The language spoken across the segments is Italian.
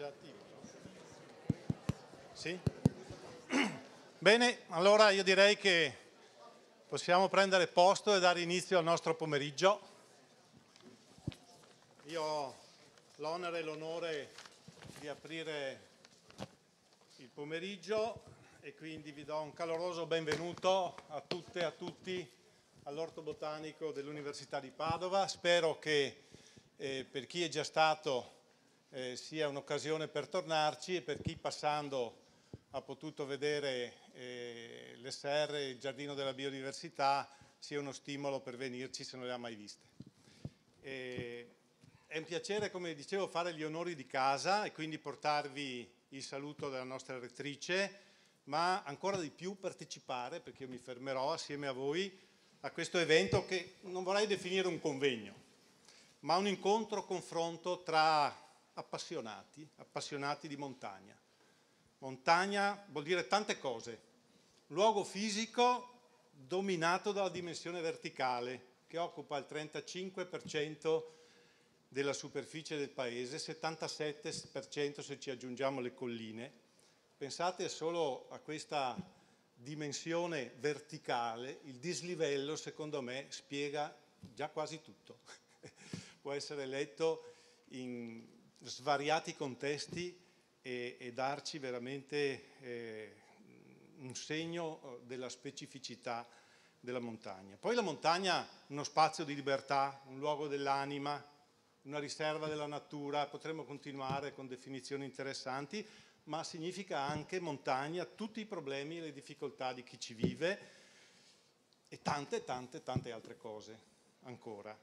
già attivo. Sì? Bene, allora io direi che possiamo prendere posto e dare inizio al nostro pomeriggio. Io ho l'onore e l'onore di aprire il pomeriggio e quindi vi do un caloroso benvenuto a tutte e a tutti all'Orto Botanico dell'Università di Padova. Spero che eh, per chi è già stato eh, sia un'occasione per tornarci e per chi passando ha potuto vedere eh, l'SR, il Giardino della Biodiversità, sia uno stimolo per venirci se non le ha mai viste. E, è un piacere, come dicevo, fare gli onori di casa e quindi portarvi il saluto della nostra rettrice, ma ancora di più partecipare, perché io mi fermerò assieme a voi, a questo evento che non vorrei definire un convegno, ma un incontro, confronto tra appassionati, appassionati di montagna. Montagna vuol dire tante cose. Luogo fisico dominato dalla dimensione verticale, che occupa il 35% della superficie del paese, 77% se ci aggiungiamo le colline. Pensate solo a questa dimensione verticale, il dislivello secondo me spiega già quasi tutto. Può essere letto in svariati contesti e, e darci veramente eh, un segno eh, della specificità della montagna. Poi la montagna, uno spazio di libertà, un luogo dell'anima, una riserva della natura, potremmo continuare con definizioni interessanti, ma significa anche montagna, tutti i problemi e le difficoltà di chi ci vive e tante, tante, tante altre cose ancora.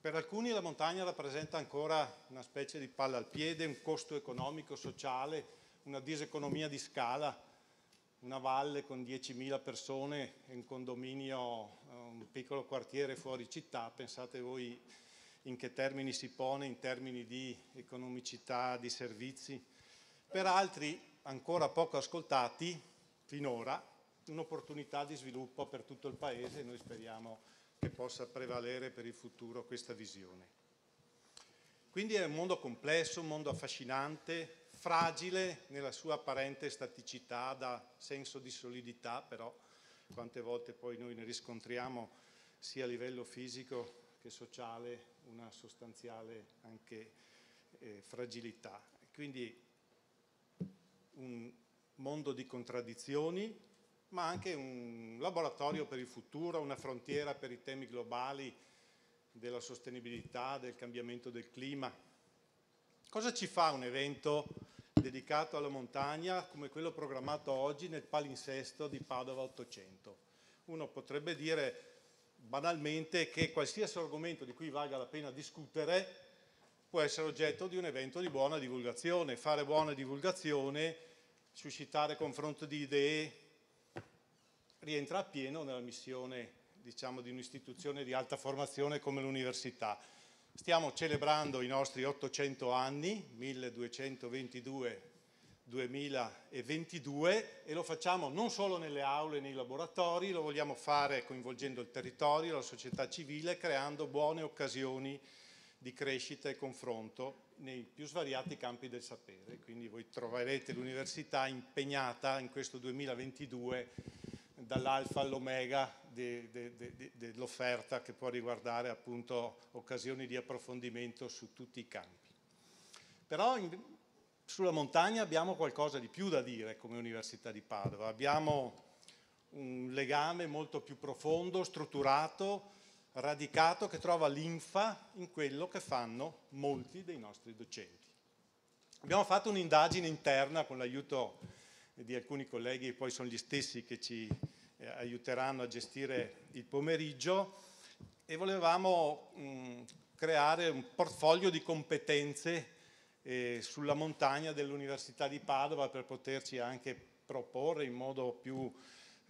Per alcuni la montagna rappresenta ancora una specie di palla al piede, un costo economico, sociale, una diseconomia di scala, una valle con 10.000 persone e un condominio, eh, un piccolo quartiere fuori città, pensate voi in che termini si pone in termini di economicità, di servizi. Per altri, ancora poco ascoltati finora, un'opportunità di sviluppo per tutto il Paese, noi speriamo che possa prevalere per il futuro questa visione. Quindi è un mondo complesso, un mondo affascinante, fragile nella sua apparente staticità, da senso di solidità, però quante volte poi noi ne riscontriamo sia a livello fisico che sociale una sostanziale anche eh, fragilità. Quindi un mondo di contraddizioni, ma anche un laboratorio per il futuro, una frontiera per i temi globali della sostenibilità, del cambiamento del clima. Cosa ci fa un evento dedicato alla montagna come quello programmato oggi nel palinsesto di Padova 800? Uno potrebbe dire banalmente che qualsiasi argomento di cui valga la pena discutere può essere oggetto di un evento di buona divulgazione, fare buona divulgazione, suscitare confronto di idee, rientra a pieno nella missione diciamo, di un'istituzione di alta formazione come l'università. Stiamo celebrando i nostri 800 anni, 1222-2022 e lo facciamo non solo nelle aule e nei laboratori, lo vogliamo fare coinvolgendo il territorio, la società civile, creando buone occasioni di crescita e confronto nei più svariati campi del sapere. Quindi voi troverete l'università impegnata in questo 2022 dall'alfa all'omega dell'offerta de, de, de che può riguardare appunto occasioni di approfondimento su tutti i campi. Però in, sulla montagna abbiamo qualcosa di più da dire come Università di Padova, abbiamo un legame molto più profondo, strutturato, radicato che trova linfa in quello che fanno molti dei nostri docenti. Abbiamo fatto un'indagine interna con l'aiuto di alcuni colleghi, poi sono gli stessi che ci eh, aiuteranno a gestire il pomeriggio e volevamo mh, mm, creare un portfolio di competenze eh, sulla montagna dell'Università di Padova per poterci anche proporre in modo più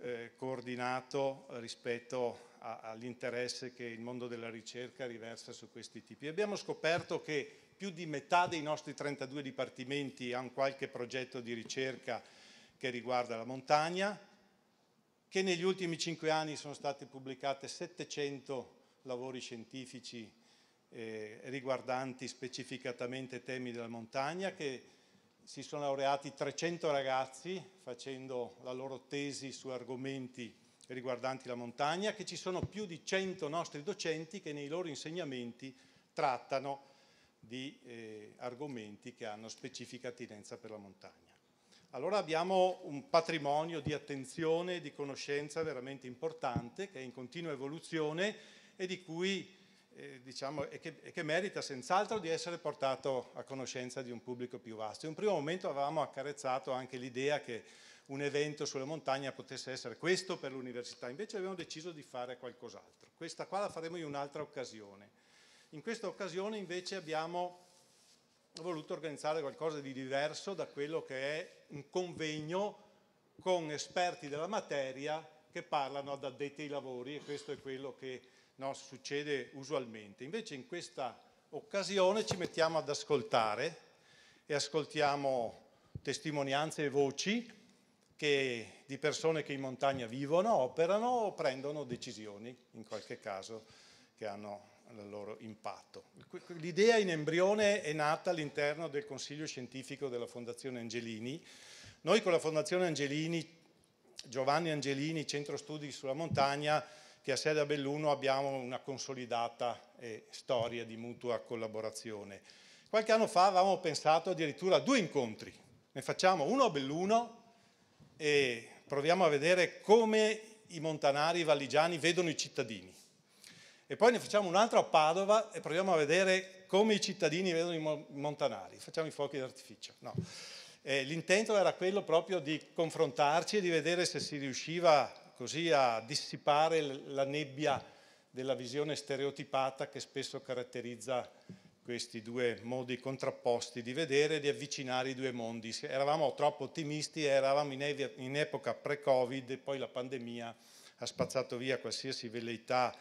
eh, coordinato rispetto all'interesse che il mondo della ricerca riversa su questi tipi. abbiamo scoperto che più di metà dei nostri 32 dipartimenti ha un qualche progetto di ricerca che riguarda la montagna, che negli ultimi cinque anni sono stati pubblicati 700 lavori scientifici eh, riguardanti specificatamente temi della montagna, che si sono laureati 300 ragazzi facendo la loro tesi su argomenti riguardanti la montagna, che ci sono più di 100 nostri docenti che nei loro insegnamenti trattano di eh, argomenti che hanno specifica attinenza per la montagna. Allora abbiamo un patrimonio di attenzione e di conoscenza veramente importante che è in continua evoluzione e di cui eh, diciamo, e che, e che, merita senz'altro di essere portato a conoscenza di un pubblico più vasto. In un primo momento avevamo accarezzato anche l'idea che un evento sulla montagna potesse essere questo per l'università, invece abbiamo deciso di fare qualcos'altro. Questa qua la faremo in un'altra occasione. In questa occasione invece abbiamo ho voluto organizzare qualcosa di diverso da quello che è un convegno con esperti della materia che parlano ad addetti ai lavori e questo è quello che no, succede usualmente. Invece in questa occasione ci mettiamo ad ascoltare e ascoltiamo testimonianze e voci che, di persone che in montagna vivono, operano o prendono decisioni, in qualche caso, che hanno il loro impatto. L'idea in embrione è nata all'interno del consiglio scientifico della Fondazione Angelini. Noi con la Fondazione Angelini, Giovanni Angelini, Centro Studi sulla Montagna, che ha sede a Belluno abbiamo una consolidata eh, storia di mutua collaborazione. Qualche anno fa avevamo pensato addirittura a due incontri. Ne facciamo uno a Belluno e proviamo a vedere come i montanari valigiani vedono i cittadini. E poi ne facciamo un altro a Padova e proviamo a vedere come i cittadini vedono i montanari. Facciamo i fuochi d'artificio. No. l'intento era quello proprio di confrontarci e di vedere se si riusciva così a dissipare la nebbia della visione stereotipata che spesso caratterizza questi due modi contrapposti di vedere e di avvicinare i due mondi. Eravamo troppo ottimisti, eravamo in, epoca pre-Covid e poi la pandemia ha spazzato via qualsiasi velleità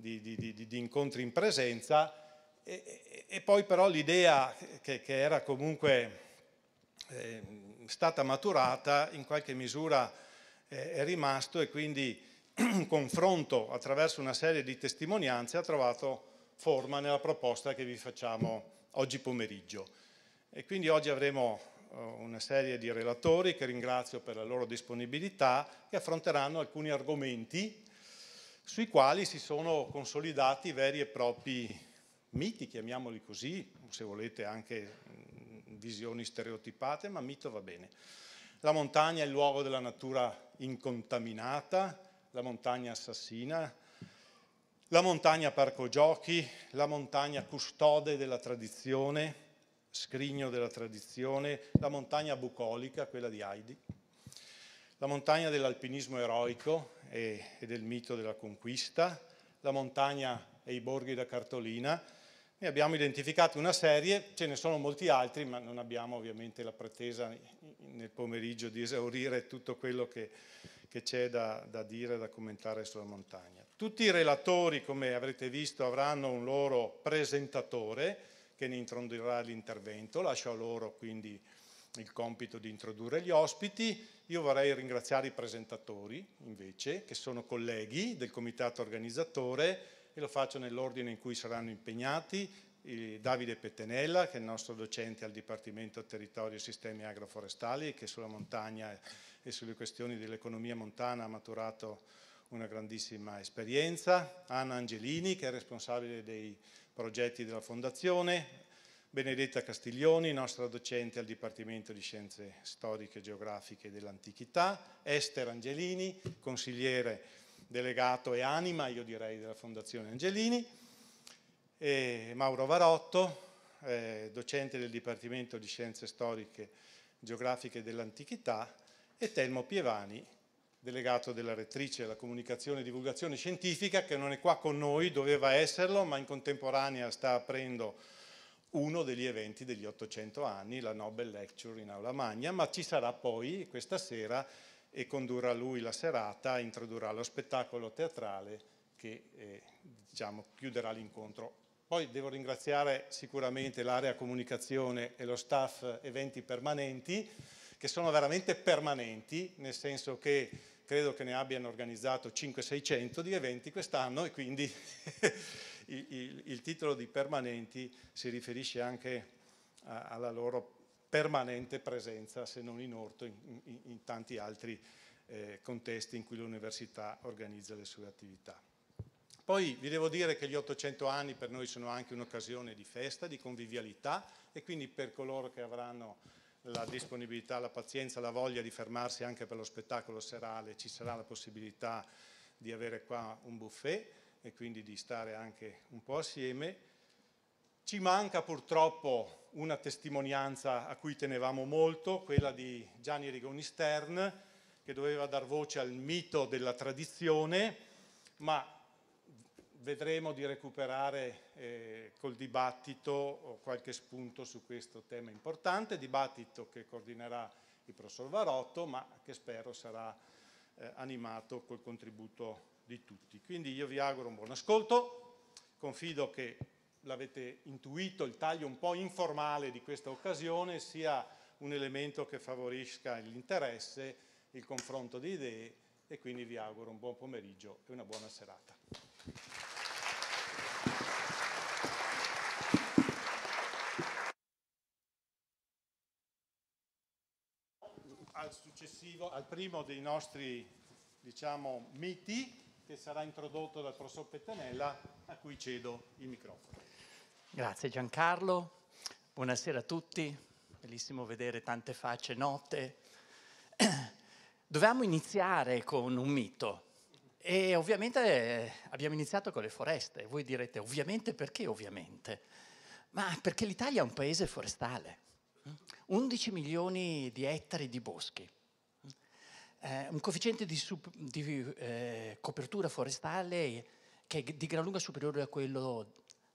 di, di, di, di incontri in presenza e, e poi però l'idea che, che, era comunque eh, stata maturata in qualche misura eh, è rimasto e quindi un confronto attraverso una serie di testimonianze ha trovato forma nella proposta che vi facciamo oggi pomeriggio. E quindi oggi avremo eh, una serie di relatori che ringrazio per la loro disponibilità, che affronteranno alcuni argomenti sui quali si sono consolidati veri e propri miti, chiamiamoli così, se volete anche mm, visioni stereotipate, ma mito va bene. La montagna è il luogo della natura incontaminata, la montagna assassina, la montagna parco giochi, la montagna custode della tradizione, scrigno della tradizione, la montagna bucolica, quella di Heidi, la montagna dell'alpinismo eroico, e, e del mito della conquista, la montagna e i borghi da cartolina, ne abbiamo identificati una serie, ce ne sono molti altri, ma non abbiamo ovviamente la pretesa nel pomeriggio di esaurire tutto quello che, c'è da, da, dire, da commentare sulla montagna. Tutti i relatori, come avrete visto, avranno un loro presentatore che ne introdurrà l'intervento, lascio a loro quindi il compito di introdurre gli ospiti. Io vorrei ringraziare i presentatori, invece, che sono colleghi del comitato organizzatore e lo faccio nell'ordine in cui saranno impegnati. Eh, Davide Pettenella, che è il nostro docente al Dipartimento Territorio e Sistemi Agroforestali, che sulla montagna e sulle questioni dell'economia montana ha maturato una grandissima esperienza. Anna Angelini, che è responsabile dei progetti della Fondazione, Benedetta Castiglioni, nostra docente al Dipartimento di Scienze Storiche e Geografiche dell'Antichità, Esther Angelini, consigliere delegato e anima, io direi, della Fondazione Angelini, e Mauro Varotto, eh, docente del Dipartimento di Scienze Storiche e Geografiche dell'Antichità, e Telmo Pievani, delegato della rettrice della comunicazione e divulgazione scientifica, che non è qua con noi, doveva esserlo, ma in contemporanea sta aprendo uno degli eventi degli 800 anni, la Nobel Lecture in Aula Magna, ma ci sarà poi questa sera e condurrà lui la serata, introdurrà lo spettacolo teatrale che eh, diciamo, chiuderà l'incontro. Poi devo ringraziare sicuramente l'area comunicazione e lo staff eventi permanenti, che sono veramente permanenti, nel senso che credo che ne abbiano organizzato 500-600 di eventi quest'anno e quindi il, il, il, titolo di permanenti si riferisce anche a, alla loro permanente presenza, se non in orto, in, in, in tanti altri eh, contesti in cui l'università organizza le sue attività. Poi vi devo dire che gli 800 anni per noi sono anche un'occasione di festa, di convivialità e quindi per coloro che avranno la disponibilità, la pazienza, la voglia di fermarsi anche per lo spettacolo serale, ci sarà la possibilità di avere qua un buffet e quindi di stare anche un po' assieme. Ci manca purtroppo una testimonianza a cui tenevamo molto, quella di Gianni Rigoni Stern, che doveva dar voce al mito della tradizione, ma vedremo di recuperare eh, col dibattito qualche spunto su questo tema importante, dibattito che coordinerà il professor Varotto, ma che spero sarà eh, animato col contributo di tutti. Quindi io vi auguro un buon ascolto, confido che l'avete intuito, il taglio un po' informale di questa occasione sia un elemento che favorisca l'interesse, il confronto di idee e quindi vi auguro un buon pomeriggio e una buona serata. Al, al primo dei nostri diciamo, miti che sarà introdotto dal professor Pettanella, a cui cedo il microfono. Grazie Giancarlo, buonasera a tutti, bellissimo vedere tante facce note. Dovevamo iniziare con un mito e ovviamente eh, abbiamo iniziato con le foreste. Voi direte ovviamente perché ovviamente? Ma perché l'Italia è un paese forestale, 11 mm? milioni di ettari di boschi eh, un coefficiente di, sub, di eh, copertura forestale che è di gran lunga superiore a quello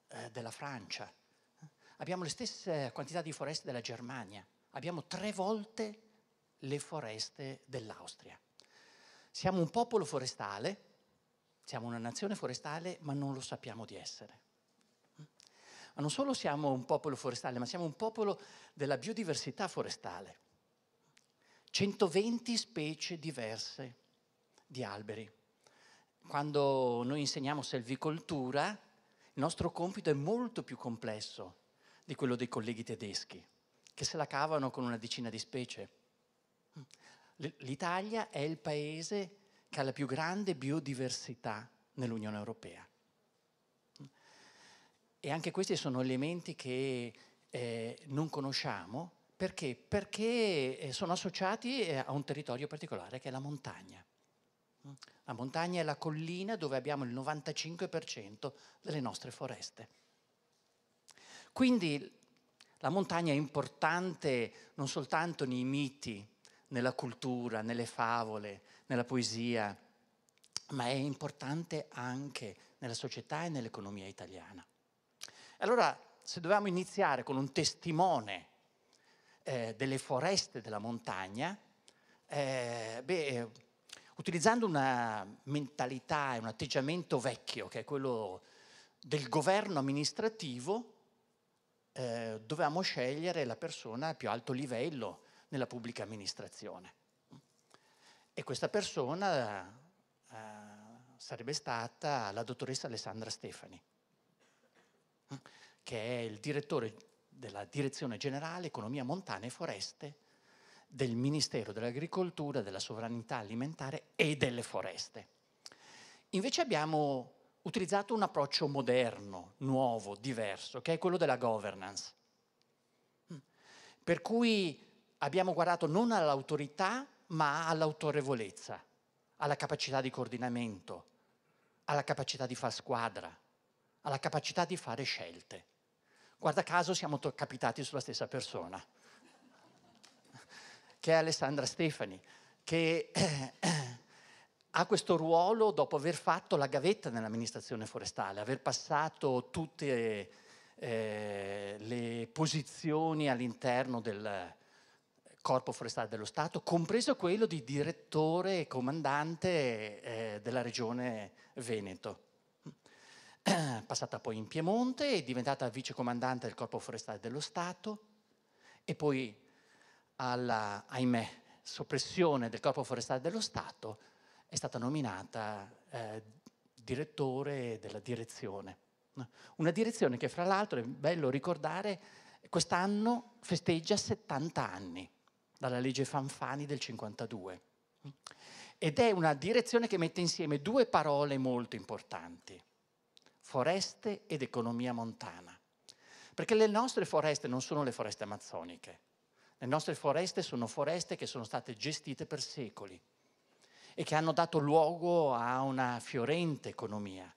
eh, della Francia. Abbiamo le stesse quantità di foreste della Germania, abbiamo tre volte le foreste dell'Austria. Siamo un popolo forestale, siamo una nazione forestale, ma non lo sappiamo di essere. Ma non solo siamo un popolo forestale, ma siamo un popolo della biodiversità forestale. 120 specie diverse di alberi. Quando noi insegniamo selvicoltura, il nostro compito è molto più complesso di quello dei colleghi tedeschi, che se la cavano con una decina di specie. L'Italia è il paese che ha la più grande biodiversità nell'Unione Europea. E anche questi sono elementi che eh, non conosciamo perché? Perché eh, sono associati eh, a un territorio particolare che è la montagna. Mm? La montagna è la collina dove abbiamo il 95% delle nostre foreste. Quindi la montagna è importante non soltanto nei miti, nella cultura, nelle favole, nella poesia, ma è importante anche nella società e nell'economia italiana. Allora, se dovevamo iniziare con un testimone eh, delle foreste della montagna, eh, beh, eh, utilizzando una mentalità e un atteggiamento vecchio, che è quello del governo amministrativo, eh, dovevamo scegliere la persona a più alto livello nella pubblica amministrazione. E questa persona eh, sarebbe stata la dottoressa Alessandra Stefani, che è il direttore della Direzione Generale Economia Montana e Foreste del Ministero dell'Agricoltura, della Sovranità Alimentare e delle Foreste. Invece abbiamo utilizzato un approccio moderno, nuovo, diverso, che è quello della governance. Per cui abbiamo guardato non all'autorità, ma all'autorevolezza, alla capacità di coordinamento, alla capacità di far squadra, alla capacità di fare scelte. Guarda caso siamo to- capitati sulla stessa persona, che è Alessandra Stefani, che eh, eh, ha questo ruolo dopo aver fatto la gavetta nell'amministrazione forestale, aver passato tutte eh, le posizioni all'interno del corpo forestale dello Stato, compreso quello di direttore e comandante eh, della regione Veneto. passata poi in Piemonte, è diventata vicecomandante del Corpo Forestale dello Stato e poi alla, ahimè, soppressione del Corpo Forestale dello Stato è stata nominata eh, direttore della direzione. Una direzione che fra l'altro è bello ricordare, quest'anno festeggia 70 anni dalla legge Fanfani del 52. Ed è una direzione che mette insieme due parole molto importanti foreste ed economia montana. Perché le nostre foreste non sono le foreste amazzoniche, le nostre foreste sono foreste che sono state gestite per secoli e che hanno dato luogo a una fiorente economia.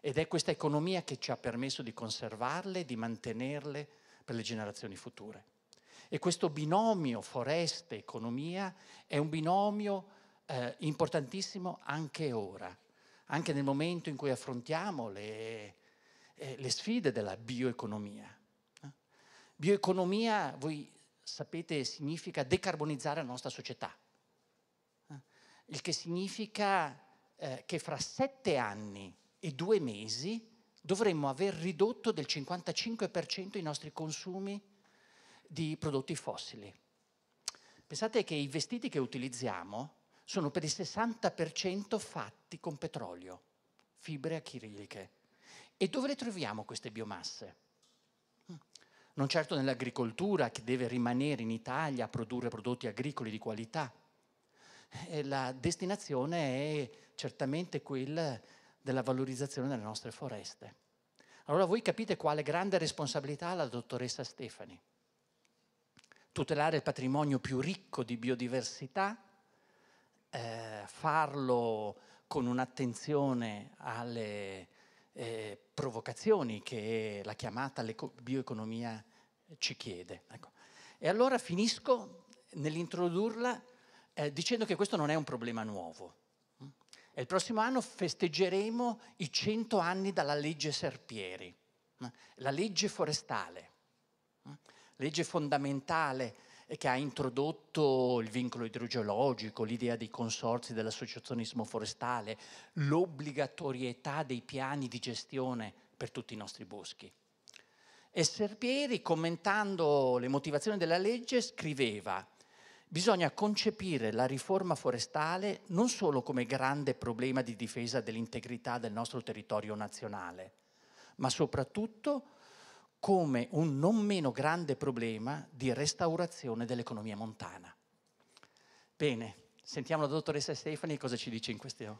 Ed è questa economia che ci ha permesso di conservarle, di mantenerle per le generazioni future. E questo binomio foreste-economia è un binomio eh, importantissimo anche ora anche nel momento in cui affrontiamo le, eh, le sfide della bioeconomia. Eh? Bioeconomia, voi sapete, significa decarbonizzare la nostra società, eh? il che significa che fra sette anni e due mesi dovremmo aver ridotto del 55% i nostri consumi di prodotti fossili. Pensate che i vestiti che utilizziamo sono per il 60% fatti con petrolio, fibre acriliche. E dove le troviamo queste biomasse? Hm, non certo nell'agricoltura che deve rimanere in Italia a produrre prodotti agricoli di qualità. Eh, la destinazione è certamente quella della valorizzazione delle nostre foreste. Allora voi capite quale grande responsabilità ha la dottoressa Stefani. Tutelare il patrimonio più ricco di biodiversità eh, farlo con un'attenzione alle eh, provocazioni che la chiamata bioeconomia ci chiede. Ecco. E allora finisco nell'introdurla eh, dicendo che questo non è un problema nuovo. E il prossimo anno festeggeremo i 100 anni dalla legge Serpieri, eh, la legge forestale, eh, legge fondamentale che ha introdotto il vincolo idrogeologico, l'idea dei consorzi dell'associazionismo forestale, l'obbligatorietà dei piani di gestione per tutti i nostri boschi. E Serpieri, commentando le motivazioni della legge, scriveva bisogna concepire la riforma forestale non solo come grande problema di difesa dell'integrità del nostro territorio nazionale, ma soprattutto come un non meno grande problema di restaurazione dell'economia montana. Bene, sentiamo la dottoressa Stefani cosa ci dice in questo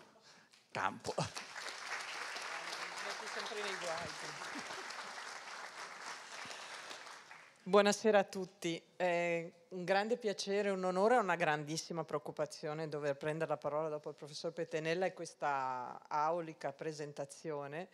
campo. Buonasera a tutti, è un grande piacere, un onore e una grandissima preoccupazione dover prendere la parola dopo il professor Petenella e questa aulica presentazione.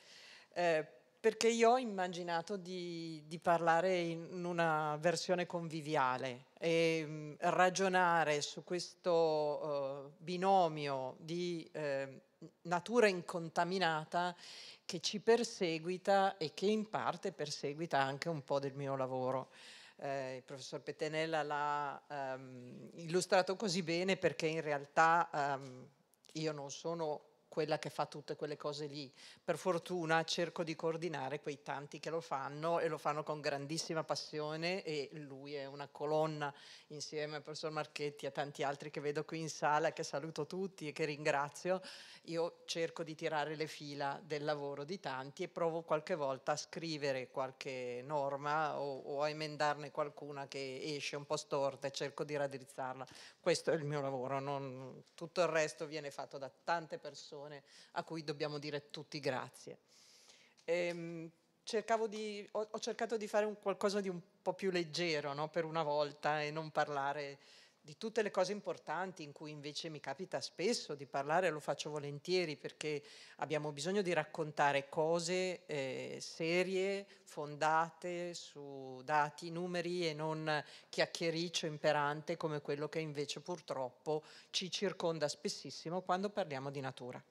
Eh, perché io ho immaginato di, di, parlare in una versione conviviale e mm, ragionare su questo uh, binomio di uh, natura incontaminata che ci perseguita e che in parte perseguita anche un po' del mio lavoro. Eh, il professor Petenella l'ha um, illustrato così bene perché in realtà um, io non sono quella che fa tutte quelle cose lì. Per fortuna cerco di coordinare quei tanti che lo fanno e lo fanno con grandissima passione e lui è una colonna insieme al professor Marchetti e a tanti altri che vedo qui in sala, che saluto tutti e che ringrazio io cerco di tirare le fila del lavoro di tanti e provo qualche volta a scrivere qualche norma o, o a emendarne qualcuna che esce un po' storta e cerco di raddrizzarla. Questo è il mio lavoro, non, tutto il resto viene fatto da tante persone a cui dobbiamo dire tutti grazie. Ehm, di, ho, cercato di fare qualcosa di un po' più leggero no? per una volta e non parlare di tutte le cose importanti in cui invece mi capita spesso di parlare, lo faccio volentieri perché abbiamo bisogno di raccontare cose eh, serie, fondate su dati, numeri e non chiacchiericcio imperante come quello che invece purtroppo ci circonda spessissimo quando parliamo di natura.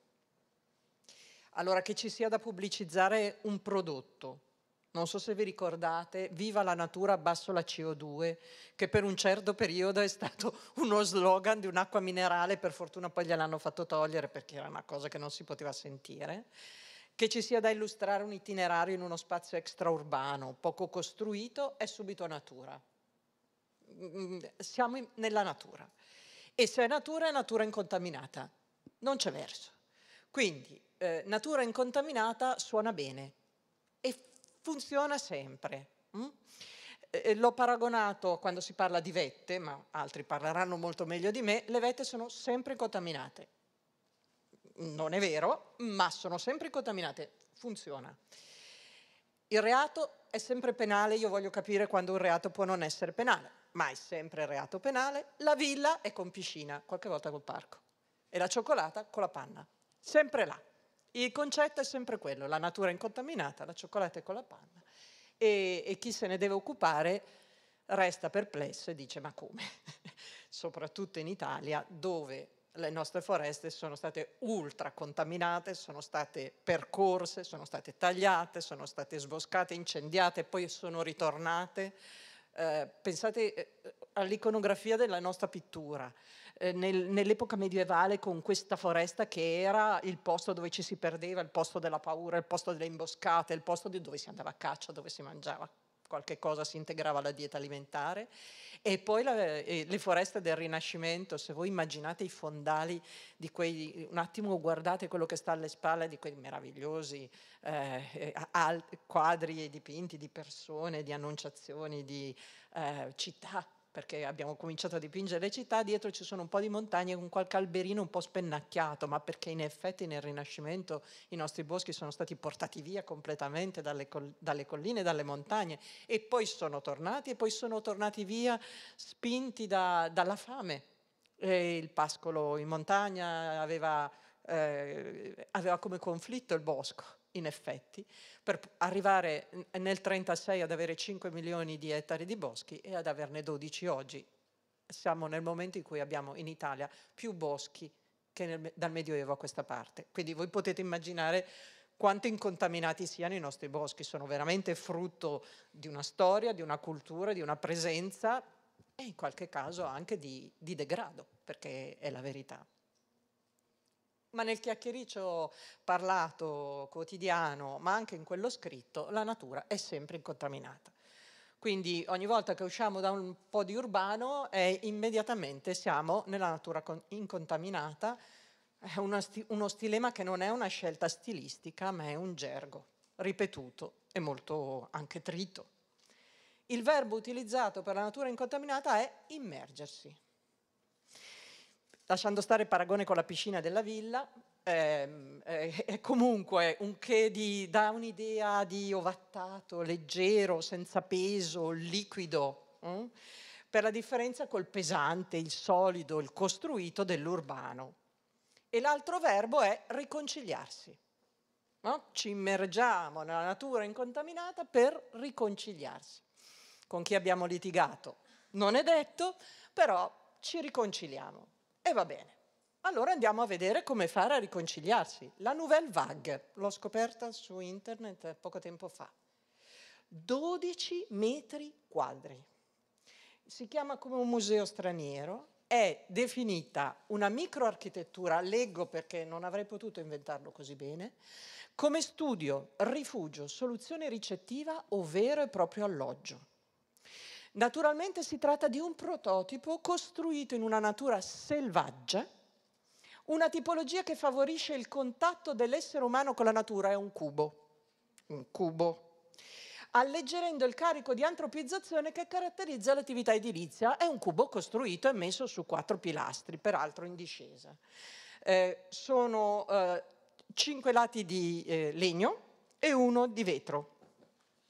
Allora che ci sia da pubblicizzare un prodotto, non so se vi ricordate, Viva la natura, basso la CO2, che per un certo periodo è stato uno slogan di un'acqua minerale, per fortuna poi gliel'hanno fatto togliere perché era una cosa che non si poteva sentire, che ci sia da illustrare un itinerario in uno spazio extraurbano, poco costruito, è subito natura. Mm, siamo nella natura. E se è natura, è natura incontaminata. Non c'è verso. Quindi, eh, natura incontaminata suona bene, funziona sempre. Mm? l'ho paragonato quando si parla di vette, ma altri parleranno molto meglio di me, le vette sono sempre contaminate. Non è vero, ma sono sempre contaminate, funziona. Il reato è sempre penale, io voglio capire quando un reato può non essere penale, ma è sempre reato penale. La villa è con piscina, qualche volta col parco, e la cioccolata con la panna, sempre là. Il concetto è sempre quello, la natura è incontaminata, la cioccolata è con la panna e, e chi se ne deve occupare resta perplesso e dice ma come? Soprattutto in Italia dove le nostre foreste sono state ultra contaminate, sono state percorse, sono state tagliate, sono state sboscate, incendiate, poi sono ritornate. Eh, pensate eh, all'iconografia della nostra pittura. Eh, nel, nell'epoca medievale con questa foresta che era il posto dove ci si perdeva, il posto della paura, il posto delle imboscate, il posto dove si andava a caccia, dove si mangiava qualche cosa si integrava alla dieta alimentare e poi la, eh, le foreste del Rinascimento, se voi immaginate i fondali di quei, un attimo guardate quello che sta alle spalle di quei meravigliosi eh, eh quadri e dipinti di persone, di annunciazioni, di eh, città perché abbiamo cominciato a dipingere le città, dietro ci sono un po' di montagne con qualche alberino un po' spennacchiato, ma perché in effetti nel Rinascimento i nostri boschi sono stati portati via completamente dalle, col- dalle colline dalle montagne e poi sono tornati e poi sono tornati via spinti da, dalla fame. E il pascolo in montagna aveva, eh, aveva come conflitto il bosco in effetti, per arrivare nel 1936 ad avere 5 milioni di ettari di boschi e ad averne 12 oggi. Siamo nel momento in cui abbiamo in Italia più boschi che nel, dal Medioevo a questa parte. Quindi voi potete immaginare quanto incontaminati siano i nostri boschi, sono veramente frutto di una storia, di una cultura, di una presenza e in qualche caso anche di, di degrado, perché è la verità ma nel chiacchiericcio parlato quotidiano, ma anche in quello scritto, la natura è sempre incontaminata. Quindi ogni volta che usciamo da un po' di urbano, eh, immediatamente siamo nella natura incontaminata. È uno, sti- uno stilema che non è una scelta stilistica, ma è un gergo ripetuto e molto anche trito. Il verbo utilizzato per la natura incontaminata è immergersi lasciando stare il paragone con la piscina della villa, eh, eh, è comunque un che di, dà un'idea di ovattato, leggero, senza peso, liquido, hm? per la differenza col pesante, il solido, il costruito dell'urbano. E l'altro verbo è riconciliarsi. No? Ci immergiamo nella natura incontaminata per riconciliarsi con chi abbiamo litigato. Non è detto, però ci riconciliamo. E va bene. Allora andiamo a vedere come fare a riconciliarsi. La Nouvelle Vague, l'ho scoperta su internet poco tempo fa. 12 metri quadri. Si chiama come un museo straniero, è definita una microarchitettura, leggo perché non avrei potuto inventarlo così bene, come studio, rifugio, soluzione ricettiva o vero e proprio alloggio. Naturalmente si tratta di un prototipo costruito in una natura selvaggia, una tipologia che favorisce il contatto dell'essere umano con la natura, è un cubo, un cubo, alleggerendo il carico di antropizzazione che caratterizza l'attività edilizia, è un cubo costruito e messo su quattro pilastri, peraltro in discesa. Eh, sono eh, cinque lati di eh, legno e uno di vetro,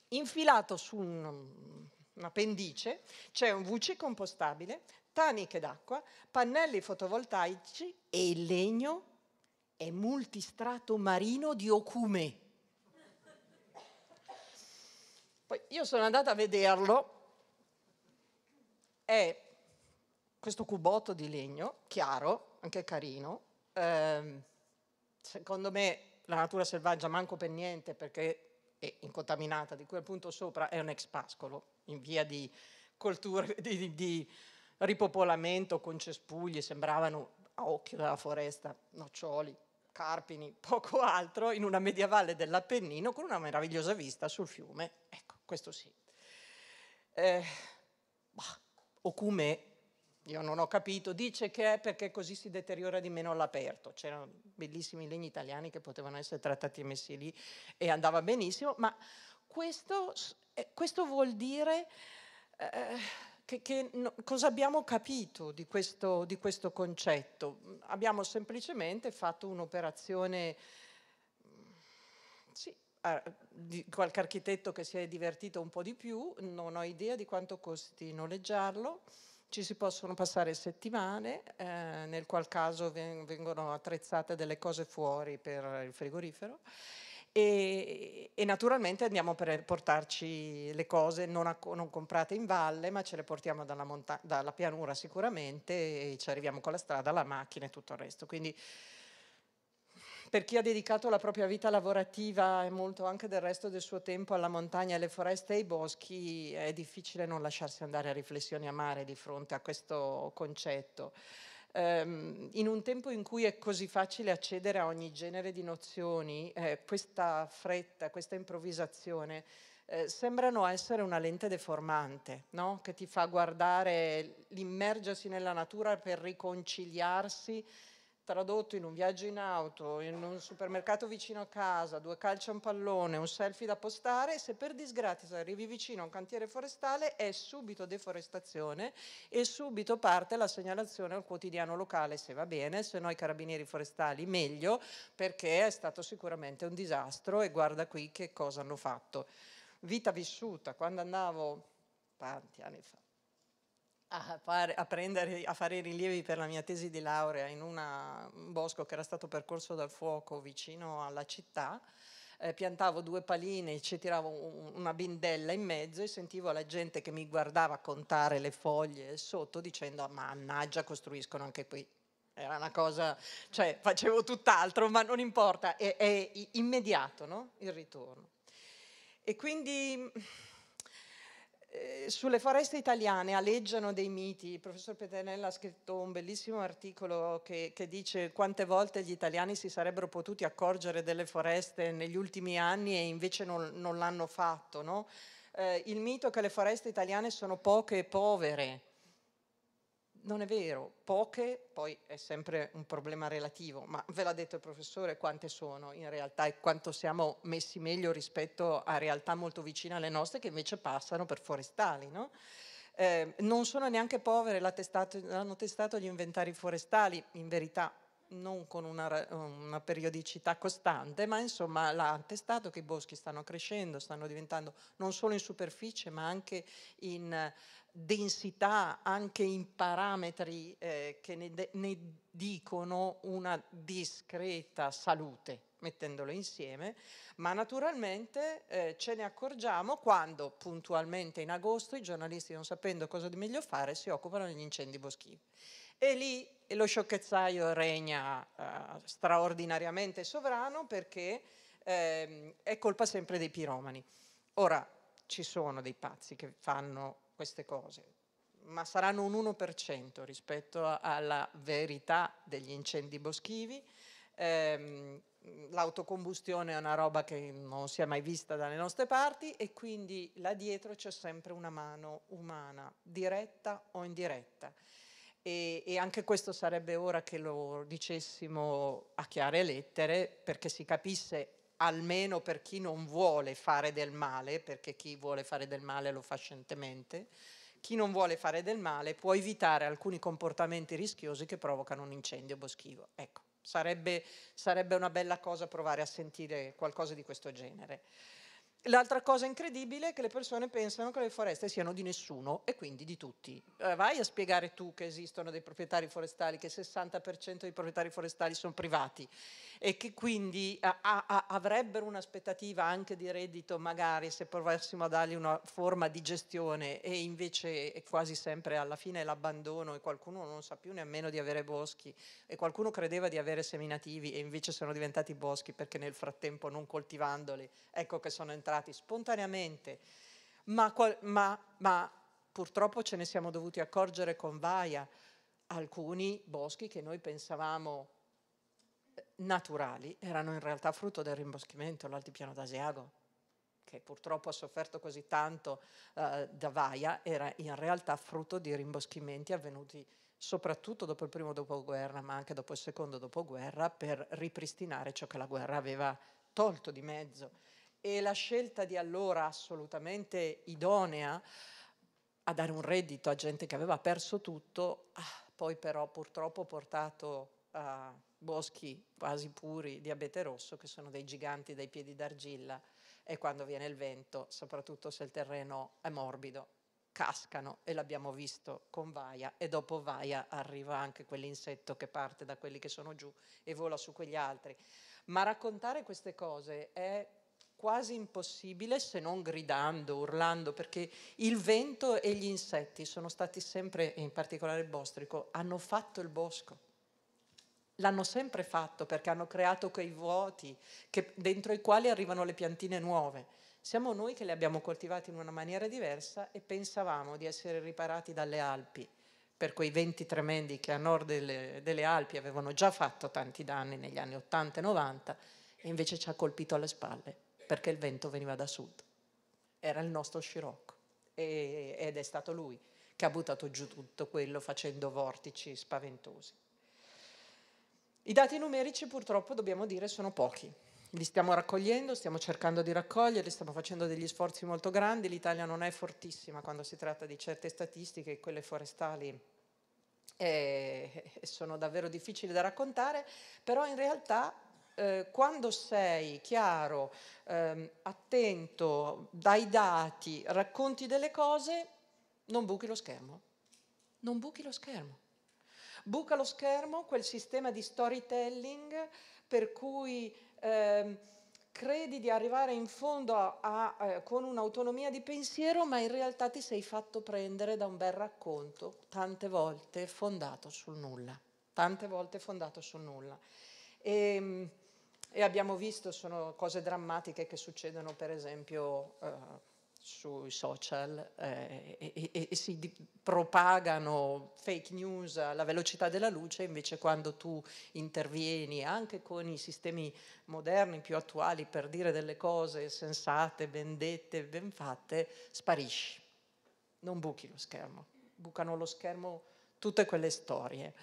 infilato su un un'appendice, c'è un WC compostabile, taniche d'acqua, pannelli fotovoltaici e il legno è multistrato marino di Okume. Poi io sono andata a vederlo, è questo cubotto di legno, chiaro, anche carino, eh, secondo me la natura selvaggia manco per niente perché è incontaminata, di quel punto sopra è un ex pascolo, in via di, coltura, di, di ripopolamento con cespugli, sembravano a occhio della foresta, noccioli, carpini, poco altro, in una medievale dell'Appennino con una meravigliosa vista sul fiume. Ecco, questo sì. Eh, bah, Okume, io non ho capito, dice che è perché così si deteriora di meno all'aperto. C'erano bellissimi legni italiani che potevano essere trattati e messi lì e andava benissimo, ma questo questo vuol dire eh, che, che no, cosa abbiamo capito di questo, di questo concetto? Abbiamo semplicemente fatto un'operazione mm, sì, di qualche architetto che si è divertito un po' di più, non ho idea di quanto costi noleggiarlo, ci si possono passare settimane, eh, nel qual caso vengono attrezzate delle cose fuori per il frigorifero e, e, naturalmente andiamo per portarci le cose non, a, non comprate in valle, ma ce le portiamo dalla, monta- dalla, pianura sicuramente e ci arriviamo con la strada, la macchina e tutto il resto. Quindi per chi ha dedicato la propria vita lavorativa e molto anche del resto del suo tempo alla montagna, alle foreste e ai boschi, è difficile non lasciarsi andare a riflessioni amare di fronte a questo concetto ehm, in un tempo in cui è così facile accedere a ogni genere di nozioni, eh, questa fretta, questa improvvisazione eh, sembrano essere una lente deformante, no? che ti fa guardare l'immergersi nella natura per riconciliarsi tradotto in un viaggio in auto, in un supermercato vicino a casa, due calci a un pallone, un selfie da postare, se per disgrazia arrivi vicino a un cantiere forestale è subito deforestazione e subito parte la segnalazione al quotidiano locale se va bene, se no i carabinieri forestali meglio perché è stato sicuramente un disastro e guarda qui che cosa hanno fatto. Vita vissuta, quando andavo tanti anni fa a, fare, a, prendere, a fare i rilievi per la mia tesi di laurea in una, un bosco che era stato percorso dal fuoco vicino alla città, eh, piantavo due paline, ci tiravo un, una bindella in mezzo e sentivo la gente che mi guardava contare le foglie sotto dicendo ah, mannaggia costruiscono anche qui. Era una cosa, cioè facevo tutt'altro, ma non importa, è, è immediato no? il ritorno. E quindi eh, sulle foreste italiane aleggiano dei miti. Il professor Petrenella ha scritto un bellissimo articolo che, che, dice quante volte gli italiani si sarebbero potuti accorgere delle foreste negli ultimi anni e invece non, non l'hanno fatto. No? Eh, il mito che le foreste italiane sono poche e povere non è vero, poche, poi è sempre un problema relativo, ma ve l'ha detto il professore quante sono in realtà e quanto siamo messi meglio rispetto a realtà molto vicine alle nostre che invece passano per forestali. No? Eh, non sono neanche povere, l'hanno testato gli inventari forestali, in verità non con una, una, periodicità costante, ma insomma l'ha attestato che i boschi stanno crescendo, stanno diventando non solo in superficie ma anche in eh, densità, anche in parametri eh, che ne, ne dicono una discreta salute mettendolo insieme, ma naturalmente eh, ce ne accorgiamo quando puntualmente in agosto i giornalisti, non sapendo cosa di meglio fare, si occupano degli incendi boschivi. E lì lo sciocchezzaio regna eh, straordinariamente sovrano perché eh, è colpa sempre dei piromani. Ora, ci sono dei pazzi che fanno queste cose, ma saranno un 1% rispetto alla verità degli incendi boschivi. Eh, l'autocombustione è una roba che non si è mai vista dalle nostre parti e quindi là dietro c'è sempre una mano umana, diretta o indiretta. E, e, anche questo sarebbe ora che lo dicessimo a chiare lettere perché si capisse almeno per chi non vuole fare del male, perché chi vuole fare del male lo fa scientemente, chi non vuole fare del male può evitare alcuni comportamenti rischiosi che provocano un incendio boschivo. Ecco, sarebbe, sarebbe una bella cosa provare a sentire qualcosa di questo genere. L'altra cosa incredibile è che le persone pensano che le foreste siano di nessuno e quindi di tutti. Eh, vai a spiegare tu che esistono dei proprietari forestali, che il 60% dei proprietari forestali sono privati e che quindi eh, a, a, avrebbero un'aspettativa anche di reddito magari se provassimo a dargli una forma di gestione e invece è quasi sempre alla fine l'abbandono e qualcuno non sa più nemmeno di avere boschi e qualcuno credeva di avere seminativi e invece sono diventati boschi perché nel frattempo non coltivandoli ecco che sono entrati imparati spontaneamente, ma, ma, ma purtroppo ce ne siamo dovuti accorgere con vaia alcuni boschi che noi pensavamo eh, naturali erano in realtà frutto del rimboschimento, l'altipiano d'Asiago, che purtroppo ha sofferto così tanto eh, da Vaia, era in realtà frutto di rimboschimenti avvenuti soprattutto dopo il primo dopoguerra, ma anche dopo il secondo dopoguerra, per ripristinare ciò che la guerra aveva tolto di mezzo e la scelta di allora assolutamente idonea a dare un reddito a gente che aveva perso tutto, ah, poi però purtroppo portato a boschi quasi puri di abete rosso che sono dei giganti dai piedi d'argilla e quando viene il vento, soprattutto se il terreno è morbido, cascano e l'abbiamo visto con Vaia e dopo Vaia arriva anche quell'insetto che parte da quelli che sono giù e vola su quegli altri. Ma raccontare queste cose è quasi impossibile se non gridando, urlando, perché il vento e gli insetti sono stati sempre, in particolare il bostrico, hanno fatto il bosco. L'hanno sempre fatto perché hanno creato quei vuoti che, dentro i quali arrivano le piantine nuove. Siamo noi che le abbiamo coltivate in una maniera diversa e pensavamo di essere riparati dalle Alpi per quei venti tremendi che a nord delle, delle Alpi avevano già fatto tanti danni negli anni 80 e 90 e invece ci ha colpito alle spalle perché il vento veniva da sud. Era il nostro scirocco e, ed è stato lui che ha buttato giù tutto quello facendo vortici spaventosi. I dati numerici purtroppo dobbiamo dire sono pochi. Li stiamo raccogliendo, stiamo cercando di raccoglierli, stiamo facendo degli sforzi molto grandi. L'Italia non è fortissima quando si tratta di certe statistiche, quelle forestali eh, sono davvero difficili da raccontare, però in realtà eh, quando sei chiaro, ehm, attento, dai dati, racconti delle cose, non buchi lo schermo. Non buchi lo schermo. Buca lo schermo quel sistema di storytelling per cui ehm, credi di arrivare in fondo a, a, a, eh, con un'autonomia di pensiero, ma in realtà ti sei fatto prendere da un bel racconto, tante volte fondato sul nulla. Tante volte fondato sul nulla. E, ehm, e abbiamo visto sono cose drammatiche che succedono per esempio eh, sui social eh, e, e, e, si propagano fake news alla velocità della luce, invece quando tu intervieni anche con i sistemi moderni più attuali per dire delle cose sensate, ben dette, ben fatte, sparisci, non buchi lo schermo, bucano lo schermo tutte quelle storie.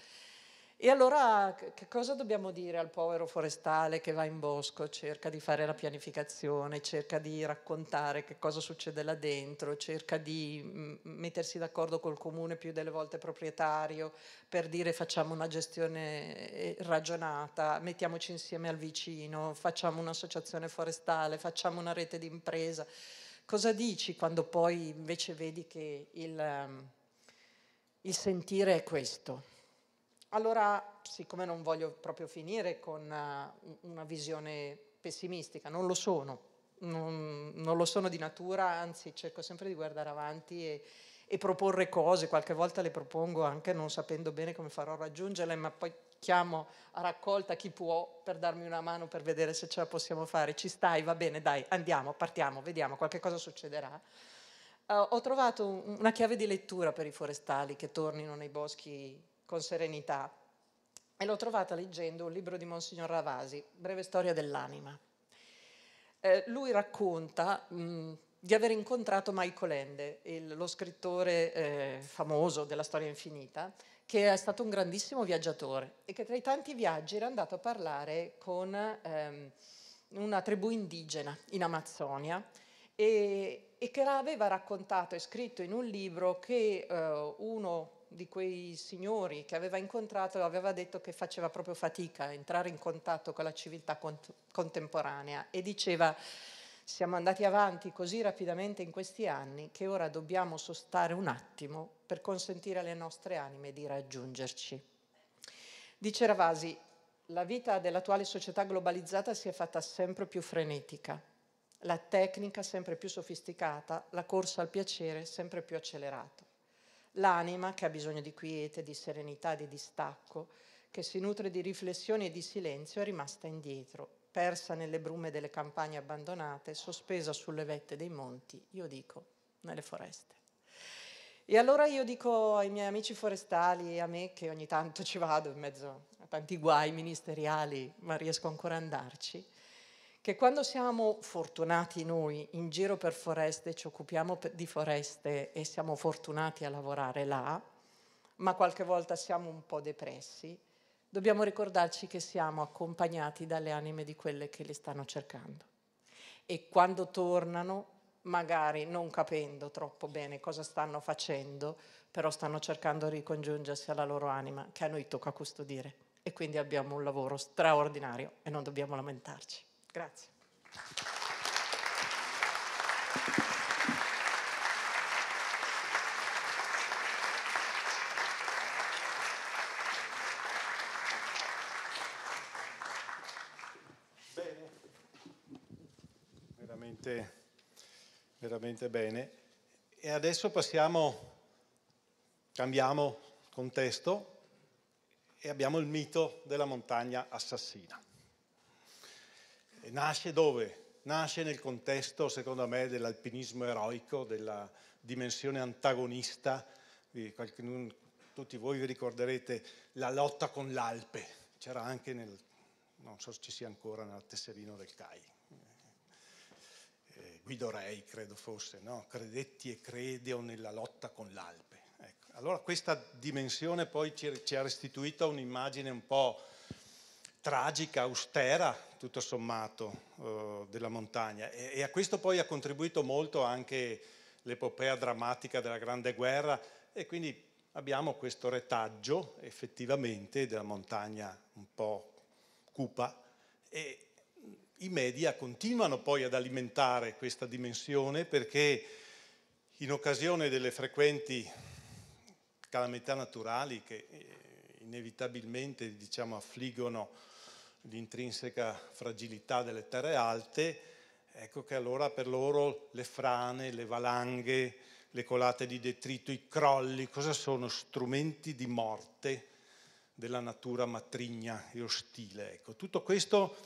E allora che cosa dobbiamo dire al povero forestale che va in bosco, cerca di fare la pianificazione, cerca di raccontare che cosa succede là dentro, cerca di mm, mettersi d'accordo col comune più delle volte proprietario per dire facciamo una gestione eh, ragionata, mettiamoci insieme al vicino, facciamo un'associazione forestale, facciamo una rete di impresa. Cosa dici quando poi invece vedi che il, ehm, il sentire è questo? Allora, siccome non voglio proprio finire con eh, una visione pessimistica, non lo sono, non, non lo sono di natura, anzi cerco sempre di guardare avanti e, e, proporre cose, qualche volta le propongo anche non sapendo bene come farò a raggiungerle, ma poi chiamo a raccolta chi può per darmi una mano per vedere se ce la possiamo fare, ci stai, va bene, dai, andiamo, partiamo, vediamo, qualche cosa succederà. Uh, ho trovato una chiave di lettura per i forestali che tornino nei boschi con serenità e l'ho trovata leggendo un libro di Monsignor Ravasi, Breve storia dell'anima. Eh, lui racconta mh, di aver incontrato Michael Ende, il, lo scrittore eh, famoso della storia infinita, che è stato un grandissimo viaggiatore e che tra i tanti viaggi era andato a parlare con ehm, una tribù indigena in Amazzonia e, e che aveva raccontato e scritto in un libro che eh, uno di quei signori che aveva incontrato aveva detto che faceva proprio fatica a entrare in contatto con la civiltà cont- contemporanea e diceva siamo andati avanti così rapidamente in questi anni che ora dobbiamo sostare un attimo per consentire alle nostre anime di raggiungerci. Dice Ravasi, la vita dell'attuale società globalizzata si è fatta sempre più frenetica, la tecnica sempre più sofisticata, la corsa al piacere sempre più accelerata l'anima che ha bisogno di quiete, di serenità, di distacco, che si nutre di riflessioni e di silenzio, è rimasta indietro, persa nelle brume delle campagne abbandonate, sospesa sulle vette dei monti, io dico, nelle foreste. E allora io dico ai miei amici forestali e a me che ogni tanto ci vado in mezzo a tanti guai ministeriali, ma riesco ancora ad andarci, che quando siamo fortunati noi in giro per foreste, ci occupiamo di foreste e siamo fortunati a lavorare là, ma qualche volta siamo un po' depressi, dobbiamo ricordarci che siamo accompagnati dalle anime di quelle che le stanno cercando. E quando tornano, magari non capendo troppo bene cosa stanno facendo, però stanno cercando di ricongiungersi alla loro anima, che a noi tocca custodire. E quindi abbiamo un lavoro straordinario e non dobbiamo lamentarci. Grazie. Bene, veramente, veramente bene. E adesso passiamo, cambiamo contesto e abbiamo il mito della montagna assassina. E nasce dove? Nasce nel contesto, secondo me, dell'alpinismo eroico, della dimensione antagonista. Tutti voi vi ricorderete la lotta con l'Alpe, c'era anche nel, non so se ci sia ancora, nel tesserino del CAI. Eh, Guido Rei, credo fosse, no? credetti e credeo nella lotta con l'Alpe. Ecco. Allora questa dimensione poi ci, ci ha restituito un'immagine un po' tragica, austera, tutto sommato, eh, della montagna. E, a questo poi ha contribuito molto anche l'epopea drammatica della Grande Guerra e quindi abbiamo questo retaggio effettivamente della montagna un po' cupa e i media continuano poi ad alimentare questa dimensione perché in occasione delle frequenti calamità naturali che eh, inevitabilmente diciamo, affliggono l'intrinseca fragilità delle terre alte, ecco che allora per loro le frane, le valanghe, le colate di detrito, i crolli, cosa sono? Strumenti di morte della natura matrigna e ostile. Ecco, tutto questo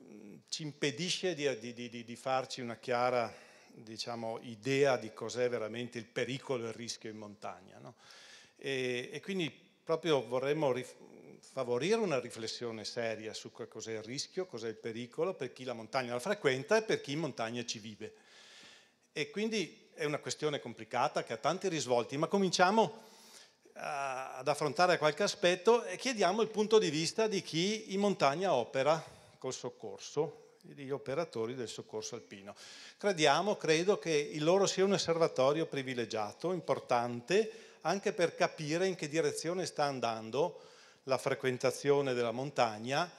mm, ci impedisce di, di, di, di farci una chiara diciamo, idea di cos'è veramente il pericolo e il rischio in montagna. No? E, e, quindi proprio vorremmo rif- favorire una riflessione seria su cos'è il rischio, cos'è il pericolo per chi la montagna la frequenta e per chi in montagna ci vive. E quindi è una questione complicata che ha tanti risvolti, ma cominciamo eh, ad affrontare qualche aspetto e chiediamo il punto di vista di chi in montagna opera col soccorso, degli operatori del soccorso alpino. Crediamo, credo che il loro sia un osservatorio privilegiato, importante, anche per capire in che direzione sta andando la frequentazione della montagna,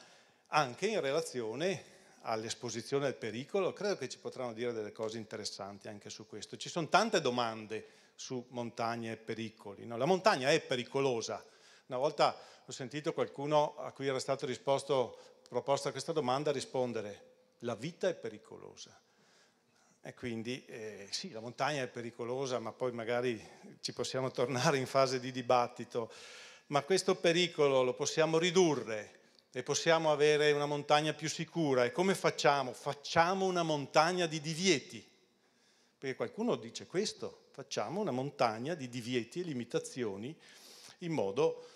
anche in relazione all'esposizione al pericolo, credo che ci potranno dire delle cose interessanti anche su questo. Ci sono tante domande su montagne e pericoli. No? La montagna è pericolosa. Una volta ho sentito qualcuno a cui era stata proposta questa domanda rispondere, la vita è pericolosa. E quindi eh, sì, la montagna è pericolosa, ma poi magari ci possiamo tornare in fase di dibattito ma questo pericolo lo possiamo ridurre e possiamo avere una montagna più sicura. E come facciamo? Facciamo una montagna di divieti. Perché qualcuno dice questo, facciamo una montagna di divieti e limitazioni in modo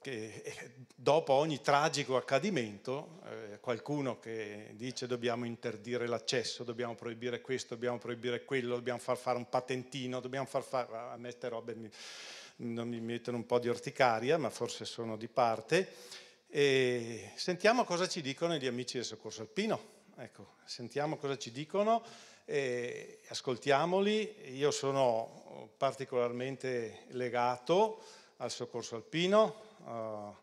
che eh, dopo ogni tragico accadimento, eh, qualcuno che dice dobbiamo interdire l'accesso, dobbiamo proibire questo, dobbiamo proibire quello, dobbiamo far fare un patentino, dobbiamo far fare... Ah, a me queste robe mi non mi mettono un po' di orticaria, ma forse sono di parte. E sentiamo cosa ci dicono gli amici del Soccorso Alpino. Ecco, sentiamo cosa ci dicono, ascoltiamoli. Io sono particolarmente legato al Soccorso Alpino. Eh,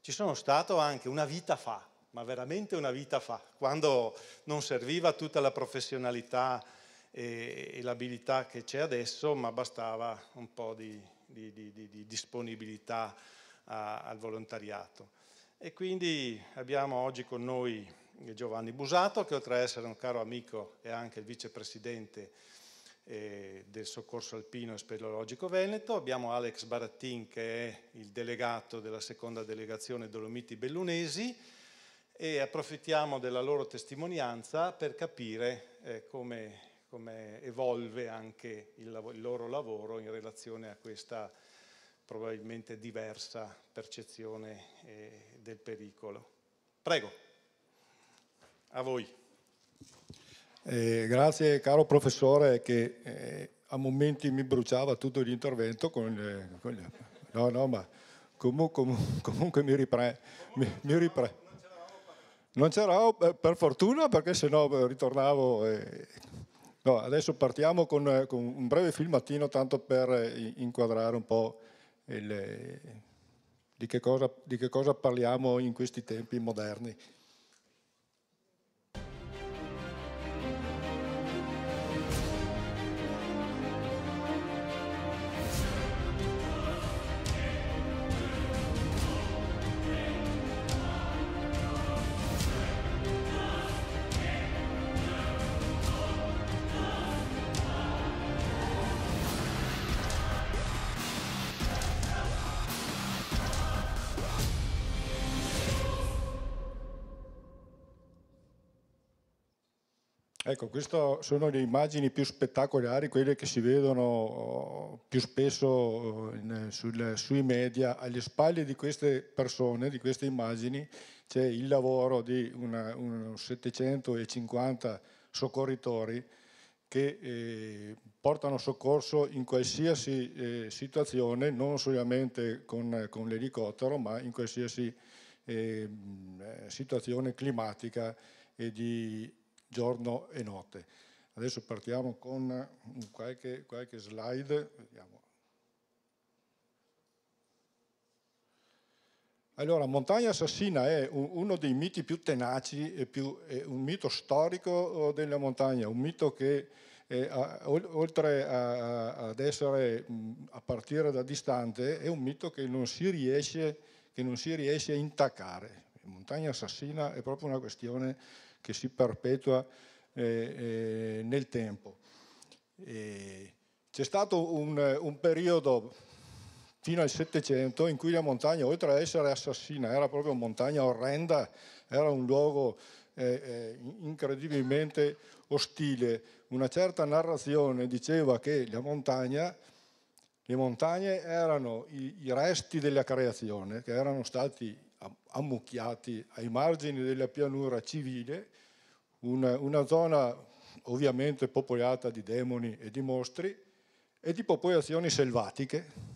ci sono stato anche una vita fa, ma veramente una vita fa, quando non serviva tutta la professionalità e l'abilità che c'è adesso, ma bastava un po' di di, di, di disponibilità a, al volontariato. E quindi abbiamo oggi con noi Giovanni Busato, che oltre ad essere un caro amico è anche il vicepresidente eh, del Soccorso Alpino e Speleologico Veneto, abbiamo Alex Barattin che è il delegato della seconda delegazione Dolomiti Bellunesi e approfittiamo della loro testimonianza per capire eh, come come evolve anche il, lav- il loro lavoro in relazione a questa probabilmente diversa percezione eh, del pericolo. Prego, a voi. Eh, grazie caro professore che eh, a momenti mi bruciava tutto l'intervento con, le, con le, no, no, ma comunque, comunque mi, ripre, mi, mi ripre. Non c'eravamo per fortuna perché sennò ritornavo e No, adesso partiamo con, eh, con, un breve filmatino tanto per eh, inquadrare un po' il, eh, di, che cosa, di che cosa parliamo in questi tempi moderni. Ecco, queste sono le immagini più spettacolari, quelle che si vedono oh, più spesso oh, in, eh, sul, sui media. Alle spalle di queste persone, di queste immagini, c'è il lavoro di una, un 750 soccorritori che eh, portano soccorso in qualsiasi eh, situazione, non solamente con, con l'elicottero, ma in qualsiasi eh, situazione climatica e di giorno e notte. Adesso partiamo con qualche, qualche slide. Vediamo. Allora, Montagna Assassina è uno dei miti più tenaci, e più, un mito storico oh, della montagna, un mito che eh, oltre a, ad essere a partire da distante, è un mito che non si riesce, non si riesce a intaccare. Montagna Assassina è proprio una questione che si perpetua eh, eh nel tempo. c'è stato un, un periodo fino al Settecento in cui la montagna, oltre ad essere assassina, era proprio una montagna orrenda, era un luogo eh, eh, incredibilmente ostile. Una certa narrazione diceva che la montagna, le montagne erano i, i resti della creazione, che erano stati ammucchiati ai margini della pianura civile, una, una zona ovviamente popolata di demoni e di mostri e di popolazioni selvatiche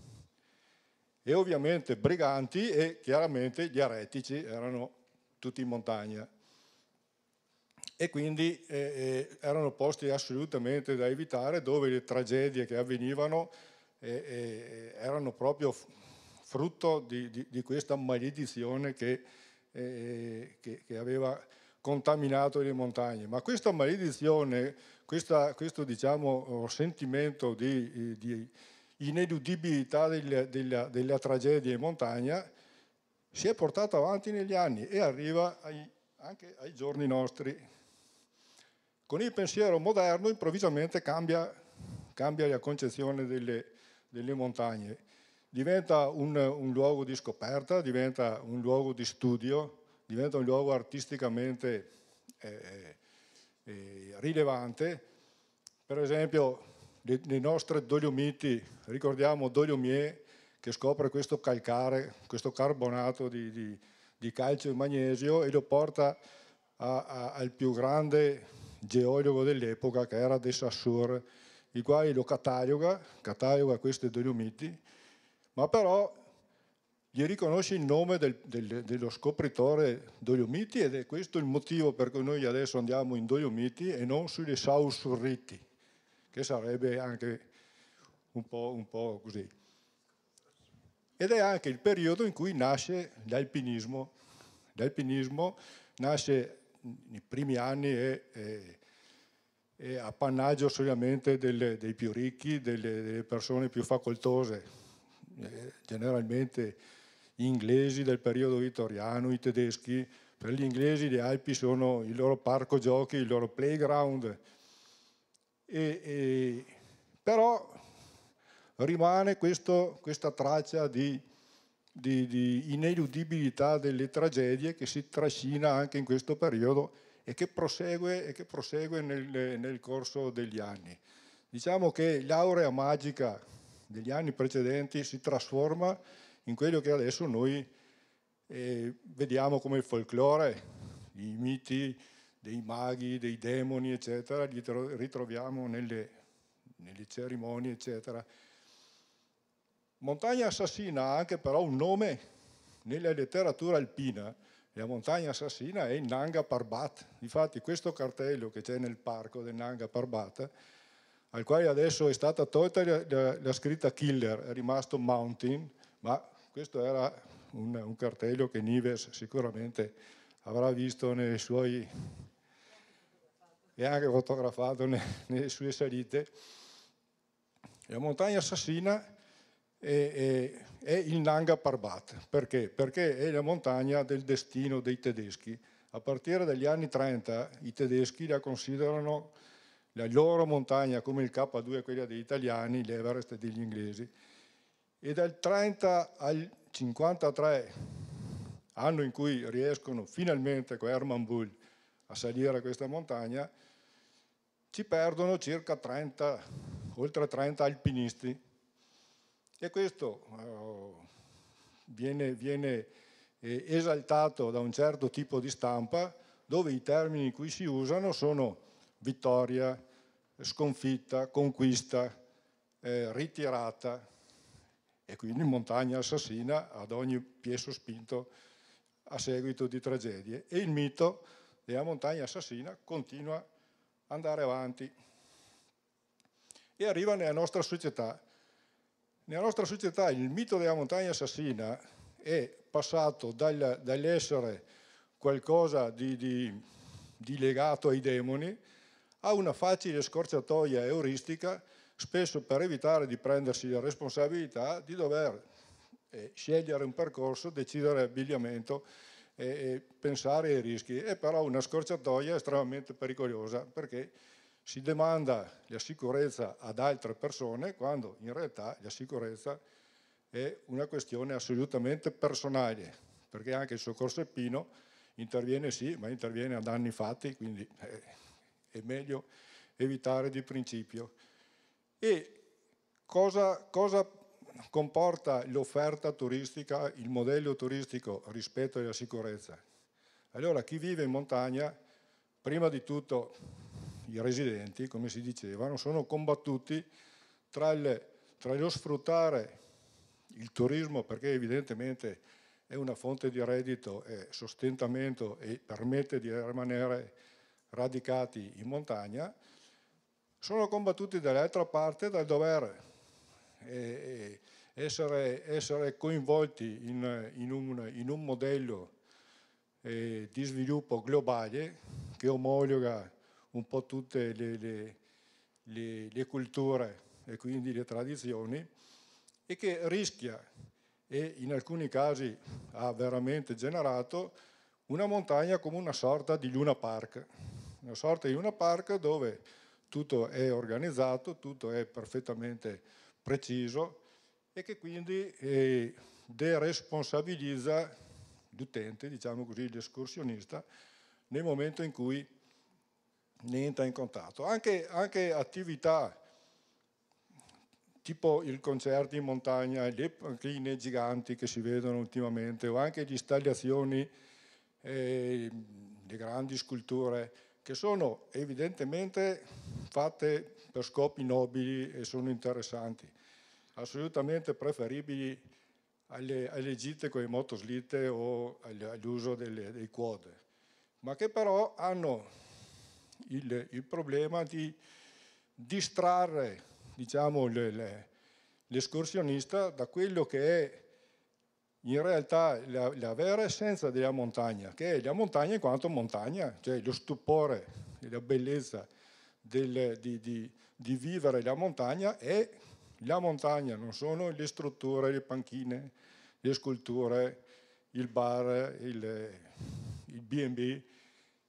e ovviamente briganti e chiaramente gli eretici erano tutti in montagna e quindi eh, eh, erano posti assolutamente da evitare dove le tragedie che avvenivano eh, eh, erano proprio frutto di, di, di questa maledizione che, eh, che, che, aveva contaminato le montagne. Ma questa maledizione, questa, questo diciamo, oh, sentimento di, di ineludibilità della, della, della tragedia in montagna si è portato avanti negli anni e arriva ai, anche ai giorni nostri. Con il pensiero moderno improvvisamente cambia, cambia la concezione delle, delle montagne diventa un, un luogo di scoperta, diventa un luogo di studio, diventa un luogo artisticamente eh, eh, eh rilevante. Per esempio, le, le nostre Dolomiti, ricordiamo Dolomier che scopre questo calcare, questo carbonato di, di, di calcio e magnesio e lo porta a, a, al più grande geologo dell'epoca che era De Saussure, il quale lo cataloga, cataloga queste Dolomiti ma però gli riconosce il nome del, del, dello scopritore Dolomiti ed è questo il motivo per cui noi adesso andiamo in Dolomiti e non sulle Saussurriti, che sarebbe anche un po', un po', così. Ed è anche il periodo in cui nasce l'alpinismo. L'alpinismo nasce nei primi anni e, e, e appannaggio solamente delle, dei più ricchi, delle, delle persone più facoltose eh, generalmente inglesi del periodo vittoriano, i tedeschi, per gli inglesi le Alpi sono il loro parco giochi, il loro playground, e, e, però rimane questo, questa traccia di, di, di ineludibilità delle tragedie che si trascina anche in questo periodo e che prosegue, e che prosegue nel, nel corso degli anni. Diciamo che l'aurea magica degli anni precedenti si trasforma in quello che adesso noi eh, vediamo come il folklore, i miti dei maghi, dei demoni, eccetera, li ritroviamo nelle, nelle cerimonie, eccetera. Montagna assassina ha anche però un nome nella letteratura alpina, la montagna assassina è il Nanga Parbat. Infatti questo cartello che c'è nel parco del Nanga Parbat al quale adesso è stata tolta la, la, la scritta killer, è rimasto mountain, ma questo era un, un cartello che Nives sicuramente avrà visto nei suoi e anche fotografato ne, nelle sue salite. La montagna assassina è, è, è il Nanga Parbat, perché? Perché è la montagna del destino dei tedeschi. A partire dagli anni 30 i tedeschi la considerano la loro montagna come il K2 è quella degli italiani, l'Everest degli inglesi. E dal 30 al 53, anno in cui riescono finalmente con Herman Bull a salire questa montagna, ci perdono circa 30, oltre 30 alpinisti. E questo oh, viene, viene eh, esaltato da un certo tipo di stampa dove i termini in cui si usano sono vittoria, sconfitta, conquista, eh, ritirata e quindi montagna assassina ad ogni piede spinto a seguito di tragedie. E il mito della montagna assassina continua ad andare avanti e arriva nella nostra società. Nella nostra società il mito della montagna assassina è passato dal, dall'essere qualcosa di, di, di legato ai demoni, ha una facile scorciatoia euristica, spesso per evitare di prendersi la responsabilità di dover eh, scegliere un percorso, decidere abbigliamento e, e pensare ai rischi. È però una scorciatoia estremamente pericolosa perché si demanda la sicurezza ad altre persone quando in realtà la sicurezza è una questione assolutamente personale, perché anche il soccorso Eppino interviene sì, ma interviene a danni fatti, quindi... Eh, è meglio evitare di principio. E cosa, cosa comporta l'offerta turistica, il modello turistico rispetto alla sicurezza? Allora chi vive in montagna, prima di tutto i residenti, come si dicevano, sono combattuti tra, il, tra lo sfruttare il turismo, perché evidentemente è una fonte di reddito e sostentamento e permette di rimanere radicati in montagna, sono combattuti dall'altra parte dal dovere e, essere, essere, coinvolti in, in, un, in un, modello eh, di sviluppo globale che omologa un po' tutte le, le, le, le culture e quindi le tradizioni e che rischia e in alcuni casi ha veramente generato una montagna come una sorta di luna park una sorta di una parca dove tutto è organizzato, tutto è perfettamente preciso e che quindi eh, deresponsabilizza l'utente, diciamo così, l'escursionista, nel momento in cui ne entra in contatto. Anche, anche attività tipo il concerto in montagna, le panchine giganti che si vedono ultimamente, o anche le installazioni, eh, le grandi sculture, che sono evidentemente fatte per scopi nobili e sono interessanti, assolutamente preferibili alle, alle gite con le motoslitte o all'uso dei quad, ma che però hanno il, il problema di distrarre diciamo, l'escursionista le, le, da quello che è in realtà la, la, vera essenza della montagna, che è la montagna in quanto montagna, cioè lo stupore e la bellezza del, di, di, di, vivere la montagna è la montagna, non sono le strutture, le panchine, le sculture, il bar, il, il BB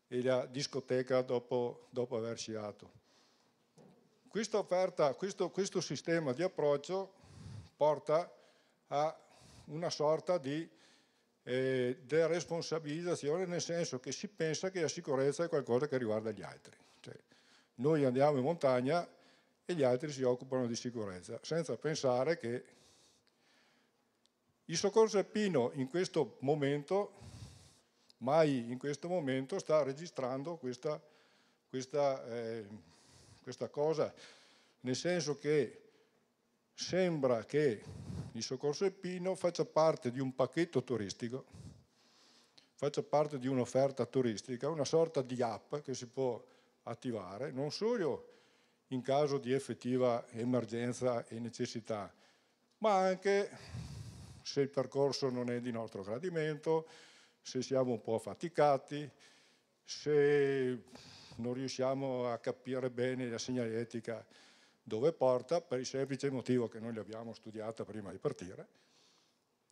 e la discoteca dopo, dopo aver sciato. Questa offerta, questo, questo sistema di approccio porta a una sorta di eh, deresponsabilizzazione, nel senso che si pensa che la sicurezza è qualcosa che riguarda gli altri. Cioè, noi andiamo in montagna e gli altri si occupano di sicurezza, senza pensare che il soccorso alpino in questo momento, mai in questo momento, sta registrando questa, questa, eh, questa cosa, nel senso che sembra che di Soccorso Eppino faccia parte di un pacchetto turistico, faccia parte di un'offerta turistica, una sorta di app che si può attivare non solo in caso di effettiva emergenza e necessità, ma anche se il percorso non è di nostro gradimento, se siamo un po' affaticati, se non riusciamo a capire bene la segnaletica dove porta per il semplice motivo che noi l'abbiamo studiata prima di partire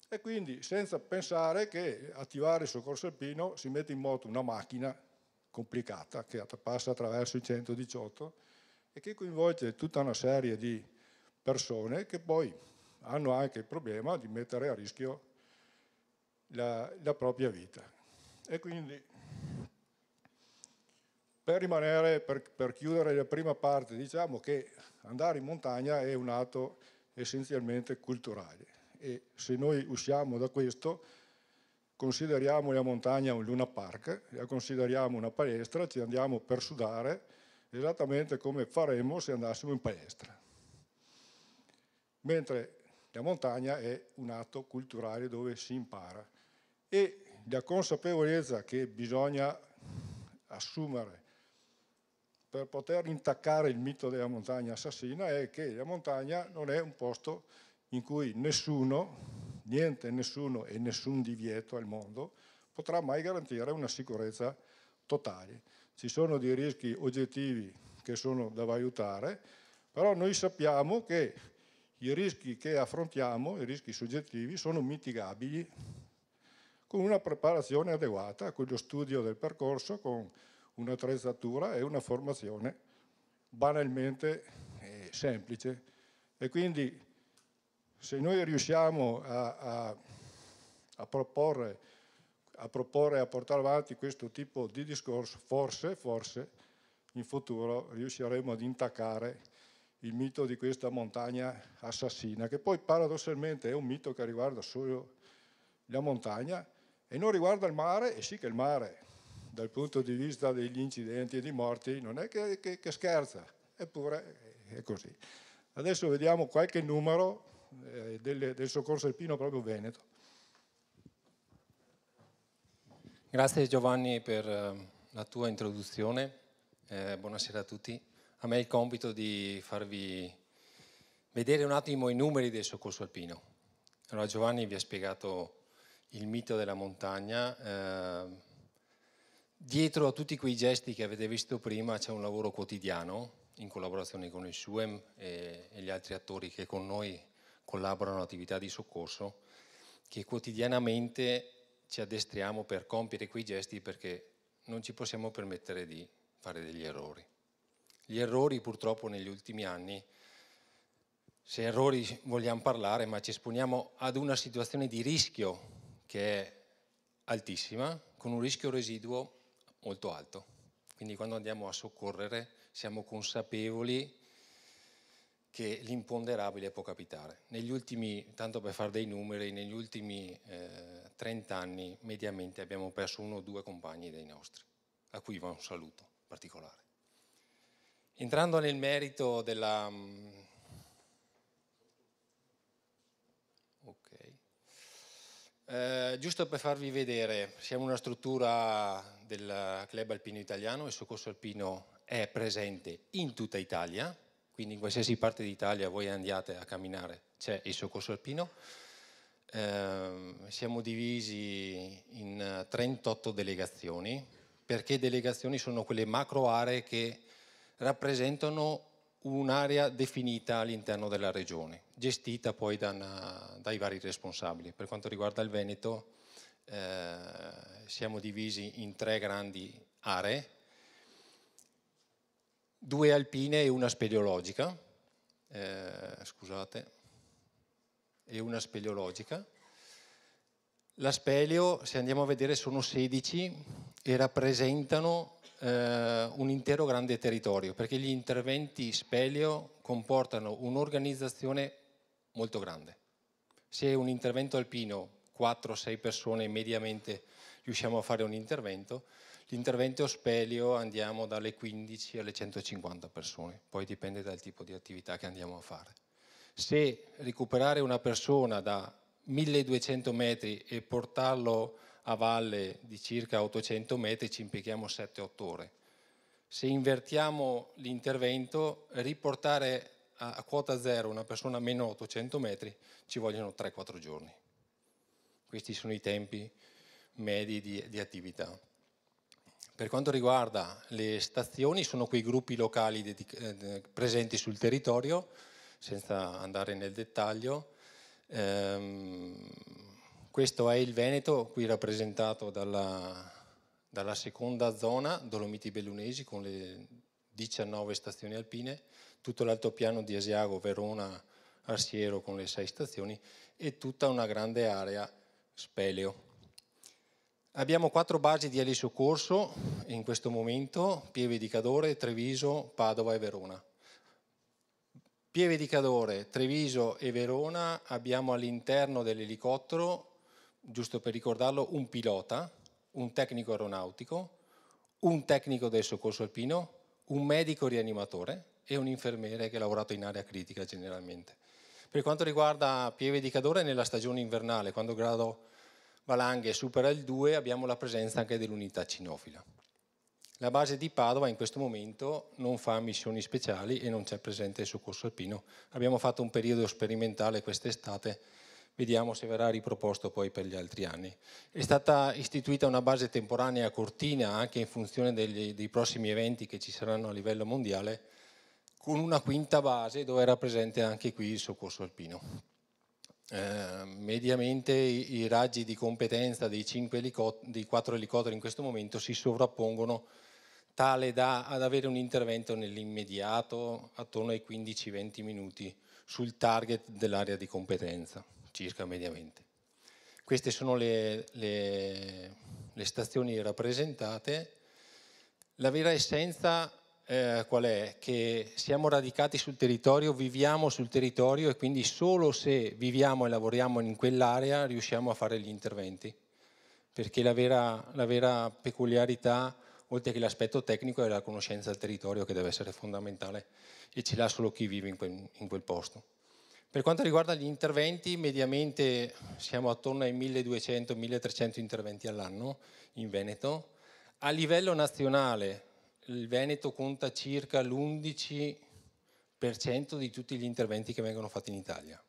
e quindi senza pensare che attivare il soccorso alpino si mette in moto una macchina complicata che passa attraverso il 118 e che coinvolge tutta una serie di persone che poi hanno anche il problema di mettere a rischio la, la propria vita. E quindi per rimanere, per, per, chiudere la prima parte, diciamo che andare in montagna è un atto essenzialmente culturale e se noi usciamo da questo consideriamo la montagna un luna park, la consideriamo una palestra, ci andiamo per sudare esattamente come faremmo se andassimo in palestra. Mentre la montagna è un atto culturale dove si impara e la consapevolezza che bisogna assumere per poter intaccare il mito della montagna assassina è che la montagna non è un posto in cui nessuno, niente, nessuno e nessun divieto al mondo potrà mai garantire una sicurezza totale. Ci sono dei rischi oggettivi che sono da valutare, però noi sappiamo che i rischi che affrontiamo, i rischi soggettivi, sono mitigabili con una preparazione adeguata, con lo studio del percorso, con un'attrezzatura e una formazione banalmente eh, semplice. E quindi se noi riusciamo a, a, a, proporre, a proporre, a portare avanti questo tipo di discorso, forse, forse in futuro riusciremo ad intaccare il mito di questa montagna assassina, che poi paradossalmente è un mito che riguarda solo la montagna e non riguarda il mare, e sì che il mare dal punto di vista degli incidenti e di morti non è che, che, che scherza, eppure è così. Adesso vediamo qualche numero eh, del, del soccorso alpino proprio veneto. Grazie Giovanni per eh, la tua introduzione, eh, buonasera a tutti. A me è il compito di farvi vedere un attimo i numeri del soccorso alpino. Allora Giovanni vi ha spiegato il mito della montagna, eh, dietro a tutti quei gesti che avete visto prima c'è un lavoro quotidiano in collaborazione con il SUEM e, e gli altri attori che con noi collaborano all'attività di soccorso, che quotidianamente ci addestriamo per compiere quei gesti perché non ci possiamo permettere di fare degli errori. Gli errori purtroppo negli ultimi anni, se errori vogliamo parlare, ma ci esponiamo ad una situazione di rischio che è altissima, con un rischio residuo molto alto. Quindi quando andiamo a soccorrere siamo consapevoli che l'imponderabile può capitare. Negli ultimi, tanto per fare dei numeri, negli ultimi eh, 30 anni mediamente abbiamo perso uno o due compagni dei nostri, a cui va un saluto particolare. Entrando nel merito della, mm, Eh, giusto per farvi vedere, siamo una struttura del Club Alpino Italiano, il soccorso alpino è presente in tutta Italia, quindi in qualsiasi parte d'Italia voi andiate a camminare c'è il soccorso alpino. Eh, siamo divisi in 38 delegazioni, perché delegazioni sono quelle macro aree che rappresentano un'area definita all'interno della regione, gestita poi da una, dai vari responsabili. Per quanto riguarda il Veneto eh, siamo divisi in tre grandi aree, due alpine e una speleologica, eh, scusate, e una speleologica, la Spelio, se andiamo a vedere, sono 16 e rappresentano eh, un intero grande territorio, perché gli interventi Spelio comportano un'organizzazione molto grande. Se un intervento alpino 4-6 persone mediamente riusciamo a fare un intervento, l'intervento Spelio andiamo dalle 15 alle 150 persone, poi dipende dal tipo di attività che andiamo a fare. Se recuperare una persona da 1200 metri e portarlo a valle di circa 800 metri ci impieghiamo 7-8 ore. Se invertiamo l'intervento, riportare a quota zero una persona a meno 800 metri ci vogliono 3-4 giorni. Questi sono i tempi medi di, di attività. Per quanto riguarda le stazioni, sono quei gruppi locali dedica- eh, presenti sul territorio, senza andare nel dettaglio, Ehm, questo è il Veneto, qui rappresentato dalla, dalla seconda zona, Dolomiti Bellunesi, con le 19 stazioni alpine, tutto l'altopiano di Asiago, Verona, Arsiero con le 6 stazioni e tutta una grande area speleo. Abbiamo quattro basi di elisoccorso in questo momento, Pieve di Cadore, Treviso, Padova e Verona. Pieve di Cadore, Treviso e Verona abbiamo all'interno dell'elicottero, giusto per ricordarlo, un pilota, un tecnico aeronautico, un tecnico del soccorso alpino, un medico rianimatore e un infermiere che ha lavorato in area critica generalmente. Per quanto riguarda Pieve di Cadore, nella stagione invernale, quando il grado valanghe supera il 2, abbiamo la presenza anche dell'unità cinofila. La base di Padova in questo momento non fa missioni speciali e non c'è presente il soccorso alpino. Abbiamo fatto un periodo sperimentale quest'estate, vediamo se verrà riproposto poi per gli altri anni. È stata istituita una base temporanea a Cortina anche in funzione degli, dei prossimi eventi che ci saranno a livello mondiale, con una quinta base dove era presente anche qui il soccorso alpino. Eh, mediamente i, i, raggi di competenza dei, elicotteri, dei quattro elicotteri in questo momento si sovrappongono tale da ad avere un intervento nell'immediato attorno ai 15-20 minuti sul target dell'area di competenza, circa mediamente. Queste sono le, le, le stazioni rappresentate. La vera essenza eh, qual è? Che siamo radicati sul territorio, viviamo sul territorio e quindi solo se viviamo e lavoriamo in quell'area riusciamo a fare gli interventi, perché la vera, la vera peculiarità oltre che l'aspetto tecnico è la conoscenza del territorio che deve essere fondamentale e ce l'ha solo chi vive in quel, in quel posto. Per quanto riguarda gli interventi, mediamente siamo attorno ai 1200-1300 interventi all'anno in Veneto. A livello nazionale il Veneto conta circa l'11% di tutti gli interventi che vengono fatti in Italia.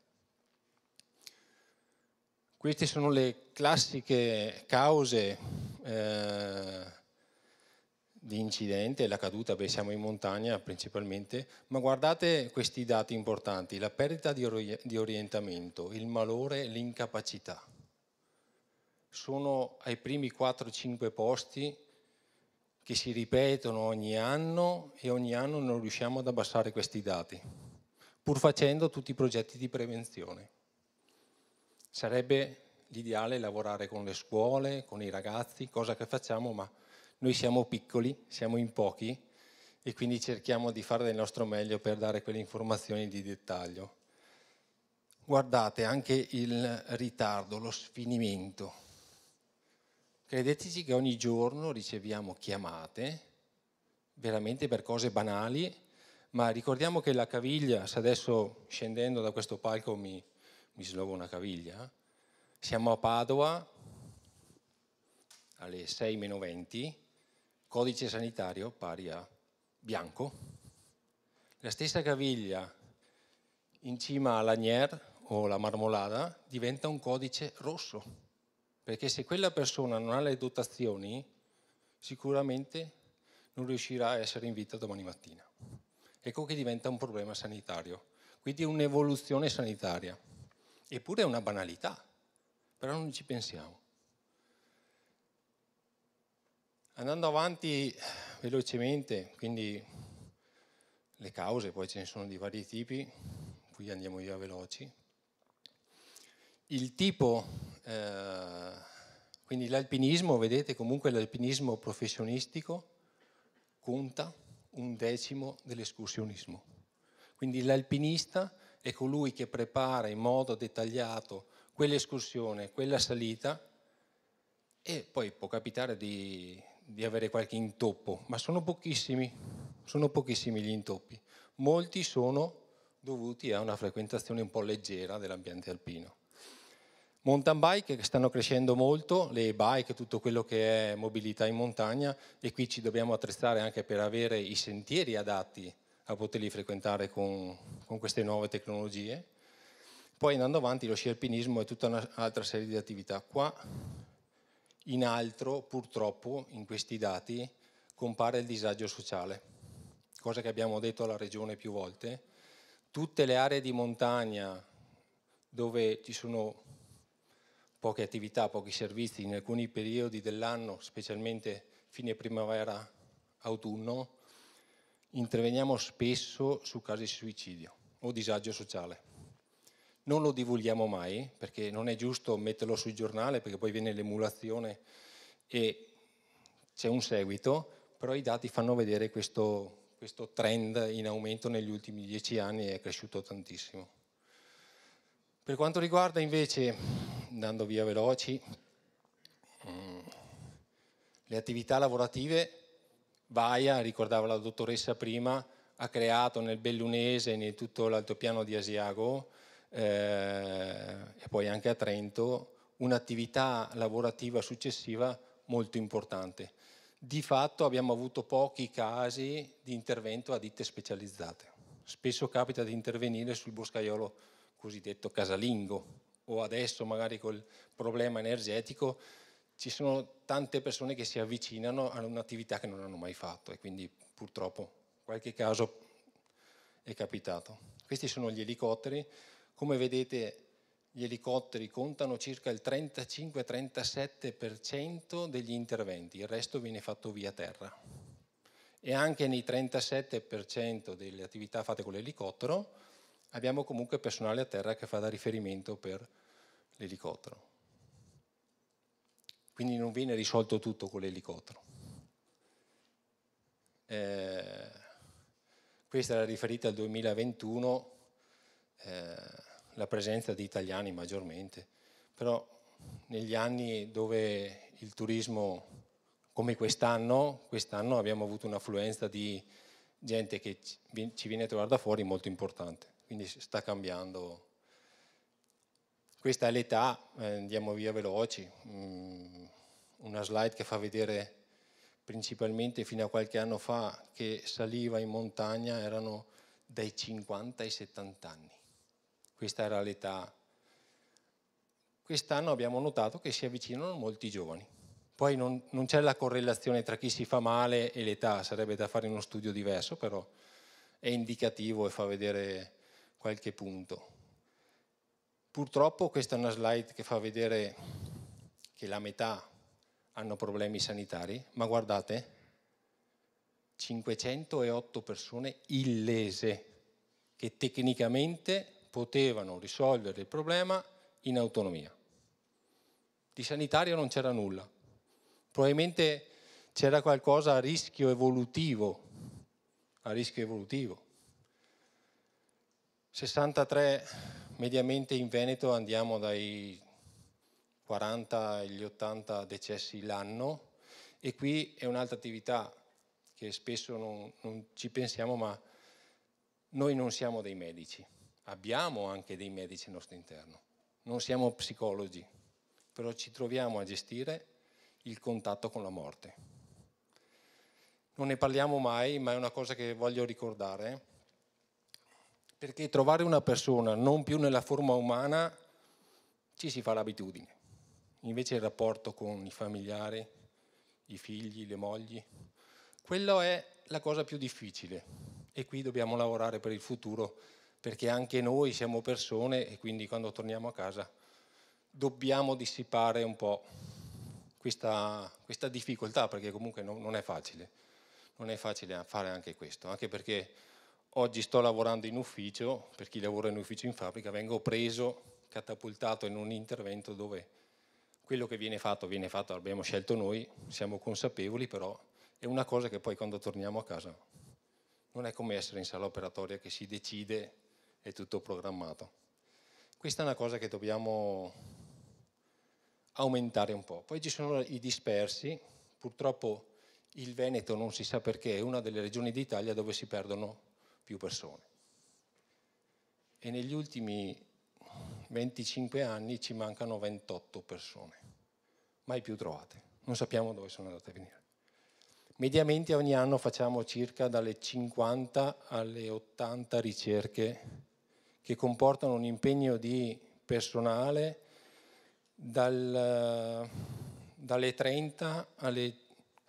Queste sono le classiche cause eh, di incidente, la caduta, beh siamo in montagna principalmente, ma guardate questi dati importanti, la perdita di, ori- di orientamento, il malore, l'incapacità. Sono ai primi 4-5 posti che si ripetono ogni anno e ogni anno non riusciamo ad abbassare questi dati, pur facendo tutti i progetti di prevenzione. Sarebbe l'ideale lavorare con le scuole, con i ragazzi, cosa che facciamo, ma noi siamo piccoli, siamo in pochi e quindi cerchiamo di fare del nostro meglio per dare quelle informazioni di dettaglio. Guardate anche il ritardo, lo sfinimento. Credeteci che ogni giorno riceviamo chiamate veramente per cose banali, ma ricordiamo che la caviglia, se adesso scendendo da questo palco mi, mi slovo una caviglia, siamo a Padova alle 6 meno 20, codice sanitario pari a bianco, la stessa caviglia in cima all'agnier o la marmolada diventa un codice rosso, perché se quella persona non ha le dotazioni, sicuramente non riuscirà a essere in vita domani mattina. Ecco che diventa un problema sanitario, quindi un'evoluzione sanitaria. Eppure è una banalità, però non ci pensiamo. Andando avanti velocemente, quindi le cause, poi ce ne sono di vari tipi, qui andiamo via veloci. Il tipo, eh, quindi l'alpinismo, vedete comunque l'alpinismo professionistico conta un decimo dell'escursionismo. Quindi l'alpinista è colui che prepara in modo dettagliato quell'escursione, quella salita e poi può capitare di di avere qualche intoppo, ma sono pochissimi, sono pochissimi gli intoppi. Molti sono dovuti a una frequentazione un po' leggera dell'ambiente alpino. Mountain bike che stanno crescendo molto, le bike tutto quello che è mobilità in montagna e qui ci dobbiamo attrezzare anche per avere i sentieri adatti a poterli frequentare con, con queste nuove tecnologie. Poi andando avanti lo sci alpinismo e tutta un'altra serie di attività. Qua in altro, purtroppo, in questi dati compare il disagio sociale, cosa che abbiamo detto alla Regione più volte. Tutte le aree di montagna dove ci sono poche attività, pochi servizi in alcuni periodi dell'anno, specialmente fine primavera, autunno, interveniamo spesso su casi di suicidio o disagio sociale non lo divulghiamo mai perché non è giusto metterlo sul giornale perché poi viene l'emulazione e c'è un seguito, però i dati fanno vedere questo, questo trend in aumento negli ultimi dieci anni e è cresciuto tantissimo. Per quanto riguarda invece, andando via veloci, mm, le attività lavorative, Vaia, ricordava la dottoressa prima, ha creato nel Bellunese e in tutto l'altopiano di Asiago eh, e poi anche a Trento, un'attività lavorativa successiva molto importante. Di fatto abbiamo avuto pochi casi di intervento a ditte specializzate. Spesso capita di intervenire sul boscaiolo cosiddetto casalingo o adesso magari col problema energetico ci sono tante persone che si avvicinano a un'attività che non hanno mai fatto e quindi purtroppo qualche caso è capitato. Questi sono gli elicotteri, come vedete gli elicotteri contano circa il 35-37% degli interventi, il resto viene fatto via terra. E anche nei 37% delle attività fatte con l'elicottero abbiamo comunque personale a terra che fa da riferimento per l'elicottero. Quindi non viene risolto tutto con l'elicottero. Eh, questa era riferita al 2021. Eh, la presenza di italiani maggiormente, però negli anni dove il turismo, come quest'anno, quest'anno abbiamo avuto un'affluenza di gente che ci viene a trovare da fuori molto importante, quindi sta cambiando. Questa è l'età, eh, andiamo via veloci, mm, una slide che fa vedere principalmente fino a qualche anno fa che saliva in montagna erano dai 50 ai 70 anni questa era l'età. Quest'anno abbiamo notato che si avvicinano molti giovani. Poi non, non c'è la correlazione tra chi si fa male e l'età, sarebbe da fare uno studio diverso, però è indicativo e fa vedere qualche punto. Purtroppo questa è una slide che fa vedere che la metà hanno problemi sanitari, ma guardate, 508 persone illese, che tecnicamente potevano risolvere il problema in autonomia. Di sanitario non c'era nulla, probabilmente c'era qualcosa a rischio evolutivo, a rischio evolutivo. 63 mediamente in Veneto andiamo dai 40 agli 80 decessi l'anno e qui è un'altra attività che spesso non, non ci pensiamo ma noi non siamo dei medici abbiamo anche dei medici al nostro interno, non siamo psicologi, però ci troviamo a gestire il contatto con la morte. Non ne parliamo mai, ma è una cosa che voglio ricordare, perché trovare una persona non più nella forma umana ci si fa l'abitudine, invece il rapporto con i familiari, i figli, le mogli, quello è la cosa più difficile e qui dobbiamo lavorare per il futuro perché anche noi siamo persone e quindi quando torniamo a casa dobbiamo dissipare un po' questa, questa difficoltà, perché comunque non, non, è facile, non è facile fare anche questo, anche perché oggi sto lavorando in ufficio, per chi lavora in ufficio in fabbrica, vengo preso, catapultato in un intervento dove quello che viene fatto viene fatto, l'abbiamo scelto noi, siamo consapevoli, però è una cosa che poi quando torniamo a casa non è come essere in sala operatoria che si decide è tutto programmato. Questa è una cosa che dobbiamo aumentare un po'. Poi ci sono i dispersi, purtroppo il Veneto non si sa perché è una delle regioni d'Italia dove si perdono più persone. E negli ultimi 25 anni ci mancano 28 persone, mai più trovate, non sappiamo dove sono andate a venire. Mediamente ogni anno facciamo circa dalle 50 alle 80 ricerche che comportano un impegno di personale dal, dalle 30 alle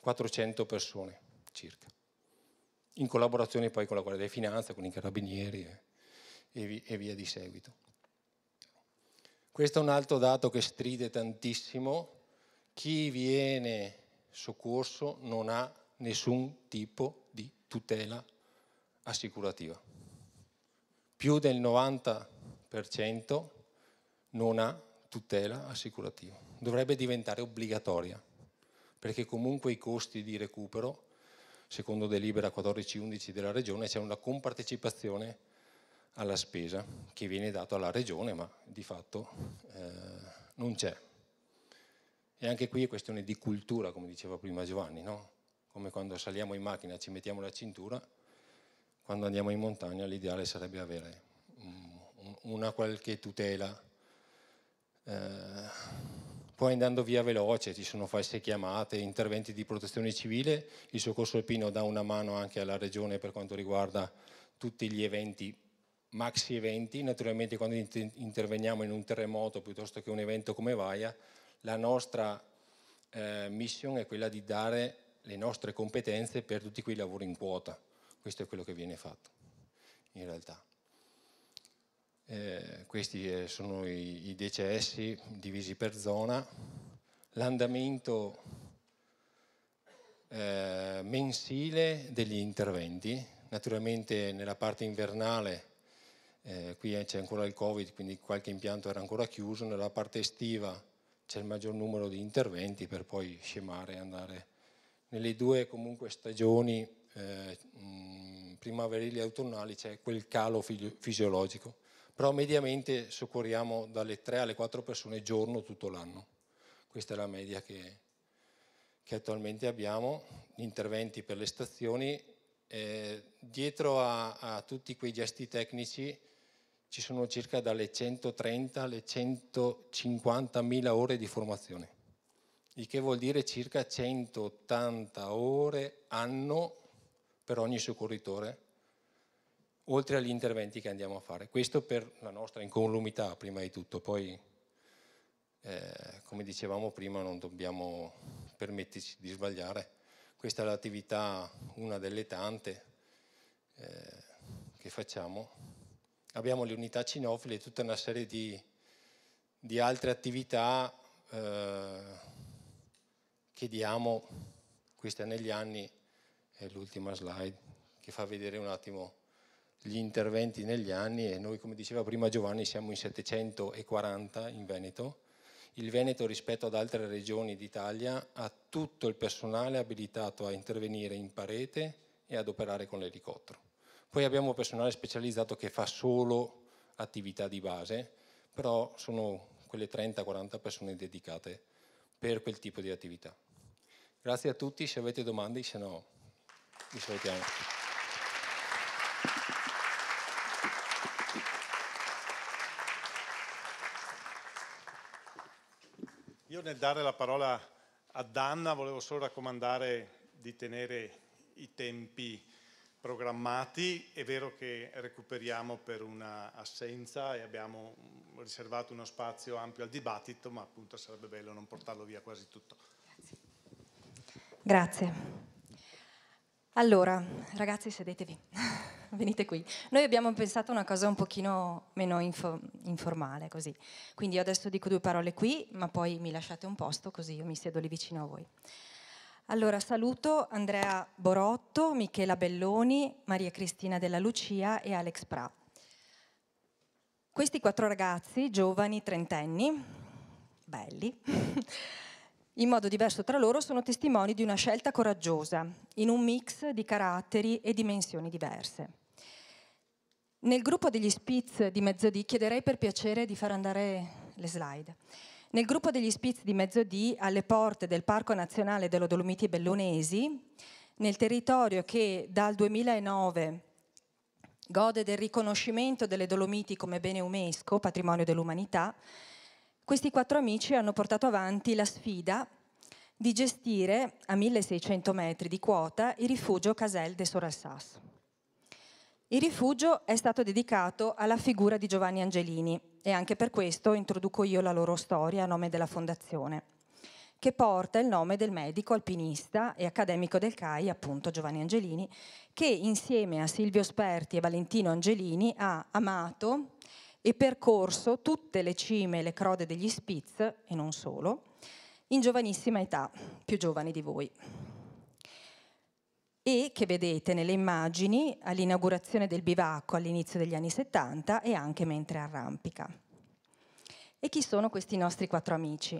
400 persone circa, in collaborazione poi con la Guardia di Finanza, con i carabinieri e, e via di seguito. Questo è un altro dato che stride tantissimo. Chi viene soccorso non ha nessun tipo di tutela assicurativa più del 90% non ha tutela assicurativa. Dovrebbe diventare obbligatoria, perché comunque i costi di recupero, secondo delibera 14-11 della Regione, c'è una compartecipazione alla spesa che viene data alla Regione, ma di fatto eh, non c'è. E anche qui è questione di cultura, come diceva prima Giovanni, no? come quando saliamo in macchina ci mettiamo la cintura quando andiamo in montagna l'ideale sarebbe avere una qualche tutela. Eh, poi andando via veloce ci sono false chiamate, interventi di protezione civile, il soccorso alpino dà una mano anche alla regione per quanto riguarda tutti gli eventi, maxi eventi, naturalmente quando interveniamo in un terremoto piuttosto che un evento come Vaia, la nostra eh, missione è quella di dare le nostre competenze per tutti quei lavori in quota. Questo è quello che viene fatto, in realtà. Eh, questi eh, sono i, i decessi divisi per zona. L'andamento eh, mensile degli interventi, naturalmente nella parte invernale eh, qui c'è ancora il Covid, quindi qualche impianto era ancora chiuso, nella parte estiva c'è il maggior numero di interventi per poi scemare e andare nelle due comunque stagioni eh, mm, primaverili e autunnali c'è quel calo fisiologico, però mediamente soccorriamo dalle 3 alle 4 persone giorno tutto l'anno. Questa è la media che, che attualmente abbiamo, gli interventi per le stazioni. Eh, dietro a, a tutti quei gesti tecnici ci sono circa dalle 130 alle 150 mila ore di formazione, il che vuol dire circa 180 ore anno per ogni soccorritore, oltre agli interventi che andiamo a fare. Questo per la nostra incolumità, prima di tutto. Poi, eh, come dicevamo prima, non dobbiamo permetterci di sbagliare. Questa è l'attività, una delle tante eh, che facciamo. Abbiamo le unità cinofile e tutta una serie di, di altre attività eh, che diamo, questa negli anni, è l'ultima slide che fa vedere un attimo gli interventi negli anni e noi come diceva prima Giovanni siamo in 740 in Veneto. Il Veneto rispetto ad altre regioni d'Italia ha tutto il personale abilitato a intervenire in parete e ad operare con l'elicottero. Poi abbiamo personale specializzato che fa solo attività di base, però sono quelle 30-40 persone dedicate per quel tipo di attività. Grazie a tutti, se avete domande, se no... Vi salutiamo. Io nel dare la parola a Danna volevo solo raccomandare di tenere i tempi programmati. È vero che recuperiamo per un'assenza e abbiamo riservato uno spazio ampio al dibattito, ma appunto sarebbe bello non portarlo via quasi tutto. Grazie. Grazie. Allora, ragazzi, sedetevi, venite qui. Noi abbiamo pensato una cosa un pochino meno info- informale, così. Quindi io adesso dico due parole qui, ma poi mi lasciate un posto, così io mi siedo lì vicino a voi. Allora, saluto Andrea Borotto, Michela Belloni, Maria Cristina Della Lucia e Alex Pra. Questi quattro ragazzi, giovani trentenni, belli, in modo diverso tra loro, sono testimoni di una scelta coraggiosa, in un mix di caratteri e dimensioni diverse. Nel gruppo degli Spitz di mezzodì chiederei per piacere di far andare le slide. Nel gruppo degli Spitz di mezzodì, alle porte del Parco Nazionale dello Dolomiti Bellonesi, nel territorio che dal 2009 gode del riconoscimento delle Dolomiti come bene UNESCO, patrimonio dell'umanità, questi quattro amici hanno portato avanti la sfida di gestire a 1600 metri di quota il rifugio Casel de Sorassas. Il rifugio è stato dedicato alla figura di Giovanni Angelini e anche per questo introduco io la loro storia a nome della fondazione, che porta il nome del medico alpinista e accademico del CAI, appunto Giovanni Angelini, che insieme a Silvio Sperti e Valentino Angelini ha amato e percorso tutte le cime e le crode degli Spitz, e non solo, in giovanissima età, più giovani di voi. E che vedete nelle immagini all'inaugurazione del bivacco all'inizio degli anni 70 e anche mentre arrampica. E chi sono questi nostri quattro amici?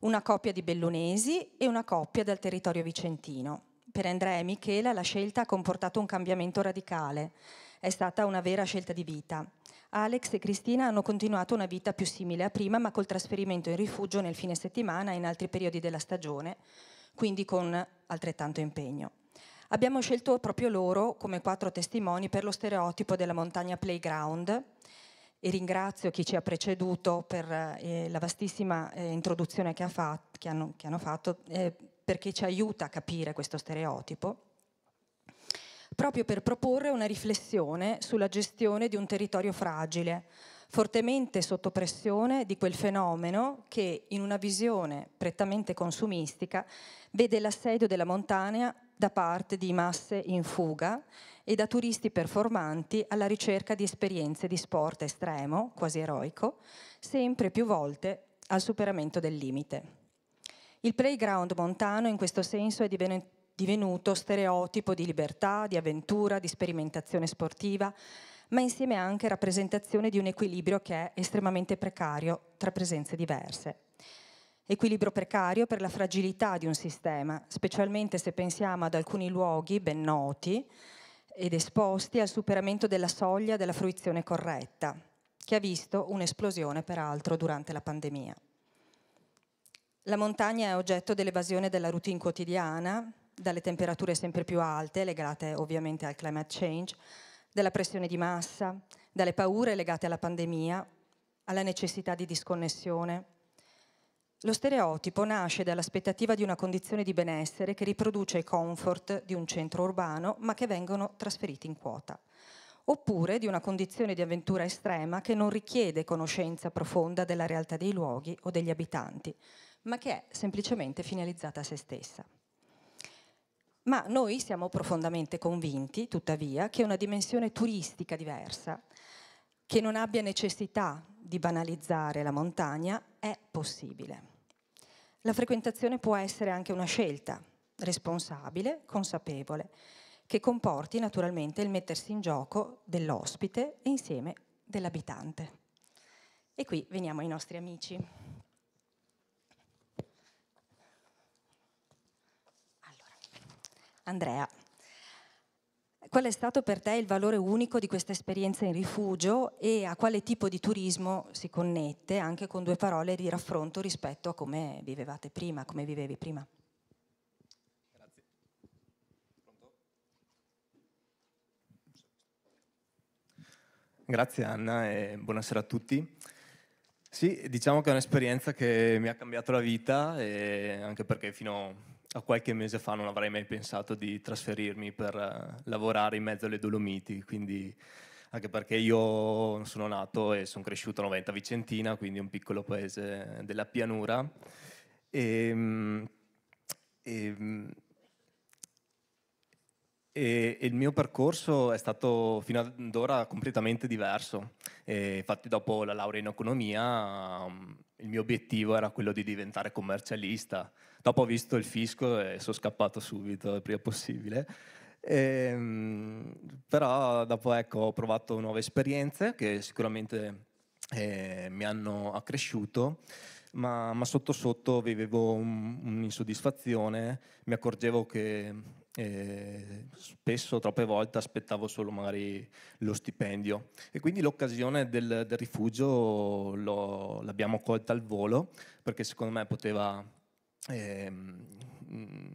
Una coppia di bellunesi e una coppia dal territorio vicentino. Per Andrea e Michela la scelta ha comportato un cambiamento radicale, è stata una vera scelta di vita Alex e Cristina hanno continuato una vita più simile a prima, ma col trasferimento in rifugio nel fine settimana e in altri periodi della stagione, quindi con altrettanto impegno. Abbiamo scelto proprio loro come quattro testimoni per lo stereotipo della montagna playground e ringrazio chi ci ha preceduto per eh, la vastissima eh, introduzione che, ha fatto, che, hanno, che, hanno, fatto eh, perché ci aiuta a capire questo stereotipo proprio per proporre una riflessione sulla gestione di un territorio fragile, fortemente sotto pressione di quel fenomeno che in una visione prettamente consumistica vede l'assedio della montagna da parte di masse in fuga e da turisti performanti alla ricerca di esperienze di sport estremo, quasi eroico, sempre più volte al superamento del limite. Il playground montano in questo senso è divenuto divenuto stereotipo di libertà, di avventura, di sperimentazione sportiva, ma insieme anche rappresentazione di un equilibrio che è estremamente precario tra presenze diverse. Equilibrio precario per la fragilità di un sistema, specialmente se pensiamo ad alcuni luoghi ben noti ed esposti al superamento della soglia della fruizione corretta, che ha visto un'esplosione peraltro durante la pandemia. La montagna è oggetto dell'evasione della routine quotidiana, dalle temperature sempre più alte, legate ovviamente al climate change, dalla pressione di massa, dalle paure legate alla pandemia, alla necessità di disconnessione. Lo stereotipo nasce dall'aspettativa di una condizione di benessere che riproduce i comfort di un centro urbano, ma che vengono trasferiti in quota oppure di una condizione di avventura estrema che non richiede conoscenza profonda della realtà dei luoghi o degli abitanti, ma che è semplicemente finalizzata a se stessa ma noi siamo profondamente convinti, tuttavia, che una dimensione turistica diversa, che non abbia necessità di banalizzare la montagna, è possibile. La frequentazione può essere anche una scelta, responsabile, consapevole, che comporti naturalmente il mettersi in gioco dell'ospite e insieme dell'abitante. E qui veniamo ai nostri amici. Andrea. Qual è stato per te il valore unico di questa esperienza in rifugio e a quale tipo di turismo si connette anche con due parole di raffronto rispetto a come vivevate prima, come vivevi prima? Grazie. Anna e buonasera a tutti. Sì, diciamo che è un'esperienza che mi ha cambiato la vita anche perché fino a qualche mese fa non avrei mai pensato di trasferirmi per eh, lavorare in mezzo alle Dolomiti, quindi anche perché io sono nato e sono cresciuto a 90 Vicentina, quindi un piccolo paese della pianura. E, ehm, ehm, e, e, il mio percorso è stato fino ad ora completamente diverso. E infatti, dopo la laurea in economia, mm, il mio obiettivo era quello di diventare commercialista Dopo ho visto il fisco e sono scappato subito il prima possibile. E, ehm, però dopo ecco, ho provato nuove esperienze che sicuramente eh, mi hanno accresciuto, ma, ma sotto sotto vivevo un, un'insoddisfazione, mi accorgevo che eh, spesso, troppe volte aspettavo solo magari lo stipendio e quindi l'occasione del, del rifugio l'abbiamo colta al volo perché secondo me poteva Ehm, mm,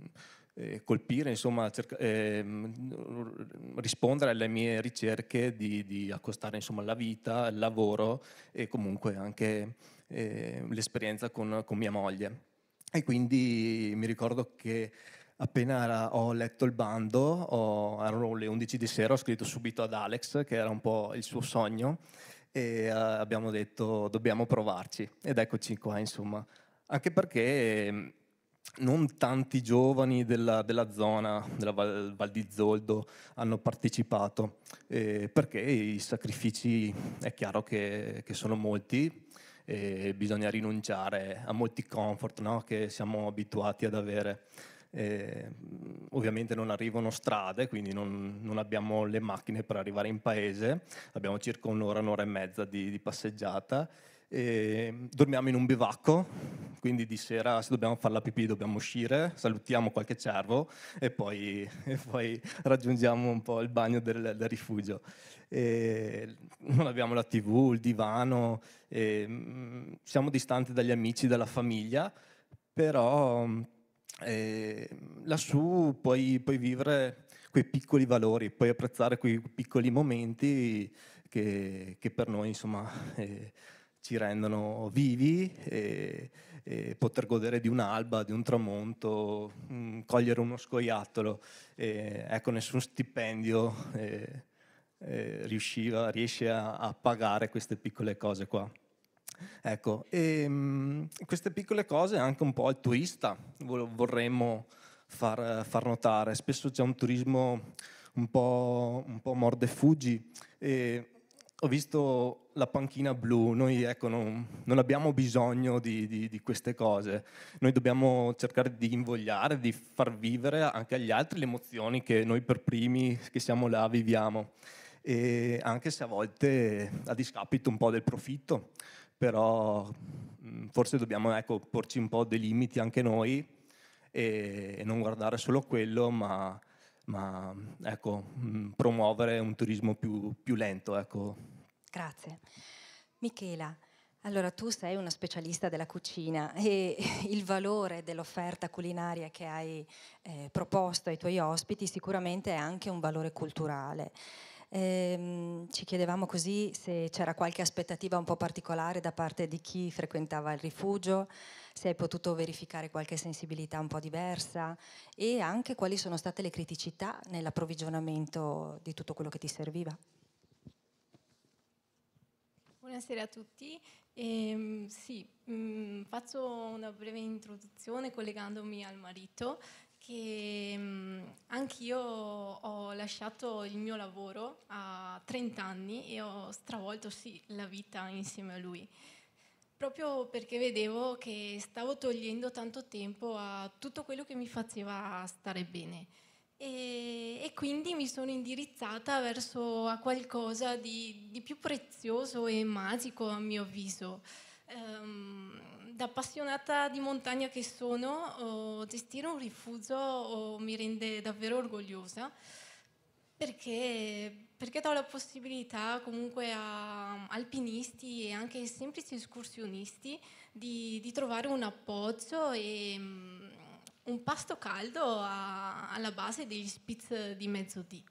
eh, colpire, insomma, cerca, ehm, rispondere alle mie ricerche di, di accostare insomma, la vita, il lavoro e comunque anche eh, l'esperienza con, con, mia moglie. E quindi mi ricordo che appena ho letto il bando, ho, erano le 11 di sera, ho scritto subito ad Alex, che era un po' il suo sogno, e eh, abbiamo detto dobbiamo provarci. Ed eccoci qua, insomma. Anche perché ehm, non tanti giovani della, della zona, della Val, Val, di Zoldo, hanno partecipato, eh, perché i sacrifici è chiaro che, che sono molti, e bisogna rinunciare a molti comfort no? che siamo abituati ad avere. Eh, ovviamente non arrivano strade, quindi non, non, abbiamo le macchine per arrivare in paese, abbiamo circa un'ora, un'ora e mezza di, di passeggiata e dormiamo in un bivacco, quindi di sera se dobbiamo fare la pipì dobbiamo uscire, salutiamo qualche cervo e poi, e poi raggiungiamo un po' il bagno del, del rifugio. E non abbiamo la tv, il divano, mm, siamo distanti dagli amici, dalla famiglia, però eh, lassù puoi, puoi vivere quei piccoli valori, puoi apprezzare quei piccoli momenti che, che per noi insomma, eh, ci rendono vivi e, e poter godere di un'alba, di un tramonto, mh, mm, cogliere uno scoiattolo. E, ecco, nessun stipendio e, riusciva, riesce a, a pagare queste piccole cose qua. Ecco, e, ehm, mh, queste piccole cose anche un po' al altruista vorremmo far, far notare. Spesso c'è un turismo un po', un po morde fuggi e ho visto la panchina blu, noi ecco, non, non, abbiamo bisogno di, di, di, queste cose, noi dobbiamo cercare di invogliare, di far vivere anche agli altri le emozioni che noi per primi che siamo là viviamo, e anche se a volte a discapito un po' del profitto, però forse dobbiamo ecco, porci un po' dei limiti anche noi e, e non guardare solo quello, ma ma ecco, promuovere un turismo più, più lento. Ecco. Grazie. Michela, allora tu sei una specialista della cucina e il valore dell'offerta culinaria che hai eh, proposto ai tuoi ospiti sicuramente è anche un valore culturale. Ehm, ci chiedevamo così se c'era qualche aspettativa un po' particolare da parte di chi frequentava il rifugio, se hai potuto verificare qualche sensibilità un po' diversa e anche quali sono state le criticità nell'approvvigionamento di tutto quello che ti serviva. Buonasera a tutti. Eh, sì, mh, mm, faccio una breve introduzione collegandomi al marito che mh, mm, anch'io ho lasciato il mio lavoro a 30 anni e ho stravolto sì, la vita insieme a lui, proprio perché vedevo che stavo togliendo tanto tempo a tutto quello che mi faceva stare bene. E, e, quindi mi sono indirizzata verso a qualcosa di, di più prezioso e magico a mio avviso. Um, da appassionata di montagna che sono, oh, gestire un rifugio oh, mi rende davvero orgogliosa perché, perché dà la possibilità comunque a alpinisti e anche semplici escursionisti di, di trovare un appoggio e, un pasto caldo a, alla base degli spitz di mezzodì.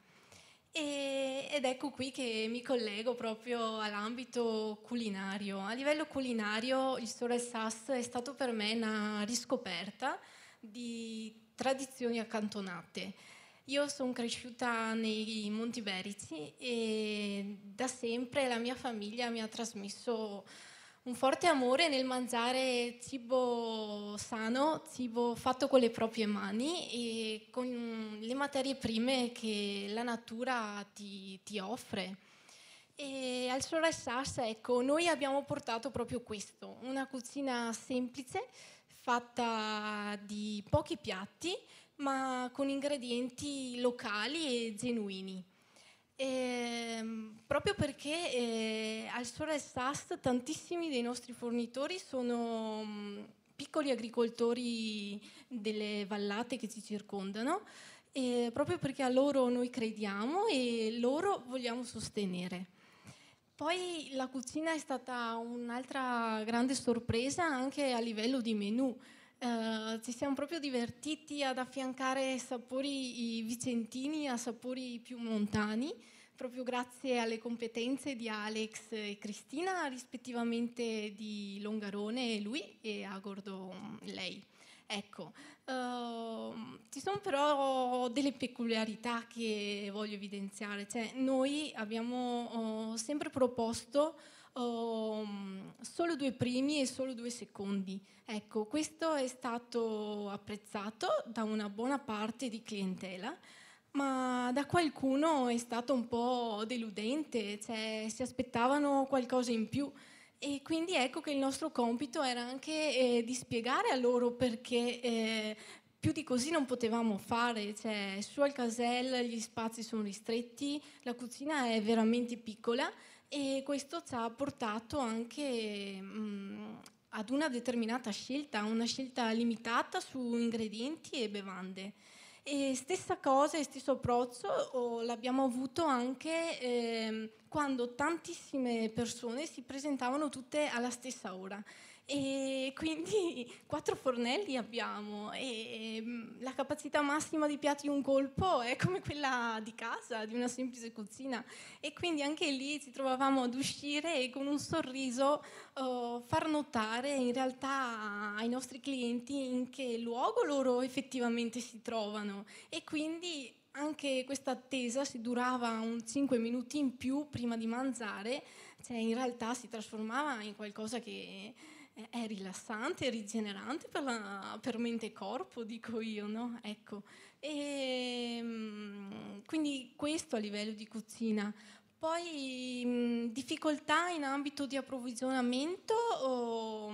E, ed ecco qui che mi collego proprio all'ambito culinario. A livello culinario il Sole Sass è stato per me una riscoperta di tradizioni accantonate. Io sono cresciuta nei Monti Berici e da sempre la mia famiglia mi ha trasmesso un forte amore nel mangiare cibo sano, cibo fatto con le proprie mani e con le materie prime che la natura ti, ti offre. E al Sorel Sass, ecco, noi abbiamo portato proprio questo, una cucina semplice, fatta di pochi piatti, ma con ingredienti locali e genuini. Eh, proprio perché eh, al Sorestast tantissimi dei nostri fornitori sono mh, mm, piccoli agricoltori delle vallate che ci circondano, eh, proprio perché a loro noi crediamo e loro vogliamo sostenere. Poi la cucina è stata un'altra grande sorpresa anche a livello di menù ci eh, siamo proprio divertiti ad affiancare sapori vicentini a sapori più montani, proprio grazie alle competenze di Alex e Cristina, rispettivamente di Longarone e lui e Agordo lei. Ecco, uh, ci sono però delle peculiarità che voglio evidenziare, cioè noi abbiamo uh, sempre proposto oh, solo due primi e solo due secondi. Ecco, questo è stato apprezzato da una buona parte di clientela, ma da qualcuno è stato un po' deludente, cioè si aspettavano qualcosa in più. E quindi ecco che il nostro compito era anche eh, di spiegare a loro perché eh, più di così non potevamo fare, cioè su al casel gli spazi sono ristretti, la cucina è veramente piccola e questo ci ha portato anche mh, ad una determinata scelta, una scelta limitata su ingredienti e bevande. E stessa cosa e stesso approccio oh, l'abbiamo avuto anche eh, quando tantissime persone si presentavano tutte alla stessa ora. E quindi quattro fornelli abbiamo e mm, la capacità massima di piatti in un colpo è come quella di casa, di una semplice cucina. E quindi anche lì ci trovavamo ad uscire e con un sorriso uh, far notare in realtà ai nostri clienti in che luogo loro effettivamente si trovano. E quindi anche questa attesa, se durava un 5 minuti in più prima di mangiare, cioè in realtà si trasformava in qualcosa che è rilassante, è rigenerante per, la, per mente e corpo, dico io, no? Ecco. E, ehm, quindi questo a livello di cucina. Poi mm, difficoltà in ambito di approvvigionamento, oh,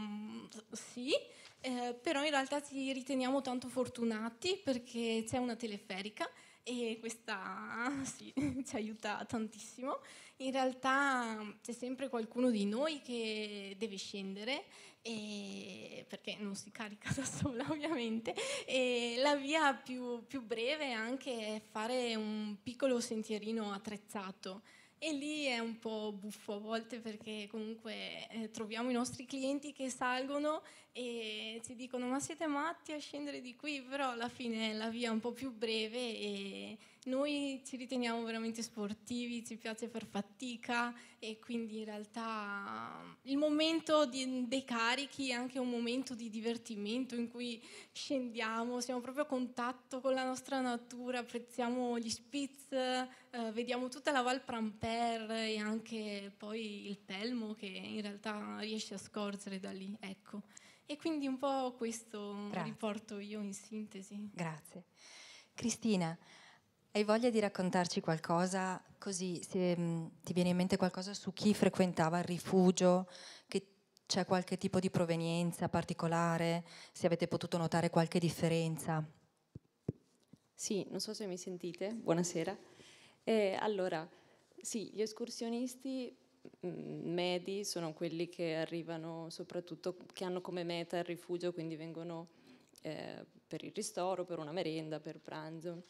sì, eh, però in realtà ci riteniamo tanto fortunati perché c'è una teleferica e questa sì, ci aiuta tantissimo in realtà c'è sempre qualcuno di noi che deve scendere, e, perché non si carica da sola ovviamente, e la via più, più breve anche è anche fare un piccolo sentierino attrezzato. E lì è un po' buffo a volte perché comunque eh, troviamo i nostri clienti che salgono e ti dicono ma siete matti a scendere di qui, però alla fine la via è un po' più breve e noi ci riteniamo veramente sportivi, ci piace far fatica e quindi in realtà il momento di, dei carichi è anche un momento di divertimento in cui scendiamo, siamo proprio a contatto con la nostra natura, apprezziamo gli spitz, eh, vediamo tutta la Val Pramper e anche poi il Telmo che in realtà riesce a scorgere da lì. Ecco. E quindi un po' questo Grazie. riporto io in sintesi. Grazie. Cristina, hai voglia di raccontarci qualcosa così, se mh, mm, ti viene in mente qualcosa su chi frequentava il rifugio, che c'è qualche tipo di provenienza particolare, se avete potuto notare qualche differenza? Sì, non so se mi sentite, buonasera. Eh, allora, sì, gli escursionisti Mm, medi sono quelli che arrivano soprattutto, che hanno come meta il rifugio, quindi vengono eh, per il ristoro, per una merenda, per pranzo.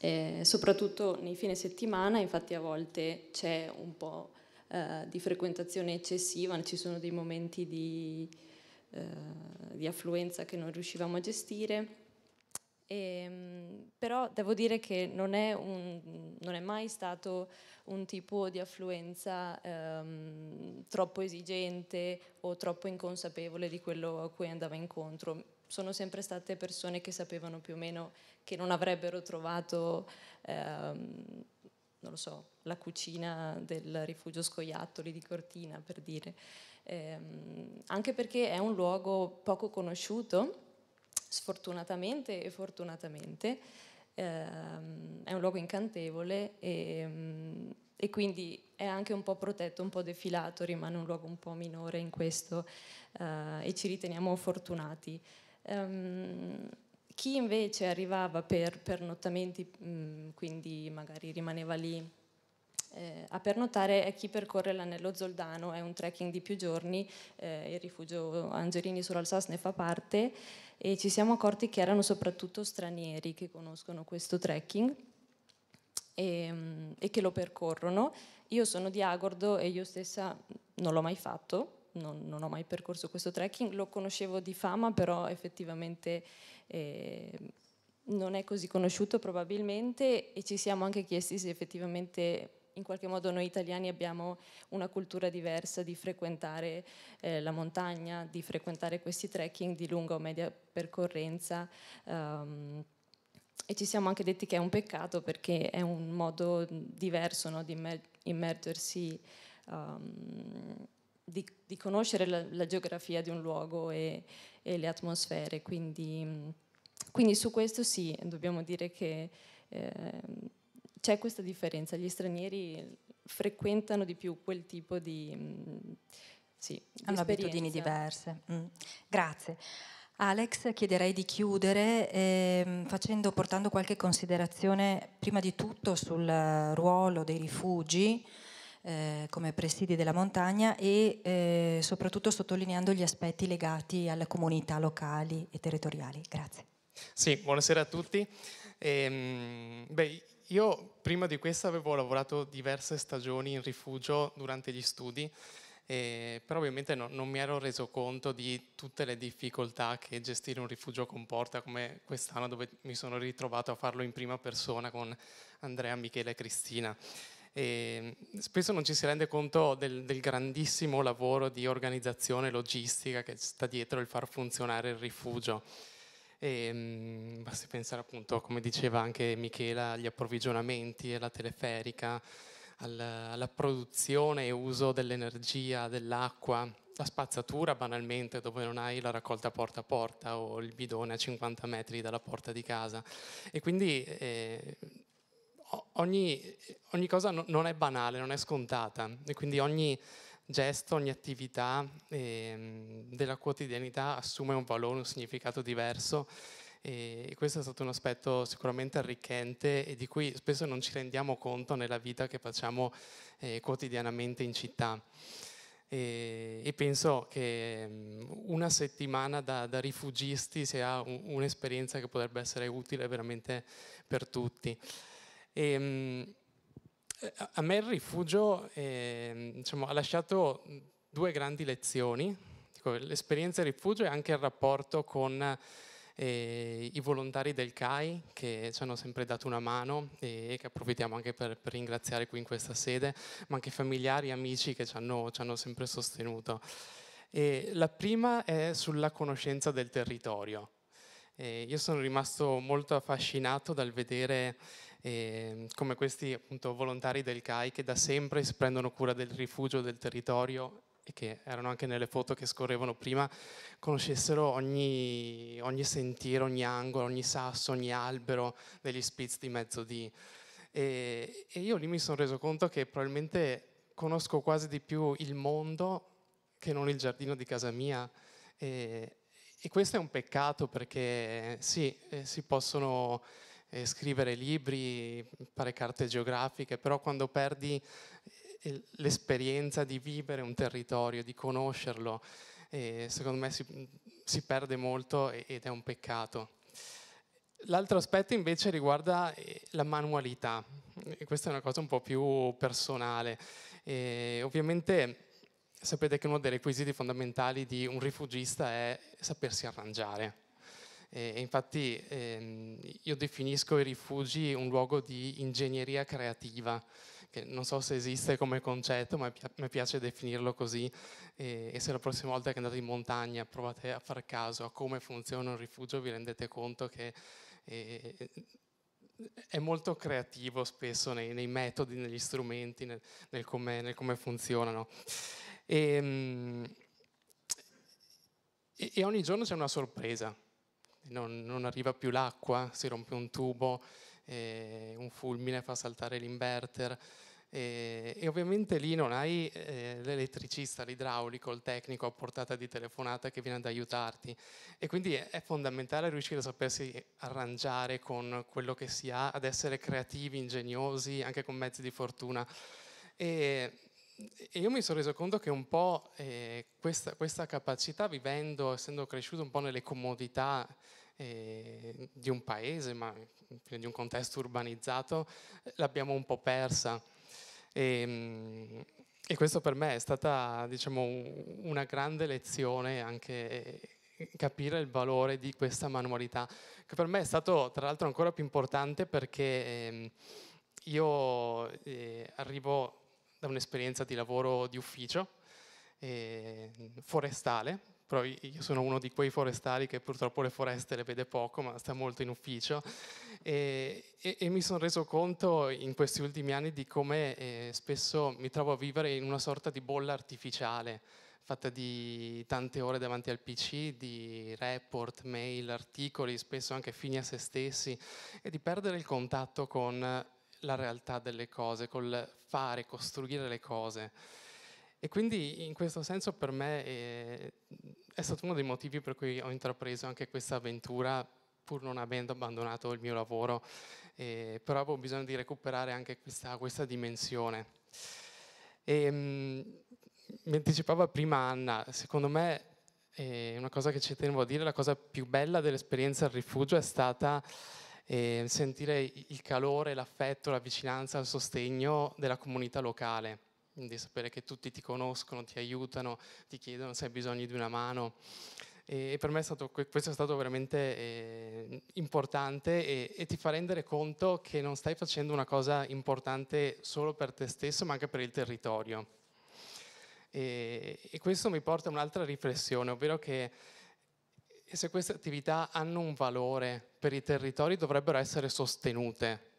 Eh, soprattutto nei fine settimana, infatti a volte c'è un po' eh, di frequentazione eccessiva, ci sono dei momenti di, eh, di affluenza che non riuscivamo a gestire e, ehm, però devo dire che non è, un, non è, mai stato un tipo di affluenza ehm, troppo esigente o troppo inconsapevole di quello a cui andava incontro. Sono sempre state persone che sapevano più o meno che non avrebbero trovato, ehm, non lo so, la cucina del rifugio scoiattoli di Cortina, per dire. Ehm, anche perché è un luogo poco conosciuto sfortunatamente e fortunatamente. Ehm, è un luogo incantevole e, mm, e, quindi è anche un po' protetto, un po' defilato, rimane un luogo un po' minore in questo eh, e ci riteniamo fortunati. Ehm, chi invece arrivava per pernottamenti, mm, quindi magari rimaneva lì eh, a pernottare è chi percorre l'anello Zoldano, è un trekking di più giorni, eh, il rifugio Angelini sull'Alsace ne fa parte e ci siamo accorti che erano soprattutto stranieri che conoscono questo trekking e, ehm, e che lo percorrono. Io sono di Agordo e io stessa non l'ho mai fatto, non, non, ho mai percorso questo trekking, lo conoscevo di fama, però effettivamente eh, non è così conosciuto probabilmente e ci siamo anche chiesti se effettivamente in qualche modo noi italiani abbiamo una cultura diversa di frequentare eh, la montagna, di frequentare questi trekking di lunga o media percorrenza. Um, e ci siamo anche detti che è un peccato perché è un modo diverso no, di immergersi, um, di, di, conoscere la, la, geografia di un luogo e, e le atmosfere. Quindi, quindi, su questo sì, dobbiamo dire che eh, c'è questa differenza, gli stranieri frequentano di più quel tipo di... Mm, sì, Hanno abitudini diverse. Mm. Grazie. Alex, chiederei di chiudere eh, facendo, portando qualche considerazione prima di tutto sul ruolo dei rifugi eh, come presidi della montagna e eh, soprattutto sottolineando gli aspetti legati alle comunità locali e territoriali. Grazie. Sì, buonasera a tutti. Ehm, beh, io prima di questa avevo lavorato diverse stagioni in rifugio durante gli studi, eh, però ovviamente no, non mi ero reso conto di tutte le difficoltà che gestire un rifugio comporta, come quest'anno dove mi sono ritrovato a farlo in prima persona con Andrea, Michele e Cristina. E spesso non ci si rende conto del, del grandissimo lavoro di organizzazione logistica che sta dietro il far funzionare il rifugio. Ehm, e, basti pensare appunto, come diceva anche Michela, agli approvvigionamenti, alla teleferica, alla, alla produzione e uso dell'energia, dell'acqua, la spazzatura banalmente dove non hai la raccolta porta a porta o il bidone a 50 metri dalla porta di casa. E quindi eh, ogni, ogni, cosa no, non è banale, non è scontata e quindi ogni gesto, ogni attività eh, della quotidianità assume un valore, un significato diverso e questo è stato un aspetto sicuramente arricchente e di cui spesso non ci rendiamo conto nella vita che facciamo eh, quotidianamente in città. E, e, penso che mm, una settimana da, da rifugisti sia un, un'esperienza che potrebbe essere utile veramente per tutti. E, mm, a me il rifugio eh, diciamo, ha lasciato due grandi lezioni, l'esperienza del rifugio e anche il rapporto con eh, i volontari del CAI che ci hanno sempre dato una mano e che approfittiamo anche per, per ringraziare qui in questa sede, ma anche familiari e amici che ci hanno, ci hanno sempre sostenuto. E la prima è sulla conoscenza del territorio. E eh, io sono rimasto molto affascinato dal vedere eh, come questi appunto, volontari del CAI che da sempre si prendono cura del rifugio del territorio e che erano anche nelle foto che scorrevano prima, conoscessero ogni, ogni sentiero, ogni angolo, ogni sasso, ogni albero degli spitz di mezzodì. E, e io lì mi sono reso conto che probabilmente conosco quasi di più il mondo che non il giardino di casa mia. E, e questo è un peccato perché sì, eh, si possono eh, scrivere libri, fare carte geografiche, però quando perdi eh, l'esperienza di vivere un territorio, di conoscerlo, eh, secondo me si, si, perde molto ed è un peccato. L'altro aspetto invece riguarda eh, la manualità, e questa è una cosa un po' più personale. Eh, ovviamente sapete che uno dei requisiti fondamentali di un rifugista è sapersi arrangiare e infatti ehm, io definisco i rifugi un luogo di ingegneria creativa, che non so se esiste come concetto, ma mi piace definirlo così e, e, se la prossima volta che andate in montagna provate a far caso a come funziona un rifugio vi rendete conto che eh, è molto creativo spesso nei, nei metodi, negli strumenti, nel, nel, come, nel come, funzionano. Ehm, e, e ogni giorno c'è una sorpresa non, non arriva più l'acqua, si rompe un tubo, eh, un fulmine fa saltare l'inverter. E, e, ovviamente lì non hai eh, l'elettricista, l'idraulico, il tecnico a portata di telefonata che viene ad aiutarti e quindi è, fondamentale riuscire a sapersi arrangiare con quello che si ha, ad essere creativi, ingegnosi, anche con mezzi di fortuna. E e io mi sono reso conto che un po' eh, questa, questa, capacità, vivendo, essendo cresciuto un po' nelle comodità eh, di un paese, ma di un contesto urbanizzato, l'abbiamo un po' persa. E, ehm, e questo per me è stata diciamo, una grande lezione anche eh, capire il valore di questa manualità, che per me è stato tra l'altro ancora più importante perché ehm, io eh, arrivo da un'esperienza di lavoro di ufficio eh, forestale, però io sono uno di quei forestali che purtroppo le foreste le vede poco, ma sta molto in ufficio, e, e, e mi sono reso conto in questi ultimi anni di come eh, spesso mi trovo a vivere in una sorta di bolla artificiale, fatta di tante ore davanti al PC, di report, mail, articoli, spesso anche fini a se stessi, e di perdere il contatto con la realtà delle cose, col fare, costruire le cose. E quindi in questo senso per me è, eh, è stato uno dei motivi per cui ho intrapreso anche questa avventura pur non avendo abbandonato il mio lavoro, eh, però avevo bisogno di recuperare anche questa, questa dimensione. E, ehm, mh, mi anticipava prima Anna, secondo me eh, una cosa che ci tenevo a dire, la cosa più bella dell'esperienza al rifugio è stata e sentire il calore, l'affetto, la vicinanza, il sostegno della comunità locale, di sapere che tutti ti conoscono, ti aiutano, ti chiedono se hai bisogno di una mano. E per me è stato, questo è stato veramente eh, importante e, e, ti fa rendere conto che non stai facendo una cosa importante solo per te stesso, ma anche per il territorio. E, e questo mi porta a un'altra riflessione, ovvero che e se queste attività hanno un valore per i territori dovrebbero essere sostenute,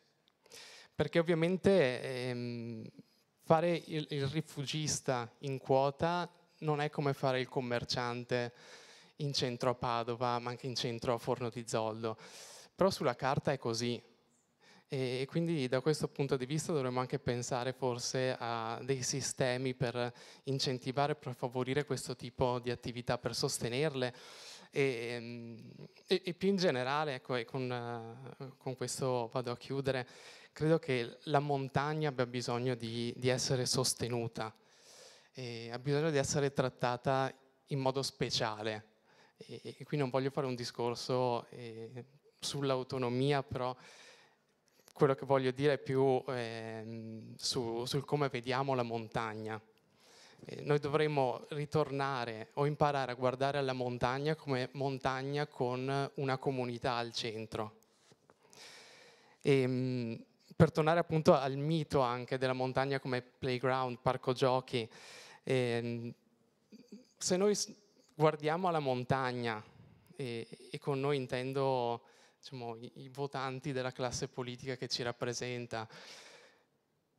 perché ovviamente ehm, fare il, il rifugista in quota non è come fare il commerciante in centro a Padova, ma anche in centro a Forno di Zoldo, però sulla carta è così. E quindi da questo punto di vista dovremmo anche pensare forse a dei sistemi per incentivare, per favorire questo tipo di attività, per sostenerle e, ehm, e, e più in generale, ecco, e con, con, questo vado a chiudere, credo che la montagna abbia bisogno di, di essere sostenuta, ha bisogno di essere trattata in modo speciale. E, e qui non voglio fare un discorso eh, sull'autonomia, però quello che voglio dire è più eh, su, sul come vediamo la montagna. Eh, noi dovremmo ritornare o imparare a guardare alla montagna come montagna con una comunità al centro. E, ehm, per tornare appunto al mito anche della montagna come playground, parco giochi, eh, se noi guardiamo alla montagna, eh, e, con noi intendo diciamo, i votanti della classe politica che ci rappresenta,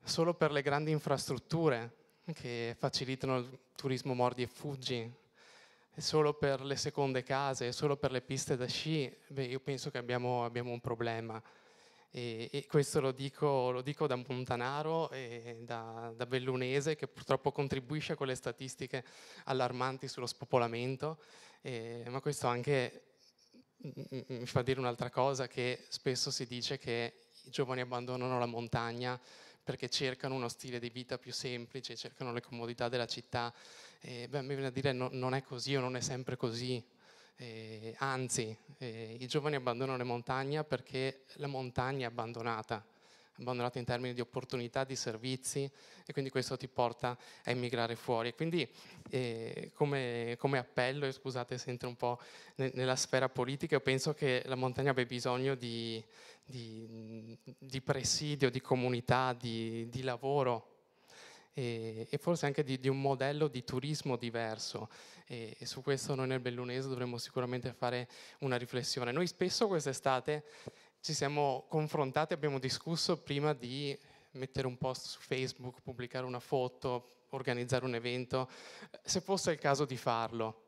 solo per le grandi infrastrutture, che facilitano il turismo mordi e fuggi, e solo per le seconde case, solo per le piste da sci, beh, io penso che abbiamo, abbiamo un problema. E, e questo lo dico, lo dico, da Montanaro e da, da Bellunese che purtroppo contribuisce con le statistiche allarmanti sullo spopolamento, e, ma questo anche mi fa dire un'altra cosa, che spesso si dice che i giovani abbandonano la montagna perché cercano uno stile di vita più semplice, cercano le comodità della città. E, beh, mi viene a dire no, non è così o non è sempre così. Eh, anzi, eh, i giovani abbandonano le montagne perché la montagna è abbandonata, abbandonata in termini di opportunità, di servizi e quindi questo ti porta a emigrare fuori. E quindi come, come, appello, e scusate se entro un po' ne, nella sfera politica, io penso che la montagna abbia bisogno di, di, di presidio, di comunità, di, di lavoro e, e, forse anche di, di, un modello di turismo diverso e, e su questo noi nel Bellunese dovremmo sicuramente fare una riflessione. Noi spesso quest'estate ci siamo confrontati, abbiamo discusso prima di mettere un post su Facebook, pubblicare una foto, organizzare un evento, se fosse il caso di farlo.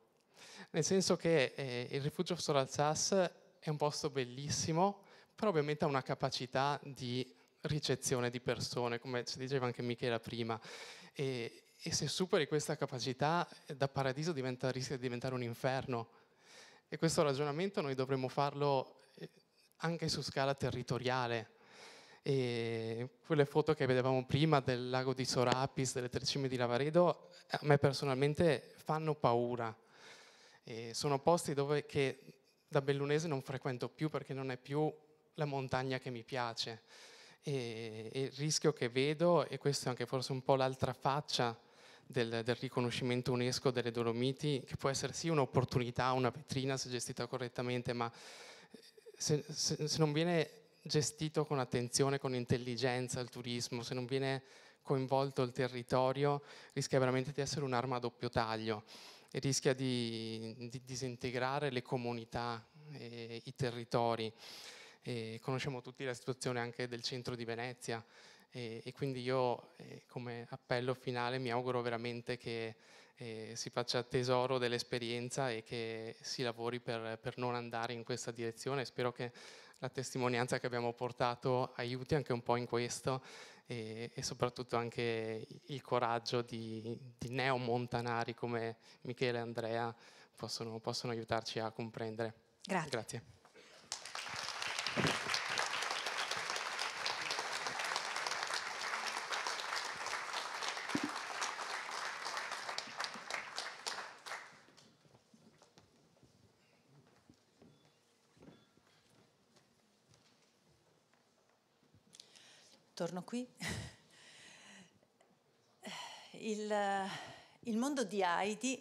Nel senso che eh, il rifugio Solalzas è un posto bellissimo, però ovviamente ha una capacità di ricezione di persone, come ci diceva anche Michela prima. E, e se superi questa capacità, eh, da paradiso diventa, rischia di diventare un inferno. E questo ragionamento noi dovremmo farlo eh, anche su scala territoriale. E quelle foto che vedevamo prima del lago di Sorapis, delle tre cime di Lavaredo, a me personalmente fanno paura. E sono posti dove che da bellunese non frequento più perché non è più la montagna che mi piace. E, e il rischio che vedo, e questo è anche forse un po' l'altra faccia del, del, riconoscimento UNESCO delle Dolomiti, che può essere sì un'opportunità, una vetrina se gestita correttamente, ma eh, se, se, se non viene gestito con attenzione, con intelligenza il turismo, se non viene coinvolto il territorio, rischia veramente di essere un'arma a doppio taglio e rischia di, di disintegrare le comunità e eh, i territori e conosciamo tutti la situazione anche del centro di Venezia e, e quindi io eh, come appello finale mi auguro veramente che eh, si faccia tesoro dell'esperienza e che si lavori per, per non andare in questa direzione. Spero che la testimonianza che abbiamo portato aiuti anche un po' in questo e, e soprattutto anche il coraggio di, di neomontanari come Michele e Andrea possono, possono aiutarci a comprendere. Grazie. Grazie. torno qui. Il, il mondo di Heidi,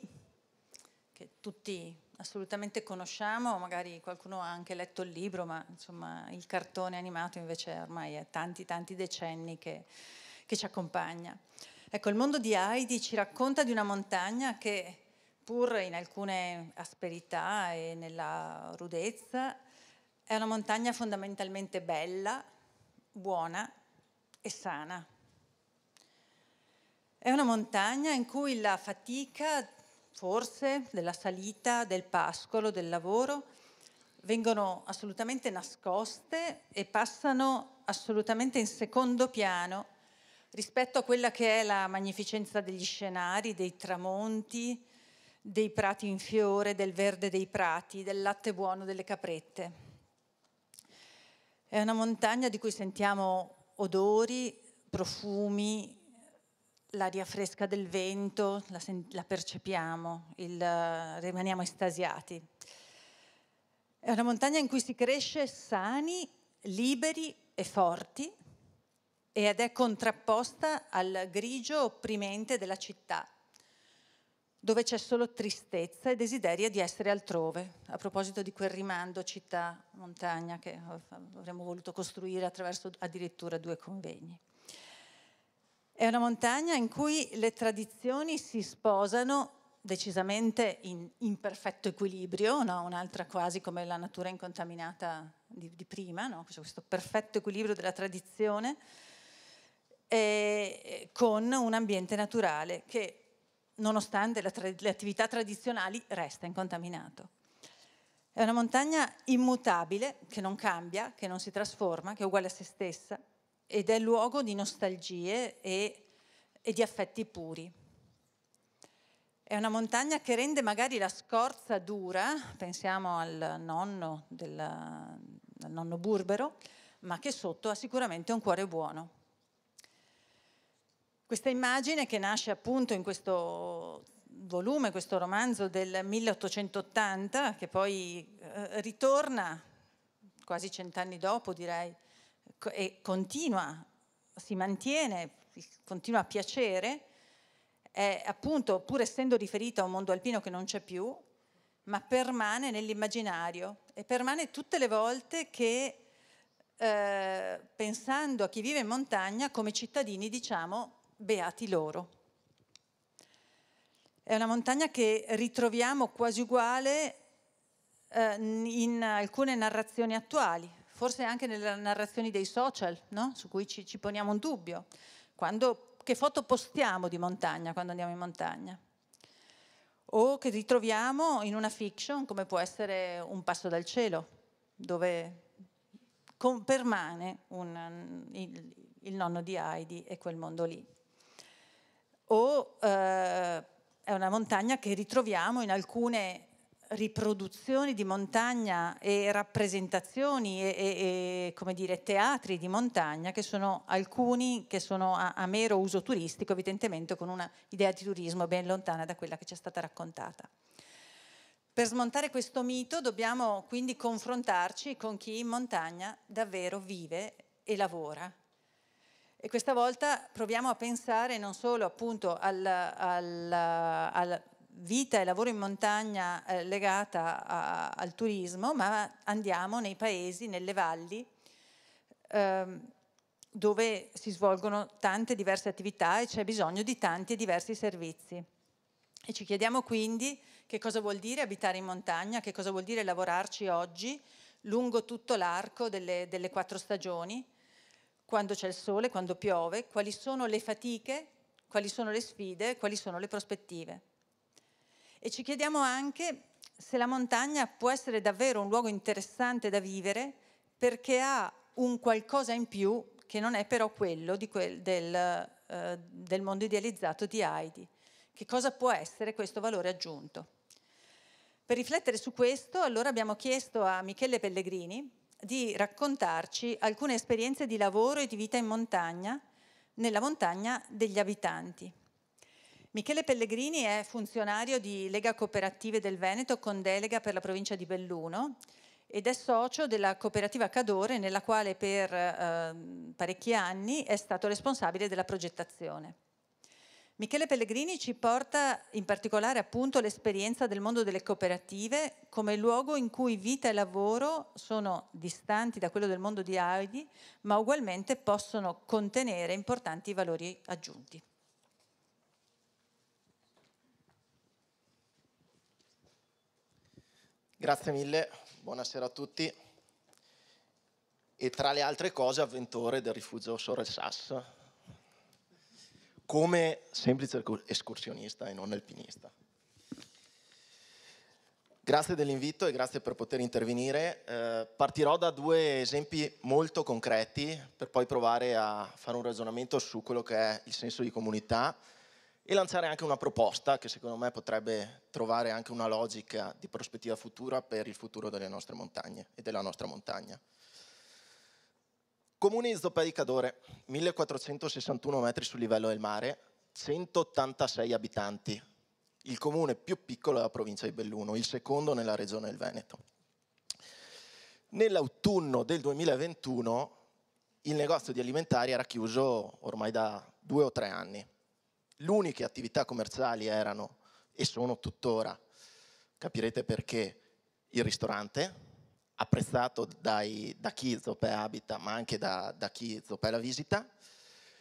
che tutti assolutamente conosciamo, magari qualcuno ha anche letto il libro, ma insomma il cartone animato invece ormai è tanti tanti decenni che, che ci accompagna. Ecco, il mondo di Heidi ci racconta di una montagna che pur in alcune asperità e nella rudezza, è una montagna fondamentalmente bella, buona e sana. È una montagna in cui la fatica, forse, della salita, del pascolo, del lavoro, vengono assolutamente nascoste e passano assolutamente in secondo piano rispetto a quella che è la magnificenza degli scenari, dei tramonti, dei prati in fiore, del verde dei prati, del latte buono delle caprette. È una montagna di cui sentiamo odori, profumi, l'aria fresca del vento, la, la percepiamo, il, rimaniamo estasiati. È una montagna in cui si cresce sani, liberi e forti ed è contrapposta al grigio opprimente della città dove c'è solo tristezza e desiderio di essere altrove. A proposito di quel rimando città-montagna che avremmo voluto costruire attraverso addirittura due convegni. È una montagna in cui le tradizioni si sposano decisamente in, in perfetto equilibrio, no? un'altra quasi come la natura incontaminata di, di prima, no? questo perfetto equilibrio della tradizione, eh, con un ambiente naturale che nonostante tra- le attività tradizionali, resta incontaminato. È una montagna immutabile, che non cambia, che non si trasforma, che è uguale a se stessa ed è luogo di nostalgie e, e di affetti puri. È una montagna che rende magari la scorza dura, pensiamo al nonno, del, al nonno burbero, ma che sotto ha sicuramente un cuore buono. Questa immagine che nasce appunto in questo volume, questo romanzo del 1880, che poi eh, ritorna quasi cent'anni dopo, direi, e continua, si mantiene, continua a piacere, è appunto, pur essendo riferita a un mondo alpino che non c'è più, ma permane nell'immaginario e permane tutte le volte che, eh, pensando a chi vive in montagna, come cittadini diciamo beati loro. È una montagna che ritroviamo quasi uguale eh, in alcune narrazioni attuali, forse anche nelle narrazioni dei social, no? su cui ci, ci, poniamo un dubbio. Quando, che foto postiamo di montagna quando andiamo in montagna? O che ritroviamo in una fiction come può essere Un passo dal cielo, dove con, permane un, il, il nonno di Heidi e quel mondo lì o eh, è una montagna che ritroviamo in alcune riproduzioni di montagna e rappresentazioni e, e, e dire, teatri di montagna che sono alcuni che sono a, a mero uso turistico, evidentemente con una idea di turismo ben lontana da quella che ci è stata raccontata. Per smontare questo mito dobbiamo quindi confrontarci con chi in montagna davvero vive e lavora e questa volta proviamo a pensare non solo appunto alla, alla, alla vita e lavoro in montagna eh, legata a, al turismo, ma andiamo nei paesi, nelle valli, ehm, dove si svolgono tante diverse attività e c'è bisogno di tanti e diversi servizi. E ci chiediamo quindi che cosa vuol dire abitare in montagna, che cosa vuol dire lavorarci oggi lungo tutto l'arco delle, delle quattro stagioni, quando c'è il sole, quando piove, quali sono le fatiche, quali sono le sfide, quali sono le prospettive. E ci chiediamo anche se la montagna può essere davvero un luogo interessante da vivere perché ha un qualcosa in più che non è però quello quel, del, eh, del mondo idealizzato di Heidi. Che cosa può essere questo valore aggiunto? Per riflettere su questo, allora abbiamo chiesto a Michele Pellegrini, di raccontarci alcune esperienze di lavoro e di vita in montagna, nella montagna degli abitanti. Michele Pellegrini è funzionario di Lega Cooperative del Veneto con delega per la provincia di Belluno ed è socio della cooperativa Cadore nella quale per eh, parecchi anni è stato responsabile della progettazione. Michele Pellegrini ci porta in particolare appunto l'esperienza del mondo delle cooperative come luogo in cui vita e lavoro sono distanti da quello del mondo di Heidi, ma ugualmente possono contenere importanti valori aggiunti. Grazie mille, buonasera a tutti. E tra le altre cose avventore del rifugio Sorel Sass, come semplice escursionista e non alpinista. Grazie dell'invito e grazie per poter intervenire. Eh, partirò da due esempi molto concreti per poi provare a fare un ragionamento su quello che è il senso di comunità e lanciare anche una proposta che secondo me potrebbe trovare anche una logica di prospettiva futura per il futuro delle nostre montagne e della nostra montagna. Comune di Zoppedicadore, 1461 metri sul livello del mare, 186 abitanti, il comune più piccolo della provincia di Belluno, il secondo nella regione del Veneto. Nell'autunno del 2021 il negozio di alimentari era chiuso ormai da due o tre anni. L'uniche attività commerciali erano, e sono tuttora, capirete perché, il ristorante, apprezzato dai, da chi Zopè abita, ma anche da, da chi Zopè la visita,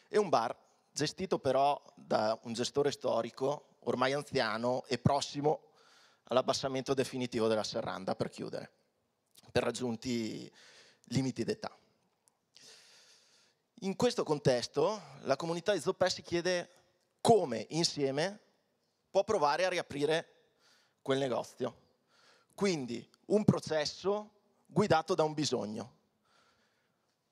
e un bar gestito però da un gestore storico, ormai anziano e prossimo all'abbassamento definitivo della serranda per chiudere, per raggiunti limiti d'età. In questo contesto la comunità di Zopè si chiede come insieme può provare a riaprire quel negozio. Quindi un processo guidato da un bisogno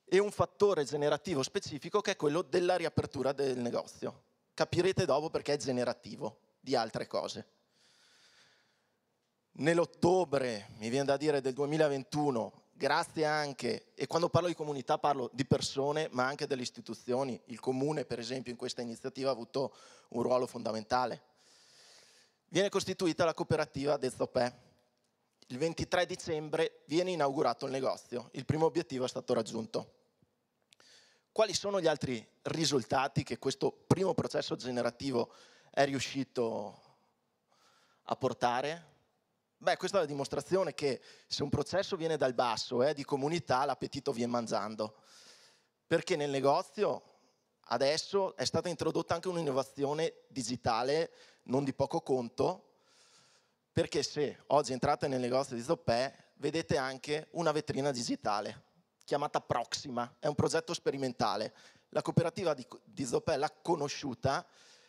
e un fattore generativo specifico che è quello della riapertura del negozio. Capirete dopo perché è generativo di altre cose. Nell'ottobre, mi viene da dire, del 2021, grazie anche, e quando parlo di comunità parlo di persone, ma anche delle istituzioni, il comune per esempio in questa iniziativa ha avuto un ruolo fondamentale, viene costituita la cooperativa Dezzopè il 23 dicembre viene inaugurato il negozio, il primo obiettivo è stato raggiunto. Quali sono gli altri risultati che questo primo processo generativo è riuscito a portare? Beh, questa è la dimostrazione che se un processo viene dal basso, eh, di comunità, l'appetito viene mangiando. Perché nel negozio adesso è stata introdotta anche un'innovazione digitale non di poco conto, perché se oggi entrate nel negozio di Zoppè vedete anche una vetrina digitale chiamata Proxima, è un progetto sperimentale. La cooperativa di, di Zoppè l'ha conosciuta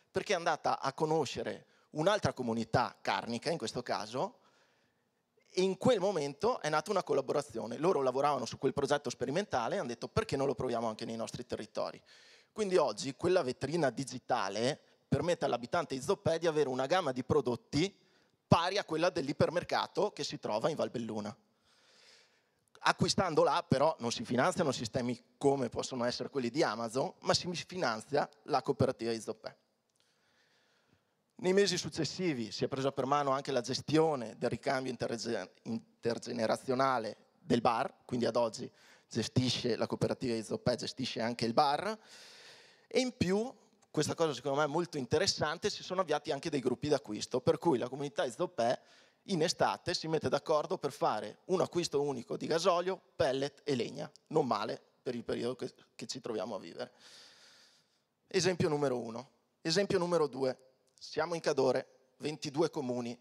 perché è andata a conoscere un'altra comunità carnica, in questo caso, e in quel momento è nata una collaborazione. Loro lavoravano su quel progetto sperimentale e hanno detto perché non lo proviamo anche nei nostri territori. Quindi oggi quella vetrina digitale permette all'abitante di Zoppè di avere una gamma di prodotti pari a quella dell'ipermercato che si trova in Valbelluna. Acquistando là però non si finanziano sistemi come possono essere quelli di Amazon, ma si finanzia la cooperativa di Zoppè. Nei mesi successivi si è presa per mano anche la gestione del ricambio intergenerazionale del bar, quindi ad oggi gestisce la cooperativa di Zoppè, gestisce anche il bar, e in più questa cosa secondo me è molto interessante, si sono avviati anche dei gruppi d'acquisto, per cui la comunità di in estate si mette d'accordo per fare un acquisto unico di gasolio, pellet e legna, non male per il periodo che, che ci troviamo a vivere. Esempio numero uno. Esempio numero due. Siamo in Cadore, 22 comuni,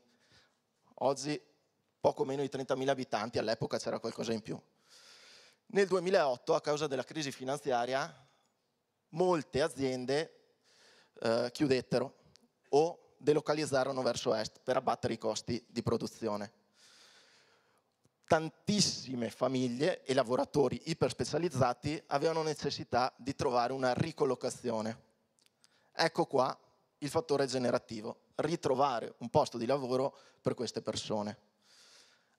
oggi poco meno di 30.000 abitanti, all'epoca c'era qualcosa in più. Nel 2008, a causa della crisi finanziaria, molte aziende eh, chiudettero o delocalizzarono verso est per abbattere i costi di produzione. Tantissime famiglie e lavoratori iperspecializzati avevano necessità di trovare una ricollocazione. Ecco qua il fattore generativo, ritrovare un posto di lavoro per queste persone.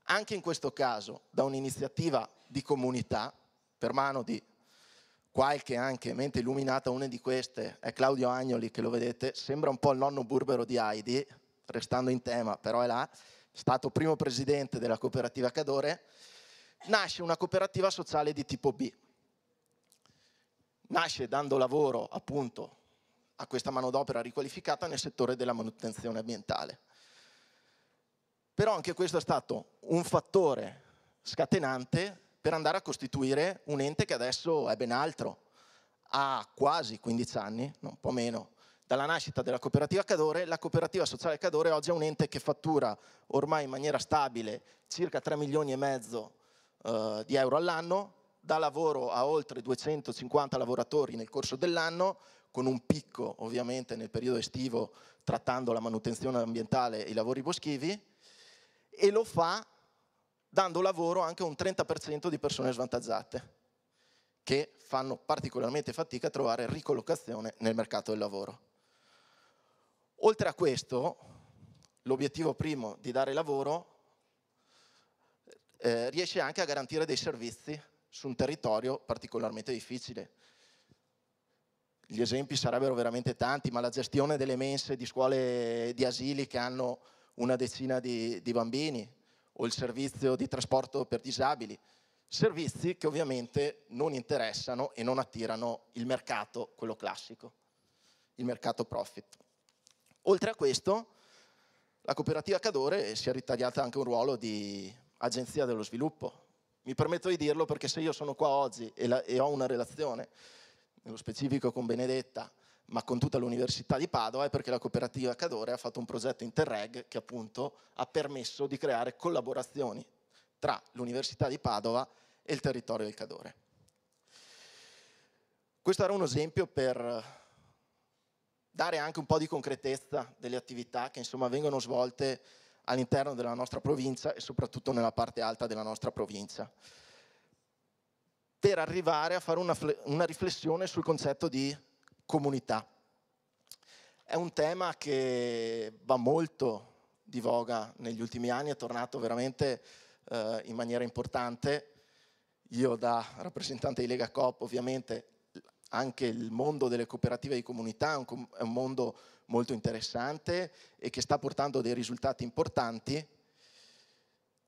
Anche in questo caso, da un'iniziativa di comunità, per mano di qualche anche mente illuminata, una di queste è Claudio Agnoli che lo vedete, sembra un po' il nonno burbero di Heidi, restando in tema, però è là, è stato primo presidente della cooperativa Cadore, nasce una cooperativa sociale di tipo B. Nasce dando lavoro appunto a questa manodopera riqualificata nel settore della manutenzione ambientale. Però anche questo è stato un fattore scatenante per andare a costituire un ente che adesso è ben altro. Ha quasi 15 anni, un po' meno, dalla nascita della cooperativa Cadore, la cooperativa sociale Cadore oggi è un ente che fattura ormai in maniera stabile circa 3 milioni e mezzo eh, di euro all'anno, dà lavoro a oltre 250 lavoratori nel corso dell'anno, con un picco ovviamente nel periodo estivo trattando la manutenzione ambientale e i lavori boschivi, e lo fa dando lavoro anche a un 30% di persone svantaggiate, che fanno particolarmente fatica a trovare ricollocazione nel mercato del lavoro. Oltre a questo, l'obiettivo primo di dare lavoro eh, riesce anche a garantire dei servizi su un territorio particolarmente difficile. Gli esempi sarebbero veramente tanti, ma la gestione delle mense di scuole di asili che hanno una decina di, di bambini, o il servizio di trasporto per disabili, servizi che ovviamente non interessano e non attirano il mercato, quello classico, il mercato profit. Oltre a questo, la cooperativa Cadore si è ritagliata anche un ruolo di agenzia dello sviluppo. Mi permetto di dirlo perché se io sono qua oggi e, la, e ho una relazione, nello specifico con Benedetta, ma con tutta l'Università di Padova è perché la cooperativa Cadore ha fatto un progetto Interreg che appunto ha permesso di creare collaborazioni tra l'Università di Padova e il territorio del Cadore. Questo era un esempio per dare anche un po' di concretezza delle attività che insomma vengono svolte all'interno della nostra provincia e soprattutto nella parte alta della nostra provincia per arrivare a fare una, una riflessione sul concetto di comunità. È un tema che va molto di voga negli ultimi anni, è tornato veramente eh, in maniera importante. Io da rappresentante di Lega Coop ovviamente anche il mondo delle cooperative di comunità è un, è un mondo molto interessante e che sta portando dei risultati importanti.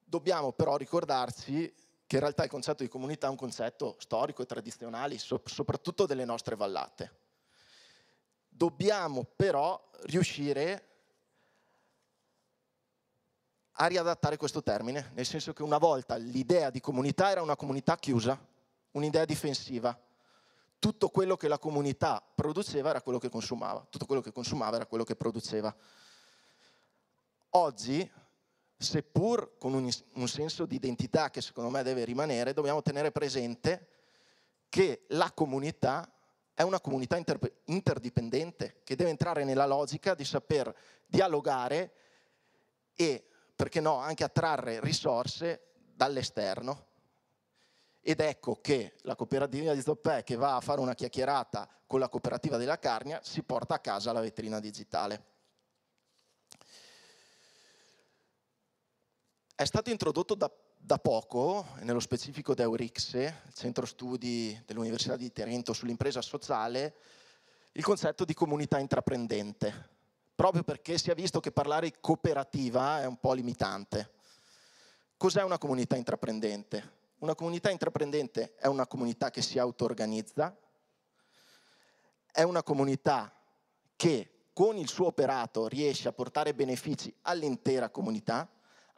Dobbiamo però ricordarci che in realtà il concetto di comunità è un concetto storico e tradizionale, soprattutto delle nostre vallate. Dobbiamo però riuscire a riadattare questo termine, nel senso che una volta l'idea di comunità era una comunità chiusa, un'idea difensiva. Tutto quello che la comunità produceva era quello che consumava, tutto quello che consumava era quello che produceva. Oggi, seppur con un, un senso di identità che secondo me deve rimanere, dobbiamo tenere presente che la comunità è una comunità inter- interdipendente che deve entrare nella logica di saper dialogare e, perché no, anche attrarre risorse dall'esterno. Ed ecco che la cooperativa di Zoppè che va a fare una chiacchierata con la cooperativa della Carnia si porta a casa la vetrina digitale. È stato introdotto da da poco, nello specifico da Eurixe, centro studi dell'Università di Trento sull'impresa sociale, il concetto di comunità intraprendente, proprio perché si è visto che parlare di cooperativa è un po' limitante. Cos'è una comunità intraprendente? Una comunità intraprendente è una comunità che si auto-organizza, è una comunità che con il suo operato riesce a portare benefici all'intera comunità,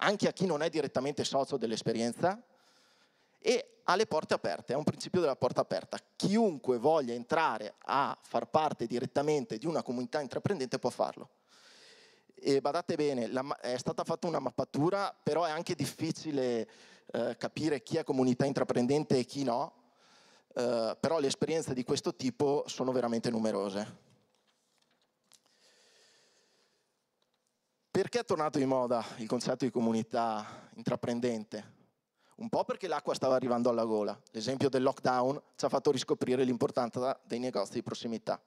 anche a chi non è direttamente socio dell'esperienza, e alle porte aperte, è un principio della porta aperta. Chiunque voglia entrare a far parte direttamente di una comunità intraprendente può farlo. E badate bene, la, è stata fatta una mappatura, però è anche difficile eh, capire chi è comunità intraprendente e chi no, eh, però le esperienze di questo tipo sono veramente numerose. Perché è tornato di moda il concetto di comunità intraprendente? Un po' perché l'acqua stava arrivando alla gola. L'esempio del lockdown ci ha fatto riscoprire l'importanza dei negozi di prossimità.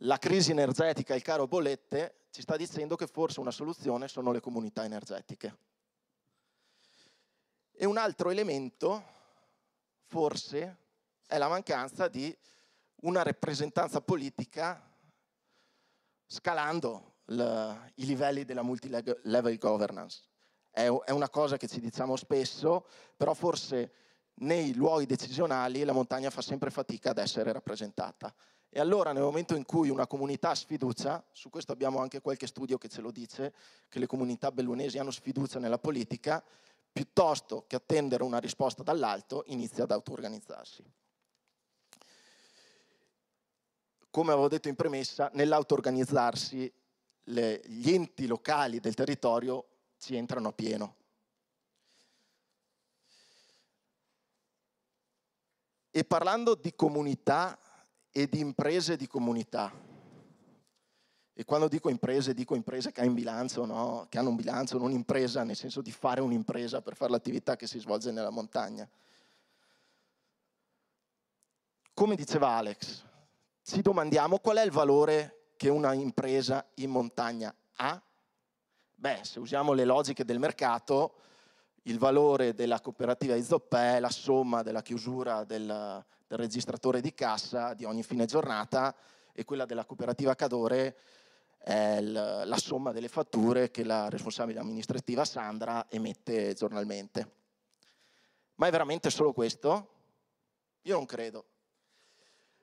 La crisi energetica il caro bollette ci sta dicendo che forse una soluzione sono le comunità energetiche. E un altro elemento, forse, è la mancanza di una rappresentanza politica scalando la, i livelli della multilevel governance. È, è una cosa che ci diciamo spesso, però forse nei luoghi decisionali la montagna fa sempre fatica ad essere rappresentata. E allora nel momento in cui una comunità sfiducia, su questo abbiamo anche qualche studio che ce lo dice, che le comunità bellunesi hanno sfiducia nella politica, piuttosto che attendere una risposta dall'alto inizia ad auto-organizzarsi. Come avevo detto in premessa, nell'auto-organizzarsi le, gli enti locali del territorio ci entrano a pieno. E parlando di comunità e di imprese di comunità, e quando dico imprese, dico imprese che, hanno bilancio, no? che hanno un bilancio, non impresa, nel senso di fare un'impresa per fare l'attività che si svolge nella montagna. Come diceva Alex, ci domandiamo qual è il valore che una impresa in montagna ha? Beh, se usiamo le logiche del mercato, il valore della cooperativa Izoppè è la somma della chiusura del, del registratore di cassa di ogni fine giornata e quella della cooperativa Cadore è la somma delle fatture che la responsabile amministrativa Sandra emette giornalmente. Ma è veramente solo questo? Io non credo.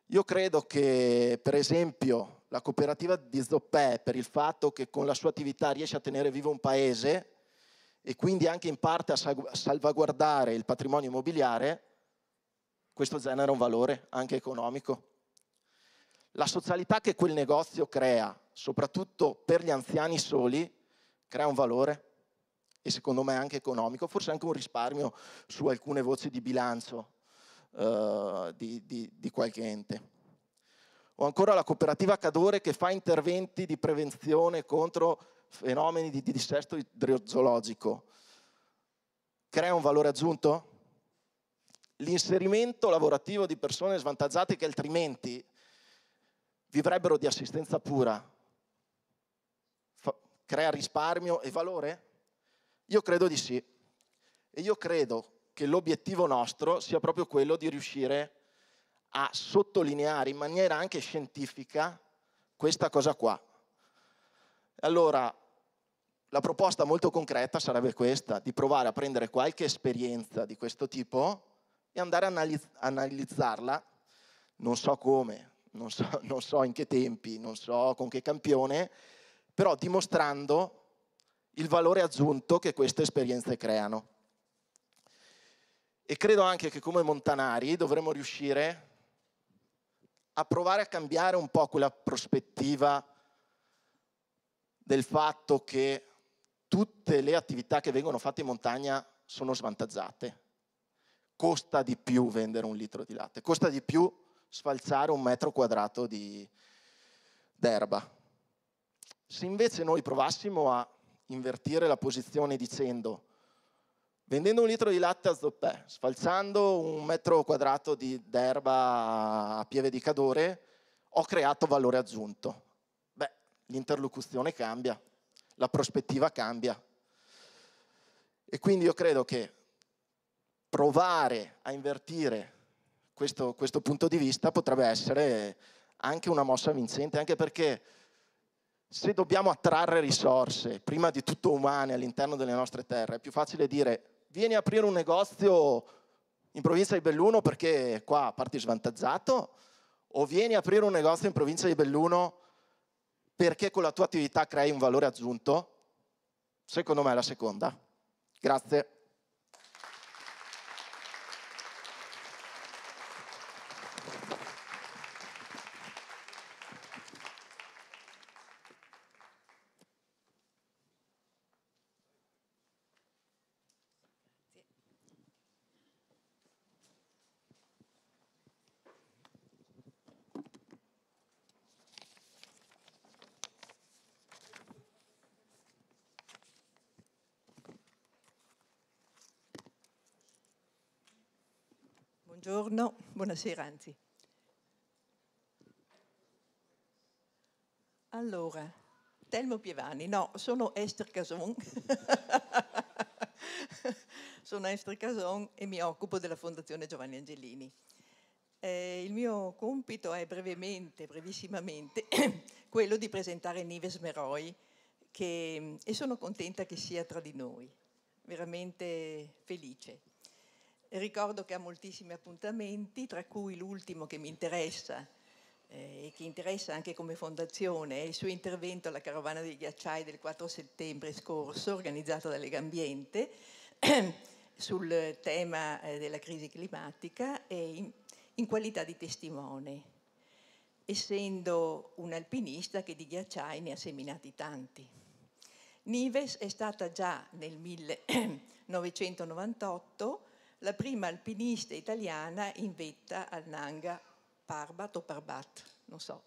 Io credo che, per esempio, la cooperativa di Zoppè per il fatto che con la sua attività riesce a tenere vivo un paese e quindi anche in parte a salvaguardare il patrimonio immobiliare, questo genera un valore anche economico. La socialità che quel negozio crea, soprattutto per gli anziani soli, crea un valore e secondo me anche economico, forse anche un risparmio su alcune voci di bilancio eh, di, di, di qualche ente o ancora la cooperativa Cadore che fa interventi di prevenzione contro fenomeni di, dissesto idrogeologico. Crea un valore aggiunto? L'inserimento lavorativo di persone svantaggiate che altrimenti vivrebbero di assistenza pura fa, crea risparmio e valore? Io credo di sì. E io credo che l'obiettivo nostro sia proprio quello di riuscire a a sottolineare in maniera anche scientifica questa cosa qua. Allora, la proposta molto concreta sarebbe questa, di provare a prendere qualche esperienza di questo tipo e andare a analizzarla, non so come, non so, non so in che tempi, non so con che campione, però dimostrando il valore aggiunto che queste esperienze creano. E credo anche che come Montanari dovremmo riuscire a provare a cambiare un po' quella prospettiva del fatto che tutte le attività che vengono fatte in montagna sono svantaggiate. Costa di più vendere un litro di latte, costa di più sfalzare un metro quadrato di, d'erba. Se invece noi provassimo a invertire la posizione dicendo vendendo un litro di latte a zoppè, sfalciando un metro quadrato di d'erba a pieve di cadore, ho creato valore aggiunto. Beh, l'interlocuzione cambia, la prospettiva cambia. E quindi io credo che provare a invertire questo, questo punto di vista potrebbe essere anche una mossa vincente, anche perché se dobbiamo attrarre risorse, prima di tutto umane, all'interno delle nostre terre, è più facile dire vieni a aprire un negozio in provincia di Belluno perché qua parti svantaggiato, o vieni a aprire un negozio in provincia di Belluno perché con la tua attività crei un valore aggiunto? Secondo me è la seconda. Grazie. Buonasera, anzi. Allora, Telmo Pievani, no, sono Esther Cason. sono Esther Cason e mi occupo della Fondazione Giovanni Angelini. Eh, il mio compito è brevemente, brevissimamente, quello di presentare Nives Meroi che, e sono contenta che sia tra di noi, veramente felice. Ricordo che ha moltissimi appuntamenti, tra cui l'ultimo che mi interessa eh, e che interessa anche come fondazione, è il suo intervento alla Carovana dei Ghiacciai del 4 settembre scorso, organizzata da Lega Ambiente, sul tema eh, della crisi climatica e in, in qualità di testimone essendo un alpinista che di ghiacciai ne ha seminati tanti. Nives è stata già nel 1998 la prima alpinista italiana in vetta al Nanga Parbat o Parbat, non so.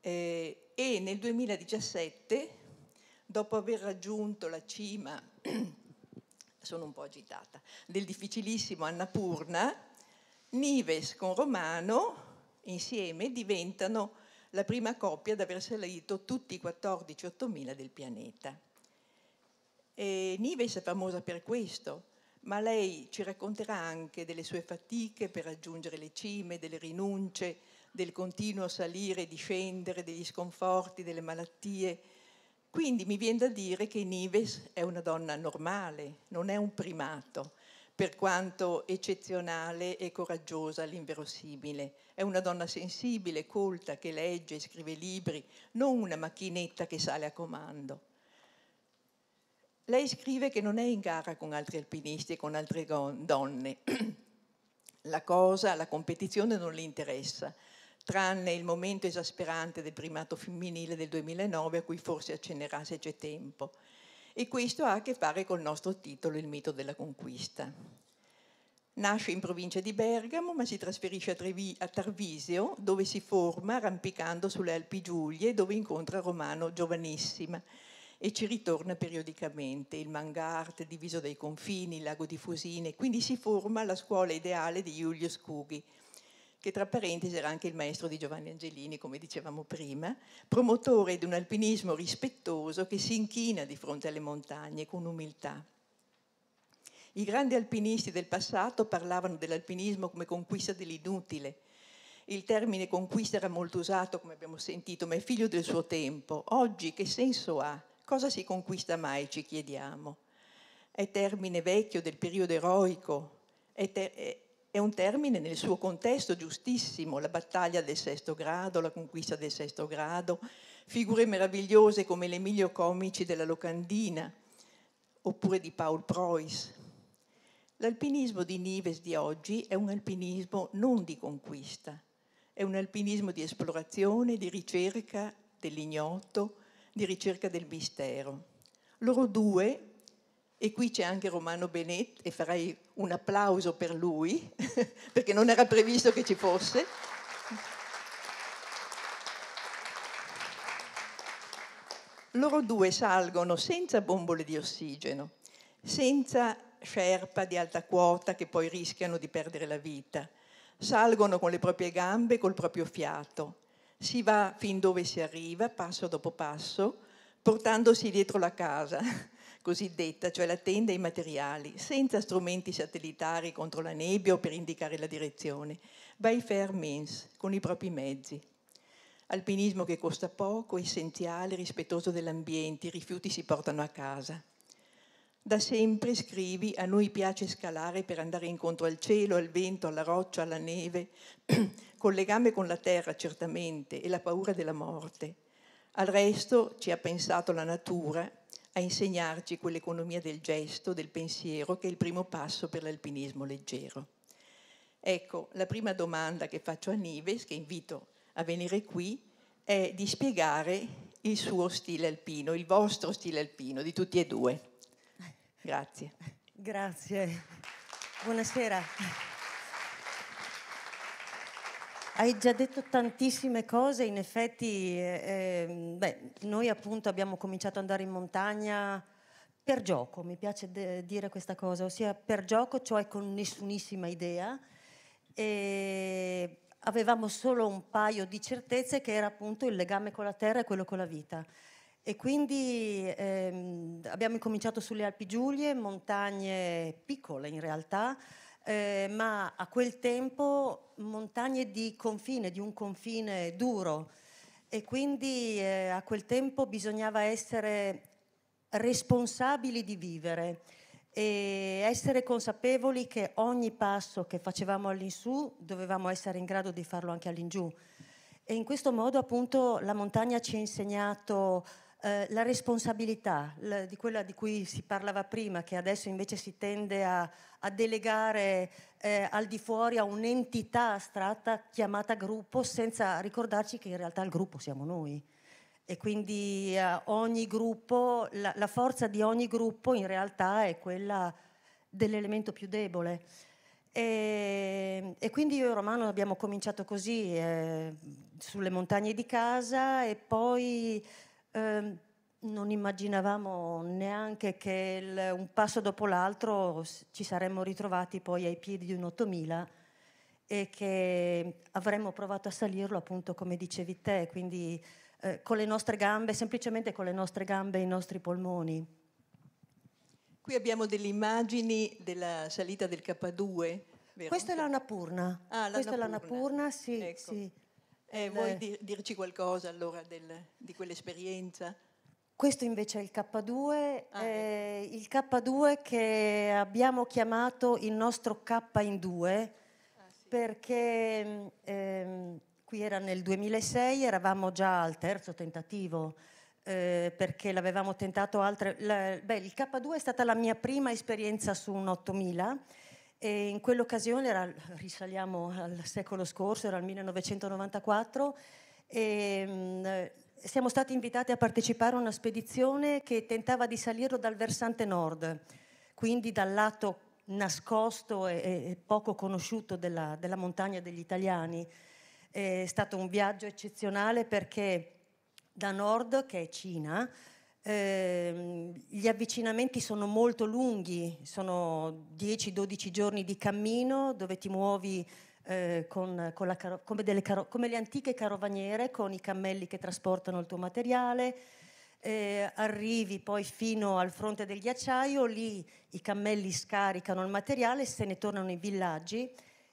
Eh, e nel 2017, dopo aver raggiunto la cima, sono un po' agitata, del difficilissimo Annapurna, Nives con Romano insieme diventano la prima coppia ad aver salito tutti i 14.000 del pianeta. E eh, Nives è famosa per questo, ma lei ci racconterà anche delle sue fatiche per raggiungere le cime, delle rinunce, del continuo salire e discendere, degli sconforti, delle malattie. Quindi mi viene da dire che Nives è una donna normale, non è un primato, per quanto eccezionale e coraggiosa all'inverosimile. È una donna sensibile, colta, che legge e scrive libri, non una macchinetta che sale a comando. Lei scrive che non è in gara con altri alpinisti e con altre donne. La cosa, la competizione non le interessa, tranne il momento esasperante del primato femminile del 2009 a cui forse accennerà se c'è tempo. E questo ha a che fare col nostro titolo, Il mito della conquista. Nasce in provincia di Bergamo, ma si trasferisce a, Trevi, a Tarvisio, dove si forma arrampicando sulle Alpi Giulie, dove incontra Romano giovanissima e ci ritorna periodicamente, il Mangart, il diviso dai confini, il lago di Fusine, quindi si forma la scuola ideale di Giulio Scughi che tra parentesi era anche il maestro di Giovanni Angelini, come dicevamo prima, promotore di un alpinismo rispettoso che si inchina di fronte alle montagne con umiltà. I grandi alpinisti del passato parlavano dell'alpinismo come conquista dell'inutile. Il termine conquista era molto usato, come abbiamo sentito, ma è figlio del suo tempo. Oggi che senso ha? Cosa si conquista mai, ci chiediamo? È termine vecchio del periodo eroico, è, ter- è un termine nel suo contesto giustissimo, la battaglia del sesto grado, la conquista del sesto grado, figure meravigliose come l'Emilio Comici della Locandina oppure di Paul Preuss. L'alpinismo di Nives di oggi è un alpinismo non di conquista, è un alpinismo di esplorazione, di ricerca dell'ignoto, di ricerca del mistero. Loro due, e qui c'è anche Romano Benet, e farei un applauso per lui, perché non era previsto che ci fosse. Loro due salgono senza bombole di ossigeno, senza sherpa di alta quota che poi rischiano di perdere la vita. Salgono con le proprie gambe, col proprio fiato, si va fin dove si arriva, passo dopo passo, portandosi dietro la casa cosiddetta, cioè la tenda e i materiali, senza strumenti satellitari contro la nebbia o per indicare la direzione, va ai fair means, con i propri mezzi. Alpinismo che costa poco, essenziale, rispettoso dell'ambiente, i rifiuti si portano a casa. Da sempre scrivi, a noi piace scalare per andare incontro al cielo, al vento, alla roccia, alla neve, col legame con la terra certamente e la paura della morte. Al resto ci ha pensato la natura a insegnarci quell'economia del gesto, del pensiero, che è il primo passo per l'alpinismo leggero. Ecco, la prima domanda che faccio a Nives, che invito a venire qui, è di spiegare il suo stile alpino, il vostro stile alpino, di tutti e due. Grazie. Grazie. Buonasera. Hai già detto tantissime cose, in effetti eh, ehm, beh, noi appunto abbiamo cominciato ad andare in montagna per gioco, mi piace de- dire questa cosa, ossia per gioco, cioè con nessunissima idea. E avevamo solo un paio di certezze che era appunto il legame con la terra e quello con la vita. E quindi ehm, abbiamo incominciato sulle Alpi Giulie, montagne piccole in realtà, eh, ma a quel tempo montagne di confine, di un confine duro e quindi eh, a quel tempo bisognava essere responsabili di vivere e essere consapevoli che ogni passo che facevamo all'insù dovevamo essere in grado di farlo anche all'ingiù. E in questo modo appunto la montagna ci ha insegnato eh, la responsabilità, la, di quella di cui si parlava prima, che adesso invece si tende a, a delegare eh, al di fuori a un'entità astratta chiamata gruppo, senza ricordarci che in realtà il gruppo siamo noi. E quindi eh, ogni gruppo, la, la forza di ogni gruppo in realtà è quella dell'elemento più debole. E, e, quindi io e Romano abbiamo cominciato così, eh, sulle montagne di casa e poi Ehm, non immaginavamo neanche che il, un passo dopo l'altro ci saremmo ritrovati poi ai piedi di un 8000 e che avremmo provato a salirlo appunto come dicevi te, quindi eh, con le nostre gambe, semplicemente con le nostre gambe e i nostri polmoni. Qui abbiamo delle immagini della salita del K2. Vero? Questa è l'Annapurna. Ah, l'Annapurna. Questa è l'Annapurna, sì, ecco. sì. Eh, vuoi eh. dir- dirci qualcosa allora del, di quell'esperienza? Questo invece è il K2, ah, eh, ecco. il K2 che abbiamo chiamato il nostro K in due, ah, sì. perché ehm, qui era nel 2006, eravamo già al terzo tentativo, eh, perché l'avevamo tentato altre... La, beh, il K2 è stata la mia prima esperienza su un 8000 e in quell'occasione, era, risaliamo al secolo scorso, era il 1994, e, ehm, siamo stati invitati a partecipare a una spedizione che tentava di salirlo dal versante nord, quindi dal lato nascosto e, poco conosciuto della, della montagna degli italiani. È stato un viaggio eccezionale perché da nord, che è Cina, Ehm, gli avvicinamenti sono molto lunghi, sono 10-12 giorni di cammino dove ti muovi eh, con, con caro- come, caro- come, le antiche carovaniere con i cammelli che trasportano il tuo materiale. Eh, arrivi poi fino al fronte del ghiacciaio, lì i cammelli scaricano il materiale, e se ne tornano ai villaggi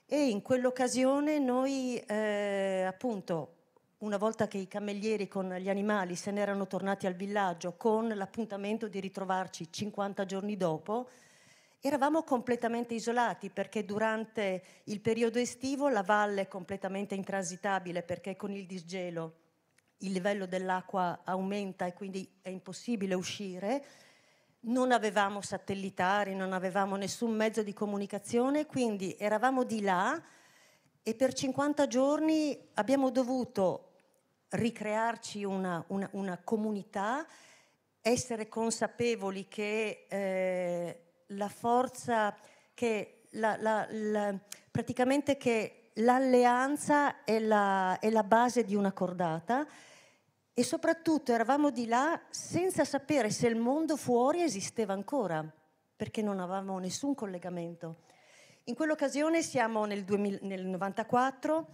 e in quell'occasione noi eh, appunto una volta che i cammellieri con gli animali se ne erano tornati al villaggio con l'appuntamento di ritrovarci 50 giorni dopo, eravamo completamente isolati perché durante il periodo estivo la valle è completamente intransitabile perché con il disgelo il livello dell'acqua aumenta e quindi è impossibile uscire. Non avevamo satellitari, non avevamo nessun mezzo di comunicazione, quindi eravamo di là e per 50 giorni abbiamo dovuto ricrearci una, una, una comunità, essere consapevoli che eh, la forza, che la, la, la, praticamente che l'alleanza è, è la base di una cordata e soprattutto eravamo di là senza sapere se il mondo fuori esisteva ancora, perché non avevamo nessun collegamento. In quell'occasione siamo nel 1994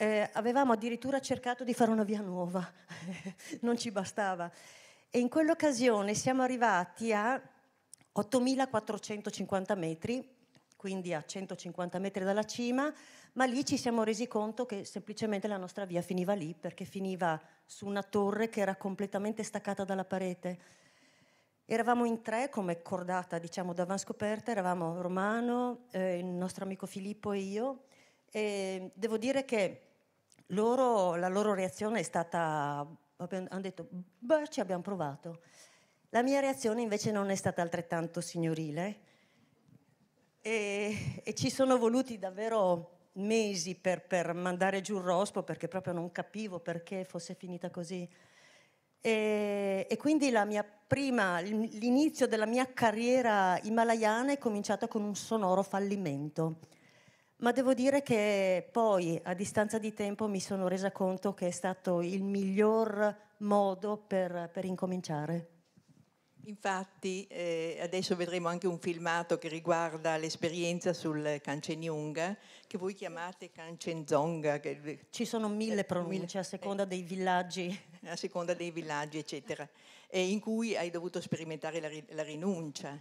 eh, avevamo addirittura cercato di fare una via nuova, non ci bastava. E in quell'occasione siamo arrivati a 8.450 metri, quindi a 150 metri dalla cima, ma lì ci siamo resi conto che semplicemente la nostra via finiva lì perché finiva su una torre che era completamente staccata dalla parete. Eravamo in tre come cordata, diciamo, da scoperta, eravamo Romano, eh, il nostro amico Filippo e io. E devo dire che loro, la loro reazione è stata, hanno detto, beh, ci abbiamo provato. La mia reazione invece non è stata altrettanto signorile e, e ci sono voluti davvero mesi per, per, mandare giù il rospo perché proprio non capivo perché fosse finita così. E, e quindi prima, l'inizio della mia carriera himalayana è cominciato con un sonoro fallimento ma devo dire che poi a distanza di tempo mi sono resa conto che è stato il miglior modo per, per incominciare. Infatti eh, adesso vedremo anche un filmato che riguarda l'esperienza sul Cancenyunga, che voi chiamate Cancenzonga. Che... Ci sono eh, mille pronunce a seconda dei villaggi. A seconda dei villaggi, eccetera, in cui hai dovuto sperimentare la, la rinuncia.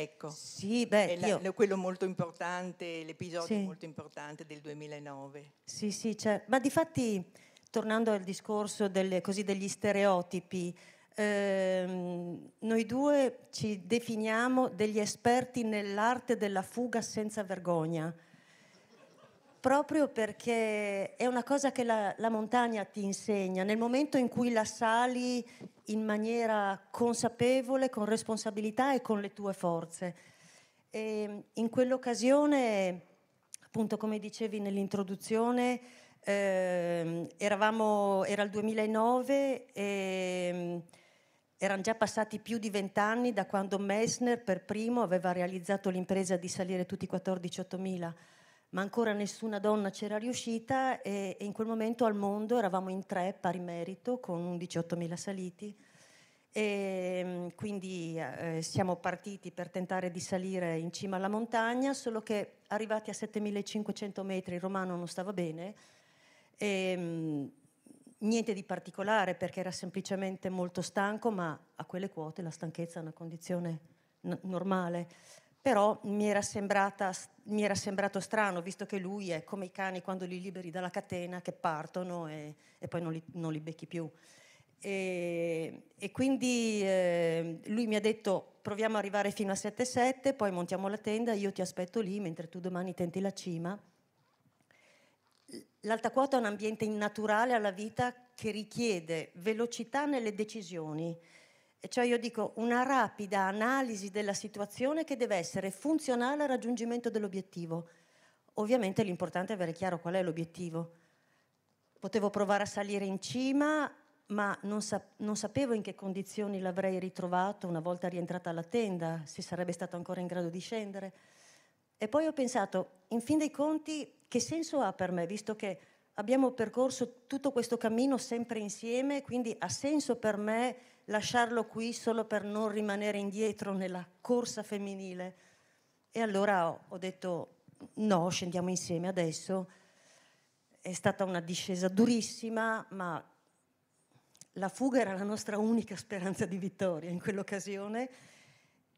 Ecco, sì, beh, la, io... quello molto importante, l'episodio sì. molto importante del 2009. Sì, sì, cioè, ma difatti, tornando al discorso delle, così, degli stereotipi, ehm, noi due ci definiamo degli esperti nell'arte della fuga senza vergogna proprio perché è una cosa che la, la, montagna ti insegna. Nel momento in cui la sali in maniera consapevole, con responsabilità e con le tue forze. E in quell'occasione, appunto come dicevi nell'introduzione, eh, eravamo, era il 2009 e mm, erano già passati più di vent'anni da quando Messner per primo aveva realizzato l'impresa di salire tutti i 14.000 ma ancora nessuna donna c'era riuscita e, e in quel momento al mondo eravamo in tre pari merito con 18.000 saliti. E ehm, quindi eh, siamo partiti per tentare di salire in cima alla montagna, solo che arrivati a 7500 metri il romano non stava bene, e, ehm, mh, niente di particolare perché era semplicemente molto stanco, ma a quelle quote la stanchezza è una condizione n- normale però mi era, sembrata, mi era, sembrato strano, visto che lui è come i cani quando li liberi dalla catena che partono e, e poi non li, non li, becchi più. E, e quindi eh, lui mi ha detto proviamo ad arrivare fino a 7-7, poi montiamo la tenda, io ti aspetto lì mentre tu domani tenti la cima. L'alta quota è un ambiente innaturale alla vita che richiede velocità nelle decisioni, e cioè io dico una rapida analisi della situazione che deve essere funzionale al raggiungimento dell'obiettivo. Ovviamente l'importante è avere chiaro qual è l'obiettivo. Potevo provare a salire in cima, ma non, sa- non sapevo in che condizioni l'avrei ritrovato una volta rientrata alla tenda, se sarebbe stato ancora in grado di scendere. E poi ho pensato, in fin dei conti, che senso ha per me, visto che abbiamo percorso tutto questo cammino sempre insieme, quindi ha senso per me lasciarlo qui solo per non rimanere indietro nella corsa femminile. E allora ho, detto no, scendiamo insieme adesso. È stata una discesa durissima, ma la fuga era la nostra unica speranza di vittoria in quell'occasione.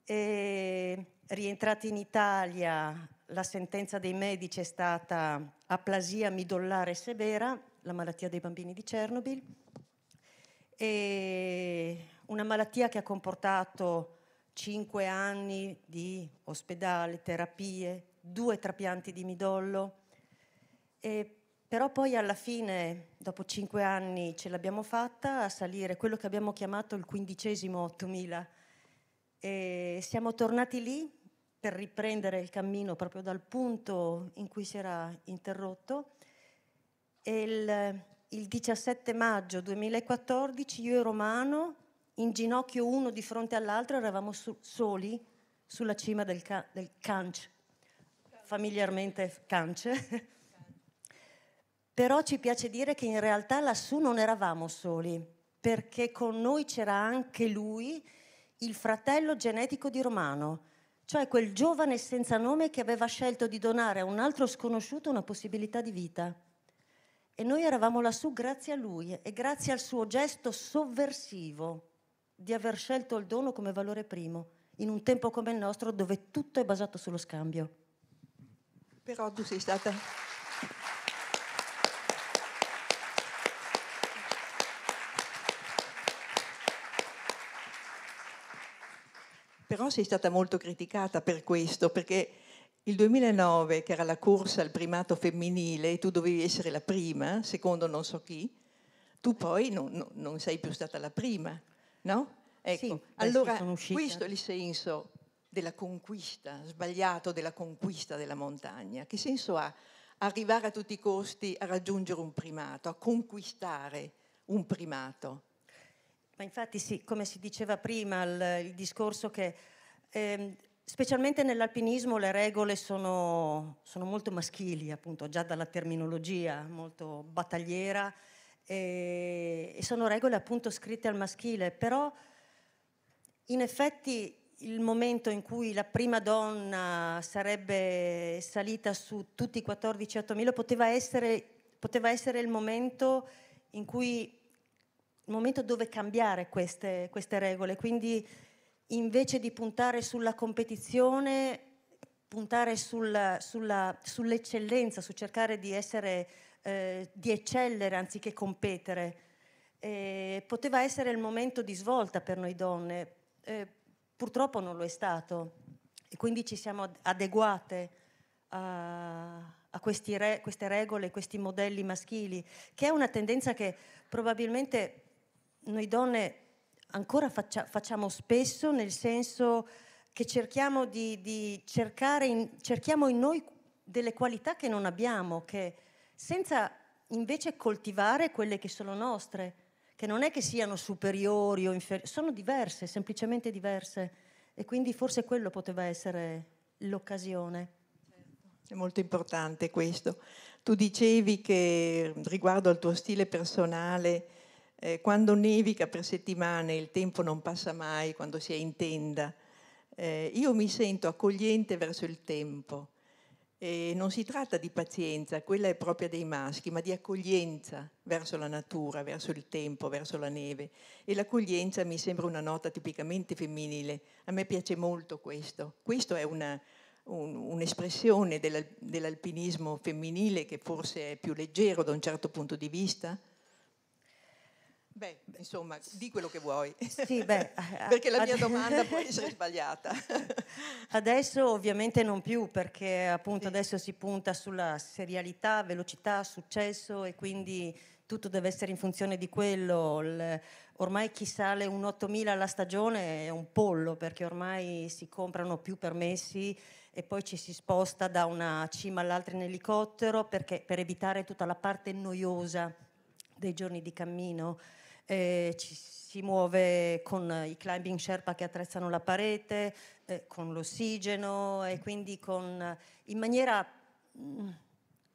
E rientrati in Italia, la sentenza dei medici è stata aplasia midollare severa, la malattia dei bambini di Chernobyl e una malattia che ha comportato cinque anni di ospedale, terapie, due trapianti di midollo, e però poi alla fine, dopo cinque anni, ce l'abbiamo fatta a salire quello che abbiamo chiamato il quindicesimo 8000 e siamo tornati lì per riprendere il cammino proprio dal punto in cui si era interrotto. E il, il 17 maggio 2014 io e Romano, in ginocchio uno di fronte all'altro, eravamo su- soli sulla cima del, ca- del Canch, familiarmente Canch. Però ci piace dire che in realtà lassù non eravamo soli, perché con noi c'era anche lui, il fratello genetico di Romano, cioè quel giovane senza nome che aveva scelto di donare a un altro sconosciuto una possibilità di vita. E noi eravamo lassù grazie a lui e grazie al suo gesto sovversivo di aver scelto il dono come valore primo, in un tempo come il nostro dove tutto è basato sullo scambio. Però tu sei stata... Però sei stata molto criticata per questo, perché il 2009, che era la corsa al primato femminile, tu dovevi essere la prima, secondo non so chi, tu poi non, non, non sei più stata la prima, no? Ecco, sì, allora questo è il senso della conquista, sbagliato della conquista della montagna. Che senso ha arrivare a tutti i costi a raggiungere un primato, a conquistare un primato? Ma infatti sì, come si diceva prima, il, il discorso che eh, Specialmente nell'alpinismo le regole sono, sono, molto maschili, appunto, già dalla terminologia, molto battagliera, e, e, sono regole appunto scritte al maschile, però in effetti il momento in cui la prima donna sarebbe salita su tutti i 14.000 poteva essere, poteva essere il momento in cui il momento dove cambiare queste, queste regole, quindi invece di puntare sulla competizione, puntare sulla, sulla, sull'eccellenza, su cercare di, essere, eh, di eccellere anziché competere. Eh, poteva essere il momento di svolta per noi donne, eh, purtroppo non lo è stato e quindi ci siamo adeguate a, a re, queste regole, questi modelli maschili, che è una tendenza che probabilmente noi donne ancora faccia, facciamo spesso, nel senso che cerchiamo di, di cercare in, cerchiamo in noi delle qualità che non abbiamo, che senza invece coltivare quelle che sono nostre, che non è che siano superiori o inferiori, sono diverse, semplicemente diverse. E quindi forse quello poteva essere l'occasione. È molto importante questo. Tu dicevi che riguardo al tuo stile personale, eh, quando nevica per settimane, il tempo non passa mai, quando si è in tenda, eh, io mi sento accogliente verso il tempo. E non si tratta di pazienza, quella è propria dei maschi, ma di accoglienza verso la natura, verso il tempo, verso la neve. E l'accoglienza mi sembra una nota tipicamente femminile. A me piace molto questo. Questo è una, un, un'espressione dell'alpinismo femminile che forse è più leggero da un certo punto di vista, Beh, insomma, di quello che vuoi. Sì, beh, eh, eh, perché la mia ad... domanda può essere sbagliata. adesso ovviamente non più, perché appunto sì. adesso si punta sulla serialità, velocità, successo e quindi tutto deve essere in funzione di quello. Il, ormai chi sale un 8000 alla stagione è un pollo, perché ormai si comprano più permessi e poi ci si sposta da una cima all'altra in elicottero perché, per evitare tutta la parte noiosa dei giorni di cammino eh, ci si muove con i climbing sherpa che attrezzano la parete, eh, con l'ossigeno e quindi con, in maniera mh, mm,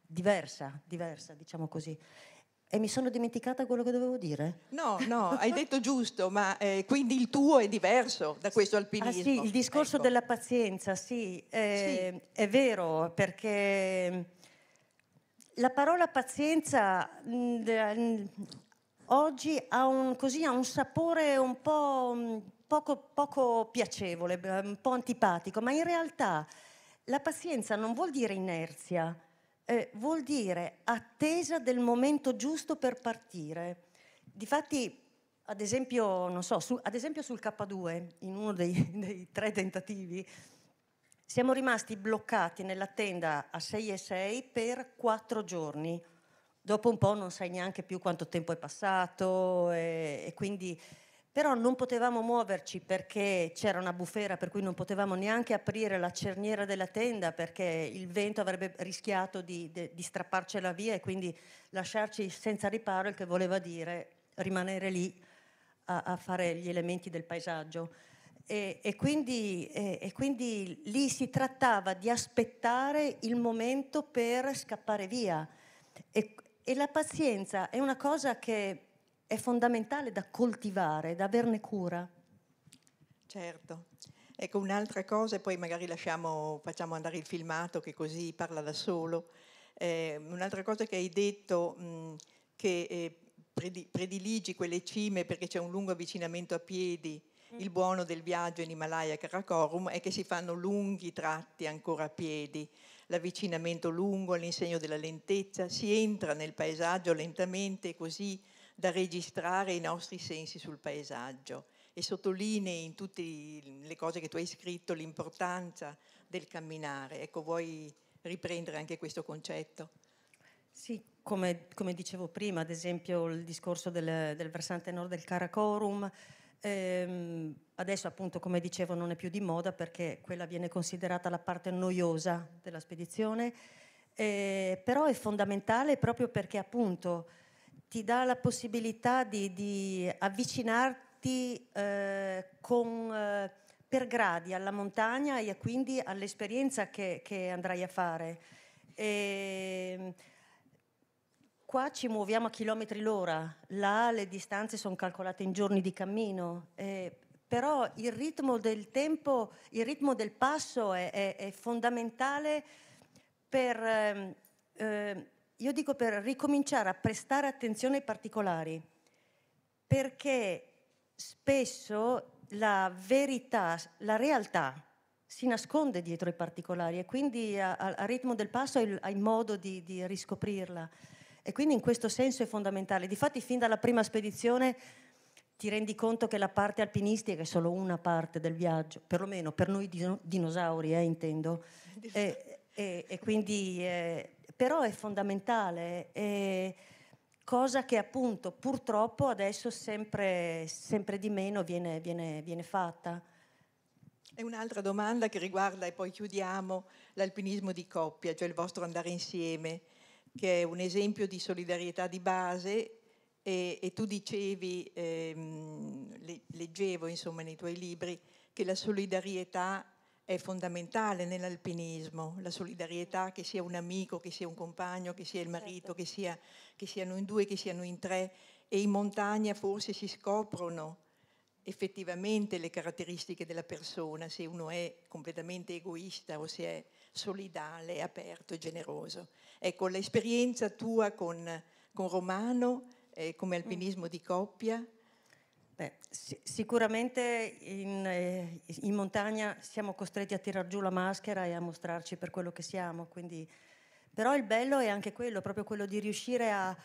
diversa, diversa, diciamo così. E mi sono dimenticata quello che dovevo dire? No, no, hai detto giusto, ma eh, quindi il tuo è diverso da questo alpinismo. Ah, sì, il discorso ecco. della pazienza, sì, eh, sì, è vero, perché mm, la parola pazienza mm, oggi ha un, così, ha un sapore un po' mm, poco, poco piacevole, un po' antipatico, ma in realtà la pazienza non vuol dire inerzia, eh, vuol dire attesa del momento giusto per partire. Difatti, ad esempio, so, su, ad esempio sul K2, in uno dei, dei, tre tentativi, siamo rimasti bloccati nella tenda a 6 e 6 per quattro giorni dopo un po' non sai neanche più quanto tempo è passato e, e quindi però non potevamo muoverci perché c'era una bufera per cui non potevamo neanche aprire la cerniera della tenda perché il vento avrebbe rischiato di, de, di strapparcela via e quindi lasciarci senza riparo il che voleva dire rimanere lì a, a fare gli elementi del paesaggio. E, e, quindi, e, e, quindi, lì si trattava di aspettare il momento per scappare via. E, e la pazienza è una cosa che è fondamentale da coltivare, da averne cura. Certo. Ecco, un'altra cosa, e poi magari lasciamo, facciamo andare il filmato che così parla da solo. Eh, un'altra cosa che hai detto, mh, che eh, prediligi quelle cime perché c'è un lungo avvicinamento a piedi. Mm. Il buono del viaggio in Himalaya e Karakorum è che si fanno lunghi tratti ancora a piedi l'avvicinamento lungo all'insegno della lentezza, si entra nel paesaggio lentamente così da registrare i nostri sensi sul paesaggio e sottolinei in tutte le cose che tu hai scritto l'importanza del camminare. Ecco, vuoi riprendere anche questo concetto? Sì, come, come dicevo prima, ad esempio il discorso del, del versante nord del Karakorum, Ehm, adesso appunto come dicevo non è più di moda perché quella viene considerata la parte noiosa della spedizione, eh, però è fondamentale proprio perché appunto ti dà la possibilità di, di avvicinarti eh, con, eh, per gradi alla montagna e quindi all'esperienza che, che andrai a fare. E, ehm, qua ci muoviamo a chilometri l'ora, là le distanze sono calcolate in giorni di cammino, eh, però il ritmo del tempo, il ritmo del passo è, è, è fondamentale per, eh, io dico per ricominciare a prestare attenzione ai particolari, perché spesso la verità, la realtà si nasconde dietro i particolari e quindi al ritmo del passo hai, hai modo di, di riscoprirla. E quindi in questo senso è fondamentale. Difatti fin dalla prima spedizione ti rendi conto che la parte alpinistica è solo una parte del viaggio, perlomeno per noi dinosauri, eh, intendo. e, e, e quindi, eh, però è fondamentale, eh, cosa che appunto purtroppo adesso sempre, sempre di meno viene, viene, viene fatta. E un'altra domanda che riguarda, e poi chiudiamo, l'alpinismo di coppia, cioè il vostro andare insieme che è un esempio di solidarietà di base e, e tu dicevi, ehm, le, leggevo insomma nei tuoi libri, che la solidarietà è fondamentale nell'alpinismo, la solidarietà che sia un amico, che sia un compagno, che sia il certo. marito, certo. che, sia, che siano in due, che siano in tre e in montagna forse si scoprono effettivamente le caratteristiche della persona, se uno è completamente egoista o se è solidale, aperto e generoso. Ecco, l'esperienza tua con, con Romano eh, come alpinismo di coppia? Beh, sicuramente in, eh, in, montagna siamo costretti a tirar giù la maschera e a mostrarci per quello che siamo, quindi... però il bello è anche quello, proprio quello di riuscire a, a,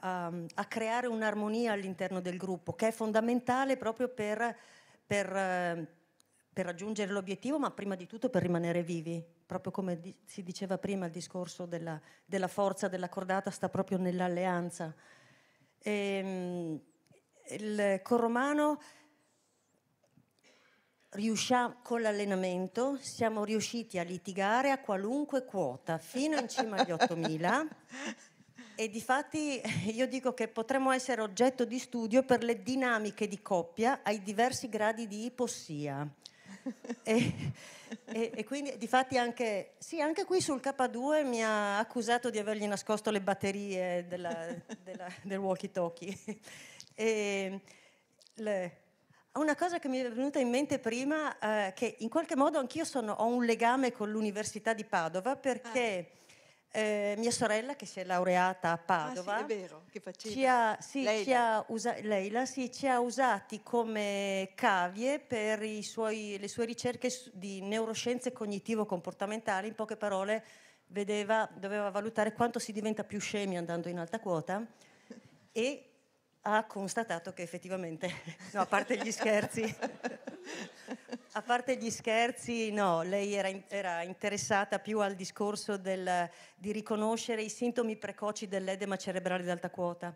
a, a creare un'armonia all'interno del gruppo, che è fondamentale proprio per, per eh, per raggiungere l'obiettivo, ma prima di tutto per rimanere vivi. Proprio come di- si diceva prima, il discorso della, della forza della cordata sta proprio nell'alleanza. E, ehm, il Corromano riusciamo, con l'allenamento siamo riusciti a litigare a qualunque quota fino in cima agli 8000 e difatti io dico che potremmo essere oggetto di studio per le dinamiche di coppia ai diversi gradi di ipossia e, e, e, quindi, difatti, anche, sì, anche qui sul K2 mi ha accusato di avergli nascosto le batterie della, della, del walkie-talkie. E, le, una cosa che mi è venuta in mente prima, eh, che in qualche modo anch'io sono, ho un legame con l'Università di Padova perché... Ah. Eh, mia sorella, che si è laureata a Padova, ah, sì, vero, ci, ha, Leila, ci ha usati come cavie per suoi, le sue ricerche di neuroscienze cognitivo-comportamentali. In poche parole, vedeva, doveva valutare quanto si diventa più scemi andando in alta quota e ha constatato che effettivamente, no, a parte gli scherzi, A parte gli scherzi, no, lei era, era interessata più al discorso del, di riconoscere i sintomi precoci dell'edema cerebrale d'alta quota.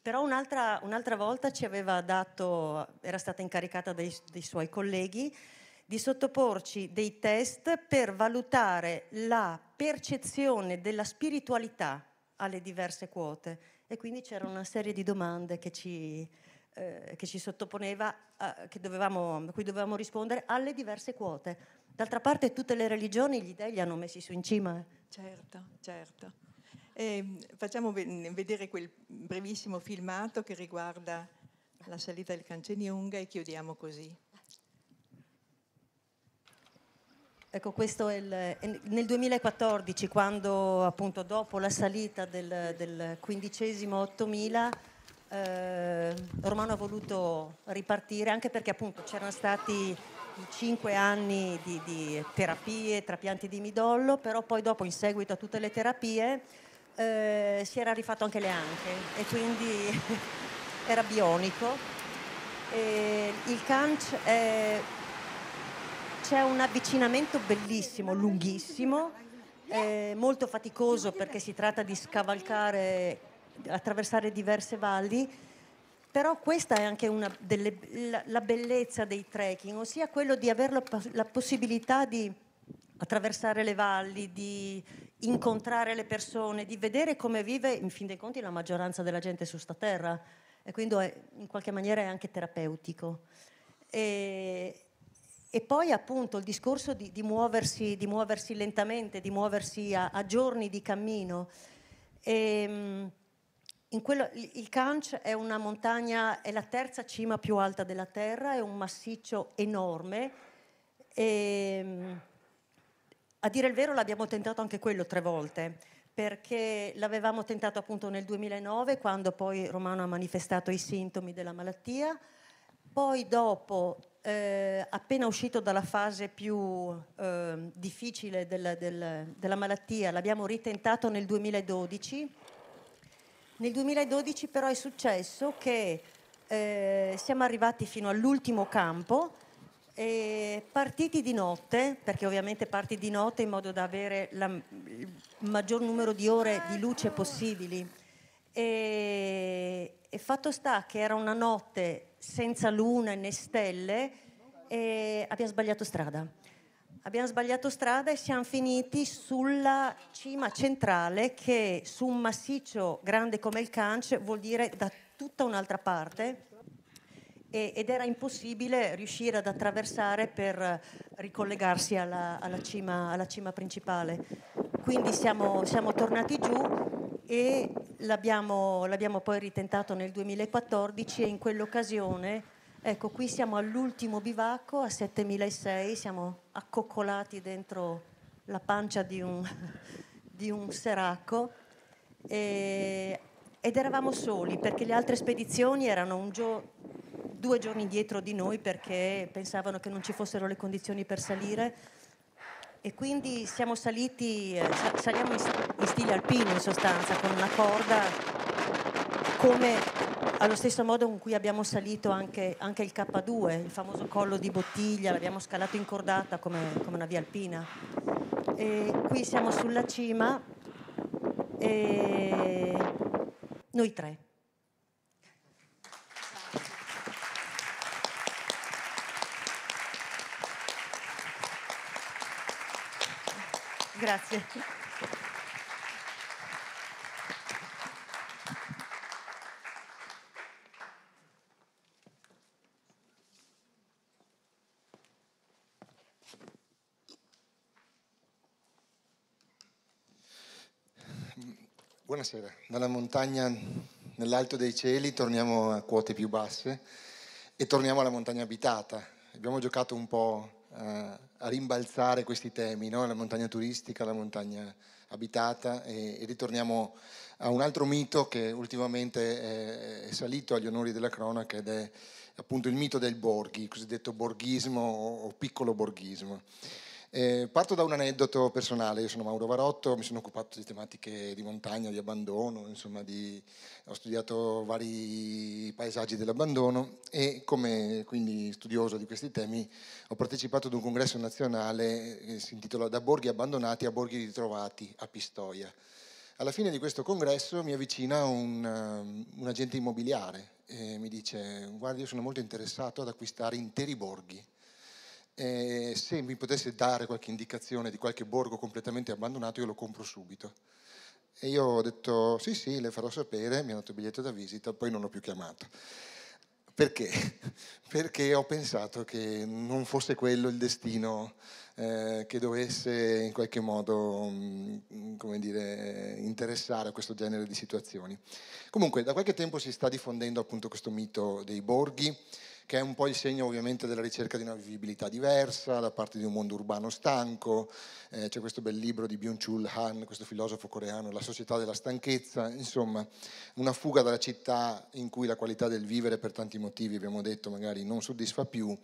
Però un'altra, un'altra volta ci aveva dato, era stata incaricata dai, dai suoi colleghi, di sottoporci dei test per valutare la percezione della spiritualità alle diverse quote. E quindi c'era una serie di domande che ci, eh, che ci sottoponeva, a, che dovevamo, a cui dovevamo rispondere alle diverse quote. D'altra parte tutte le religioni gli dei li hanno messi su in cima. Eh. Certo, certo. E ehm, facciamo vedere quel brevissimo filmato che riguarda la salita del Cancenionga e chiudiamo così. Ecco, questo è il, nel 2014, quando appunto dopo la salita del, del quindicesimo 8000 eh, Romano ha voluto ripartire anche perché appunto c'erano stati cinque anni di, di, terapie, trapianti di midollo, però poi dopo in seguito a tutte le terapie eh, si era rifatto anche le anche e quindi era bionico. E il canch è, c'è un avvicinamento bellissimo, lunghissimo, molto faticoso perché si tratta di scavalcare attraversare diverse valli, però questa è anche una delle, la, la, bellezza dei trekking, ossia quello di avere la, la possibilità di attraversare le valli, di incontrare le persone, di vedere come vive in fin dei conti la maggioranza della gente su sta terra e quindi è, in qualche maniera è anche terapeutico. E, e poi appunto il discorso di, di, muoversi, di muoversi, lentamente, di muoversi a, a giorni di cammino. E, ehm, quello, il Canch è una montagna, è la terza cima più alta della Terra, è un massiccio enorme. E, ehm, a dire il vero l'abbiamo tentato anche quello tre volte, perché l'avevamo tentato appunto nel 2009 quando poi Romano ha manifestato i sintomi della malattia, poi dopo, eh, appena uscito dalla fase più eh, difficile del, del, della malattia, l'abbiamo ritentato nel 2012 nel 2012 però è successo che eh, siamo arrivati fino all'ultimo campo, eh, partiti di notte, perché ovviamente parti di notte in modo da avere la, il maggior numero di ore di luce possibili. E, e fatto sta che era una notte senza luna né stelle e abbiamo sbagliato strada. Abbiamo sbagliato strada e siamo finiti sulla cima centrale che su un massiccio grande come il Canche vuol dire da tutta un'altra parte e, ed era impossibile riuscire ad attraversare per ricollegarsi alla, alla, cima, alla cima, principale. Quindi siamo, siamo tornati giù e l'abbiamo, l'abbiamo poi ritentato nel 2014 e in quell'occasione Ecco, qui siamo all'ultimo bivacco a 7006, siamo accoccolati dentro la pancia di un, di un seracco e, ed eravamo soli perché le altre spedizioni erano gio- due giorni dietro di noi perché pensavano che non ci fossero le condizioni per salire e quindi siamo saliti, eh, saliamo in stile alpino in sostanza con una corda come allo stesso modo con cui abbiamo salito anche, anche il K2, il famoso collo di bottiglia, l'abbiamo scalato in cordata come, come una via alpina. E qui siamo sulla cima, e noi tre. Grazie. Buonasera, dalla montagna nell'alto dei cieli torniamo a quote più basse e torniamo alla montagna abitata. Abbiamo giocato un po' eh, a, rimbalzare questi temi, no? la montagna turistica, la montagna abitata e, e, ritorniamo a un altro mito che ultimamente è, è salito agli onori della cronaca ed è appunto il mito del borghi, il cosiddetto borghismo o piccolo borghismo. Eh, parto da un aneddoto personale, io sono Mauro Varotto, mi sono occupato di tematiche di montagna, di abbandono, insomma di, ho studiato vari paesaggi dell'abbandono e come quindi studioso di questi temi ho partecipato ad un congresso nazionale che eh, si intitola Da borghi abbandonati a borghi ritrovati a Pistoia. Alla fine di questo congresso mi avvicina un, um, un agente immobiliare e mi dice guardi io sono molto interessato ad acquistare interi borghi eh, se mi potesse dare qualche indicazione di qualche borgo completamente abbandonato io lo compro subito. E io ho detto sì sì, le farò sapere, mi ha dato il biglietto da visita, poi non l'ho più chiamato. Perché? Perché ho pensato che non fosse quello il destino eh, che dovesse in qualche modo mh, mm, dire, interessare a questo genere di situazioni. Comunque da qualche tempo si sta diffondendo appunto questo mito dei borghi, che è un po' il segno ovviamente della ricerca di una vivibilità diversa da parte di un mondo urbano stanco. Eh, c'è questo bel libro di Byung-Chul Han, questo filosofo coreano, La società della stanchezza, insomma, una fuga dalla città in cui la qualità del vivere per tanti motivi, abbiamo detto, magari non soddisfa più,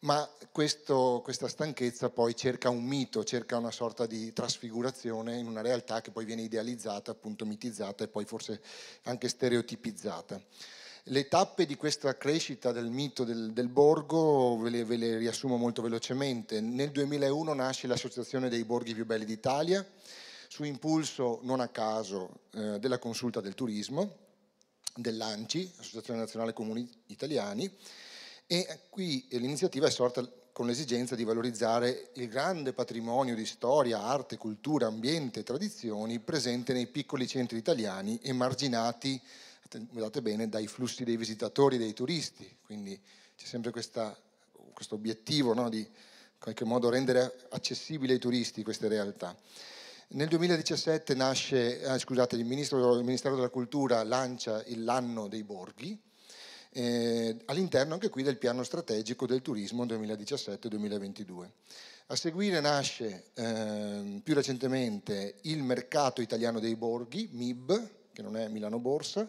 ma questo, questa stanchezza poi cerca un mito, cerca una sorta di trasfigurazione in una realtà che poi viene idealizzata, appunto mitizzata e poi forse anche stereotipizzata. Le tappe di questa crescita del mito del, del borgo ve le, ve le riassumo molto velocemente. Nel 2001 nasce l'Associazione dei Borghi più belli d'Italia, su impulso non a caso eh, della Consulta del Turismo, dell'ANCI, Associazione Nazionale Comuni Italiani, e qui l'iniziativa è sorta con l'esigenza di valorizzare il grande patrimonio di storia, arte, cultura, ambiente e tradizioni presente nei piccoli centri italiani emarginati guardate bene, dai flussi dei visitatori, e dei turisti, quindi c'è sempre questa, questo obiettivo no, di in qualche modo rendere accessibili ai turisti queste realtà. Nel 2017 nasce, eh, scusate, il, Ministro, il, Ministero della Cultura lancia l'anno dei borghi, eh, all'interno anche qui del piano strategico del turismo 2017-2022. A seguire nasce eh, più recentemente il mercato italiano dei borghi, MIB, che non è Milano Borsa,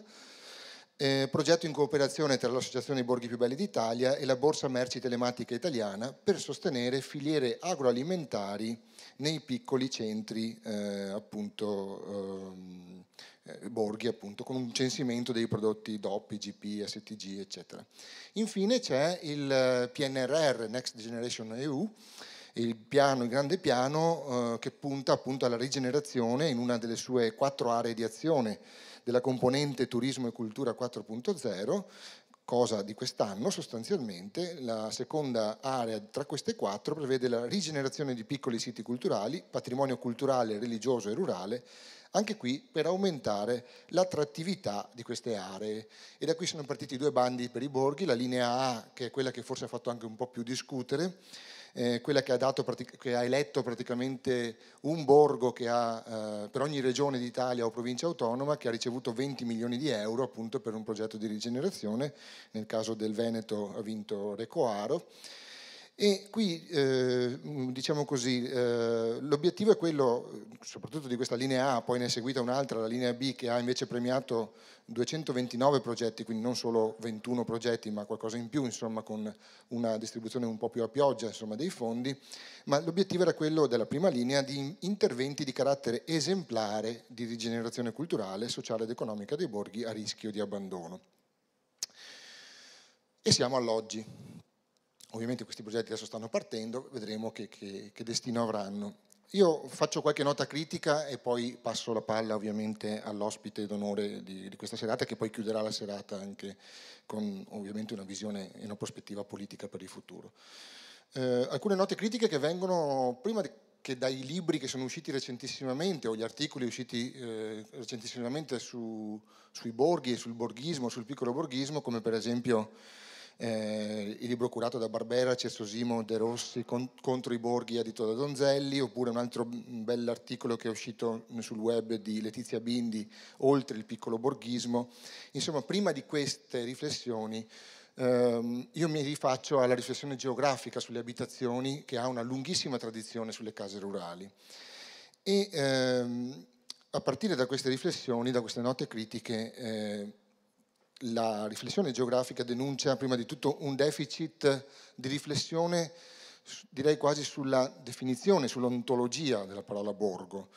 eh, progetto in cooperazione tra l'Associazione dei Borghi più belli d'Italia e la Borsa Merci Telematica Italiana per sostenere filiere agroalimentari nei piccoli centri, eh, appunto, ehm, eh, borghi, appunto, con un censimento dei prodotti DOP, IGP, STG, eccetera. Infine c'è il eh, PNRR, Next Generation EU, il piano, il grande piano eh, che punta appunto alla rigenerazione in una delle sue quattro aree di azione della componente Turismo e Cultura 4.0, cosa di quest'anno sostanzialmente, la seconda area tra queste quattro prevede la rigenerazione di piccoli siti culturali, patrimonio culturale, religioso e rurale, anche qui per aumentare l'attrattività di queste aree. E da qui sono partiti due bandi per i borghi, la linea A che è quella che forse ha fatto anche un po' più discutere, eh, quella che ha, dato, che ha, eletto praticamente un borgo ha, eh, per ogni regione d'Italia o provincia autonoma che ha ricevuto 20 milioni di euro appunto per un progetto di rigenerazione, nel caso del Veneto ha vinto Recoaro. E qui, eh, mm, diciamo così, eh, l'obiettivo è quello, soprattutto di questa linea A, poi ne è seguita un'altra, la linea B, che ha invece premiato 229 progetti, quindi non solo 21 progetti, ma qualcosa in più, insomma, con una distribuzione un po' più a pioggia insomma, dei fondi. Ma l'obiettivo era quello della prima linea di interventi di carattere esemplare di rigenerazione culturale, sociale ed economica dei borghi a rischio di abbandono. E siamo all'oggi ovviamente questi progetti adesso stanno partendo, vedremo che, che, che destino avranno. Io faccio qualche nota critica e poi passo la palla ovviamente all'ospite d'onore di, di, questa serata che poi chiuderà la serata anche con ovviamente una visione e una prospettiva politica per il futuro. Eh, alcune note critiche che vengono prima che dai libri che sono usciti recentissimamente o gli articoli usciti eh, recentissimamente su, sui borghi e sul borghismo, sul piccolo borghismo, come per esempio eh, il libro curato da Barbera, Cersosimo De Rossi con, contro i borghi edito da Donzelli, oppure un altro bell'articolo che è uscito sul web di Letizia Bindi, Oltre il piccolo borghismo. Insomma, prima di queste riflessioni ehm, io mi rifaccio alla riflessione geografica sulle abitazioni che ha una lunghissima tradizione sulle case rurali. E ehm, a partire da queste riflessioni, da queste note critiche, eh, la riflessione geografica denuncia prima di tutto un deficit di riflessione, direi quasi sulla definizione, sull'ontologia della parola borgo.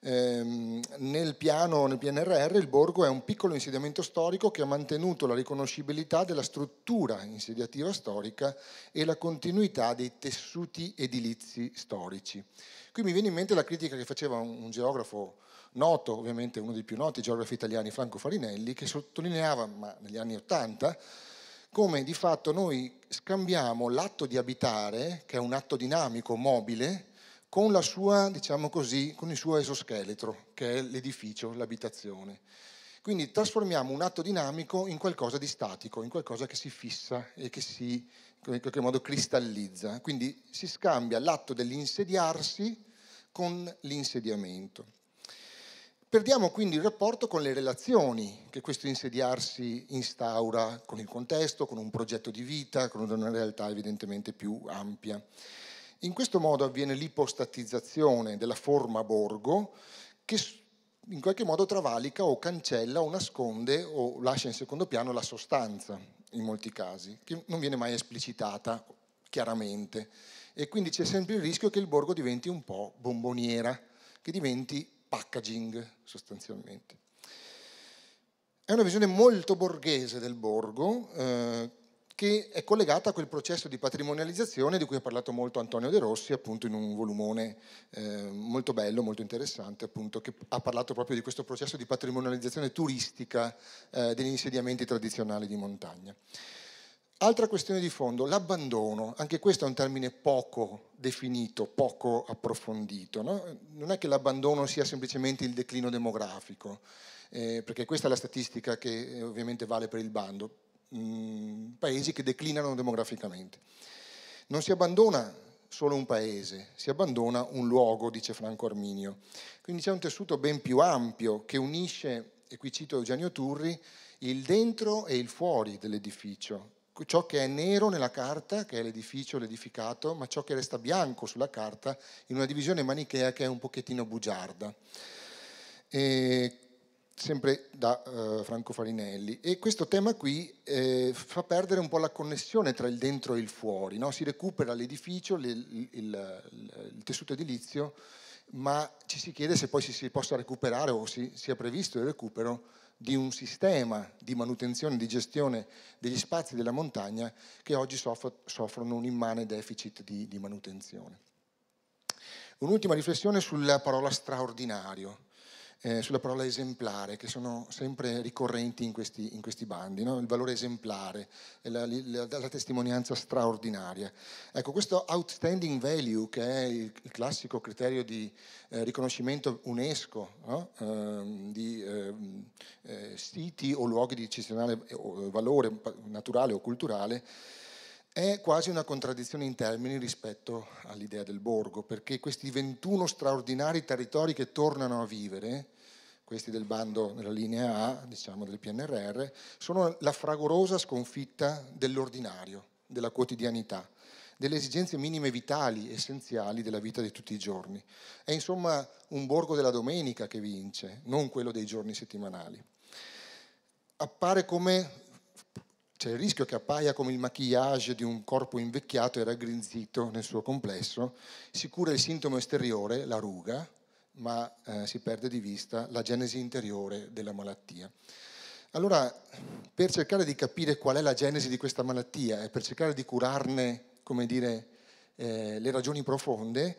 Ehm, nel, piano, nel PNRR il borgo è un piccolo insediamento storico che ha mantenuto la riconoscibilità della struttura insediativa storica e la continuità dei tessuti edilizi storici. Qui mi viene in mente la critica che faceva un, un geografo noto, ovviamente uno dei più noti geografi italiani, Franco Farinelli, che sottolineava, ma negli anni Ottanta, come di fatto noi scambiamo l'atto di abitare, che è un atto dinamico, mobile, con, sua, diciamo così, con il suo esoscheletro, che è l'edificio, l'abitazione. Quindi trasformiamo un atto dinamico in qualcosa di statico, in qualcosa che si fissa e che si in qualche modo cristallizza. Quindi si scambia l'atto dell'insediarsi con l'insediamento. Perdiamo quindi il rapporto con le relazioni che questo insediarsi instaura con il contesto, con un progetto di vita, con una realtà evidentemente più ampia. In questo modo avviene l'ipostatizzazione della forma borgo che in qualche modo travalica o cancella o nasconde o lascia in secondo piano la sostanza, in molti casi, che non viene mai esplicitata chiaramente. E quindi c'è sempre il rischio che il borgo diventi un po' bomboniera, che diventi packaging sostanzialmente. È una visione molto borghese del borgo eh, che è collegata a quel processo di patrimonializzazione di cui ha parlato molto Antonio De Rossi appunto in un volumone eh, molto bello, molto interessante appunto che ha parlato proprio di questo processo di patrimonializzazione turistica eh, degli insediamenti tradizionali di montagna. Altra questione di fondo, l'abbandono, anche questo è un termine poco definito, poco approfondito, no? non è che l'abbandono sia semplicemente il declino demografico, eh, perché questa è la statistica che eh, ovviamente vale per il bando, mm, paesi che declinano demograficamente. Non si abbandona solo un paese, si abbandona un luogo, dice Franco Arminio. Quindi c'è un tessuto ben più ampio che unisce, e qui cito Eugenio Turri, il dentro e il fuori dell'edificio, Ecco, ciò che è nero nella carta, che è l'edificio, l'edificato, ma ciò che resta bianco sulla carta in una divisione manichea che è un pochettino bugiarda. E sempre da uh, Franco Farinelli. E questo tema qui eh, fa perdere un po' la connessione tra il dentro e il fuori, no? si recupera l'edificio, il, il, il, tessuto edilizio, ma ci si chiede se poi si, si possa recuperare o si sia previsto il recupero di un sistema di manutenzione, e di gestione degli spazi della montagna che oggi soffrono un immane deficit di, di manutenzione. Un'ultima riflessione sulla parola straordinario eh, sulla parola esemplare, che sono sempre ricorrenti in questi, in questi bandi, no? il valore esemplare, eh, la, la, la, testimonianza straordinaria. Ecco, questo outstanding value, che è il, il classico criterio di eh, riconoscimento UNESCO no? Ehm, ehm, eh, di siti o luoghi di eccezionale valore naturale o culturale, è quasi una contraddizione in termini rispetto all'idea del borgo, perché questi 21 straordinari territori che tornano a vivere, questi del bando della linea A, diciamo del PNRR, sono la fragorosa sconfitta dell'ordinario, della quotidianità, delle esigenze minime vitali, essenziali della vita di tutti i giorni. È insomma un borgo della domenica che vince, non quello dei giorni settimanali. Appare come c'è il rischio che appaia come il maquillage di un corpo invecchiato e raggrinzito nel suo complesso, si cura il sintomo esteriore, la ruga, ma eh, si perde di vista la genesi interiore della malattia. Allora, per cercare di capire qual è la genesi di questa malattia e per cercare di curarne, come dire, eh, le ragioni profonde,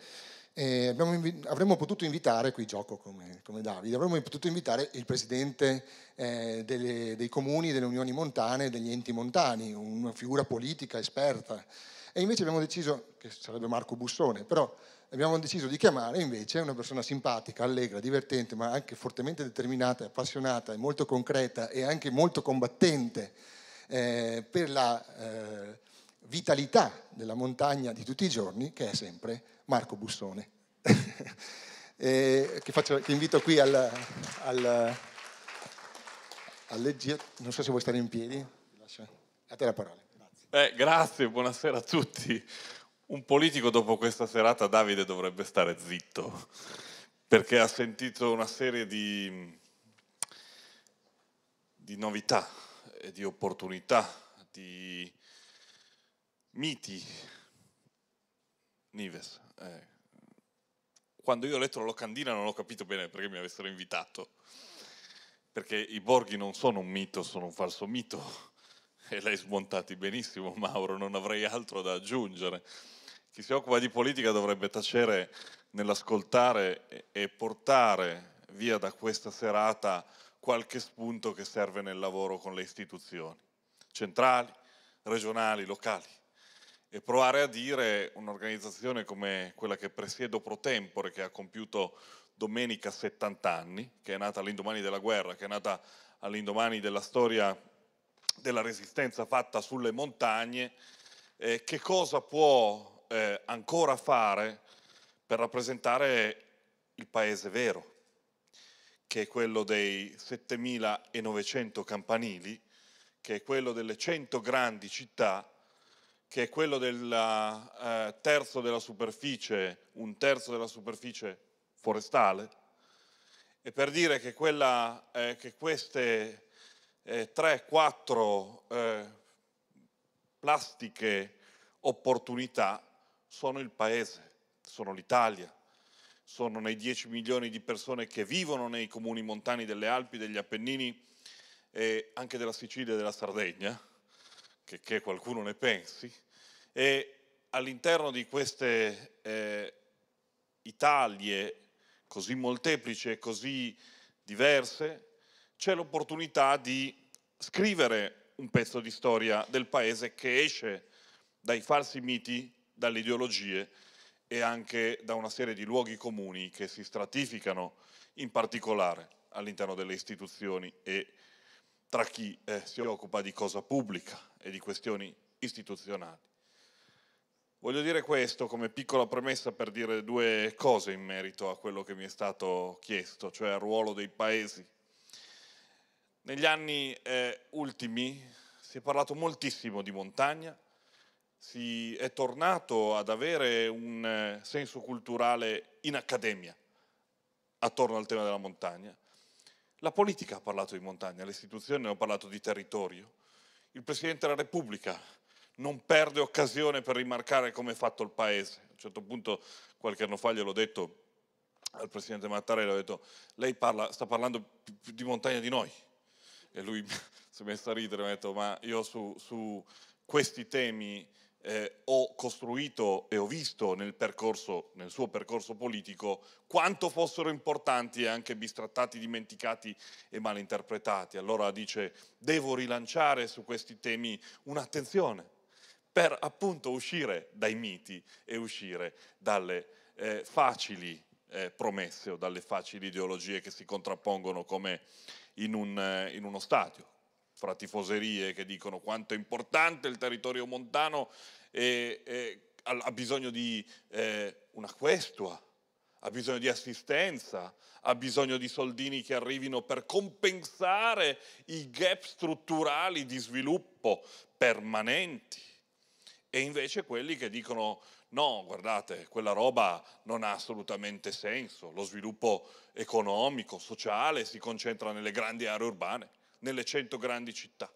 eh, invi- avremmo potuto invitare, qui gioco come, come, Davide, avremmo potuto invitare il presidente eh, delle, dei comuni, delle unioni montane, degli enti montani, una figura politica esperta. E invece abbiamo deciso, che sarebbe Marco Bussone, però abbiamo deciso di chiamare invece una persona simpatica, allegra, divertente, ma anche fortemente determinata, appassionata, molto concreta e anche molto combattente eh, per la eh, vitalità della montagna di tutti i giorni, che è sempre Marco Bussone, che, faccio, che, invito qui al, al, al leggio. Non so se vuoi stare in piedi, a te la parola. Eh, grazie, buonasera a tutti. Un politico dopo questa serata, Davide, dovrebbe stare zitto, perché ha sentito una serie di, di novità, di opportunità, di miti. Nives, eh, quando io ho letto la locandina non ho capito bene perché mi avessero invitato, perché i borghi non sono un mito, sono un falso mito, e l'hai smontati benissimo Mauro, non avrei altro da aggiungere. Chi si occupa di politica dovrebbe tacere nell'ascoltare e portare via da questa serata qualche spunto che serve nel lavoro con le istituzioni, centrali, regionali, locali e provare a dire un'organizzazione come quella che presiedo pro tempore, che ha compiuto domenica 70 anni, che è nata all'indomani della guerra, che è nata all'indomani della storia della resistenza fatta sulle montagne, eh, che cosa può eh, ancora fare per rappresentare il paese vero, che è quello dei 7.900 campanili, che è quello delle 100 grandi città che è quello del eh, terzo della superficie, un terzo della superficie forestale, e per dire che, quella, eh, che queste eh, 3-4 eh, plastiche opportunità sono il paese, sono l'Italia, sono nei 10 milioni di persone che vivono nei comuni montani delle Alpi, degli Appennini e anche della Sicilia e della Sardegna che, che qualcuno ne pensi, e all'interno di queste eh, Italie così molteplici e così diverse, c'è l'opportunità di scrivere un pezzo di storia del paese che esce dai falsi miti, dalle ideologie e anche da una serie di luoghi comuni che si stratificano in particolare all'interno delle istituzioni e tra chi eh, si occupa di cosa pubblica e di questioni istituzionali. Voglio dire questo come piccola premessa per dire due cose in merito a quello che mi è stato chiesto, cioè al ruolo dei paesi. Negli anni eh, ultimi si è parlato moltissimo di montagna, si è tornato ad avere un eh, senso culturale in accademia attorno al tema della montagna. La politica ha parlato di montagna, le istituzioni hanno parlato di territorio il Presidente della Repubblica non perde occasione per rimarcare come è fatto il Paese. A un certo punto, qualche anno fa, gliel'ho detto al Presidente Mattarella, ho detto, lei parla, sta parlando di montagna di noi. E lui si è messo a ridere mi ha detto, ma io su, su questi temi eh, ho costruito e ho visto nel, percorso, nel suo percorso politico quanto fossero importanti e anche bistrattati, dimenticati e malinterpretati. Allora dice, devo rilanciare su questi temi un'attenzione per appunto uscire dai miti e uscire dalle eh, facili eh, promesse o dalle facili ideologie che si contrappongono come in, un, eh, in uno stadio, fra tifoserie che dicono quanto è importante il territorio montano e, e ha bisogno di eh, una questua, ha bisogno di assistenza, ha bisogno di soldini che arrivino per compensare i gap strutturali di sviluppo permanenti. E invece quelli che dicono no, guardate, quella roba non ha assolutamente senso, lo sviluppo economico, sociale si concentra nelle grandi aree urbane nelle cento grandi città.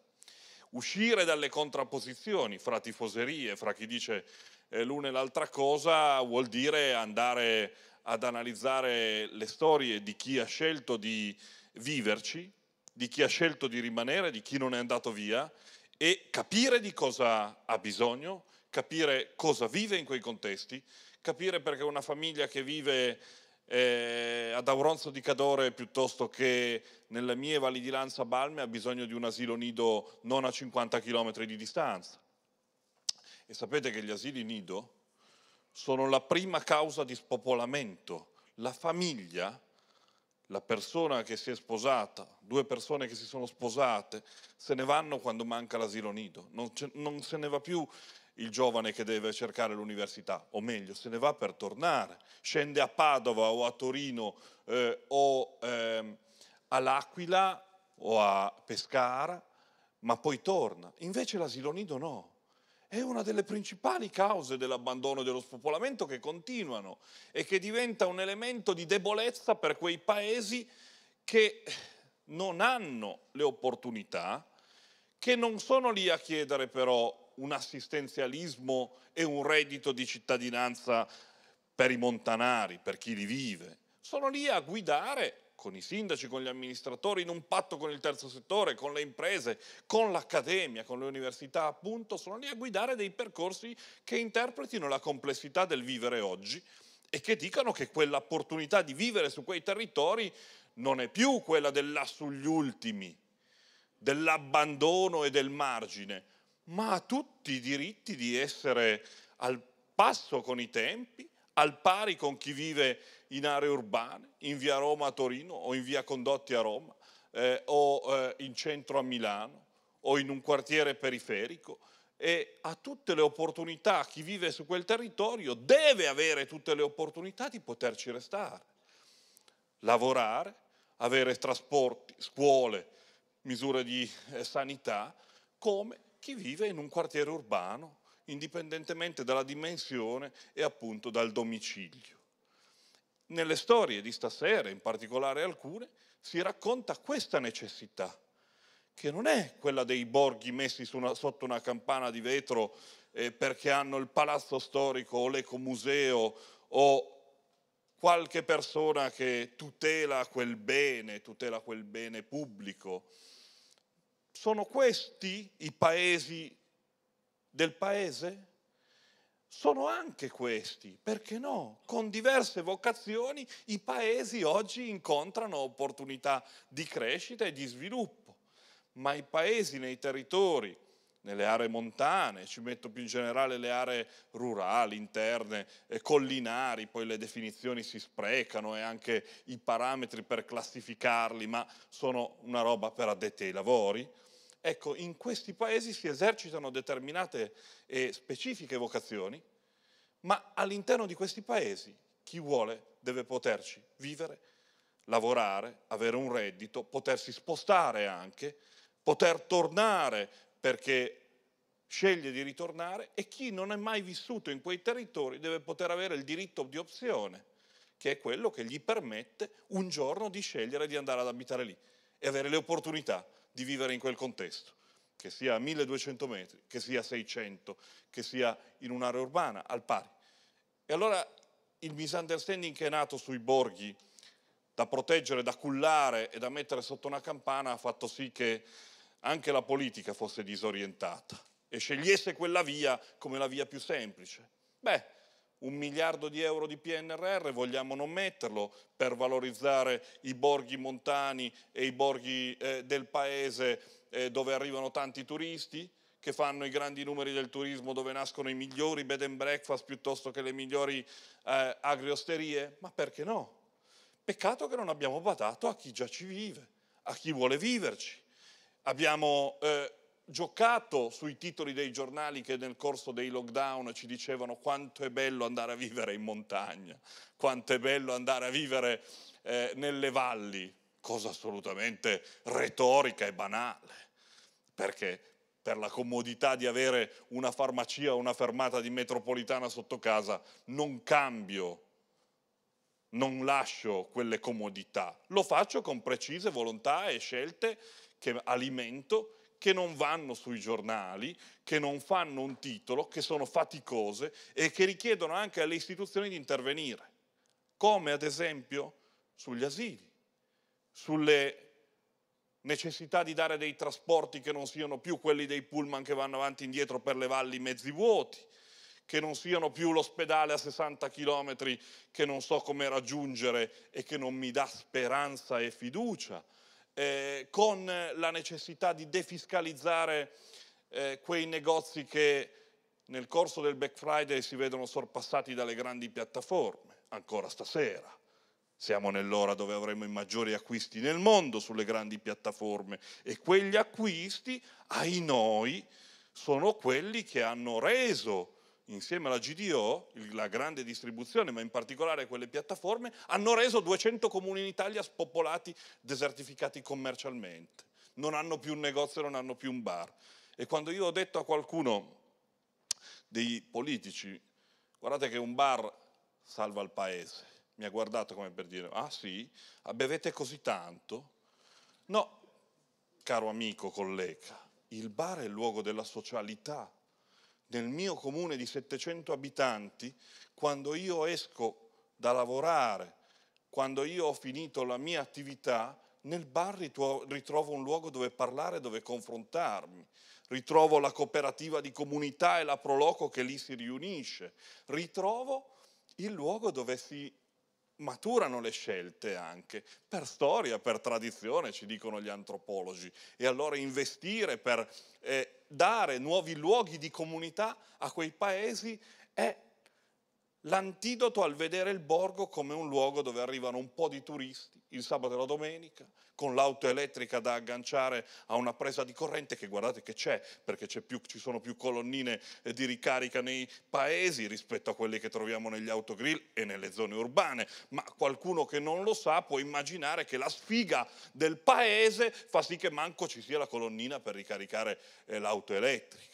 Uscire dalle contrapposizioni fra tifoserie, fra chi dice eh, l'una e l'altra cosa, vuol dire andare ad analizzare le storie di chi ha scelto di viverci, di chi ha scelto di rimanere, di chi non è andato via e capire di cosa ha bisogno, capire cosa vive in quei contesti, capire perché una famiglia che vive eh, ad Auronzo di Cadore piuttosto che nelle mie valli di Lanza Balme ha bisogno di un asilo nido non a 50 km di distanza. E sapete che gli asili nido sono la prima causa di spopolamento. La famiglia, la persona che si è sposata, due persone che si sono sposate, se ne vanno quando manca l'asilo nido, non, non se ne va più il giovane che deve cercare l'università, o meglio, se ne va per tornare, scende a Padova o a Torino eh, o eh, all'Aquila o a Pescara, ma poi torna. Invece l'asilo nido no. È una delle principali cause dell'abbandono e dello spopolamento che continuano e che diventa un elemento di debolezza per quei paesi che non hanno le opportunità, che non sono lì a chiedere però un assistenzialismo e un reddito di cittadinanza per i montanari, per chi li vive. Sono lì a guidare con i sindaci, con gli amministratori, in un patto con il terzo settore, con le imprese, con l'accademia, con le università, appunto, sono lì a guidare dei percorsi che interpretino la complessità del vivere oggi e che dicano che quell'opportunità di vivere su quei territori non è più quella dell'assugli ultimi, dell'abbandono e del margine, ma ha tutti i diritti di essere al passo con i tempi, al pari con chi vive in aree urbane, in via Roma a Torino o in via Condotti a Roma eh, o eh, in centro a Milano o in un quartiere periferico e ha tutte le opportunità, chi vive su quel territorio deve avere tutte le opportunità di poterci restare, lavorare, avere trasporti, scuole, misure di eh, sanità, come chi vive in un quartiere urbano, indipendentemente dalla dimensione e appunto dal domicilio. Nelle storie di stasera, in particolare alcune, si racconta questa necessità, che non è quella dei borghi messi una, sotto una campana di vetro eh, perché hanno il palazzo storico o l'ecomuseo o qualche persona che tutela quel bene, tutela quel bene pubblico sono questi i paesi del paese? Sono anche questi, perché no? Con diverse vocazioni i paesi oggi incontrano opportunità di crescita e di sviluppo, ma i paesi nei territori nelle aree montane, ci metto più in generale le aree rurali, interne, eh, collinari, poi le definizioni si sprecano e anche i parametri per classificarli, ma sono una roba per addetti ai lavori, Ecco, in questi paesi si esercitano determinate e eh, specifiche vocazioni, ma all'interno di questi paesi chi vuole deve poterci vivere, lavorare, avere un reddito, potersi spostare anche, poter tornare perché sceglie di ritornare e chi non è mai vissuto in quei territori deve poter avere il diritto di opzione, che è quello che gli permette un giorno di scegliere di andare ad abitare lì e avere le opportunità di vivere in quel contesto, che sia a 1200 metri, che sia a 600, che sia in un'area urbana, al pari. E allora il misunderstanding che è nato sui borghi, da proteggere, da cullare e da mettere sotto una campana, ha fatto sì che anche la politica fosse disorientata e scegliesse quella via come la via più semplice. Beh, un miliardo di euro di PNRR, vogliamo non metterlo per valorizzare i borghi montani e i borghi eh, del paese eh, dove arrivano tanti turisti? che fanno i grandi numeri del turismo, dove nascono i migliori bed and breakfast piuttosto che le migliori eh, agriosterie? Ma perché no? Peccato che non abbiamo badato a chi già ci vive, a chi vuole viverci. Abbiamo eh, giocato sui titoli dei giornali che nel corso dei lockdown ci dicevano quanto è bello andare a vivere in montagna, quanto è bello andare a vivere eh, nelle valli, cosa assolutamente retorica e banale, perché per la comodità di avere una farmacia o una fermata di metropolitana sotto casa non cambio non lascio quelle comodità, lo faccio con precise volontà e scelte che alimento che non vanno sui giornali, che non fanno un titolo, che sono faticose e che richiedono anche alle istituzioni di intervenire, come ad esempio sugli asili, sulle necessità di dare dei trasporti che non siano più quelli dei pullman che vanno avanti e indietro per le valli mezzi vuoti, che non siano più l'ospedale a 60 km che non so come raggiungere e che non mi dà speranza e fiducia, eh, con la necessità di defiscalizzare eh, quei negozi che nel corso del Black Friday si vedono sorpassati dalle grandi piattaforme, ancora stasera. Siamo nell'ora dove avremo i maggiori acquisti nel mondo sulle grandi piattaforme e quegli acquisti, ai noi, sono quelli che hanno reso insieme alla GDO, la grande distribuzione, ma in particolare quelle piattaforme, hanno reso 200 comuni in Italia spopolati, desertificati commercialmente. Non hanno più un negozio, non hanno più un bar. E quando io ho detto a qualcuno dei politici, guardate che un bar salva il paese, mi ha guardato come per dire, ah sì, ah, bevete così tanto? No, caro amico, collega, il bar è il luogo della socialità, nel mio comune di 700 abitanti, quando io esco da lavorare, quando io ho finito la mia attività, nel bar ritrovo un luogo dove parlare, dove confrontarmi. Ritrovo la cooperativa di comunità e la Proloco che lì si riunisce. Ritrovo il luogo dove si maturano le scelte anche, per storia, per tradizione, ci dicono gli antropologi. E allora investire per eh, dare nuovi luoghi di comunità a quei paesi è l'antidoto al vedere il borgo come un luogo dove arrivano un po' di turisti il sabato e la domenica, con l'auto elettrica da agganciare a una presa di corrente che guardate che c'è, perché c'è più, ci sono più colonnine eh, di ricarica nei paesi rispetto a quelle che troviamo negli autogrill e nelle zone urbane, ma qualcuno che non lo sa può immaginare che la sfiga del paese fa sì che manco ci sia la colonnina per ricaricare eh, l'auto elettrica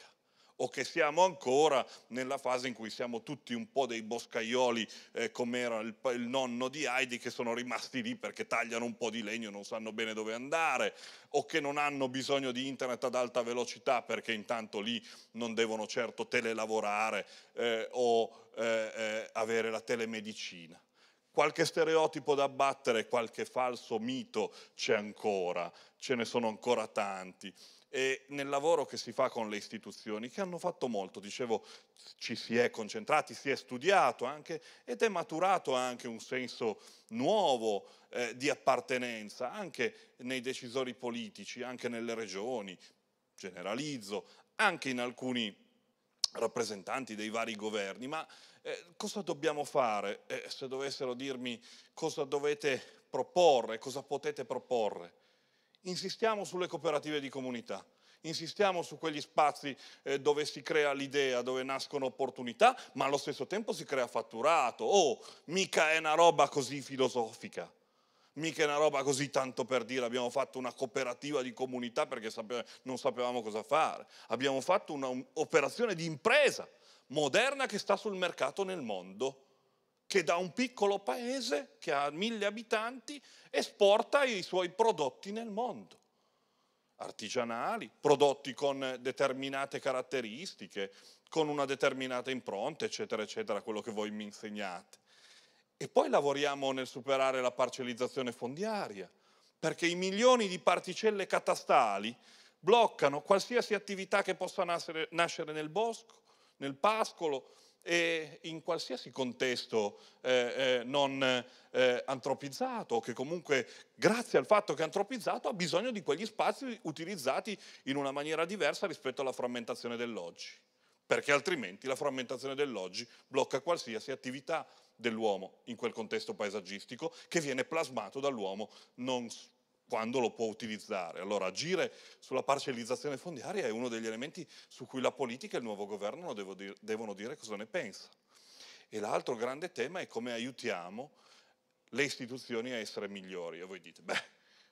o che siamo ancora nella fase in cui siamo tutti un po' dei boscaioli, eh, come era il, il, nonno di Heidi, che sono rimasti lì perché tagliano un po' di legno e non sanno bene dove andare, o che non hanno bisogno di internet ad alta velocità perché intanto lì non devono certo telelavorare eh, o eh, eh avere la telemedicina qualche stereotipo da abbattere, qualche falso mito c'è ancora, ce ne sono ancora tanti e nel lavoro che si fa con le istituzioni, che hanno fatto molto, dicevo, ci si è concentrati, si è studiato anche ed è maturato anche un senso nuovo eh, di appartenenza, anche nei decisori politici, anche nelle regioni, generalizzo, anche in alcuni rappresentanti dei vari governi, ma eh, cosa dobbiamo fare? Eh, se dovessero dirmi cosa dovete proporre, cosa potete proporre Insistiamo sulle cooperative di comunità, insistiamo su quegli spazi eh, dove si crea l'idea, dove nascono opportunità, ma allo stesso tempo si crea fatturato. Oh, mica è una roba così filosofica, mica è una roba così tanto per dire abbiamo fatto una cooperativa di comunità perché sape- non sapevamo cosa fare. Abbiamo fatto un'operazione di impresa moderna che sta sul mercato nel mondo che da un piccolo paese che ha mille abitanti esporta i suoi prodotti nel mondo artigianali, prodotti con determinate caratteristiche, con una determinata impronta, eccetera, eccetera, quello che voi mi insegnate. E poi lavoriamo nel superare la parcellizzazione fondiaria, perché i milioni di particelle catastali bloccano qualsiasi attività che possa nascere, nascere nel bosco, nel pascolo, e in qualsiasi contesto eh, eh, non eh, antropizzato, che comunque grazie al fatto che è antropizzato ha bisogno di quegli spazi utilizzati in una maniera diversa rispetto alla frammentazione dell'oggi, perché altrimenti la frammentazione dell'oggi blocca qualsiasi attività dell'uomo in quel contesto paesaggistico che viene plasmato dall'uomo non quando lo può utilizzare. Allora agire sulla parcellizzazione fondiaria è uno degli elementi su cui la politica e il nuovo governo dire, devono dire cosa ne pensa. E l'altro grande tema è come aiutiamo le istituzioni a essere migliori. E voi dite, beh,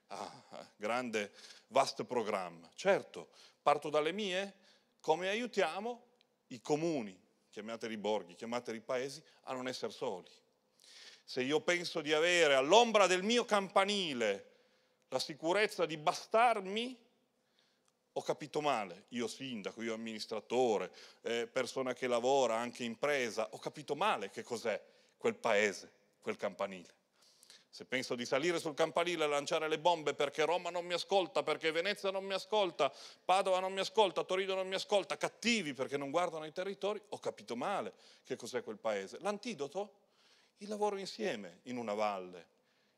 ah, grande, vasto programma. Certo, parto dalle mie, come aiutiamo i comuni, chiamateli i borghi, chiamateli i paesi, a non essere soli. Se io penso di avere all'ombra del mio campanile la sicurezza di bastarmi, ho capito male, io sindaco, io amministratore, eh, persona che lavora, anche impresa, ho capito male che cos'è quel paese, quel campanile. Se penso di salire sul campanile e lanciare le bombe perché Roma non mi ascolta, perché Venezia non mi ascolta, Padova non mi ascolta, Torino non mi ascolta, cattivi perché non guardano i territori, ho capito male che cos'è quel paese. L'antidoto? Il lavoro insieme in una valle,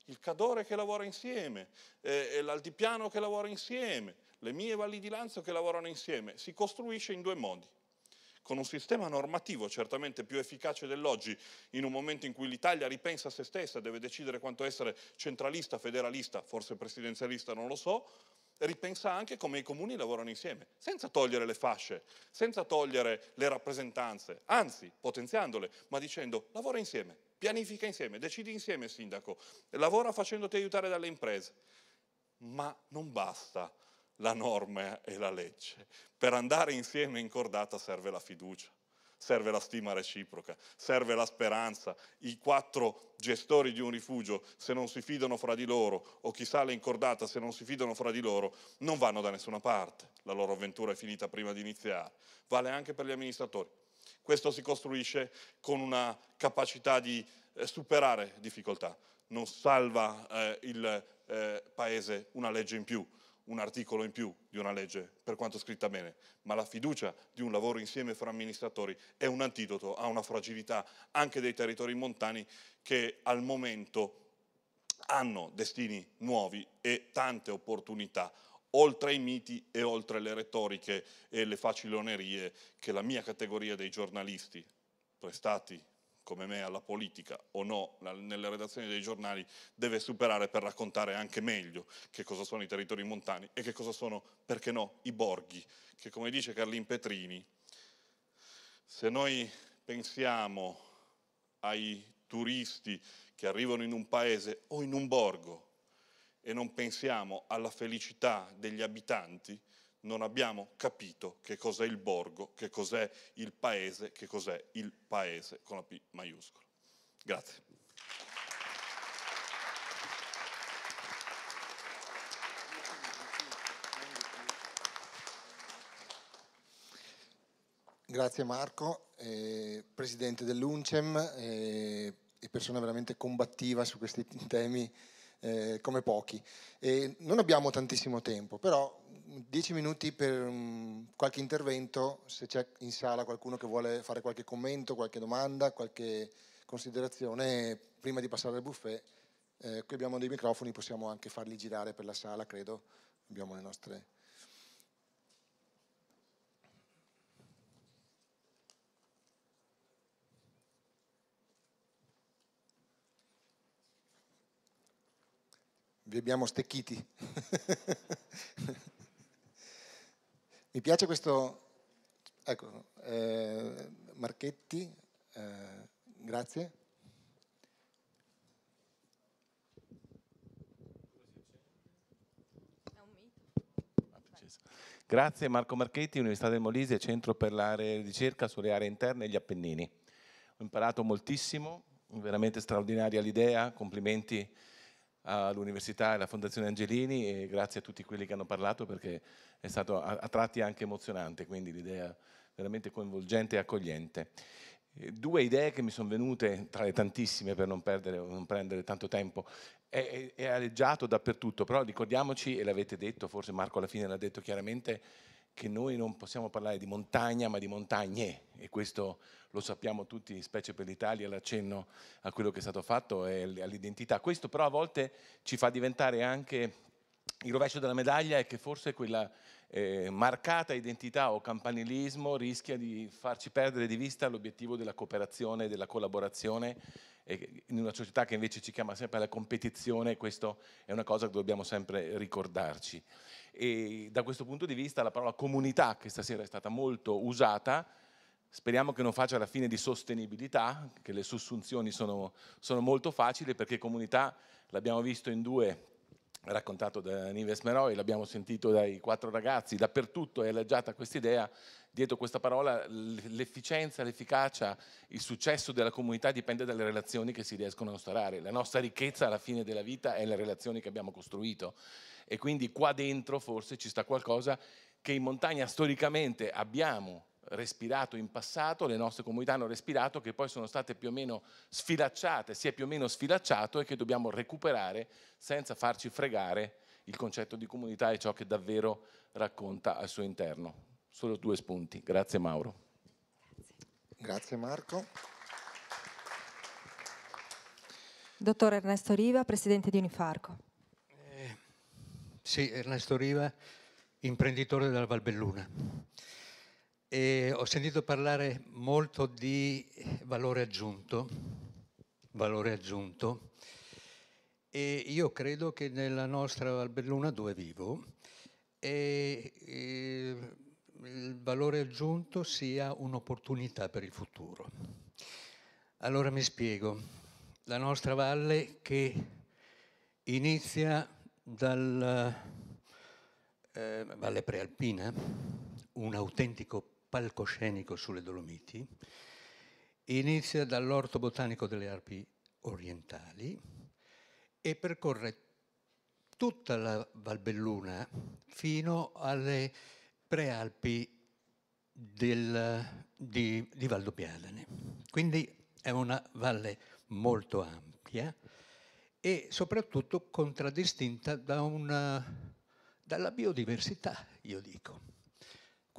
il cadore che lavora insieme, eh, l'altipiano che lavora insieme, le mie valli di lanzo che lavorano insieme. Si costruisce in due modi. Con un sistema normativo certamente più efficace dell'oggi, in un momento in cui l'Italia ripensa a se stessa, deve decidere quanto essere centralista, federalista, forse presidenzialista, non lo so, ripensa anche come i comuni lavorano insieme, senza togliere le fasce, senza togliere le rappresentanze, anzi potenziandole, ma dicendo lavora insieme, pianifica insieme, decidi insieme sindaco, lavora facendoti aiutare dalle imprese. Ma non basta la norma e la legge. Per andare insieme in cordata serve la fiducia serve la stima reciproca, serve la speranza. I quattro gestori di un rifugio, se non si fidano fra di loro, o chi sale in cordata, se non si fidano fra di loro, non vanno da nessuna parte. La loro avventura è finita prima di iniziare. Vale anche per gli amministratori. Questo si costruisce con una capacità di eh, superare difficoltà. Non salva eh, il eh, Paese una legge in più, un articolo in più di una legge, per quanto scritta bene, ma la fiducia di un lavoro insieme fra amministratori è un antidoto a una fragilità anche dei territori montani che al momento hanno destini nuovi e tante opportunità oltre ai miti e oltre le retoriche e le facilonerie che la mia categoria dei giornalisti, prestati come me alla politica o no nelle redazioni dei giornali, deve superare per raccontare anche meglio che cosa sono i territori montani e che cosa sono, perché no, i borghi, che come dice Carlin Petrini, se noi pensiamo ai turisti che arrivano in un paese o in un borgo e non pensiamo alla felicità degli abitanti, non abbiamo capito che cos'è il borgo, che cos'è il paese, che cos'è il paese con la P maiuscola. Grazie. Grazie Marco, eh, presidente dell'UNCEM eh, e persona veramente combattiva su questi temi eh, come pochi. E non abbiamo tantissimo tempo, però dieci minuti per um, qualche intervento, se c'è in sala qualcuno che vuole fare qualche commento, qualche domanda, qualche considerazione, prima di passare al buffet, eh, qui abbiamo dei microfoni, possiamo anche farli girare per la sala, credo, abbiamo le nostre... vi abbiamo stecchiti. Mi piace questo, ecco, eh, Marchetti, eh, grazie. Grazie Marco Marchetti, Università del Molise, Centro per l'area di ricerca sulle aree interne e gli Appennini. Ho imparato moltissimo, veramente straordinaria l'idea, complimenti all'Università e alla Fondazione Angelini e grazie a tutti quelli che hanno parlato perché è stato a, a tratti anche emozionante, quindi l'idea veramente coinvolgente e accogliente. Eh, due idee che mi sono venute, tra le tantissime per non, perdere, non prendere tanto tempo, è, è, è aleggiato dappertutto, però ricordiamoci, e l'avete detto, forse Marco alla fine l'ha detto chiaramente, che noi non possiamo parlare di montagna, ma di montagne, e questo lo sappiamo tutti, specie per l'Italia, l'accenno a quello che è stato fatto e all'identità. Questo però a volte ci fa diventare anche il rovescio della medaglia è che forse quella eh, marcata identità o campanilismo rischia di farci perdere di vista l'obiettivo della cooperazione, della collaborazione e in una società che invece ci chiama sempre alla competizione, questo è una cosa che dobbiamo sempre ricordarci e da questo punto di vista la parola comunità che stasera è stata molto usata Speriamo che non faccia la fine di sostenibilità, che le sussunzioni sono, sono molto facili perché comunità l'abbiamo visto in due raccontato da Nives Meroi, l'abbiamo sentito dai quattro ragazzi, dappertutto è allaggiata questa idea, dietro questa parola l'efficienza, l'efficacia, il successo della comunità dipende dalle relazioni che si riescono a instaurare, la nostra ricchezza alla fine della vita è le relazioni che abbiamo costruito e quindi qua dentro forse ci sta qualcosa che in montagna storicamente abbiamo respirato in passato, le nostre comunità hanno respirato, che poi sono state più o meno sfilacciate, si è più o meno sfilacciato e che dobbiamo recuperare senza farci fregare il concetto di comunità e ciò che davvero racconta al suo interno. Solo due spunti. Grazie Mauro. Grazie, Marco. Dottor Ernesto Riva, Presidente di Unifarco. Eh, sì, Ernesto Riva, imprenditore della Valbelluna. E ho sentito parlare molto di valore aggiunto, valore aggiunto, e io credo che nella nostra Albelluna dove vivo e, e, eh, il valore aggiunto sia un'opportunità per il futuro. Allora mi spiego, la nostra valle che inizia dalla eh, valle prealpina, un autentico palcoscenico sulle Dolomiti, inizia dall'Orto Botanico delle Alpi Orientali e percorre tutta la Valbelluna fino alle prealpi del, di, di Valdobbiadene. Quindi è una valle molto ampia e soprattutto contraddistinta da una, dalla biodiversità, io dico.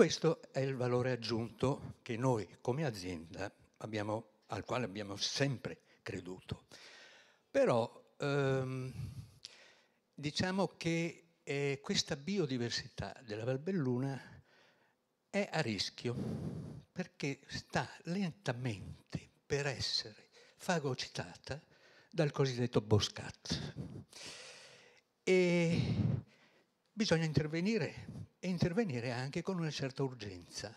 Questo è il valore aggiunto che noi come azienda abbiamo, al quale abbiamo sempre creduto. Però ehm, diciamo che eh, questa biodiversità della Valbelluna è a rischio perché sta lentamente per essere fagocitata dal cosiddetto boscat. E bisogna intervenire e intervenire anche con una certa urgenza,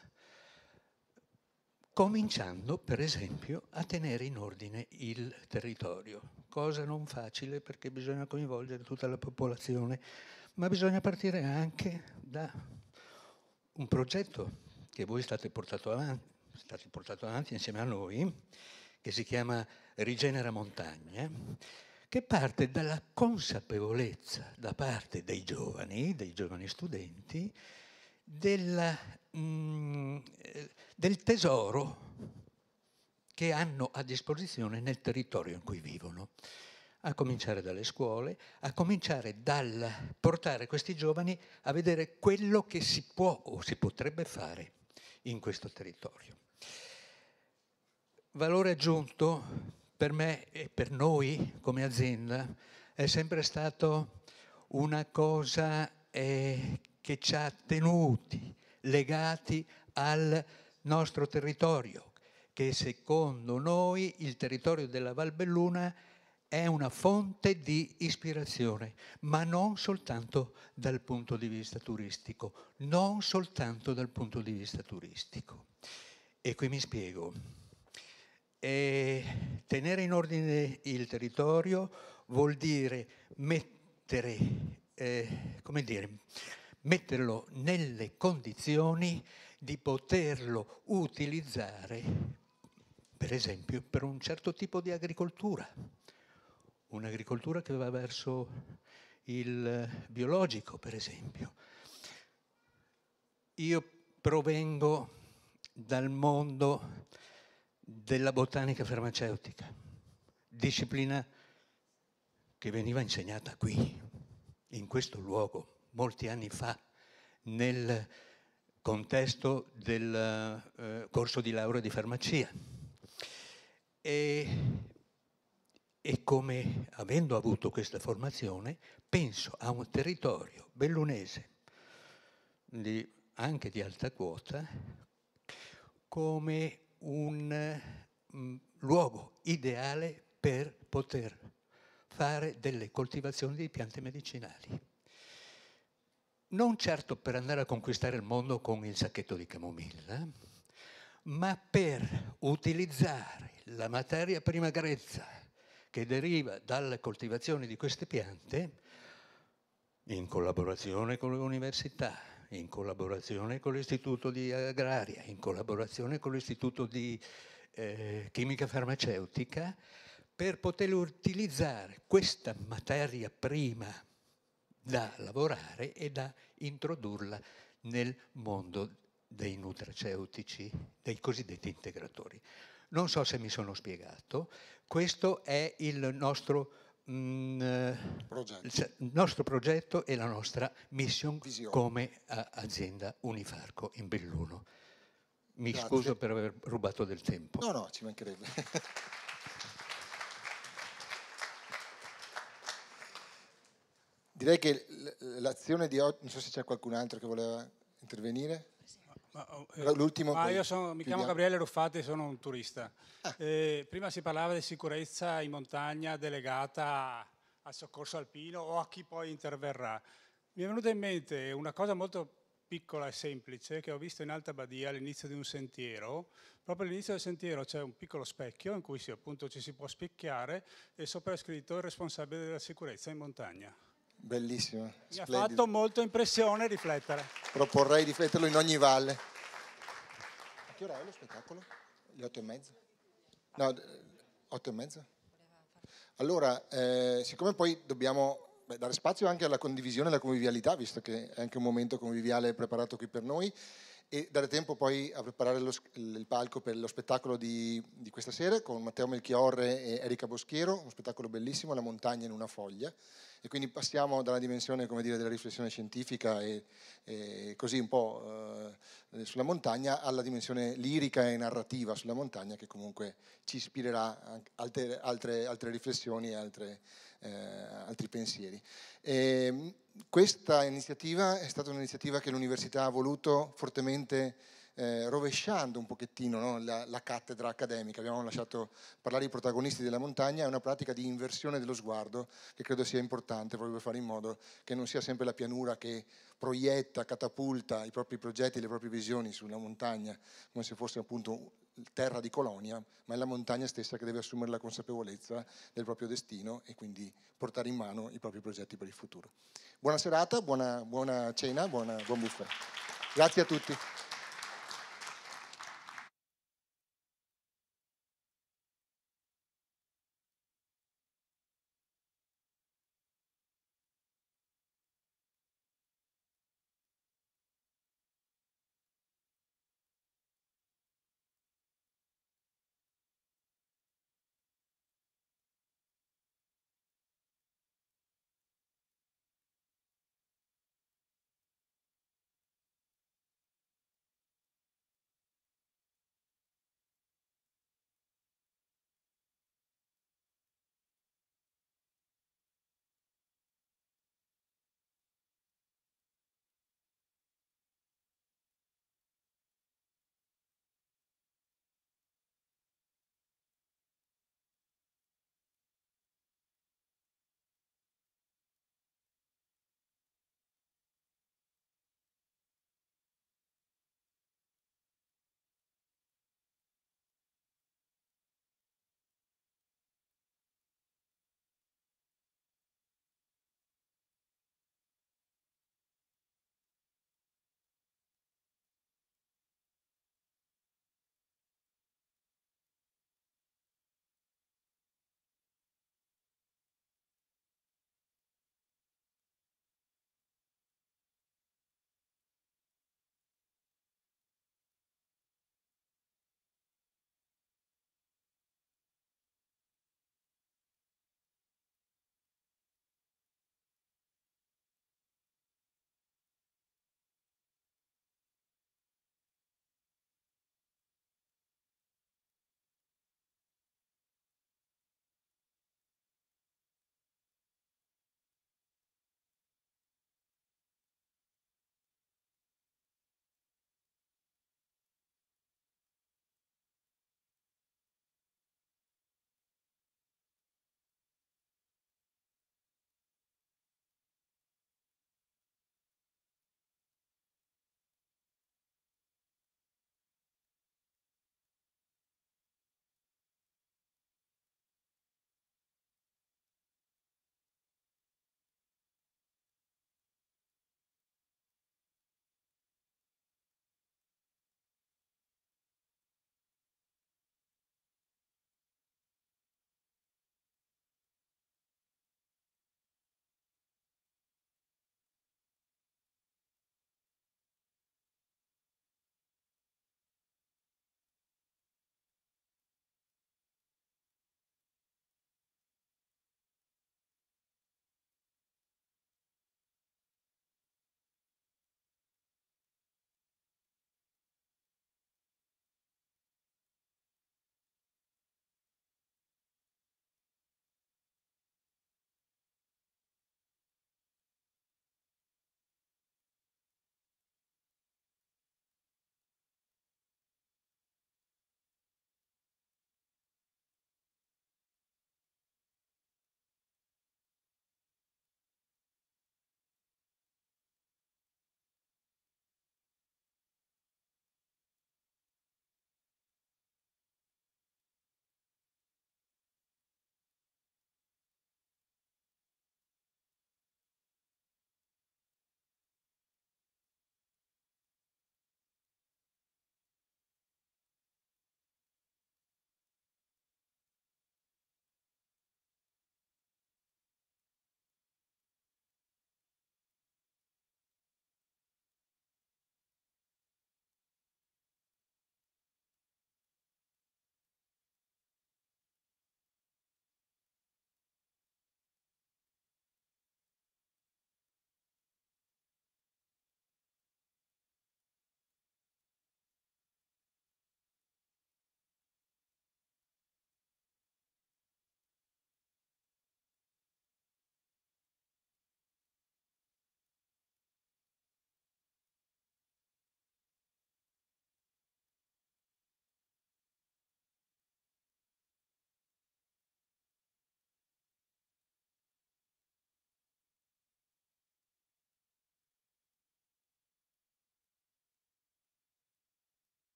cominciando per esempio a tenere in ordine il territorio, cosa non facile perché bisogna coinvolgere tutta la popolazione, ma bisogna partire anche da un progetto che voi state portando avanti, avanti insieme a noi, che si chiama Rigenera Montagna, che parte dalla consapevolezza da parte dei giovani, dei giovani studenti, del, mm, del tesoro che hanno a disposizione nel territorio in cui vivono, a cominciare dalle scuole, a cominciare dal portare questi giovani a vedere quello che si può o si potrebbe fare in questo territorio. Valore aggiunto per me e per noi come azienda è sempre stato una cosa eh, che ci ha tenuti legati al nostro territorio, che secondo noi il territorio della Valbelluna è una fonte di ispirazione, ma non soltanto dal punto di vista turistico, non soltanto dal punto di vista turistico. E qui mi spiego. E tenere in ordine il territorio vuol dire mettere, eh, come dire, metterlo nelle condizioni di poterlo utilizzare, per esempio, per un certo tipo di agricoltura, un'agricoltura che va verso il biologico, per esempio. Io provengo dal mondo della botanica farmaceutica, disciplina che veniva insegnata qui, in questo luogo, molti anni fa, nel contesto del eh, corso di laurea di farmacia. E, e come avendo avuto questa formazione, penso a un territorio bellunese, di, anche di alta quota, come un mm, luogo ideale per poter fare delle coltivazioni di piante medicinali. Non certo per andare a conquistare il mondo con il sacchetto di camomilla, ma per utilizzare la materia prima grezza che deriva dalla coltivazione di queste piante, in collaborazione con le università, in collaborazione con l'Istituto di Agraria, in collaborazione con l'Istituto di eh, Chimica Farmaceutica, per poter utilizzare questa materia prima da lavorare e da introdurla nel mondo dei nutraceutici, dei cosiddetti integratori. Non so se mi sono spiegato, questo è il nostro mh, mm, il nostro progetto e la nostra mission Visione. come eh, azienda Unifarco in Belluno. Mi Grazie. scuso per aver rubato del tempo. No, no, ci mancherebbe. Direi che l'azione di oggi, non so se c'è qualcun altro che voleva intervenire. Oh, eh, l'ultimo. Ma io sono, mi chiamo Gabriele Ruffati e sono un turista. Ah. Eh, prima si parlava di sicurezza in montagna delegata al soccorso alpino o a chi poi interverrà. Mi è venuta in mente una cosa molto piccola e semplice che ho visto in Alta Badia all'inizio di un sentiero. Proprio all'inizio del sentiero c'è un piccolo specchio in cui si, appunto, ci si può spicchiare e sopra è scritto il responsabile della sicurezza in montagna. Bellissimo. Mi ha fatto molto impressione riflettere. Proporrei rifletterlo in ogni valle. A che ora è lo spettacolo? Le otto e mezza? No, otto e mezza? Allora, eh, siccome poi dobbiamo beh, dare spazio anche alla condivisione e alla convivialità, visto che è anche un momento conviviale preparato qui per noi, e dare tempo poi a preparare lo, il palco per lo spettacolo di, di questa sera con Matteo Melchiorre e Erika Boschiero, uno spettacolo bellissimo, La montagna in una foglia. E quindi passiamo dalla dimensione dire, della riflessione scientifica e, e così un po' eh, sulla montagna alla dimensione lirica e narrativa sulla montagna che comunque ci ispirerà altre, altre, altre riflessioni e altre, eh, altri pensieri. E ehm, questa iniziativa è stata un'iniziativa che l'università ha voluto fortemente eh, rovesciando un pochettino no, la, la, cattedra accademica, abbiamo lasciato parlare i protagonisti della montagna, è una pratica di inversione dello sguardo che credo sia importante proprio per fare in modo che non sia sempre la pianura che proietta, catapulta i propri progetti, le proprie visioni sulla montagna, come se fosse appunto terra di colonia, ma è la montagna stessa che deve assumere la consapevolezza del proprio destino e quindi portare in mano i propri progetti per il futuro. Buona serata, buona, buona cena, buona, buon buffet. Grazie a tutti.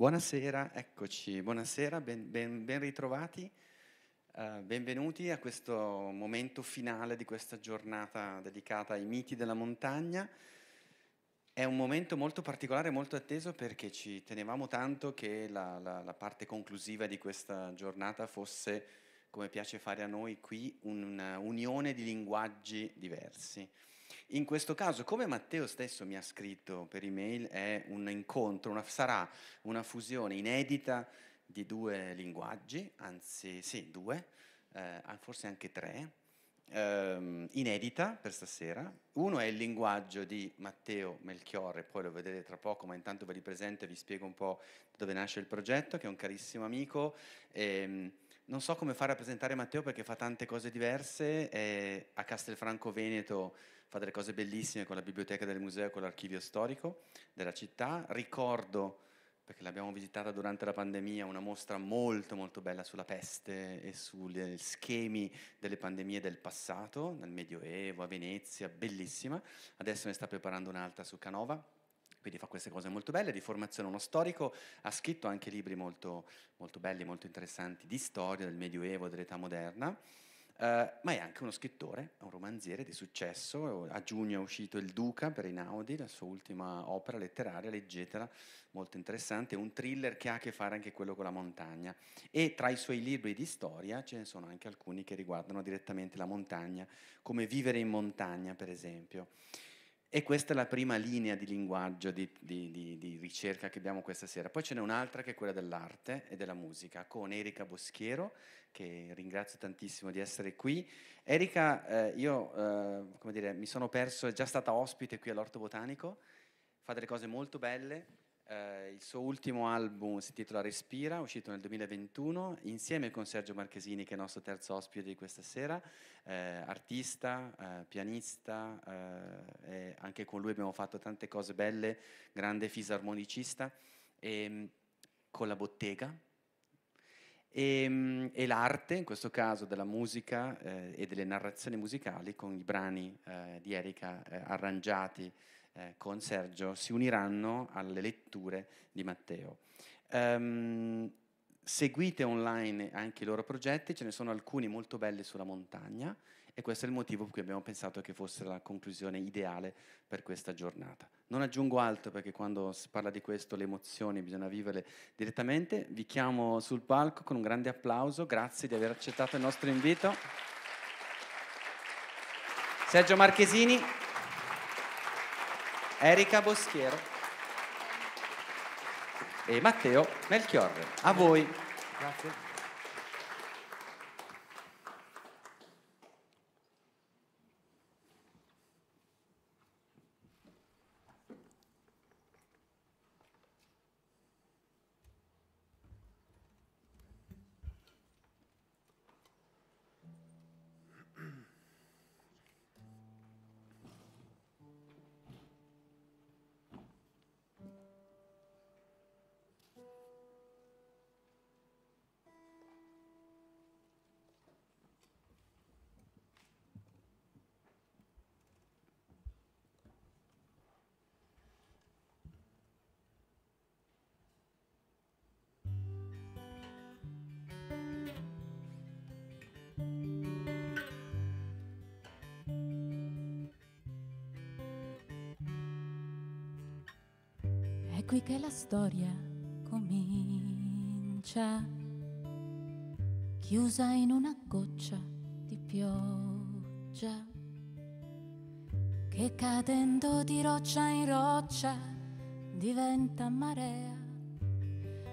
Buonasera, eccoci, buonasera, ben, ben, ben ritrovati, uh, benvenuti a questo momento finale di questa giornata dedicata ai miti della montagna. È un momento molto particolare, molto atteso perché ci tenevamo tanto che la, la, la parte conclusiva di questa giornata fosse, come piace fare a noi qui, una unione di linguaggi diversi in questo caso, come Matteo stesso mi ha scritto per email, è un incontro, una, sarà una fusione inedita di due linguaggi, anzi sì, due, eh, ah, forse anche tre, ehm, inedita per stasera. Uno è il linguaggio di Matteo Melchiorre, poi lo vedrete tra poco, ma intanto ve li presento e vi spiego un po' dove nasce il progetto, che è un carissimo amico. Ehm, non so come fare a presentare Matteo perché fa tante cose diverse, è a Castelfranco Veneto fa delle cose bellissime con la biblioteca del museo, con l'archivio storico della città. Ricordo, perché l'abbiamo visitata durante la pandemia, una mostra molto molto bella sulla peste e sugli eh, schemi delle pandemie del passato, nel Medioevo, a Venezia, bellissima. Adesso ne sta preparando un'altra su Canova quindi fa queste cose molto belle, di formazione uno storico, ha scritto anche libri molto, molto belli, molto interessanti di storia del Medioevo, dell'età moderna. Eh, ma è anche uno scrittore, un romanziere di successo. A giugno è uscito Il Duca per Inaudi, la sua ultima opera letteraria, leggetela, molto interessante, un thriller che ha a che fare anche quello con la montagna. E tra i suoi libri di storia ce ne sono anche alcuni che riguardano direttamente la montagna, come Vivere in montagna, per esempio. E questa è la prima linea di linguaggio, di, di, di, di ricerca che abbiamo questa sera. Poi ce n'è un'altra che è quella dell'arte e della musica, con Erika Boschiero, che ringrazio tantissimo di essere qui. Erika, eh, io eh, dire, mi sono perso, è già stata ospite qui all'Orto Botanico, fa delle cose molto belle, eh, il suo ultimo album si intitola Respira, uscito nel 2021, insieme con Sergio Marchesini, che è il nostro terzo ospite di questa sera, eh, artista, eh, pianista, eh, anche con lui abbiamo fatto tante cose belle, grande fisarmonicista, e, ehm, con la bottega. E, ehm, e, l'arte, in questo caso della musica eh, e delle narrazioni musicali, con i brani eh, di Erika arrangiati eh, con Sergio si uniranno alle letture di Matteo. Um, seguite online anche i loro progetti, ce ne sono alcuni molto belli sulla montagna e questo è il motivo per cui abbiamo pensato che fosse la conclusione ideale per questa giornata. Non aggiungo altro perché quando si parla di questo le emozioni bisogna viverle direttamente. Vi chiamo sul palco con un grande applauso, grazie di aver accettato il nostro invito. Sergio Marchesini. Erika Boschiero e Matteo Melchiorre. A voi. Grazie. che la storia comincia chiusa in una goccia di pioggia che cadendo di roccia in roccia diventa marea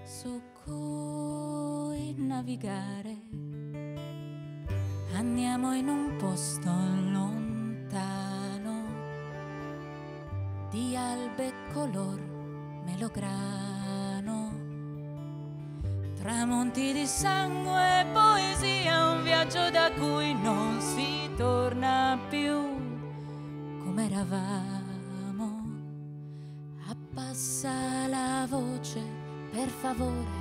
su cui navigare. Andiamo in un posto lontano di albe color melograno. Tramonti di sangue e poesia, un viaggio da cui non si torna più come eravamo. Abbassa la voce, per favore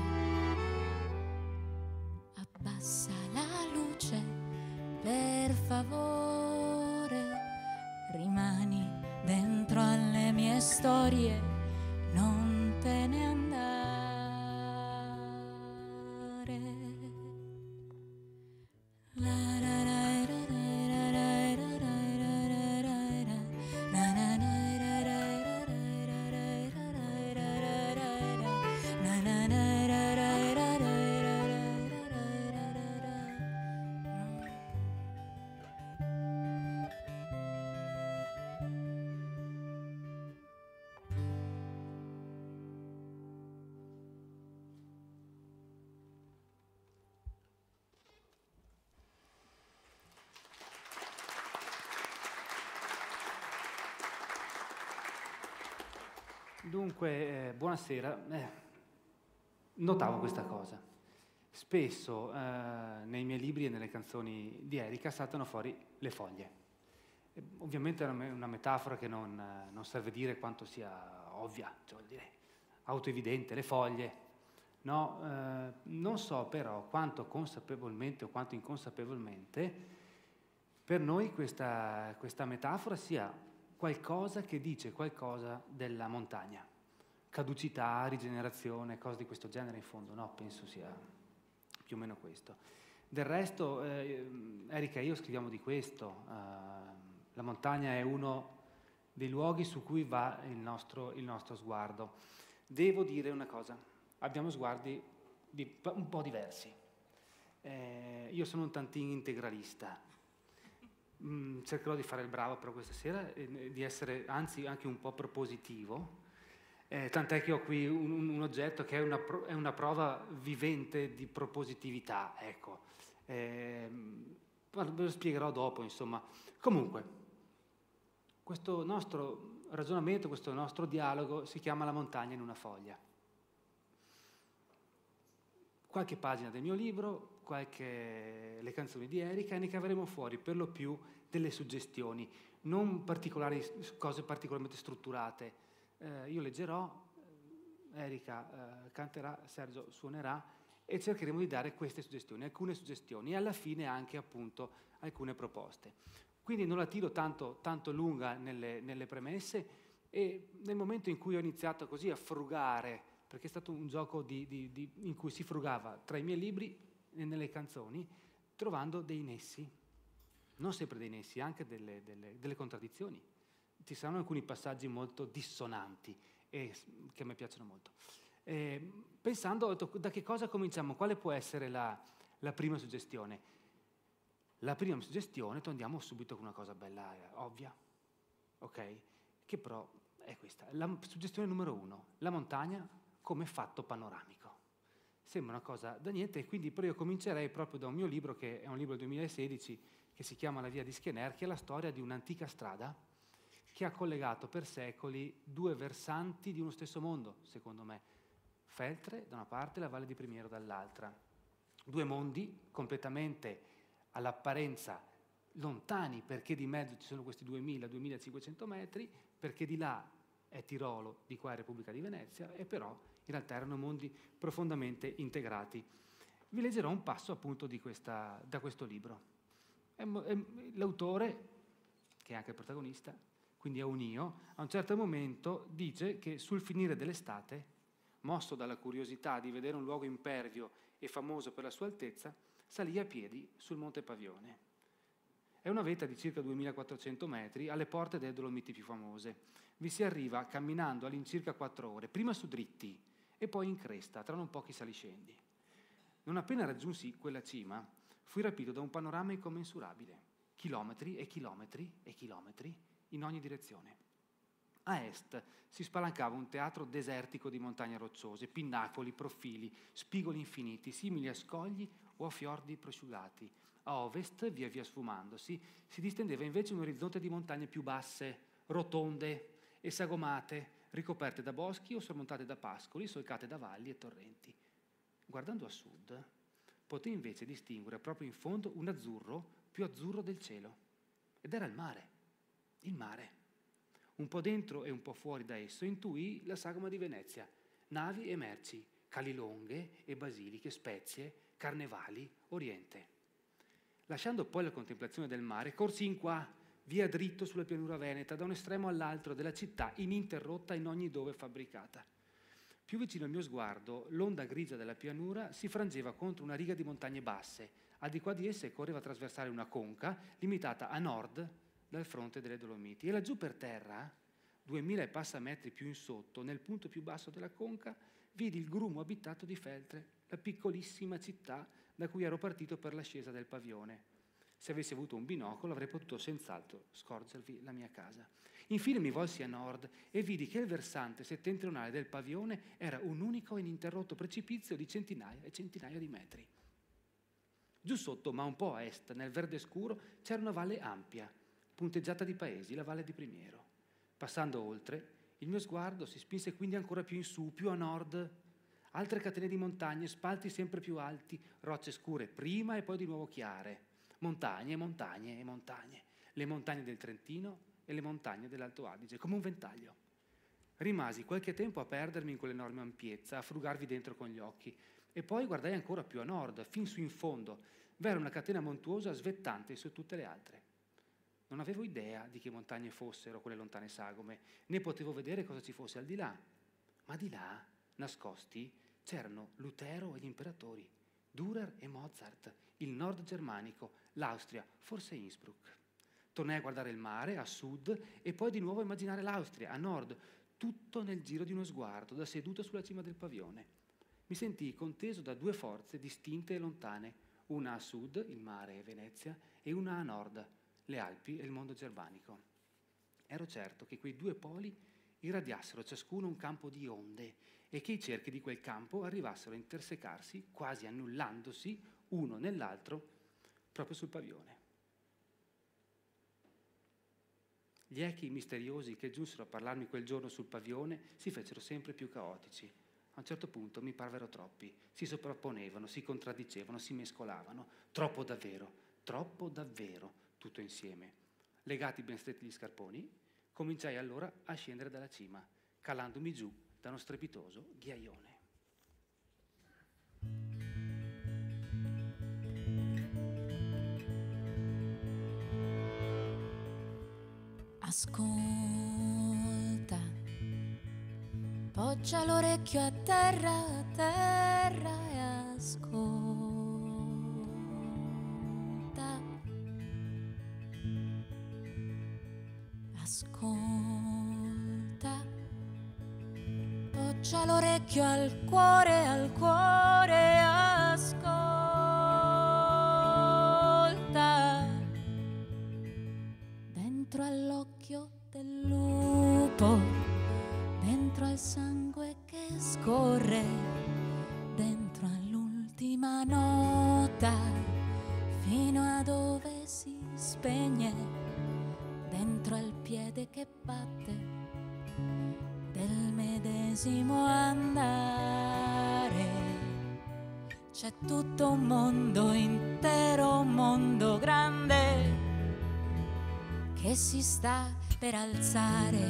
Dunque, eh, buonasera. Eh, notavo questa cosa. Spesso eh, nei miei libri e nelle canzoni di Erika saltano fuori le foglie. E, eh, ovviamente è una, metafora che non, eh, non, serve dire quanto sia ovvia, cioè vuol dire autoevidente, le foglie. No, eh, non so però quanto consapevolmente o quanto inconsapevolmente per noi questa, questa metafora sia qualcosa che dice qualcosa della montagna. Caducità, rigenerazione, cose di questo genere in fondo, no? Penso sia più o meno questo. Del resto, eh, Erika e io scriviamo di questo. Eh, la montagna è uno dei luoghi su cui va il nostro, il nostro sguardo. Devo dire una cosa, abbiamo sguardi di, un po' diversi. Eh, io sono un tantino integralista, mh, mm, cercherò di fare il bravo però questa sera, e, di essere anzi anche un po' propositivo, eh, tant'è che ho qui un, un oggetto che è una, pro, è una, prova vivente di propositività, ecco. Eh, lo spiegherò dopo, insomma. Comunque, questo nostro ragionamento, questo nostro dialogo si chiama La montagna in una foglia. Qualche pagina del mio libro, qualche, le canzoni di Erika e ne caveremo fuori per lo più delle suggestioni, non particolari, cose particolarmente strutturate. Eh, io leggerò, eh, Erika eh, canterà, Sergio suonerà e cercheremo di dare queste suggestioni, alcune suggestioni e alla fine anche appunto alcune proposte. Quindi non la tiro tanto, tanto lunga nelle, nelle premesse e nel momento in cui ho iniziato così a frugare perché è stato un gioco di, di, di, in cui si frugava tra i miei libri nelle canzoni trovando dei nessi, non sempre dei nessi, anche delle, delle, delle contraddizioni. Ci saranno alcuni passaggi molto dissonanti e, che a me piacciono molto. E, ehm, pensando, detto, da che cosa cominciamo? Quale può essere la, la prima suggestione? La prima suggestione, tu andiamo subito con una cosa bella, eh, ovvia, ok? Che però è questa. La suggestione numero uno, la montagna come fatto panoramico sembra una cosa da niente, e quindi però io comincerei proprio da un mio libro, che è un libro del 2016, che si chiama La via di Schener, che è la storia di un'antica strada che ha collegato per secoli due versanti di uno stesso mondo, secondo me. Feltre da una parte e la Valle di Primiero dall'altra. Due mondi completamente all'apparenza lontani perché di mezzo ci sono questi 2000-2500 metri, perché di là è Tirolo, di qua è Repubblica di Venezia, e però in realtà erano mondi profondamente integrati. Vi leggerò un passo appunto questa, da questo libro. L'autore, che è anche il protagonista, quindi è un io, a un certo momento dice che sul finire dell'estate, mosso dalla curiosità di vedere un luogo impervio e famoso per la sua altezza, salì a piedi sul Monte Pavione. È una vetta di circa 2400 metri alle porte delle Dolomiti più famose. Vi si arriva camminando all'incirca 4 ore, prima su dritti, e poi in cresta, tra non pochi saliscendi. Non appena raggiunsi quella cima, fui rapito da un panorama incommensurabile, chilometri e chilometri e chilometri in ogni direzione. A est si spalancava un teatro desertico di montagne rocciose, pinnacoli, profili, spigoli infiniti, simili a scogli o a fiordi prosciugati. A ovest, via via sfumandosi, si distendeva invece un orizzonte di montagne più basse, rotonde e sagomate, ricoperte da boschi o sormontate da pascoli, solcate da valli e torrenti. Guardando a sud, poté invece distinguere proprio in fondo un azzurro più azzurro del cielo. Ed era il mare, il mare. Un po' dentro e un po' fuori da esso intuì la sagoma di Venezia, navi e merci, calilonghe e basiliche, spezie, carnevali, oriente. Lasciando poi la contemplazione del mare, corsi in qua via dritto sulla pianura veneta, da un estremo all'altro della città, ininterrotta in ogni dove fabbricata. Più vicino al mio sguardo, l'onda grigia della pianura si frangeva contro una riga di montagne basse, a di qua di esse correva a trasversare una conca limitata a nord dal fronte delle Dolomiti. E laggiù per terra, duemila e passa metri più in sotto, nel punto più basso della conca, vidi il grumo abitato di Feltre, la piccolissima città da cui ero partito per l'ascesa del pavione. Se avessi avuto un binocolo avrei potuto senz'altro scorgervi la mia casa. Infine mi volsi a nord e vidi che il versante settentrionale del pavione era un unico e ininterrotto precipizio di centinaia e centinaia di metri. Giù sotto, ma un po' a est, nel verde scuro, c'era una valle ampia, punteggiata di paesi, la valle di Primiero. Passando oltre, il mio sguardo si spinse quindi ancora più in su, più a nord. Altre catene di montagne, spalti sempre più alti, rocce scure prima e poi di nuovo chiare montagne, montagne e montagne, le montagne del Trentino e le montagne dell'Alto Adige, come un ventaglio. Rimasi qualche tempo a perdermi in quell'enorme ampiezza, a frugarvi dentro con gli occhi, e poi guardai ancora più a nord, fin su in fondo, vera una catena montuosa svettante su tutte le altre. Non avevo idea di che montagne fossero quelle lontane sagome, né potevo vedere cosa ci fosse al di là. Ma di là, nascosti, c'erano Lutero e gli imperatori, Dürer e Mozart, il nord germanico, l'Austria, forse Innsbruck. Tornai a guardare il mare a sud e poi di nuovo a immaginare l'Austria a nord, tutto nel giro di uno sguardo, da seduto sulla cima del pavione. Mi sentii conteso da due forze distinte e lontane, una a sud, il mare e Venezia, e una a nord, le Alpi e il mondo germanico. Ero certo che quei due poli irradiassero ciascuno un campo di onde e che i cerchi di quel campo arrivassero a intersecarsi, quasi annullandosi uno nell'altro, proprio sul pavione. Gli echi misteriosi che giunsero a parlarmi quel giorno sul pavione si fecero sempre più caotici. A un certo punto mi parvero troppi, si sovrapponevano, si contraddicevano, si mescolavano, troppo davvero, troppo davvero, tutto insieme. Legati ben stretti gli scarponi, cominciai allora a scendere dalla cima, calandomi giù da uno strepitoso ghiaione. ascolta, poggia l'orecchio a terra, a terra e ascolta. Ascolta, poggia l'orecchio al cuore, al cuore. sta per alzare.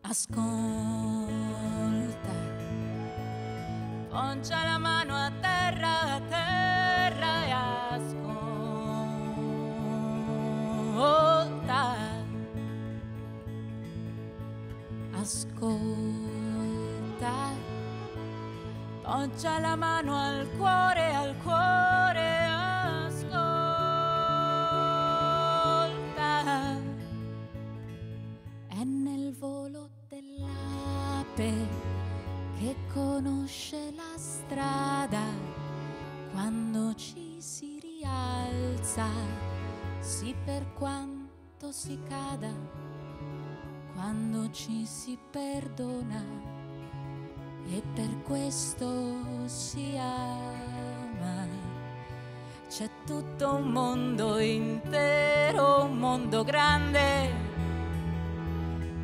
Ascolta, poncia la mano. appoggia la mano al cuore, al cuore, ascolta. È nel volo dell'ape che conosce la strada quando ci si rialza, sì per quanto si cada, quando ci si perdona e per questo si ama. C'è tutto un mondo intero, un mondo grande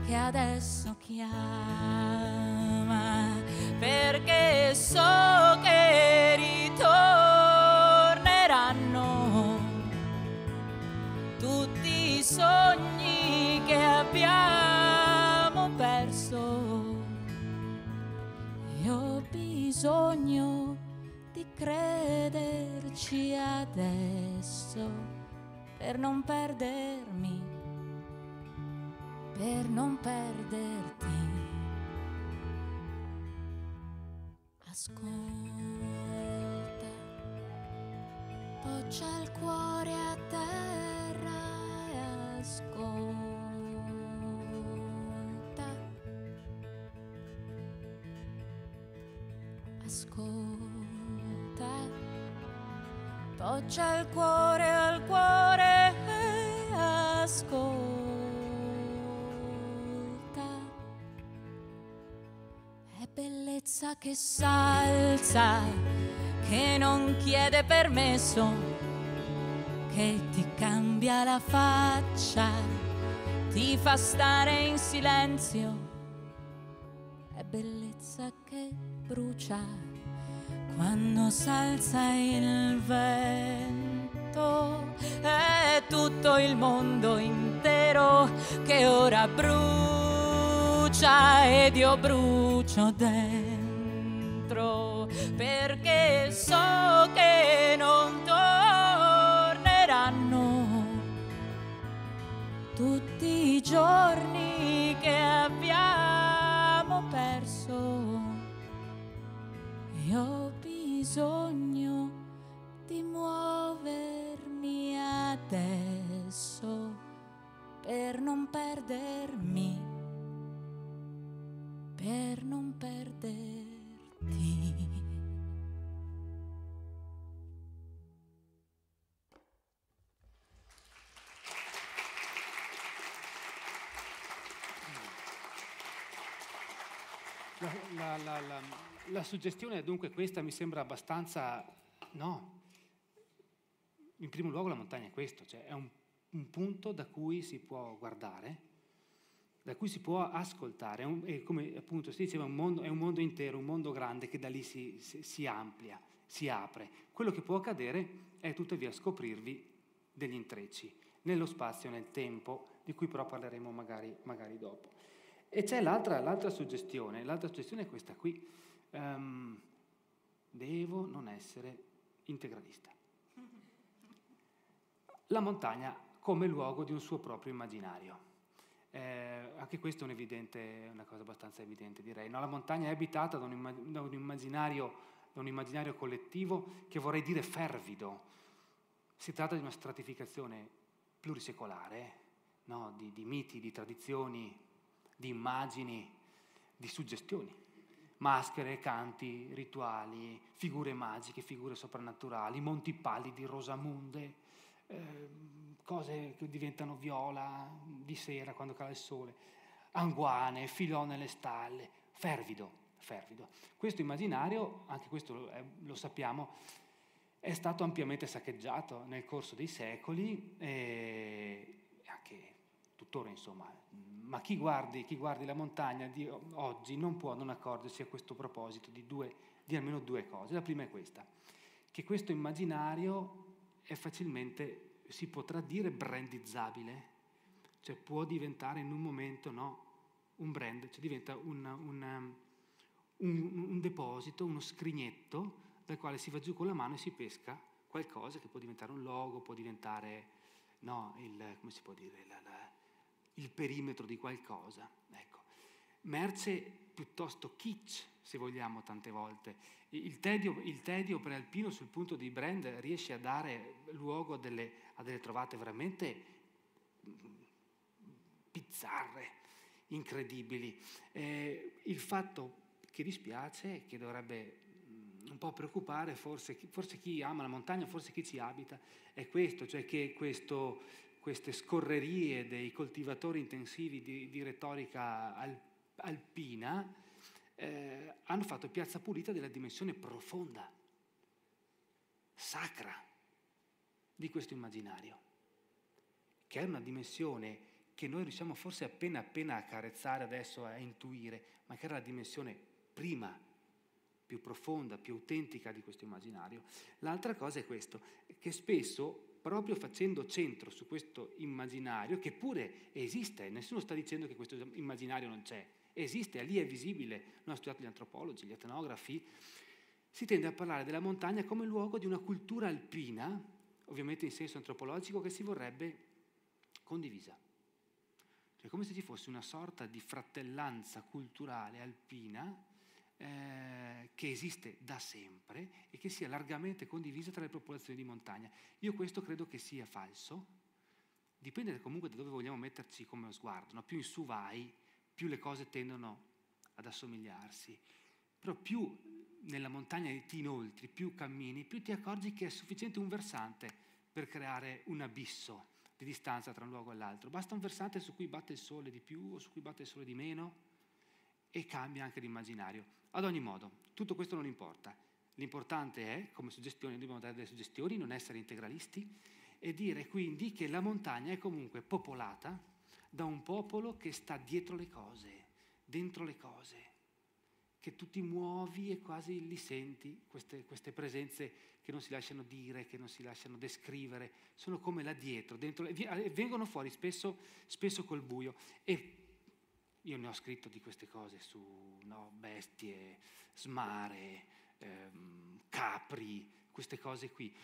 che adesso chiama perché so che ritorneranno tutti i sogni che abbiamo. bisogno di crederci adesso per non perdermi, per non perderti. Ascolta, poggia il cuore a te. ascolta, poggia il cuore al cuore e ascolta. È bellezza che salza, che non chiede permesso, che ti cambia la faccia, ti fa stare in silenzio. È bellezza che brucia quando s'alza il vento. È tutto il mondo intero che ora brucia ed io brucio dentro perché so che non torneranno tutti i giorni che abbiamo perso e ho bisogno di muovermi adesso per non perdermi, per non perderti. La, la, la, la suggestione è dunque questa, mi sembra abbastanza... No, in primo luogo la montagna è questo, cioè è un, un punto da cui si può guardare, da cui si può ascoltare, è, un, è come appunto si diceva, un mondo, è un mondo intero, un mondo grande che da lì si, si, si amplia, si apre. Quello che può accadere è tuttavia scoprirvi degli intrecci, nello spazio, nel tempo, di cui però parleremo magari, magari dopo. E c'è l'altra, l'altra suggestione, l'altra suggestione è questa qui um, devo non essere integralista. La montagna come luogo di un suo proprio immaginario. Eh, anche questo è un una cosa abbastanza evidente, direi. No, la montagna è abitata da un, da, un da un immaginario collettivo che vorrei dire fervido. Si tratta di una stratificazione plurisecolare, No, di, di, miti, di tradizioni, di immagini, di suggestioni maschere, canti, rituali, figure magiche, figure soprannaturali, monti pallidi, rosamunde, eh, cose che diventano viola di sera quando cala il sole, anguane, filò nelle stalle, fervido, fervido. Questo immaginario, anche questo è, eh, lo sappiamo, è stato ampiamente saccheggiato nel corso dei secoli. Eh, tuttora insomma, ma chi guardi, chi guardi, la montagna di oggi non può non accorgersi a questo proposito di, due, di almeno due cose. La prima è questa, che questo immaginario è facilmente, si potrà dire, brandizzabile, cioè può diventare in un momento no, un brand, cioè diventa un, un, un, un deposito, uno scrignetto dal quale si va giù con la mano e si pesca qualcosa che può diventare un logo, può diventare no, il, come si può dire, la, la, il perimetro di qualcosa. Ecco. Merce piuttosto kitsch, se vogliamo, tante volte. Il tedio, il tedio prealpino sul punto di brand riesce a dare luogo a delle, a delle trovate veramente bizzarre, mm, incredibili. Eh, il fatto che dispiace, che dovrebbe mm, un po' preoccupare forse, forse, chi ama la montagna, forse chi ci abita, è questo, cioè che questo queste scorrerie dei coltivatori intensivi di, di retorica al, alpina, eh, hanno fatto piazza pulita della dimensione profonda, sacra di questo immaginario, che è una dimensione che noi riusciamo forse appena appena a carezzare adesso, a intuire, ma che era la dimensione prima, più profonda, più autentica di questo immaginario. L'altra cosa è questo, che spesso proprio facendo centro su questo immaginario che pure esiste, nessuno sta dicendo che questo immaginario non c'è, esiste, lì è visibile, lo hanno studiato gli antropologi, gli etnografi, si tende a parlare della montagna come luogo di una cultura alpina, ovviamente in senso antropologico, che si vorrebbe condivisa. Cioè come se ci fosse una sorta di fratellanza culturale alpina eh, che esiste da sempre e che sia largamente condivisa tra le popolazioni di montagna. Io questo credo che sia falso, dipende comunque da dove vogliamo metterci come sguardo, no? più in su vai, più le cose tendono ad assomigliarsi, però più nella montagna ti inoltri, più cammini, più ti accorgi che è sufficiente un versante per creare un abisso di distanza tra un luogo e l'altro. Basta un versante su cui batte il sole di più o su cui batte il sole di meno e cambia anche l'immaginario. Ad ogni modo, tutto questo non importa. L'importante è, come suggestione, dobbiamo dare delle suggestioni, non essere integralisti e dire quindi che la montagna è comunque popolata da un popolo che sta dietro le cose, dentro le cose, che tu ti muovi e quasi li senti, queste, queste presenze che non si lasciano dire, che non si lasciano descrivere, sono come là dietro, dentro, eh, vengono fuori spesso, spesso col buio. E io ne ho scritto di queste cose su no, bestie, smare, ehm, capri, queste cose qui.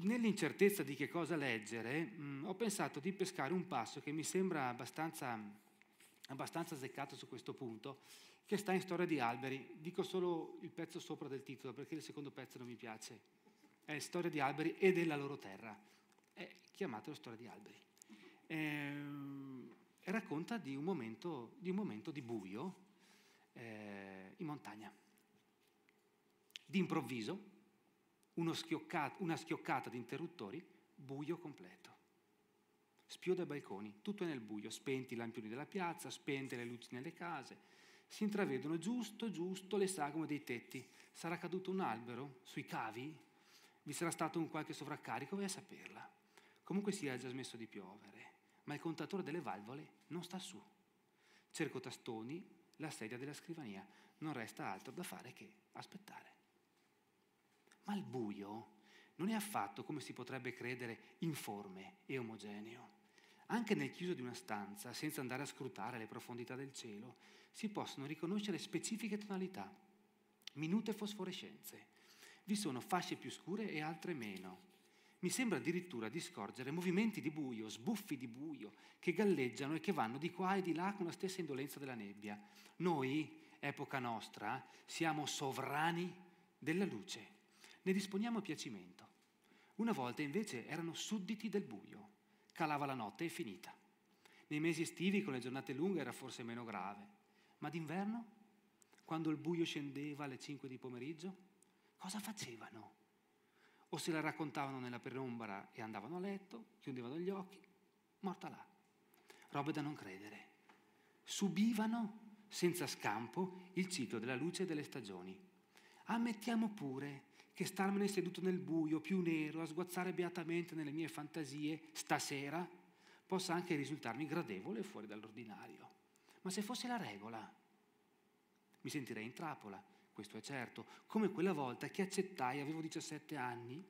Nell'incertezza di che cosa leggere, mh, mm, ho pensato di pescare un passo che mi sembra abbastanza, abbastanza azzeccato su questo punto, che sta in Storia di alberi. Dico solo il pezzo sopra del titolo perché il secondo pezzo non mi piace. È Storia di alberi e della loro terra. È chiamato Storia di alberi. Ehm, e racconta di un momento di, un momento di buio eh, in montagna. D'improvviso, schioccato, una schioccata di interruttori, buio completo. Spioda dai balconi, tutto è nel buio, spenti i lampioni della piazza, spente le luci nelle case, si intravedono giusto, giusto le sagome dei tetti. Sarà caduto un albero sui cavi? Vi sarà stato un qualche sovraccarico? Vai a saperla. Comunque si è già smesso di piovere ma il contatore delle valvole non sta su. Cerco tastoni, la sedia della scrivania, non resta altro da fare che aspettare. Ma il buio non è affatto, come si potrebbe credere, informe e omogeneo. Anche nel chiuso di una stanza, senza andare a scrutare le profondità del cielo, si possono riconoscere specifiche tonalità, minute fosforescenze. Vi sono fasce più scure e altre meno, mi sembra addirittura di scorgere movimenti di buio, sbuffi di buio, che galleggiano e che vanno di qua e di là con la stessa indolenza della nebbia. Noi, epoca nostra, siamo sovrani della luce, ne disponiamo a piacimento. Una volta invece erano sudditi del buio, calava la notte e finita. Nei mesi estivi con le giornate lunghe era forse meno grave, ma d'inverno, quando il buio scendeva alle 5 di pomeriggio, cosa facevano? o se la raccontavano nella penombra e andavano a letto, chiudevano gli occhi, morta là. Robe da non credere. Subivano senza scampo il ciclo della luce e delle stagioni. Ammettiamo pure che starmene seduto nel buio, più nero, a sguazzare beatamente nelle mie fantasie, stasera, possa anche risultarmi gradevole e fuori dall'ordinario. Ma se fosse la regola, mi sentirei in trappola questo è certo, come quella volta che accettai, avevo 17 anni,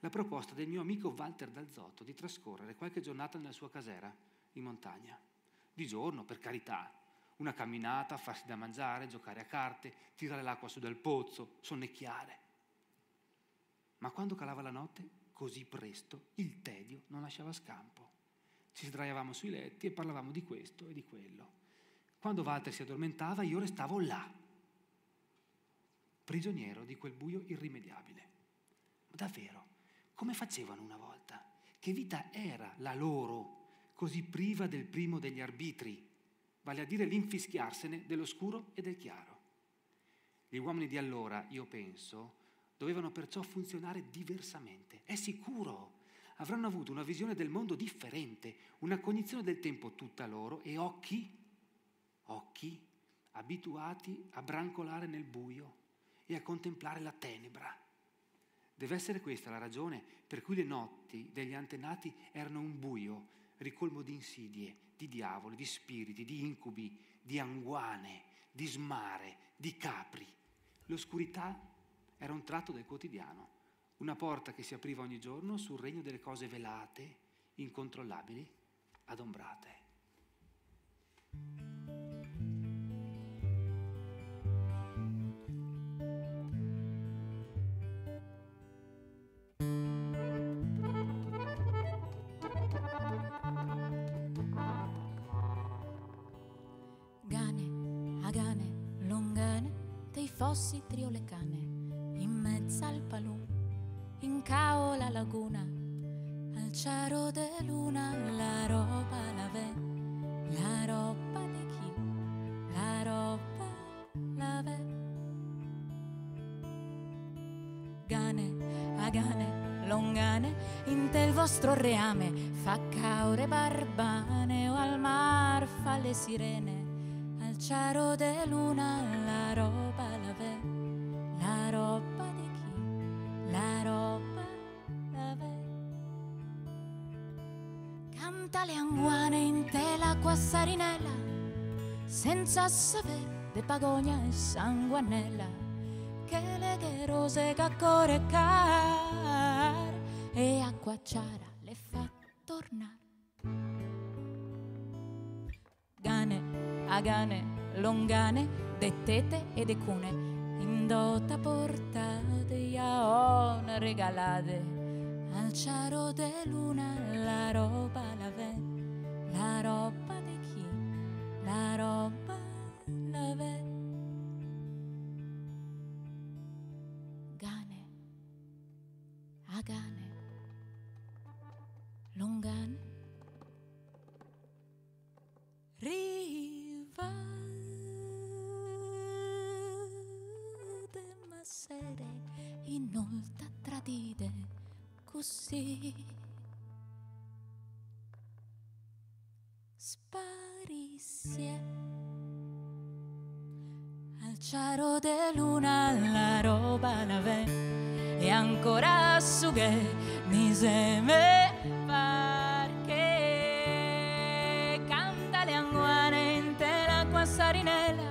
la proposta del mio amico Walter Dalzotto di trascorrere qualche giornata nella sua casera in montagna. Di giorno, per carità, una camminata, farsi da mangiare, giocare a carte, tirare l'acqua su dal pozzo, sonnecchiare. Ma quando calava la notte, così presto, il tedio non lasciava scampo. Ci sdraiavamo sui letti e parlavamo di questo e di quello. Quando Walter si addormentava, io restavo là prigioniero di quel buio irrimediabile. Ma davvero, come facevano una volta? Che vita era la loro, così priva del primo degli arbitri, vale a dire l'infischiarsene dell'oscuro e del chiaro. Gli uomini di allora, io penso, dovevano perciò funzionare diversamente. È sicuro, avranno avuto una visione del mondo differente, una cognizione del tempo tutta loro e occhi, occhi abituati a brancolare nel buio e a contemplare la tenebra. Deve essere questa la ragione per cui le notti degli antenati erano un buio ricolmo di insidie, di diavoli, di spiriti, di incubi, di anguane, di smare, di capri. L'oscurità era un tratto del quotidiano, una porta che si apriva ogni giorno sul regno delle cose velate, incontrollabili, adombrate. Rossi trio le canne in mezzo al palù, in cao la laguna, al ciaro de luna, la roba la ve, la roba di chi, la roba la ve. Gane, agane, longane, in te il vostro reame, fa caure barbane o al mar fa le sirene, al ciaro de luna, la roba. sarinella, senza saper de pagogna e sanguanella, che le rose caccore car e acqua ciara le fa tornare. Gane, agane, longane, de tete e de cune, in dota portate, aon regalate. Al ciaro de luna la roba la ve, la roba that all my love it de luna la roba la ve e ancora asciughe mi seme perché canta le anguane in l'acqua sarinella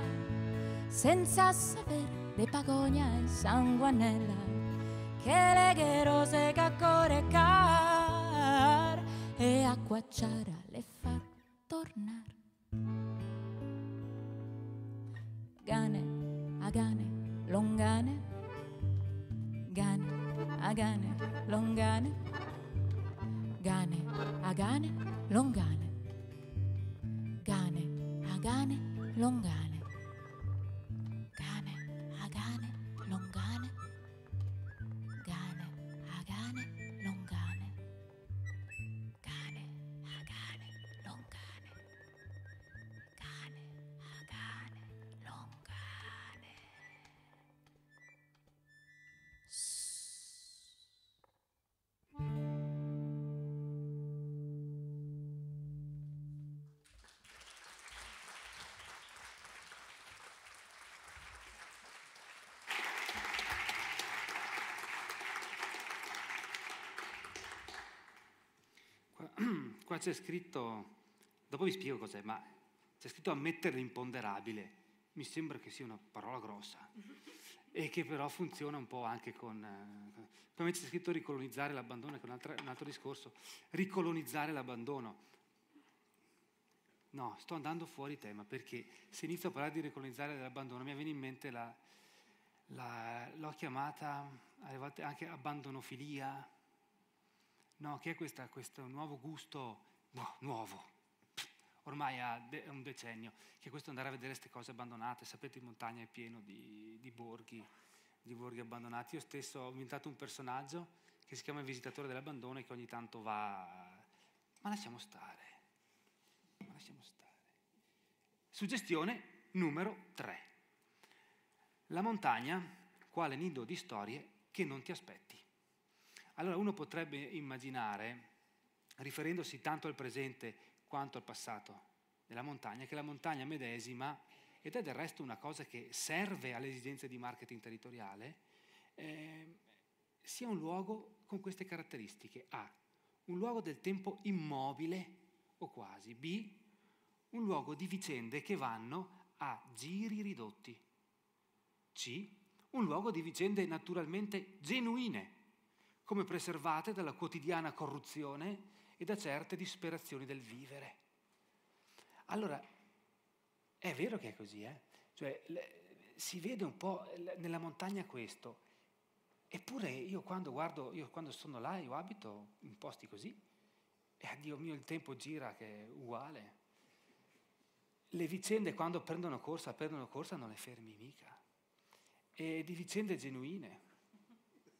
senza sapere le pagogna e sanguanella che leghe rose cacore car e acquacciara le fa tornare agane, longane, gane, agane, longane, gane, agane, longane, gane, agane, longane. c'è scritto, dopo vi spiego cos'è, ma c'è scritto ammettere l'imponderabile. Mi sembra che sia una parola grossa e che però funziona un po' anche con... poi eh, invece c'è scritto ricolonizzare l'abbandono, che ecco, è un altro, un altro discorso. Ricolonizzare l'abbandono. No, sto andando fuori tema perché se inizio a parlare di ricolonizzare l'abbandono mi viene in mente la, la, l'ho chiamata anche abbandonofilia, no, che è questa, questo nuovo gusto no, boh, nuovo. Ormai è un decennio che questo andare a vedere queste cose abbandonate, sapete in montagna è pieno di, di borghi, di borghi abbandonati. Io stesso ho inventato un personaggio che si chiama il visitatore dell'abbandono e che ogni tanto va... Ma lasciamo stare, ma lasciamo stare. Suggestione numero 3. La montagna, quale nido di storie che non ti aspetti. Allora uno potrebbe immaginare riferendosi tanto al presente quanto al passato della montagna, che la montagna medesima, ed è del resto una cosa che serve alle esigenze di marketing territoriale, eh, sia un luogo con queste caratteristiche. A. Un luogo del tempo immobile o quasi. B. Un luogo di vicende che vanno a giri ridotti. C. Un luogo di vicende naturalmente genuine, come preservate dalla quotidiana corruzione e da certe disperazioni del vivere. Allora, è vero che è così, eh? Cioè, si vede un po' nella montagna questo. Eppure io quando guardo, io quando sono là, io abito in posti così, e addio mio il tempo gira che è uguale. Le vicende quando prendono corsa, prendono corsa, non le fermi mica. E di vicende genuine,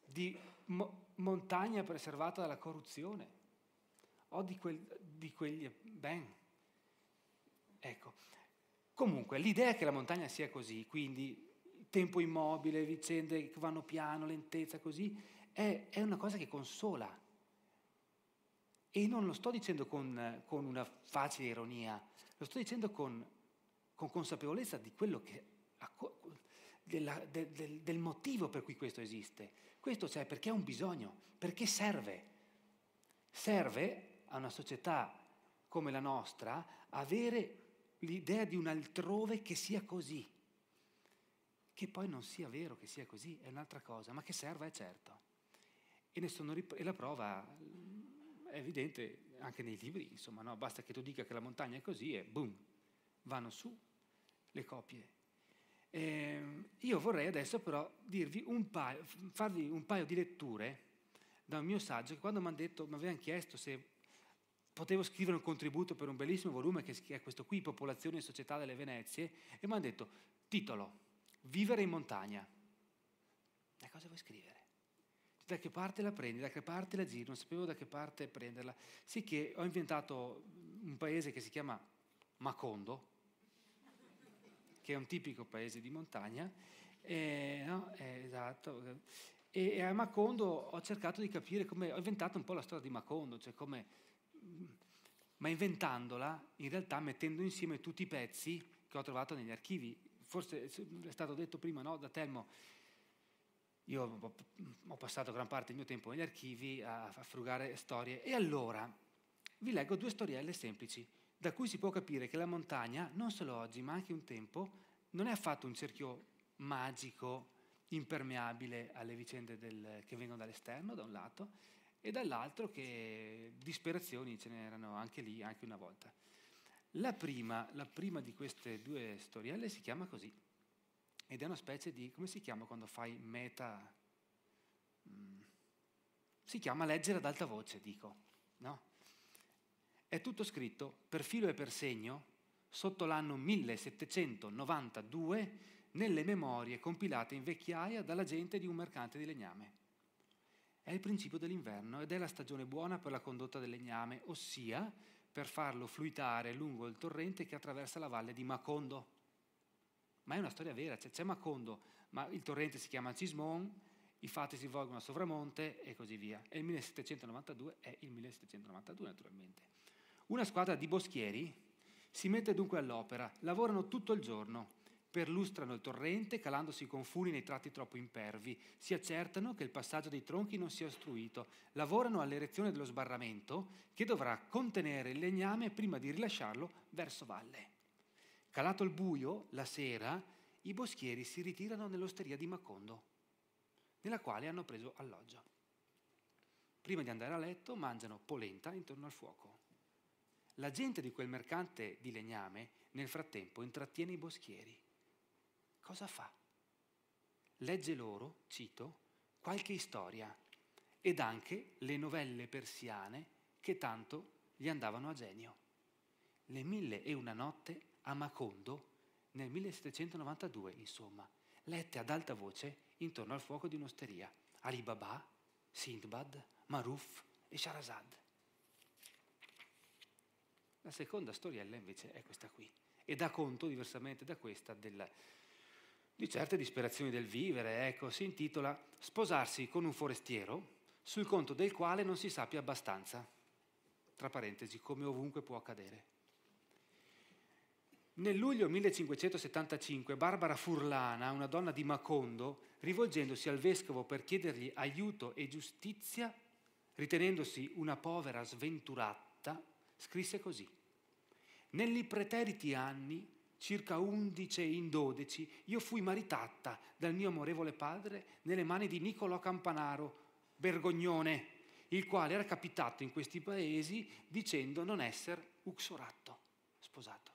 di mo- montagna preservata dalla corruzione o di, quel, di quegli ben. Ecco, comunque l'idea che la montagna sia così, quindi tempo immobile, vicende che vanno piano, lentezza così, è, è una cosa che consola. E non lo sto dicendo con, con una facile ironia, lo sto dicendo con, con consapevolezza di quello che, della, del, del, del motivo per cui questo esiste. Questo c'è cioè, perché è un bisogno, perché serve. Serve a una società come la nostra avere l'idea di un altrove che sia così. Che poi non sia vero che sia così, è un'altra cosa, ma che serva è certo. E, rip- e la prova è evidente anche nei libri, insomma, no? basta che tu dica che la montagna è così e boom, vanno su le copie. Eh, io vorrei adesso però dirvi un paio, farvi un paio di letture da un mio saggio che quando mi avevano chiesto se potevo scrivere un contributo per un bellissimo volume che è questo qui, Popolazione e Società delle Venezie, e mi hanno detto, titolo, Vivere in montagna. Da cosa vuoi scrivere? Da che parte la prendi, da che parte la giri, non sapevo da che parte prenderla. Sì che ho inventato un paese che si chiama Macondo, che è un tipico paese di montagna, eh, no, esatto. E a Macondo ho cercato di capire come, ho inventato un po' la storia di Macondo, cioè come ma inventandola, in realtà mettendo insieme tutti i pezzi che ho trovato negli archivi. Forse è stato detto prima no, da Telmo, io ho passato gran parte del mio tempo negli archivi a, frugare storie. E allora vi leggo due storielle semplici, da cui si può capire che la montagna, non solo oggi, ma anche un tempo, non è affatto un cerchio magico, impermeabile alle vicende del, che vengono dall'esterno, da un lato, e dall'altro che disperazioni ce n'erano anche lì, anche una volta. La prima, la prima di queste due storielle si chiama così, ed è una specie di, come si chiama quando fai meta? Mm. si chiama leggere ad alta voce, dico, no? È tutto scritto per filo e per segno sotto l'anno 1792 nelle memorie compilate in vecchiaia dalla gente di un mercante di legname è il principio dell'inverno ed è la stagione buona per la condotta del legname, ossia per farlo fluitare lungo il torrente che attraversa la valle di Macondo. Ma è una storia vera, cioè, c'è Macondo, ma il torrente si chiama Cismon, i fatti si svolgono a Sovramonte e così via. E il 1792 è il 1792 naturalmente. Una squadra di boschieri si mette dunque all'opera, lavorano tutto il giorno perlustrano il torrente calandosi con funi nei tratti troppo impervi, si accertano che il passaggio dei tronchi non sia ostruito, lavorano all'erezione dello sbarramento che dovrà contenere il legname prima di rilasciarlo verso valle. Calato il buio, la sera, i boschieri si ritirano nell'osteria di Macondo, nella quale hanno preso alloggio. Prima di andare a letto mangiano polenta intorno al fuoco. La gente di quel mercante di legname nel frattempo intrattiene i boschieri cosa fa? Legge loro, cito, qualche storia ed anche le novelle persiane che tanto gli andavano a genio. Le mille e una notte a Macondo nel 1792, insomma, lette ad alta voce intorno al fuoco di un'osteria. Ali Baba, Sindbad, Maruf e Sharazad. La seconda storiella invece è questa qui e dà conto, diversamente da questa, del, di certe disperazioni del vivere, ecco, si intitola Sposarsi con un forestiero sul conto del quale non si sappia abbastanza, tra parentesi, come ovunque può accadere. Nel luglio 1575 Barbara Furlana, una donna di Macondo, rivolgendosi al vescovo per chiedergli aiuto e giustizia, ritenendosi una povera sventurata, scrisse così. Negli preteriti anni circa 11 in dodici, io fui maritata dal mio amorevole padre nelle mani di Niccolò Campanaro, vergognone, il quale era capitato in questi paesi dicendo non essere uxoratto, sposato.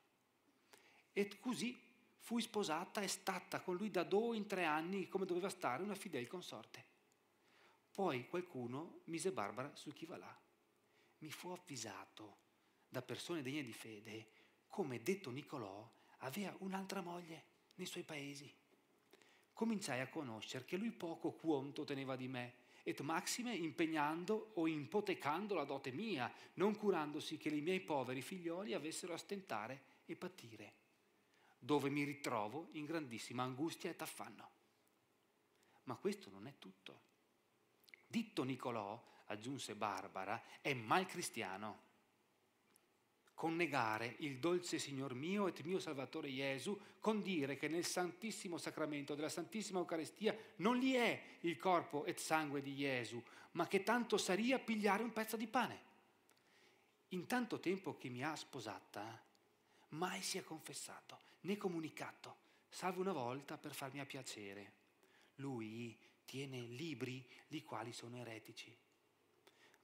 E così fui sposata e stata con lui da due in tre anni come doveva stare una fidel consorte. Poi qualcuno mise Barbara su chi va là. Mi fu avvisato da persone degne di fede come detto Nicolò aveva un'altra moglie nei suoi paesi. Cominciai a conoscere che lui poco conto teneva di me, et maxime impegnando o impotecando la dote mia, non curandosi che i miei poveri figlioli avessero a stentare e patire, dove mi ritrovo in grandissima angustia e affanno. Ma questo non è tutto. Ditto Nicolò, aggiunse Barbara, è mal cristiano connegare il dolce Signor mio et mio Salvatore Gesù con dire che nel Santissimo Sacramento della Santissima Eucaristia non gli è il corpo et sangue di Gesù, ma che tanto saria pigliare un pezzo di pane. In tanto tempo che mi ha sposata, mai si è confessato né comunicato, salvo una volta per farmi a piacere. Lui tiene libri di quali sono eretici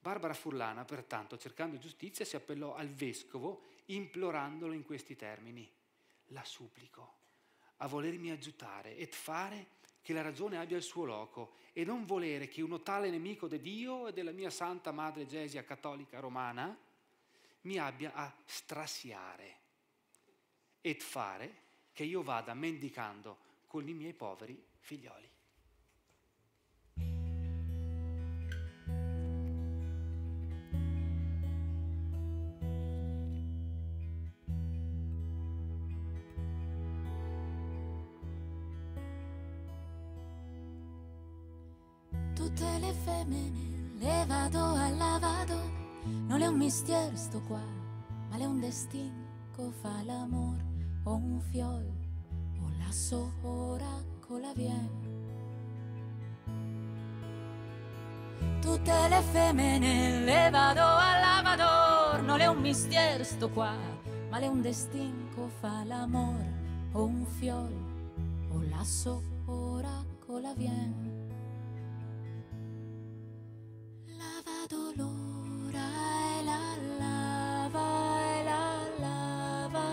Barbara Furlana, pertanto, cercando giustizia, si appellò al vescovo implorandolo in questi termini. La supplico a volermi aggiutare et fare che la ragione abbia il suo loco e non volere che uno tale nemico de Dio e della mia santa madre Gesia cattolica romana mi abbia a strasiare et fare che io vada mendicando con i miei poveri figlioli. tutte le femmine le vado alla vado. Non è un mistero sto qua, ma è un destino che fa l'amor o un fiol o la sora con la viene. Tutte le femmine le vado alla vado. Non è un mistero sto qua, ma è un destino che fa l'amor o un fiol o la sora con la viene. e la lava e la lava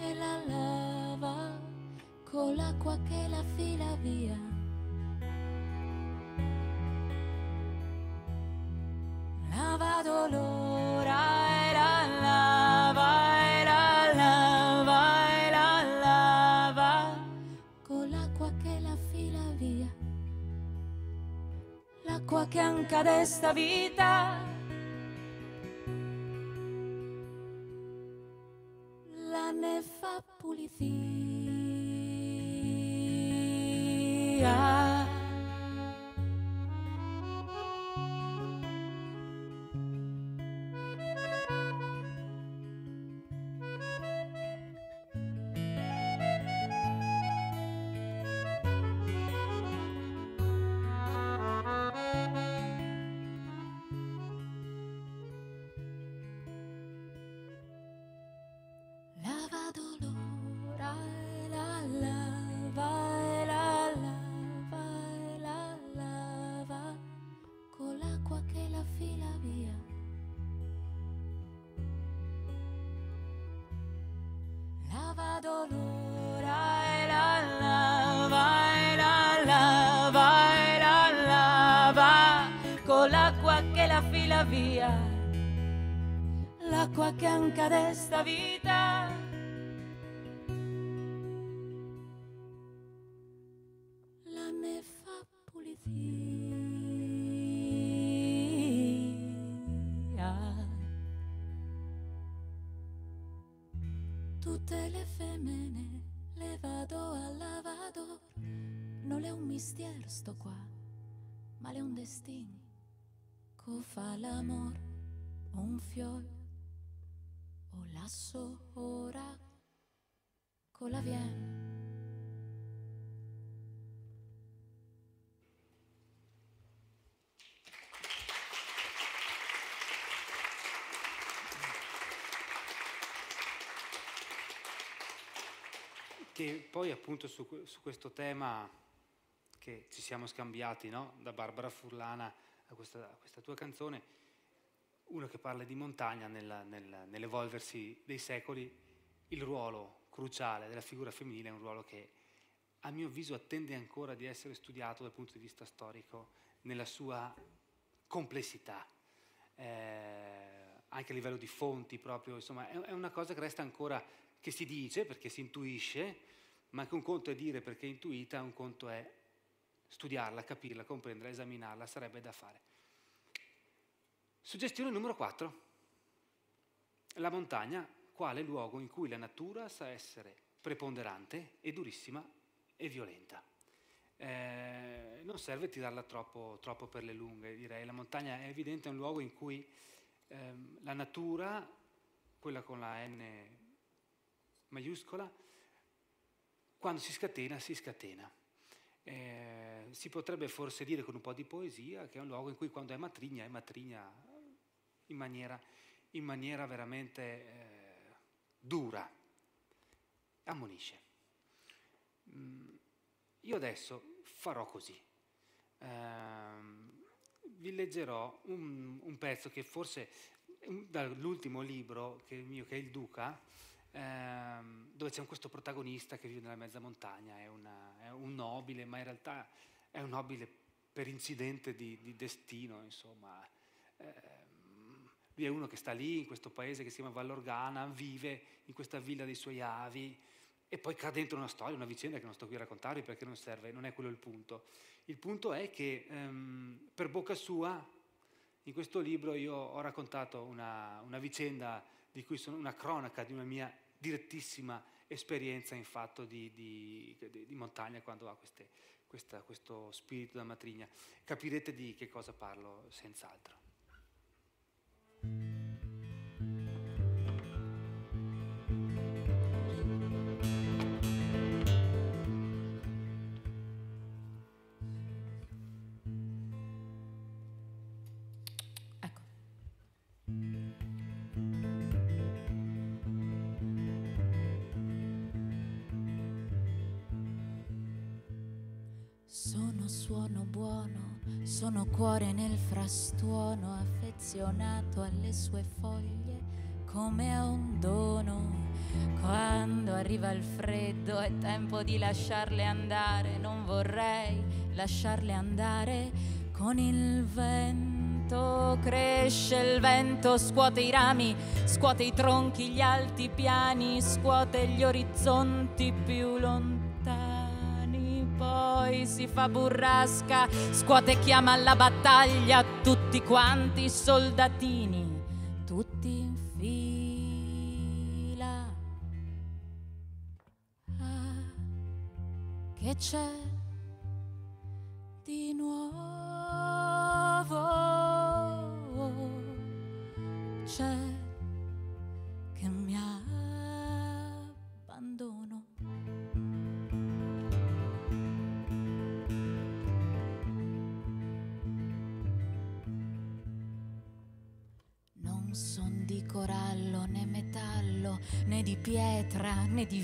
e la lava con l'acqua che la fila via. Lava dolore. che anche ad esta vita la ne fa pulizia. de esta vida. E poi appunto su, su questo tema che ci siamo scambiati no? da Barbara Furlana a questa, a questa, tua canzone, uno che parla di montagna nel, nel, nell'evolversi dei secoli, il ruolo cruciale della figura femminile è un ruolo che a mio avviso attende ancora di essere studiato dal punto di vista storico nella sua complessità, eh, anche a livello di fonti proprio, insomma è, è una cosa che resta ancora che si dice perché si intuisce, ma che un conto è dire perché è intuita, un conto è studiarla, capirla, comprenderla, esaminarla, sarebbe da fare. Suggestione numero 4. La montagna quale luogo in cui la natura sa essere preponderante e durissima e violenta. Eh, non serve tirarla troppo, troppo, per le lunghe, direi. La montagna è evidente, è un luogo in cui ehm, la natura, quella con la N maiuscola, quando si scatena, si scatena. Eh, si potrebbe forse dire con un po' di poesia che è un luogo in cui quando è matrigna, è matrigna in maniera, in maniera veramente eh, dura, ammonisce. Mm, io adesso farò così. Eh, vi leggerò un, un, pezzo che forse dall'ultimo libro che mio, che è il Duca, ehm, dove c'è questo protagonista che vive nella mezza montagna, è, una, è, un nobile, ma in realtà è un nobile per incidente di, di destino, insomma. Ehm, lui è uno che sta lì, in questo paese che si chiama Vallorgana, vive in questa villa dei suoi avi, e poi cade dentro una storia, una vicenda che non sto qui a raccontarvi perché non serve, non è quello il punto. Il punto è che ehm, per bocca sua, in questo libro, io ho raccontato una, una vicenda, di cui sono, una cronaca di una mia direttissima esperienza in fatto di, di, di montagna quando ha queste, questa, questo spirito da matrigna. Capirete di che cosa parlo senz'altro. cuore nel frastuono affezionato alle sue foglie come a un dono. Quando arriva il freddo è tempo di lasciarle andare, non vorrei lasciarle andare con il vento. Cresce il vento, scuote i rami, scuote i tronchi, gli alti piani, scuote gli orizzonti più lontani si fa burrasca, scuote e chiama alla battaglia tutti quanti i soldatini, tutti in fila. Ah, che c'è?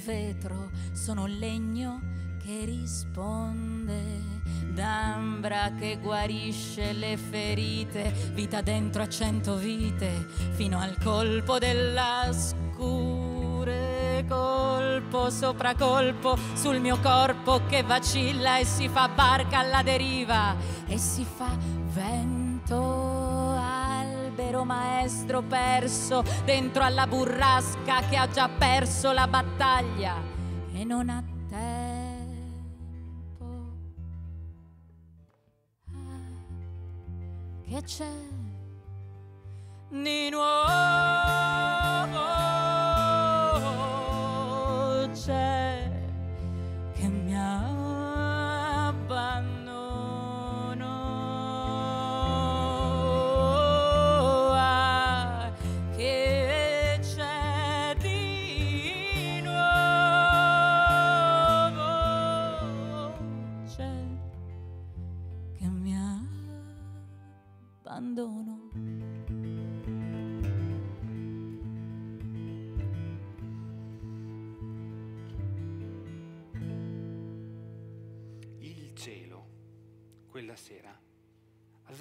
vetro, sono legno che risponde, d'ambra che guarisce le ferite, vita dentro a cento vite, fino al colpo della scure, colpo sopra colpo sul mio corpo che vacilla e si fa barca alla deriva e si fa vento vero maestro perso dentro alla burrasca che ha già perso la battaglia e non ha tempo. Eh, che c'è di nuovo?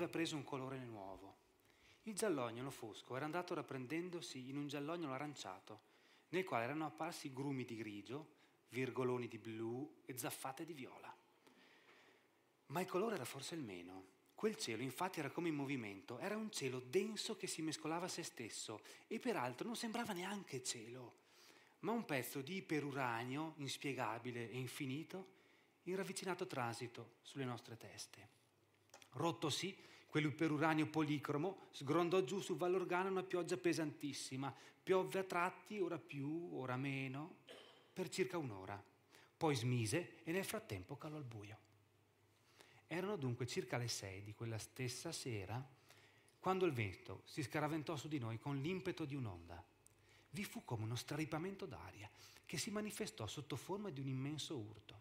aveva preso un colore nuovo. Il giallognolo fosco era andato rapprendendosi in un giallognolo aranciato, nel quale erano apparsi grumi di grigio, virgoloni di blu e zaffate di viola. Ma il colore era forse il meno. Quel cielo infatti era come in movimento, era un cielo denso che si mescolava a se stesso e peraltro non sembrava neanche cielo, ma un pezzo di iperuranio inspiegabile e infinito in ravvicinato transito sulle nostre teste. Rotto sì, quello peruranio policromo, sgrondò giù su Vallorgana una pioggia pesantissima. Piovve a tratti, ora più, ora meno, per circa un'ora. Poi smise e nel frattempo calò al buio. Erano dunque circa le sei di quella stessa sera quando il vento si scaraventò su di noi con l'impeto di un'onda. Vi fu come uno straripamento d'aria che si manifestò sotto forma di un immenso urto.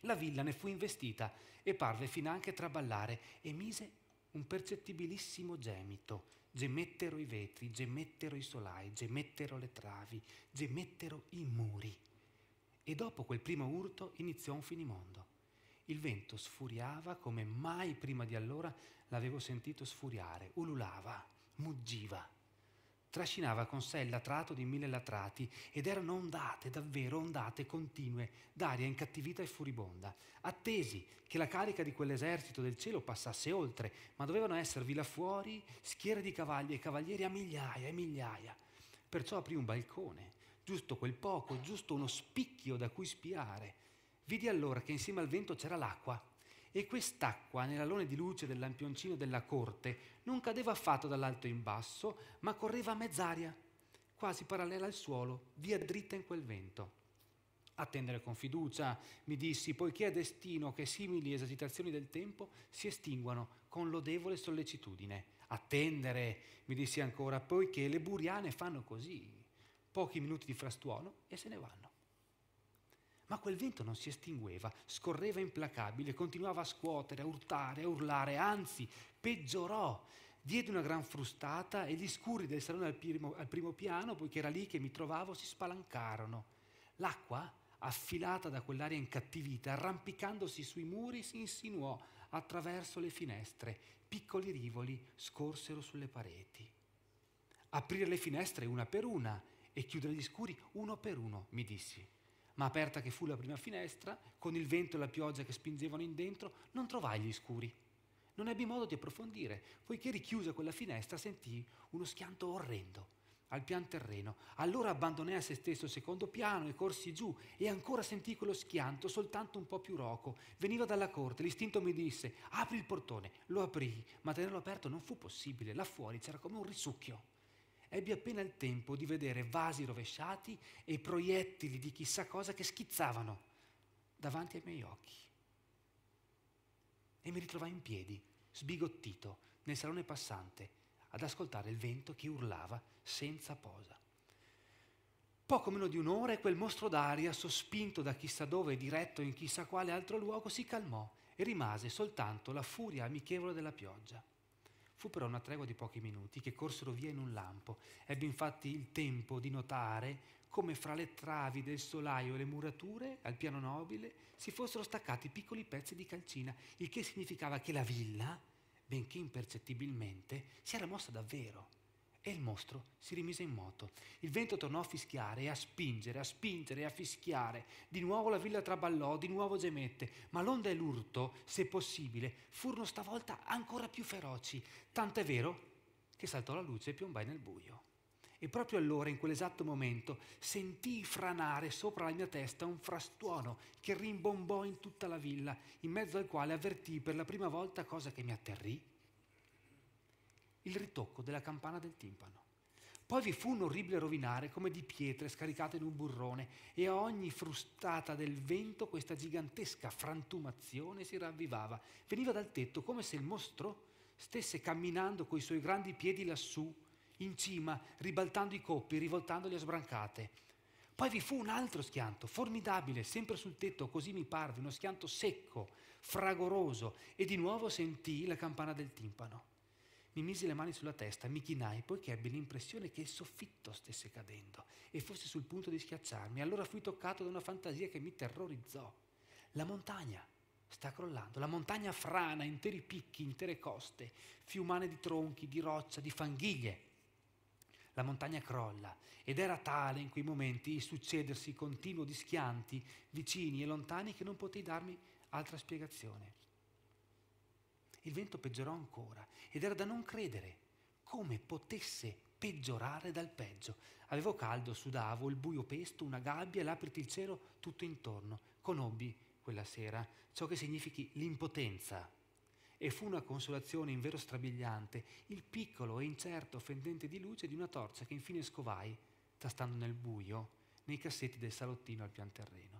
La villa ne fu investita e parve finanche traballare e mise un percettibilissimo gemito. Gemettero i vetri, gemettero i solai, gemettero le travi, gemettero i muri. E dopo quel primo urto iniziò un finimondo. Il vento sfuriava come mai prima di allora l'avevo sentito sfuriare, ululava, muggiva trascinava con sé il latrato di mille latrati ed erano ondate, davvero ondate continue, d'aria incattivita e furibonda. Attesi che la carica di quell'esercito del cielo passasse oltre, ma dovevano esservi là fuori schiere di cavalli e cavalieri a migliaia e migliaia. Perciò aprì un balcone, giusto quel poco, giusto uno spicchio da cui spiare. Vidi allora che insieme al vento c'era l'acqua e quest'acqua nell'alone di luce del lampioncino della corte non cadeva affatto dall'alto in basso, ma correva a mezz'aria, quasi parallela al suolo, via dritta in quel vento. Attendere con fiducia, mi dissi, poiché è destino che simili esagitazioni del tempo si estinguano con lodevole sollecitudine. Attendere, mi dissi ancora, poiché le buriane fanno così, pochi minuti di frastuono e se ne vanno. Ma quel vento non si estingueva, scorreva implacabile, continuava a scuotere, a urtare, a urlare, anzi peggiorò. Diede una gran frustata e gli scuri del salone al primo, al primo piano, poiché era lì che mi trovavo, si spalancarono. L'acqua, affilata da quell'aria incattivita, arrampicandosi sui muri, si insinuò attraverso le finestre. Piccoli rivoli scorsero sulle pareti. Aprire le finestre una per una e chiudere gli scuri uno per uno, mi dissi ma aperta che fu la prima finestra, con il vento e la pioggia che spingevano in dentro, non trovai gli scuri. Non ebbi modo di approfondire, poiché richiusa quella finestra sentii uno schianto orrendo al pian terreno. Allora abbandonai a se stesso il secondo piano e corsi giù e ancora sentii quello schianto, soltanto un po' più roco. Veniva dalla corte, l'istinto mi disse apri il portone. Lo aprii, ma tenerlo aperto non fu possibile, là fuori c'era come un risucchio ebbi appena il tempo di vedere vasi rovesciati e proiettili di chissà cosa che schizzavano davanti ai miei occhi. E mi ritrovai in piedi, sbigottito, nel salone passante, ad ascoltare il vento che urlava senza posa. Poco meno di un'ora quel mostro d'aria, sospinto da chissà dove e diretto in chissà quale altro luogo, si calmò e rimase soltanto la furia amichevole della pioggia. Fu però una tregua di pochi minuti che corsero via in un lampo. Ebbe infatti il tempo di notare come fra le travi del solaio e le murature, al piano nobile, si fossero staccati piccoli pezzi di calcina, il che significava che la villa, benché impercettibilmente, si era mossa davvero. E il mostro si rimise in moto. Il vento tornò a fischiare e a spingere, a spingere e a fischiare. Di nuovo la villa traballò, di nuovo gemette, ma l'onda e l'urto, se possibile, furono stavolta ancora più feroci, tant'è vero che saltò la luce e piombai nel buio. E proprio allora, in quell'esatto momento, sentii franare sopra la mia testa un frastuono che rimbombò in tutta la villa, in mezzo al quale avvertii per la prima volta cosa che mi atterrì il ritocco della campana del timpano. Poi vi fu un orribile rovinare come di pietre scaricate in un burrone e a ogni frustata del vento questa gigantesca frantumazione si ravvivava. Veniva dal tetto come se il mostro stesse camminando coi suoi grandi piedi lassù, in cima, ribaltando i coppi, rivoltandoli a sbrancate. Poi vi fu un altro schianto, formidabile, sempre sul tetto, così mi parve, uno schianto secco, fragoroso, e di nuovo sentii la campana del timpano. Mi misi le mani sulla testa mi chinai, poiché ebbi l'impressione che il soffitto stesse cadendo e fosse sul punto di schiacciarmi. Allora fui toccato da una fantasia che mi terrorizzò. La montagna sta crollando, la montagna frana, interi picchi, intere coste, fiumane di tronchi, di roccia, di fanghiglie. La montagna crolla ed era tale in quei momenti il succedersi continuo di schianti vicini e lontani che non potei darmi altra spiegazione. Il vento peggiorò ancora ed era da non credere come potesse peggiorare dal peggio. Avevo caldo, sudavo, il buio pesto, una gabbia, l'apriti il cielo tutto intorno. Conobbi quella sera ciò che significhi l'impotenza. E fu una consolazione in vero strabiliante, il piccolo e incerto fendente di luce di una torcia che infine scovai, tastando nel buio, nei cassetti del salottino al pian terreno.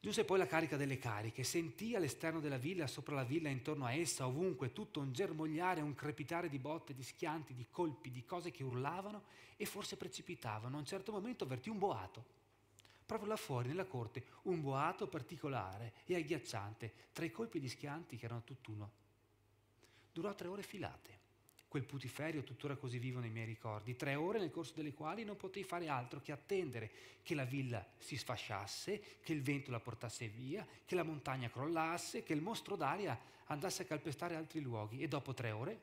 Giunse poi la carica delle cariche, sentì all'esterno della villa, sopra la villa, intorno a essa, ovunque, tutto un germogliare, un crepitare di botte, di schianti, di colpi, di cose che urlavano e forse precipitavano. A un certo momento avvertì un boato. Proprio là fuori, nella corte, un boato particolare e agghiacciante, tra i colpi di schianti che erano tutt'uno. Durò tre ore filate quel putiferio tuttora così vivo nei miei ricordi, tre ore nel corso delle quali non potei fare altro che attendere che la villa si sfasciasse, che il vento la portasse via, che la montagna crollasse, che il mostro d'aria andasse a calpestare altri luoghi e dopo tre ore,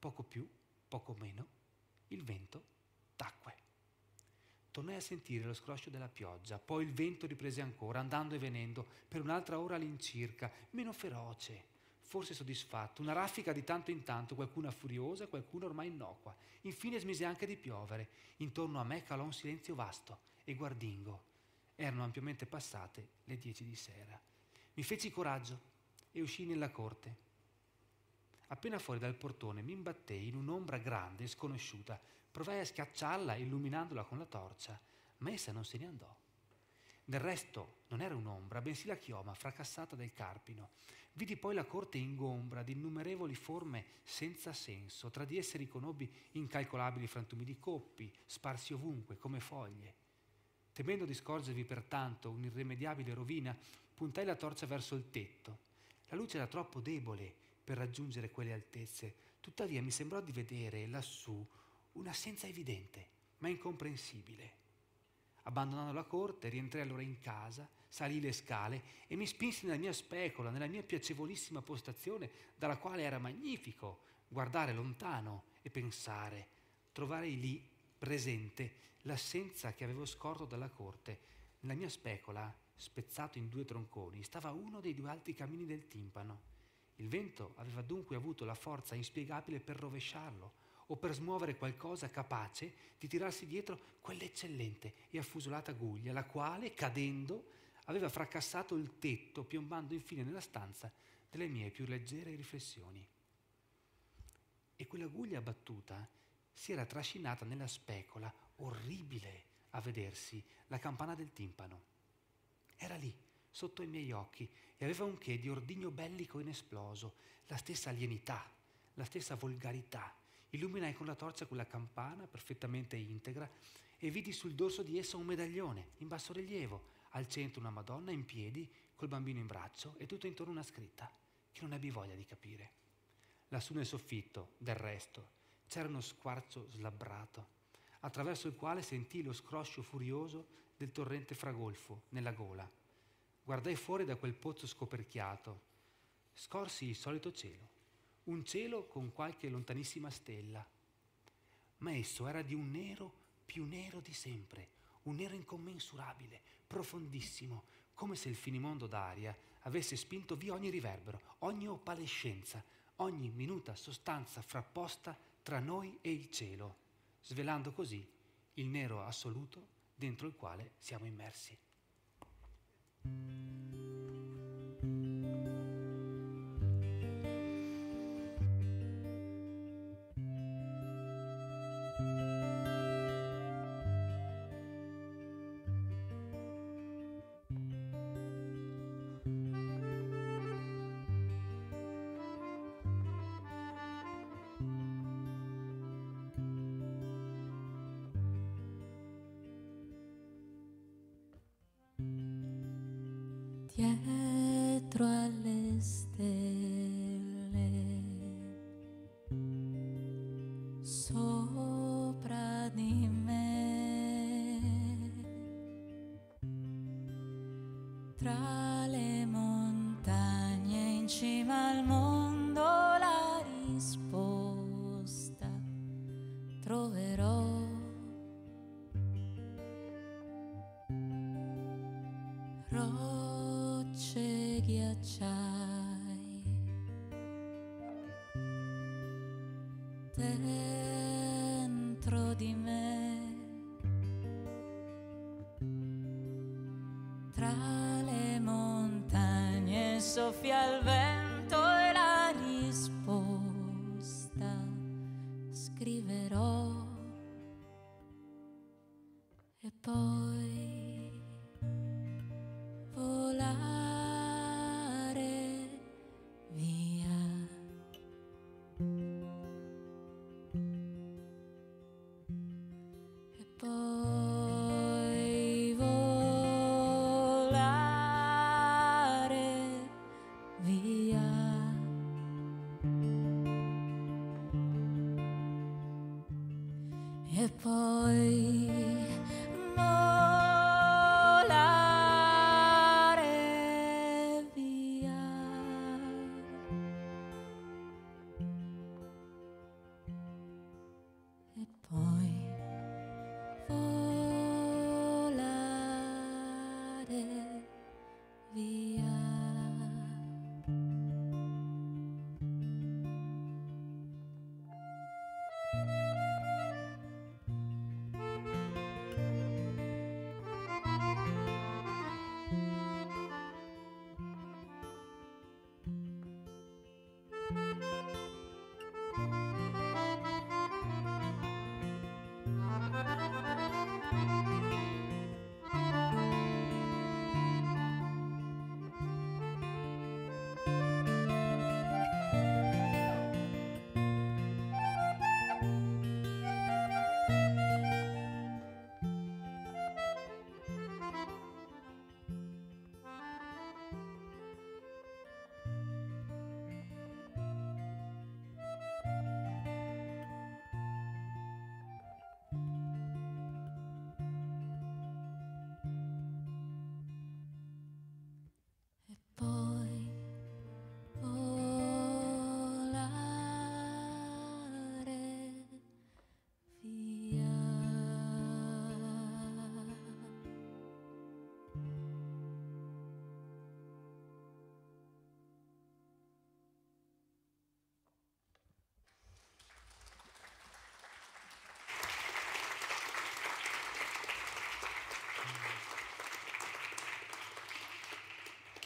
poco più, poco meno, il vento tacque. Tornai a sentire lo scroscio della pioggia, poi il vento riprese ancora, andando e venendo, per un'altra ora all'incirca, meno feroce, forse soddisfatto, una raffica di tanto in tanto, qualcuna furiosa, qualcuna ormai innocua. Infine smise anche di piovere. Intorno a me calò un silenzio vasto e guardingo. Erano ampiamente passate le dieci di sera. Mi feci coraggio e uscii nella corte. Appena fuori dal portone mi imbattei in un'ombra grande e sconosciuta. Provai a schiacciarla illuminandola con la torcia, ma essa non se ne andò. Del resto non era un'ombra, bensì la chioma fracassata del carpino. Vidi poi la corte ingombra di innumerevoli forme senza senso, tra di esse riconobbi incalcolabili frantumi di coppi, sparsi ovunque come foglie. Temendo di scorgervi pertanto un'irremediabile rovina, puntai la torcia verso il tetto. La luce era troppo debole per raggiungere quelle altezze, tuttavia mi sembrò di vedere lassù un'assenza evidente, ma incomprensibile. Abbandonando la corte, rientrai allora in casa salì le scale e mi spinse nella mia specola, nella mia piacevolissima postazione, dalla quale era magnifico guardare lontano e pensare, trovare lì presente l'assenza che avevo scorto dalla corte. Nella mia specola, spezzato in due tronconi, stava uno dei due alti camini del timpano. Il vento aveva dunque avuto la forza inspiegabile per rovesciarlo o per smuovere qualcosa capace di tirarsi dietro quell'eccellente e affusolata guglia, la quale, cadendo, aveva fracassato il tetto piombando infine nella stanza delle mie più leggere riflessioni. E quell'aguglia battuta si era trascinata nella specola, orribile a vedersi, la campana del timpano. Era lì, sotto i miei occhi, e aveva un che di ordigno bellico inesploso, la stessa alienità, la stessa volgarità. Illuminai con la torcia quella campana, perfettamente integra, e vidi sul dorso di essa un medaglione in bassorilievo, al centro una Madonna in piedi, col bambino in braccio e tutto intorno una scritta, che non ebbi voglia di capire. Lassù nel soffitto, del resto, c'era uno squarcio slabbrato, attraverso il quale sentii lo scroscio furioso del torrente fragolfo nella gola. Guardai fuori da quel pozzo scoperchiato. Scorsi il solito cielo, un cielo con qualche lontanissima stella. Ma esso era di un nero più nero di sempre, un nero incommensurabile, profondissimo, come se il finimondo d'aria avesse spinto via ogni riverbero, ogni opalescenza, ogni minuta sostanza frapposta tra noi e il cielo, svelando così il nero assoluto dentro il quale siamo immersi.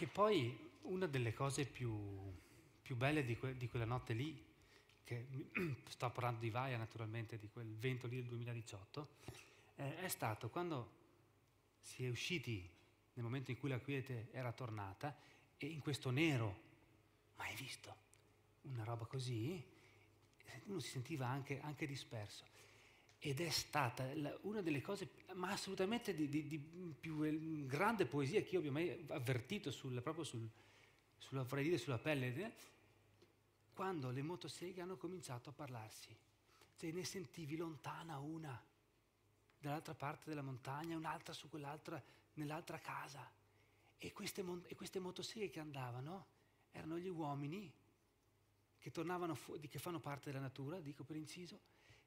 che poi una delle cose più, più belle di, que, di, quella notte lì, che sto parlando di Vaia naturalmente, di quel vento lì del 2018, eh, è stato quando si è usciti nel momento in cui la quiete era tornata e in questo nero, mai visto, una roba così, uno si sentiva anche, anche disperso. Ed è stata una delle cose, ma assolutamente di, di, di più eh, grande poesia che io abbia mai avvertito sul, proprio sul, sulla, dire, sulla pelle, eh, quando le motoseghe hanno cominciato a parlarsi. Cioè ne sentivi lontana una dall'altra parte della montagna, un'altra su quell'altra, nell'altra casa. E queste, mon- e queste motoseghe che andavano erano gli uomini che tornavano fuori, che fanno parte della natura, dico per inciso,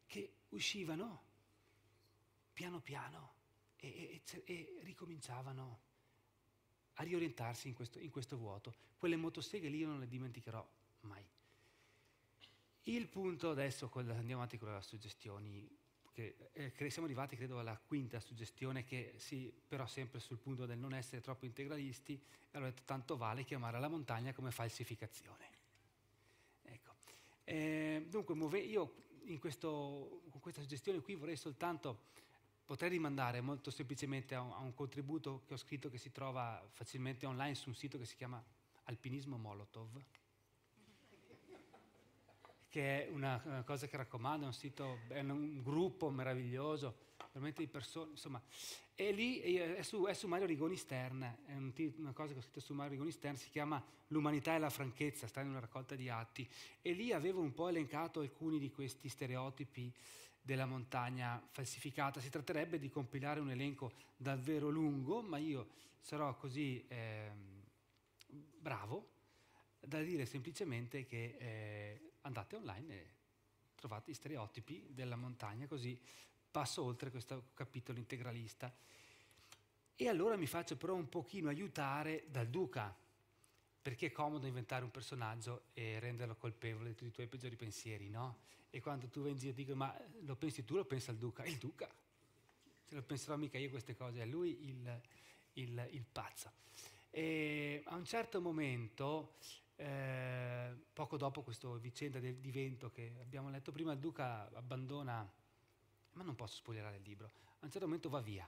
che uscivano piano piano e, e, e ricominciavano a riorientarsi in questo, in questo vuoto. Quelle motoseghe lì io non le dimenticherò mai. Il punto adesso, andiamo avanti con le suggestioni, che, eh, siamo arrivati credo alla quinta suggestione che sì, però sempre sul punto del non essere troppo integralisti, allora tanto vale chiamare la montagna come falsificazione. Ecco. Eh, dunque, io in questo, con questa suggestione qui vorrei soltanto Potrei rimandare molto semplicemente a un, a un, contributo che ho scritto che si trova facilmente online su un sito che si chiama Alpinismo Molotov, che è una, una cosa che raccomando, è un sito, è un gruppo meraviglioso, veramente di persone, insomma. E lì è su, è su Mario Rigoni Stern, è un, una cosa che ho scritto su Mario Rigoni Stern, si chiama L'umanità e la franchezza, sta in una raccolta di atti. E lì avevo un po' elencato alcuni di questi stereotipi della montagna falsificata. Si tratterebbe di compilare un elenco davvero lungo, ma io sarò così eh, bravo da dire semplicemente che eh, andate online e trovate gli stereotipi della montagna, così passo oltre questo capitolo integralista. E allora mi faccio però un pochino aiutare dal Duca, perché è comodo inventare un personaggio e renderlo colpevole dei tuoi peggiori pensieri, no? E quando tu vai in giro e dico, ma lo pensi tu, lo pensa il duca? il duca. Se lo penserò mica io queste cose, è lui il, il, il pazzo. E a un certo momento, eh, poco dopo questa vicenda del vento che abbiamo letto prima, il duca abbandona, ma non posso spoilerare il libro, a un certo momento va via,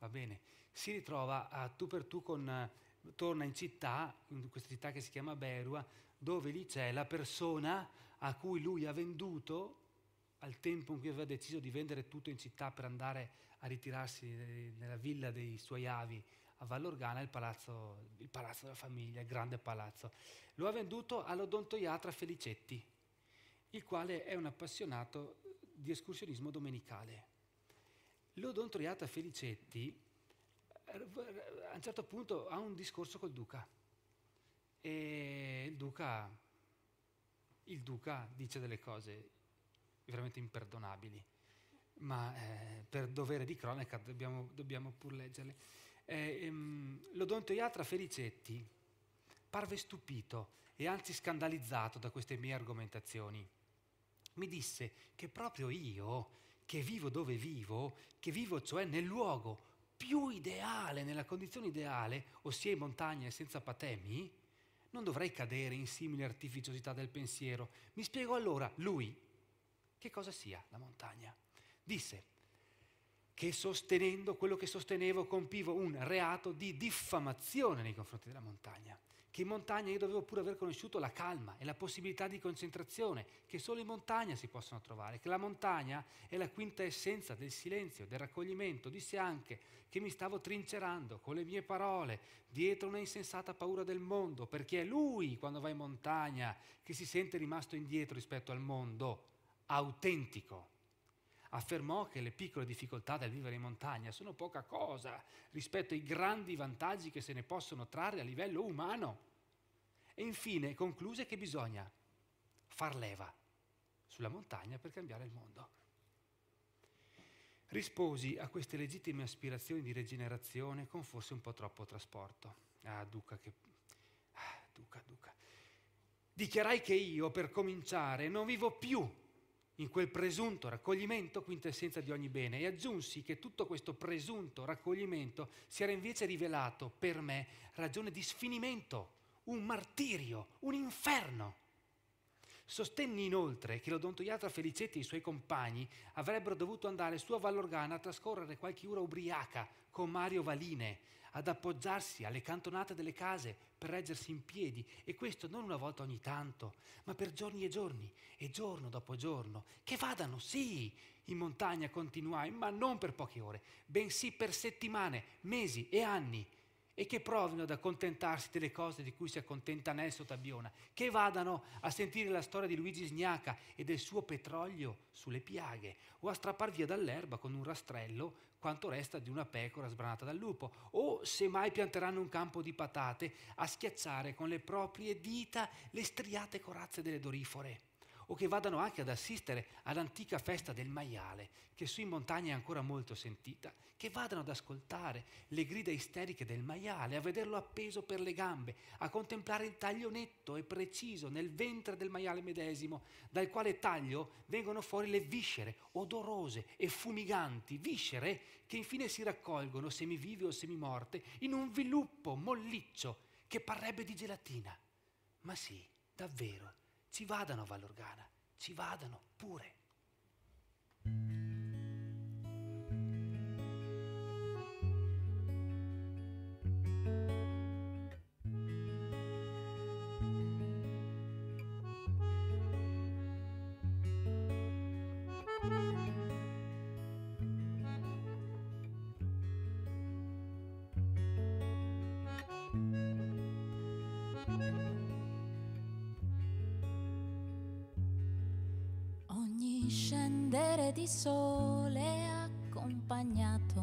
va bene, si ritrova a tu per tu con torna in città, in questa città che si chiama Berua, dove lì c'è la persona a cui lui ha venduto al tempo in cui aveva deciso di vendere tutto in città per andare a ritirarsi eh, nella villa dei suoi avi a Vallorgana, il palazzo, il palazzo della famiglia, il grande palazzo. Lo ha venduto all'odontoiatra Felicetti, il quale è un appassionato di escursionismo domenicale. L'odontoiatra Felicetti a un certo punto ha un discorso col duca e il duca, il duca dice delle cose veramente imperdonabili, ma eh, per dovere di cronaca dobbiamo, dobbiamo pur leggerle. Eh, ehm, L'odontoiatra Felicetti parve stupito e anzi scandalizzato da queste mie argomentazioni. Mi disse che proprio io, che vivo dove vivo, che vivo cioè nel luogo più ideale, nella condizione ideale, ossia in montagna e senza patemi, non dovrei cadere in simile artificiosità del pensiero. Mi spiego allora, lui, che cosa sia la montagna? Disse che sostenendo quello che sostenevo compivo un reato di diffamazione nei confronti della montagna che in montagna io dovevo pure aver conosciuto la calma e la possibilità di concentrazione che solo in montagna si possono trovare, che la montagna è la quinta essenza del silenzio, del raccoglimento. Disse anche che mi stavo trincerando con le mie parole dietro una insensata paura del mondo, perché è lui quando va in montagna che si sente rimasto indietro rispetto al mondo, autentico affermò che le piccole difficoltà del vivere in montagna sono poca cosa rispetto ai grandi vantaggi che se ne possono trarre a livello umano. E infine concluse che bisogna far leva sulla montagna per cambiare il mondo. Risposi a queste legittime aspirazioni di regenerazione con forse un po' troppo trasporto. Ah, Duca, che... Ah, Duca, Duca. Dichiarai che io, per cominciare, non vivo più in quel presunto raccoglimento quintessenza di ogni bene e aggiunsi che tutto questo presunto raccoglimento si era invece rivelato per me ragione di sfinimento, un martirio, un inferno. Sostenni inoltre che l'odontoiatra Felicetti e i suoi compagni avrebbero dovuto andare su a Vallorgana a trascorrere qualche ora ubriaca con Mario Valine, ad appoggiarsi alle cantonate delle case per reggersi in piedi, e questo non una volta ogni tanto, ma per giorni e giorni, e giorno dopo giorno, che vadano, sì, in montagna continuai, ma non per poche ore, bensì per settimane, mesi e anni e che provino ad accontentarsi delle cose di cui si accontenta Nelson Tabiona, che vadano a sentire la storia di Luigi Sgnacca e del suo petrolio sulle piaghe, o a strappar via dall'erba con un rastrello quanto resta di una pecora sbranata dal lupo, o se mai pianteranno un campo di patate a schiacciare con le proprie dita le striate corazze delle dorifore o che vadano anche ad assistere all'antica festa del maiale, che su in montagna è ancora molto sentita, che vadano ad ascoltare le grida isteriche del maiale, a vederlo appeso per le gambe, a contemplare il taglio netto e preciso nel ventre del maiale medesimo, dal quale taglio vengono fuori le viscere odorose e fumiganti, viscere che infine si raccolgono semivive o semimorte in un viluppo molliccio che parrebbe di gelatina. Ma sì, davvero, ci vadano a Vallorgana, ci vadano pure. sole accompagnato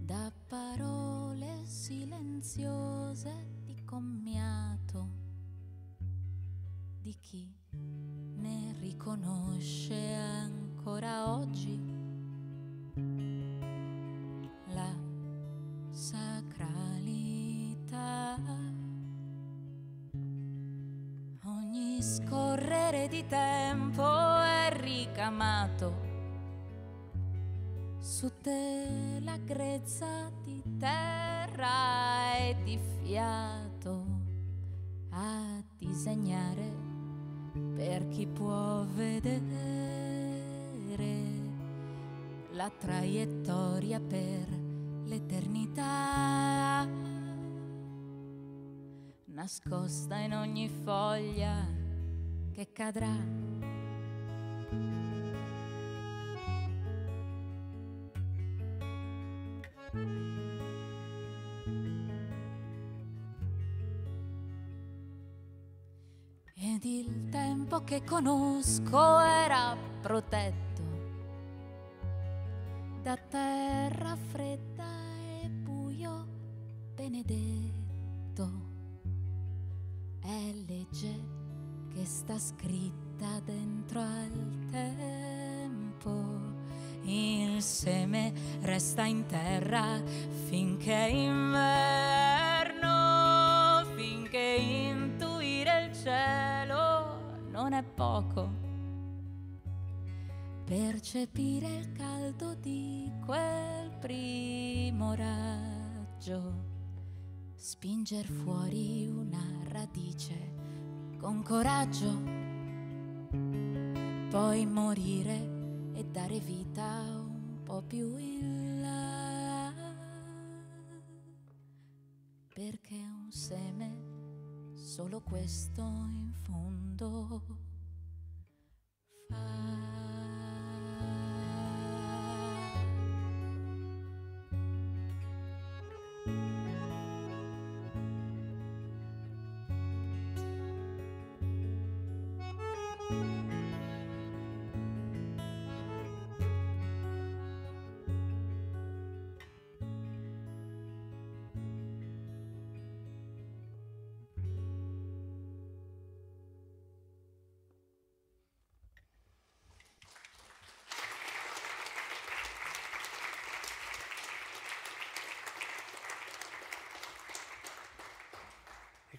da parole silenziose di commiato di chi ne riconosce ancora oggi la sacralità. Ogni scorrere di tempo ramato su te la grezza di terra e di fiato a disegnare per chi può vedere la traiettoria per l'eternità nascosta in ogni foglia che cadrà conosco era protetto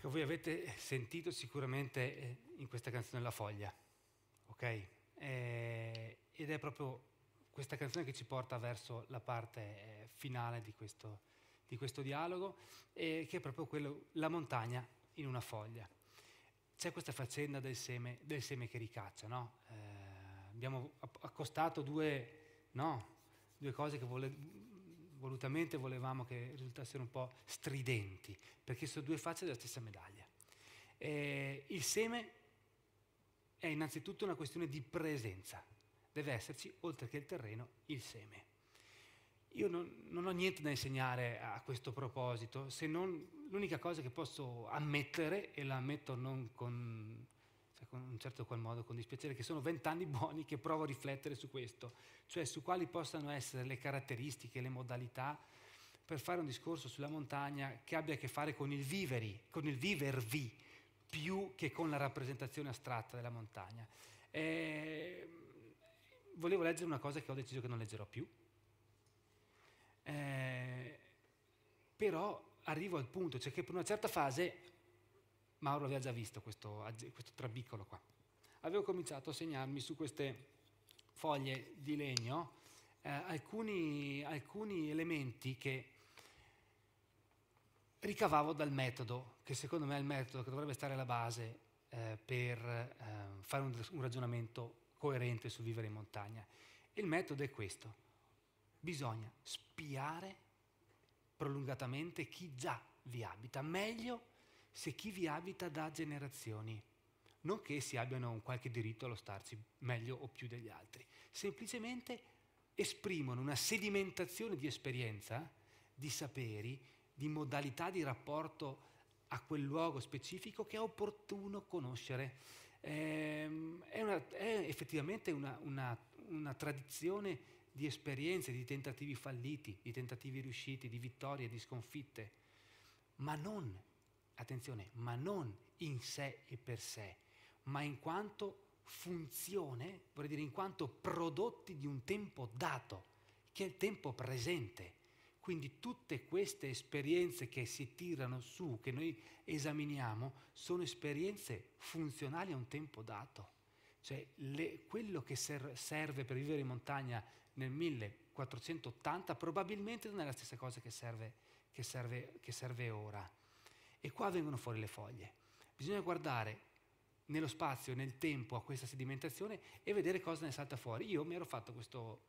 che voi avete sentito sicuramente eh, in questa canzone La Foglia, ok? Eh, ed è proprio questa canzone che ci porta verso la parte eh, finale di questo, di questo dialogo, eh, che è proprio quello, la montagna in una foglia. C'è questa faccenda del seme, del seme che ricaccia, no? Eh, abbiamo accostato due, no? due cose che vole, volutamente volevamo che risultassero un po' stridenti, perché sono due facce della stessa medaglia. Eh, il seme è innanzitutto una questione di presenza, deve esserci, oltre che il terreno, il seme. Io non, non ho niente da insegnare a questo proposito, se non l'unica cosa che posso ammettere, e la ammetto non con cioè con un certo qual modo con dispiacere, che sono vent'anni buoni che provo a riflettere su questo, cioè su quali possano essere le caratteristiche, le modalità per fare un discorso sulla montagna che abbia a che fare con il viveri, con il vivervi, più che con la rappresentazione astratta della montagna. Eh, volevo leggere una cosa che ho deciso che non leggerò più, eh, però arrivo al punto, cioè che per una certa fase Mauro aveva già visto questo, questo trabiccolo qua. Avevo cominciato a segnarmi su queste foglie di legno eh, alcuni, alcuni elementi che ricavavo dal metodo, che secondo me è il metodo che dovrebbe stare alla base eh, per eh, fare un, un, ragionamento coerente su vivere in montagna. Il metodo è questo. Bisogna spiare prolungatamente chi già vi abita, meglio se chi vi abita da generazioni. Non che essi abbiano un qualche diritto allo starci meglio o più degli altri, semplicemente esprimono una sedimentazione di esperienza, di saperi, di modalità di rapporto a quel luogo specifico che è opportuno conoscere. Ehm, è, una, è, effettivamente una, una, una tradizione di esperienze, di tentativi falliti, di tentativi riusciti, di vittorie, di sconfitte, ma non attenzione, ma non in sé e per sé, ma in quanto funzione, vorrei dire in quanto prodotti di un tempo dato, che è il tempo presente. Quindi tutte queste esperienze che si tirano su, che noi esaminiamo, sono esperienze funzionali a un tempo dato. Cioè le, quello che ser- serve per vivere in montagna nel 1480 probabilmente non è la stessa cosa che serve, che serve, che serve ora. E qua vengono fuori le foglie. Bisogna guardare nello spazio, nel tempo, a questa sedimentazione e vedere cosa ne salta fuori. Io mi ero fatto questo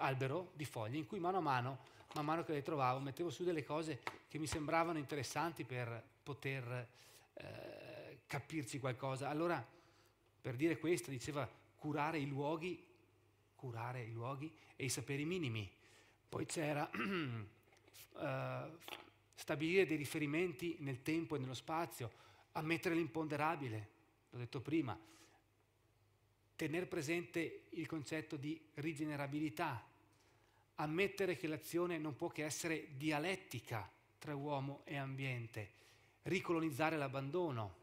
albero di foglie in cui mano a mano, man mano che le trovavo, mettevo su delle cose che mi sembravano interessanti per poter eh, capirci qualcosa. Allora, per dire questo, diceva curare i luoghi, curare i luoghi e i saperi minimi. Poi c'era... uh, stabilire dei riferimenti nel tempo e nello spazio, ammettere l'imponderabile, l'ho detto prima, tenere presente il concetto di rigenerabilità, ammettere che l'azione non può che essere dialettica tra uomo e ambiente, ricolonizzare l'abbandono,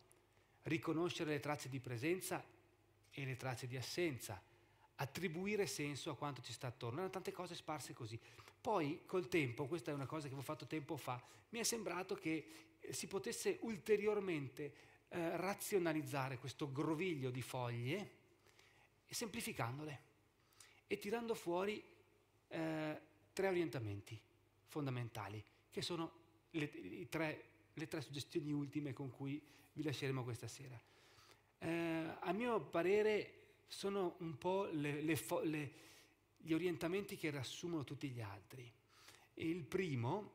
riconoscere le tracce di presenza e le tracce di assenza, attribuire senso a quanto ci sta attorno. Erano tante cose sparse così. Poi col tempo, questa è una cosa che avevo fatto tempo fa, mi è sembrato che eh, si potesse ulteriormente eh, razionalizzare questo groviglio di foglie semplificandole e tirando fuori eh, tre orientamenti fondamentali, che sono le tre, le, tre, suggestioni ultime con cui vi lasceremo questa sera. Eh, a mio parere sono un po' le, le, fo- le gli orientamenti che riassumono tutti gli altri. E il primo,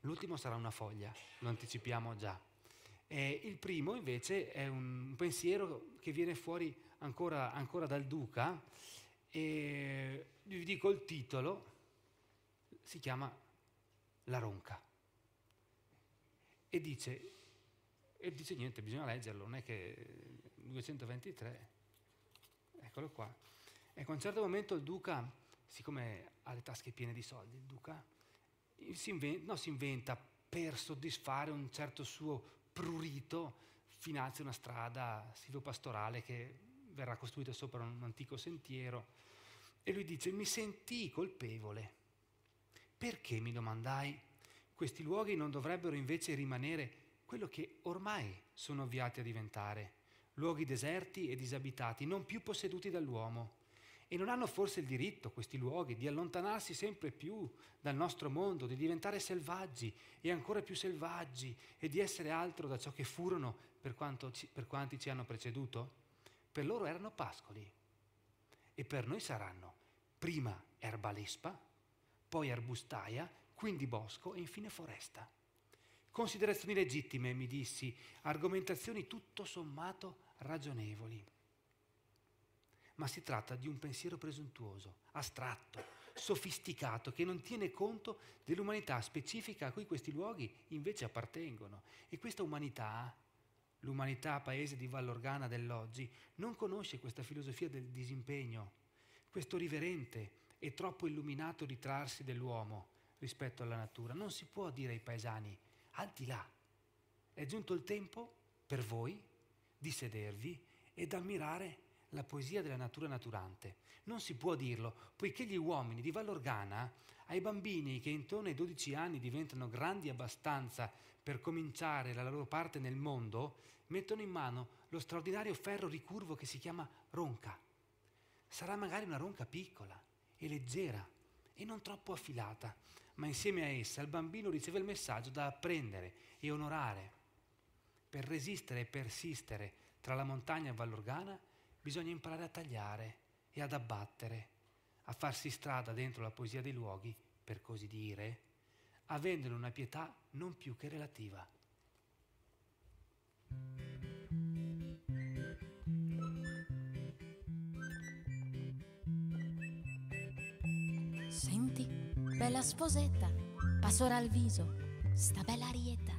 l'ultimo sarà una foglia, lo anticipiamo già. E il primo invece è un pensiero che viene fuori ancora, ancora dal Duca e vi dico il titolo, si chiama La ronca. E dice, e dice niente, bisogna leggerlo, non è che 223, eccolo qua Ecco, a un certo momento il duca, siccome ha le tasche piene di soldi, il duca si inventa, no, si inventa per soddisfare un certo suo prurito, finanzia una strada silvopastorale che verrà costruita sopra un antico sentiero e lui dice mi sentii colpevole. Perché mi domandai? Questi luoghi non dovrebbero invece rimanere quello che ormai sono avviati a diventare, luoghi deserti e disabitati, non più posseduti dall'uomo. E non hanno forse il diritto, questi luoghi, di allontanarsi sempre più dal nostro mondo, di diventare selvaggi e ancora più selvaggi e di essere altro da ciò che furono per, ci, per quanti ci hanno preceduto? Per loro erano pascoli e per noi saranno prima erba lespa, poi arbustaia, quindi bosco e infine foresta. Considerazioni legittime, mi dissi, argomentazioni tutto sommato ragionevoli ma si tratta di un pensiero presuntuoso, astratto, sofisticato, che non tiene conto dell'umanità specifica a cui questi luoghi invece appartengono. E questa umanità, l'umanità paese di Vallorgana dell'oggi, non conosce questa filosofia del disimpegno, questo riverente e troppo illuminato ritrarsi dell'uomo rispetto alla natura. Non si può dire ai paesani, al di là, è giunto il tempo per voi di sedervi ed ammirare la poesia della natura naturante. Non si può dirlo, poiché gli uomini di Vallorgana, ai bambini che intorno ai 12 anni diventano grandi abbastanza per cominciare la loro parte nel mondo, mettono in mano lo straordinario ferro ricurvo che si chiama ronca. Sarà magari una ronca piccola e leggera e non troppo affilata, ma insieme a essa il bambino riceve il messaggio da apprendere e onorare. Per resistere e persistere tra la montagna vallorgana bisogna imparare a tagliare e ad abbattere, a farsi strada dentro la poesia dei luoghi, per così dire, avendone una pietà non più che relativa. Senti, bella sposetta, passora al viso, sta bella arietta,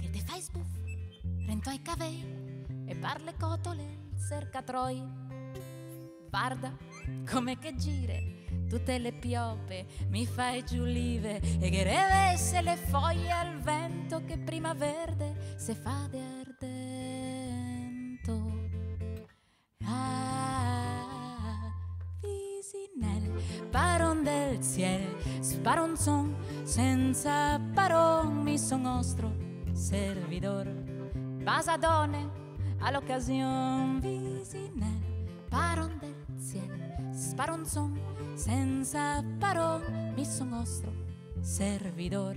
che te fai sbuff, rento ai cavei e parle cotole cerca troi. Guarda come che gire tutte le pioppe, mi fai giù live e che revesse le foglie al vento che prima verde se fa di ardento. Ah, visinel, paron del ciel, son, senza paron mi son nostro servidor. Basadone, à l'occasion visinelle, paronderzienne, sparonzon, senza parole, mi son vostro servidor,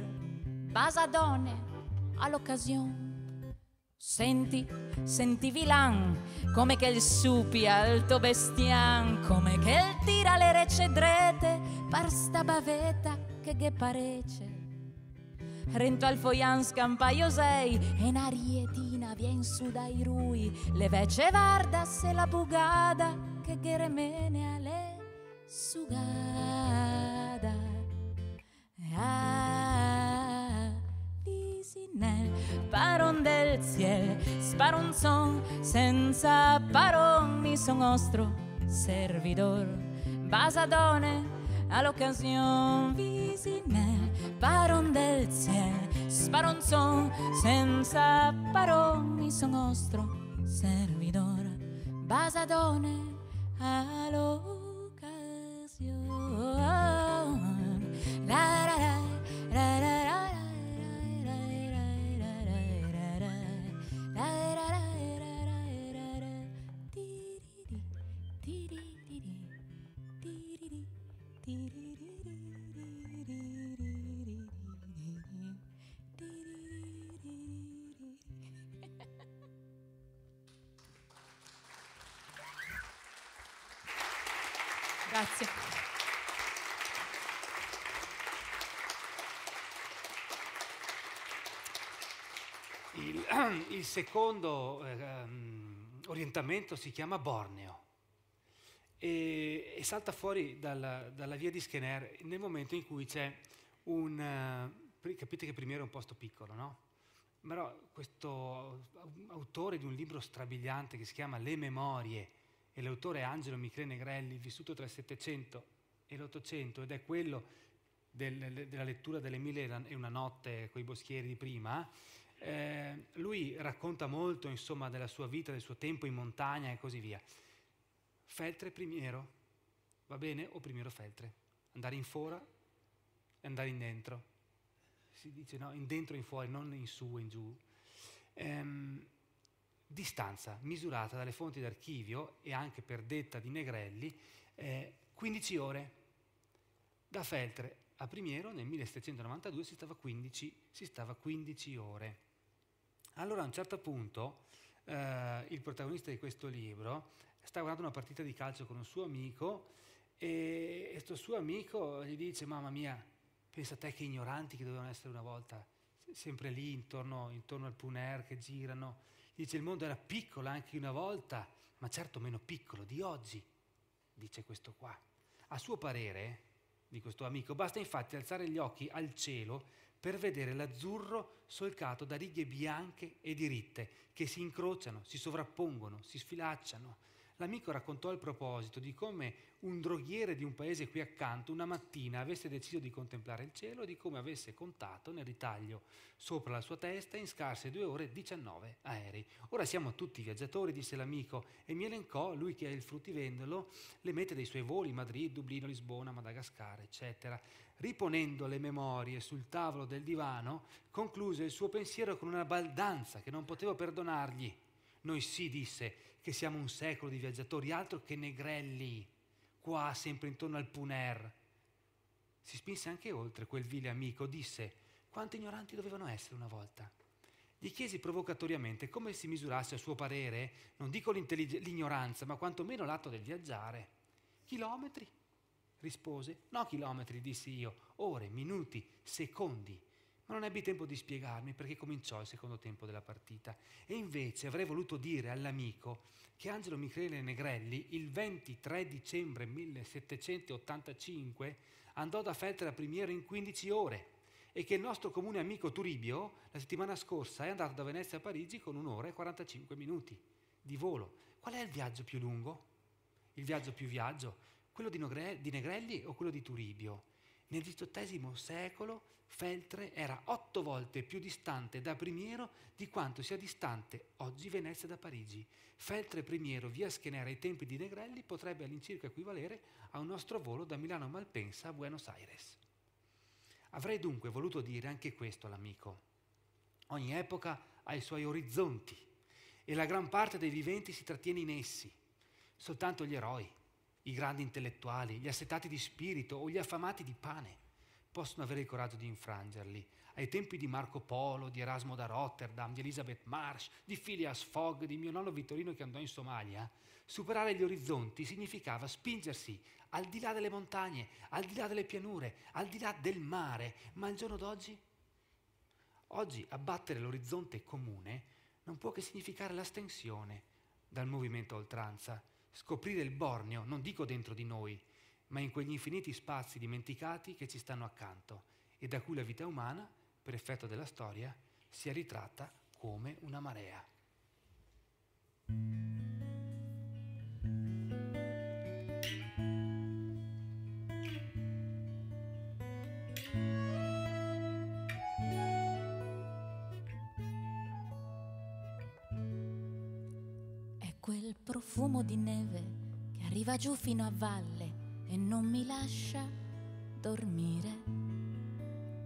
basadone, all'occasion. Senti, senti vilan, come che il supi alto bestian, come che il tira le recedrete, sta bavetta che che parece Rentolfo Jans sei e rietina vien su dai rui, le vece varda se la bugada che geremene le sugada. Ah, disinel, paron del ciel, sparonzon senza paron mi son nostro servidor, basadone, à l'occasion vicinaire, paron del ciel, sparonzon, senza paroni, son nostro servidor, basadone all'occasione. La la la. La la la la la la la la la la la Grazie. Il, il secondo eh, orientamento si chiama Borneo e, e salta fuori dalla, dalla, via di Skinner nel momento in cui c'è un... Eh, capite che Primiero è un posto piccolo, no? Però questo autore di un libro strabiliante che si chiama Le Memorie e l'autore è Angelo Michele Negrelli, vissuto tra il Settecento e l'Ottocento, ed è quello del, della lettura delle Mille e una notte con i boschieri di prima, eh, lui racconta molto insomma, della sua vita, del suo tempo in montagna e così via. Feltre primiero, va bene? O primiero feltre? Andare in fora e andare in dentro. Si dice no, in dentro e in fuori, non in su e in giù. Eh, distanza misurata dalle fonti d'archivio e anche per detta di Negrelli, eh, 15 ore. Da Feltre a Primiero nel 1792 si stava 15, si stava 15 ore. Allora a un certo punto eh, il protagonista di questo libro sta guardando una partita di calcio con un suo amico e questo suo amico gli dice mamma mia, pensa a te che ignoranti che dovevano essere una volta, sempre lì intorno, intorno al Puner che girano Dice il mondo era piccolo anche una volta, ma certo meno piccolo di oggi, dice questo qua. A suo parere, di questo amico, basta infatti alzare gli occhi al cielo per vedere l'azzurro solcato da righe bianche e diritte che si incrociano, si sovrappongono, si sfilacciano, L'amico raccontò al proposito di come un droghiere di un paese qui accanto una mattina avesse deciso di contemplare il cielo e di come avesse contato nel ritaglio sopra la sua testa in scarse due ore 19 aerei. Ora siamo tutti viaggiatori, disse l'amico, e mi elencò, lui che è il fruttivendolo, le mete dei suoi voli, Madrid, Dublino, Lisbona, Madagascar, eccetera. Riponendo le memorie sul tavolo del divano, concluse il suo pensiero con una baldanza che non potevo perdonargli. Noi sì, disse, che siamo un secolo di viaggiatori, altro che negrelli, qua sempre intorno al Puner. Si spinse anche oltre quel vile amico, disse, quanto ignoranti dovevano essere una volta. Gli chiesi provocatoriamente come si misurasse a suo parere, non dico l'ignoranza, ma quantomeno l'atto del viaggiare. Chilometri, rispose. No chilometri, dissi io, ore, minuti, secondi ma non ebbi tempo di spiegarmi perché cominciò il secondo tempo della partita. E invece avrei voluto dire all'amico che Angelo Michele Negrelli il 23 dicembre 1785 andò da Feltre a Primiero in 15 ore e che il nostro comune amico Turibio la settimana scorsa è andato da Venezia a Parigi con un'ora e 45 minuti di volo. Qual è il viaggio più lungo? Il viaggio più viaggio? Quello di, Negrelli o quello di Turibio? Nel XVIII secolo Feltre era otto volte più distante da Primiero di quanto sia distante oggi Venezia da Parigi. Feltre Primiero via Schenera ai tempi di Negrelli potrebbe all'incirca equivalere a un nostro volo da Milano a Malpensa a Buenos Aires. Avrei dunque voluto dire anche questo all'amico. Ogni epoca ha i suoi orizzonti e la gran parte dei viventi si trattiene in essi. Soltanto gli eroi, i grandi intellettuali, gli assetati di spirito o gli affamati di pane possono avere il coraggio di infrangerli. Ai tempi di Marco Polo, di Erasmo da Rotterdam, di Elizabeth Marsh, di Phileas Fogg, di mio nonno Vittorino che andò in Somalia, superare gli orizzonti significava spingersi al di là delle montagne, al di là delle pianure, al di là del mare. Ma al giorno d'oggi? Oggi abbattere l'orizzonte comune non può che significare l'astensione dal movimento oltranza, scoprire il Borneo, non dico dentro di noi, ma in quegli infiniti spazi dimenticati che ci stanno accanto e da cui la vita umana, per effetto della storia, si è ritratta come una marea. fumo di neve che arriva giù fino a valle e non mi lascia dormire.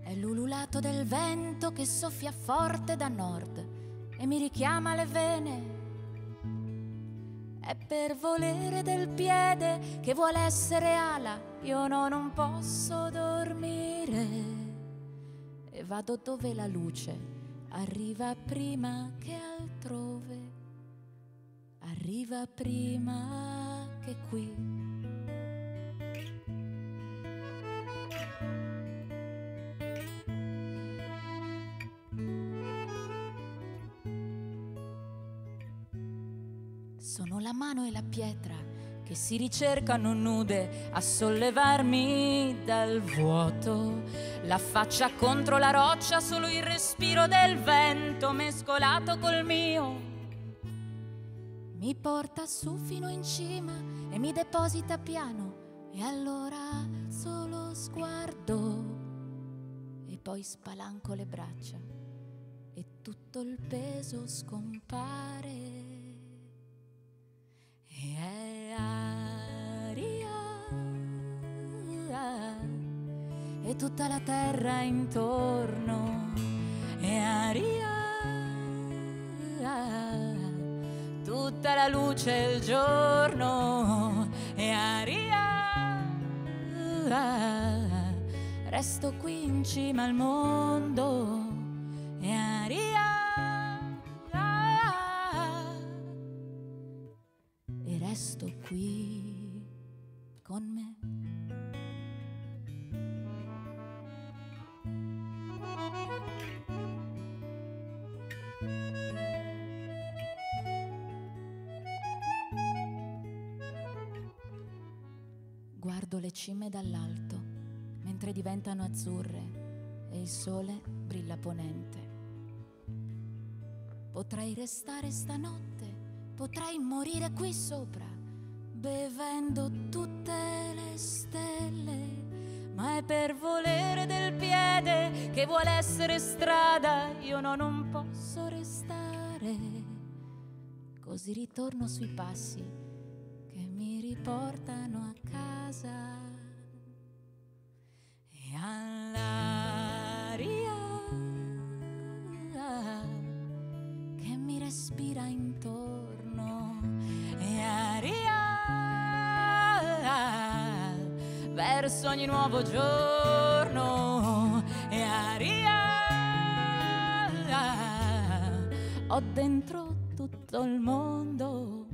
È l'ululato del vento che soffia forte da nord e mi richiama le vene. È per volere del piede che vuole essere ala, io no, non posso dormire. E vado dove la luce arriva prima che altrove arriva prima che qui. Sono la mano e la pietra che si ricercano nude a sollevarmi dal vuoto, la faccia contro la roccia, solo il respiro del vento mescolato col mio mi porta su fino in cima e mi deposita piano e allora solo sguardo e poi spalanco le braccia e tutto il peso scompare. E è aria e tutta la terra intorno e aria tutta la luce il giorno e aria. Resto qui in cima al mondo e aria. E resto qui con me. guardo le cime dall'alto, mentre diventano azzurre e il sole brilla ponente. Potrei restare stanotte, potrei morire qui sopra, bevendo tutte le stelle ma è per volere del piede che vuole essere strada, io no, non posso restare. Così ritorno sui passi che mi riportano a casa e all'aria che mi respira intorno e aria verso ogni nuovo giorno e aria ho dentro tutto il mondo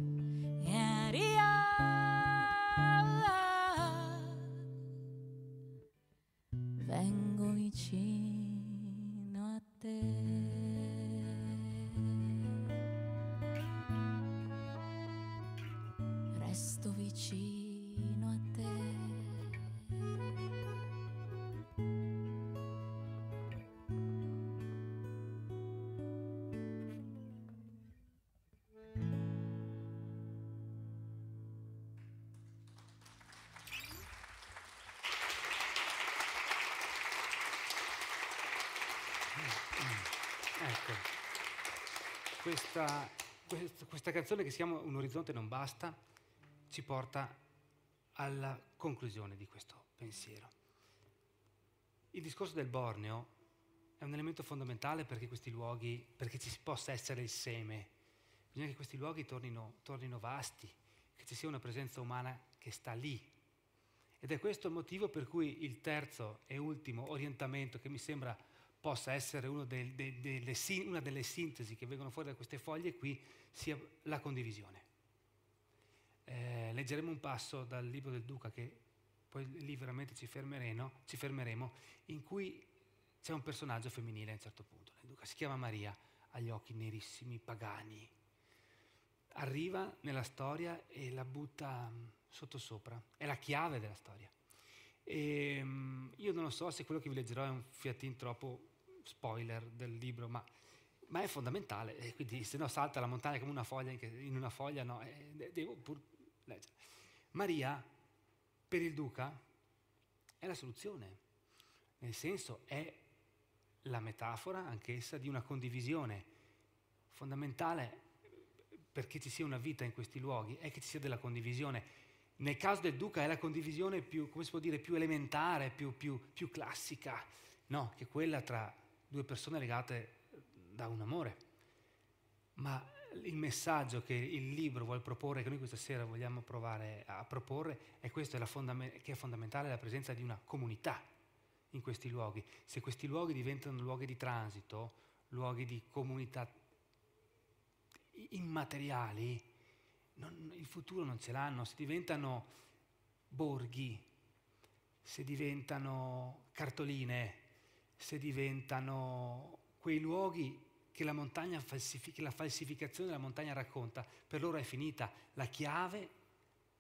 vengo vicino a te. canzone che siamo Un orizzonte non basta ci porta alla conclusione di questo pensiero. Il discorso del Borneo è un elemento fondamentale perché questi luoghi, perché ci possa essere il seme. Bisogna che questi luoghi tornino, tornino vasti, che ci sia una presenza umana che sta lì. Ed è questo il motivo per cui il terzo e ultimo orientamento che mi sembra possa essere dei, dei, delle, una delle sintesi che vengono fuori da queste foglie qui, sia la condivisione. Eh, leggeremo un passo dal libro del Duca, che poi lì veramente ci fermeremo, ci fermeremo in cui c'è un personaggio femminile a un certo punto, nel Duca, si chiama Maria, ha gli occhi nerissimi, pagani. Arriva nella storia e la butta mm, sottosopra, è la chiave della storia. E, ehm, io non lo so se quello che vi leggerò è un fiatin troppo spoiler del libro, ma, ma è fondamentale, e quindi se no salta la montagna come una foglia, in una foglia no, eh, devo pur leggere. Maria, per il duca, è la soluzione, nel senso è la metafora anch'essa di una condivisione fondamentale perché ci sia una vita in questi luoghi, è che ci sia della condivisione. Nel caso del duca è la condivisione più, come si può dire, più elementare, più, più, più classica, no, che quella tra due persone legate eh, da un amore. Ma il messaggio che il libro vuole proporre, che noi questa sera vogliamo provare a proporre, è questo, è la fondam- che è fondamentale la presenza di una comunità in questi luoghi. Se questi luoghi diventano luoghi di transito, luoghi di comunità immateriali, non, il futuro non ce l'hanno. Se diventano borghi, se diventano cartoline, se diventano quei luoghi che la, falsific- che la falsificazione della montagna racconta. Per loro è finita. La chiave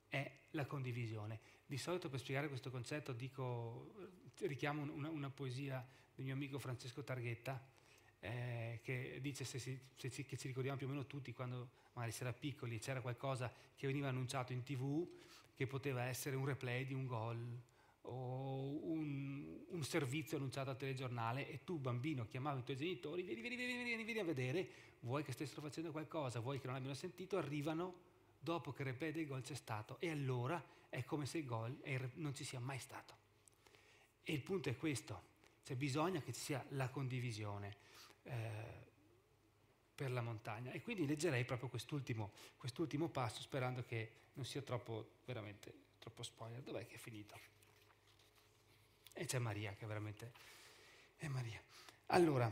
è la condivisione. Di solito per spiegare questo concetto dico, richiamo una, una poesia del mio amico Francesco Targhetta, eh, che dice se si, se ci, che ci ricordiamo più o meno tutti quando magari si era piccoli e c'era qualcosa che veniva annunciato in tv che poteva essere un replay di un gol o un, un, servizio annunciato al telegiornale e tu bambino chiamavi i tuoi genitori, vieni, vieni, vieni, vieni, vieni a vedere, vuoi che stessero facendo qualcosa, vuoi che non abbiano sentito, arrivano dopo che ripete il gol c'è stato e allora è come se il gol non ci sia mai stato. E il punto è questo, c'è bisogno che ci sia la condivisione eh, per la montagna e quindi leggerei proprio quest'ultimo, quest'ultimo passo sperando che non sia troppo, veramente troppo spoiler, dov'è che è finito? E c'è Maria che veramente è Maria. Allora,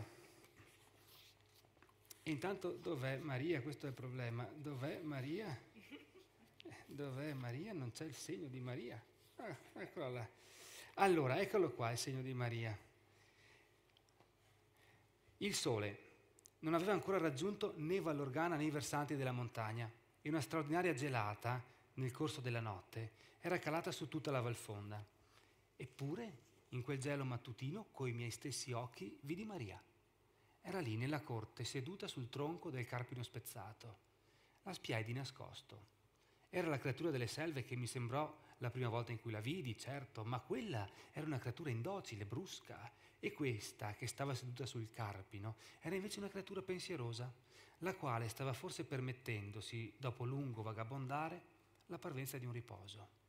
intanto dov'è Maria? Questo è il problema. Dov'è Maria? Eh, dov'è Maria? Non c'è il segno di Maria. Ah, eccola là. Allora, eccolo qua il segno di Maria. Il sole non aveva ancora raggiunto né Vallorgana né i versanti della montagna e una straordinaria gelata nel corso della notte era calata su tutta la Valfonda. Eppure in quel gelo mattutino, coi miei stessi occhi, vidi Maria. Era lì nella corte, seduta sul tronco del carpino spezzato. La spiai di nascosto. Era la creatura delle selve che mi sembrò la prima volta in cui la vidi, certo, ma quella era una creatura indocile, brusca, e questa, che stava seduta sul carpino, era invece una creatura pensierosa, la quale stava forse permettendosi, dopo lungo vagabondare, la parvenza di un riposo.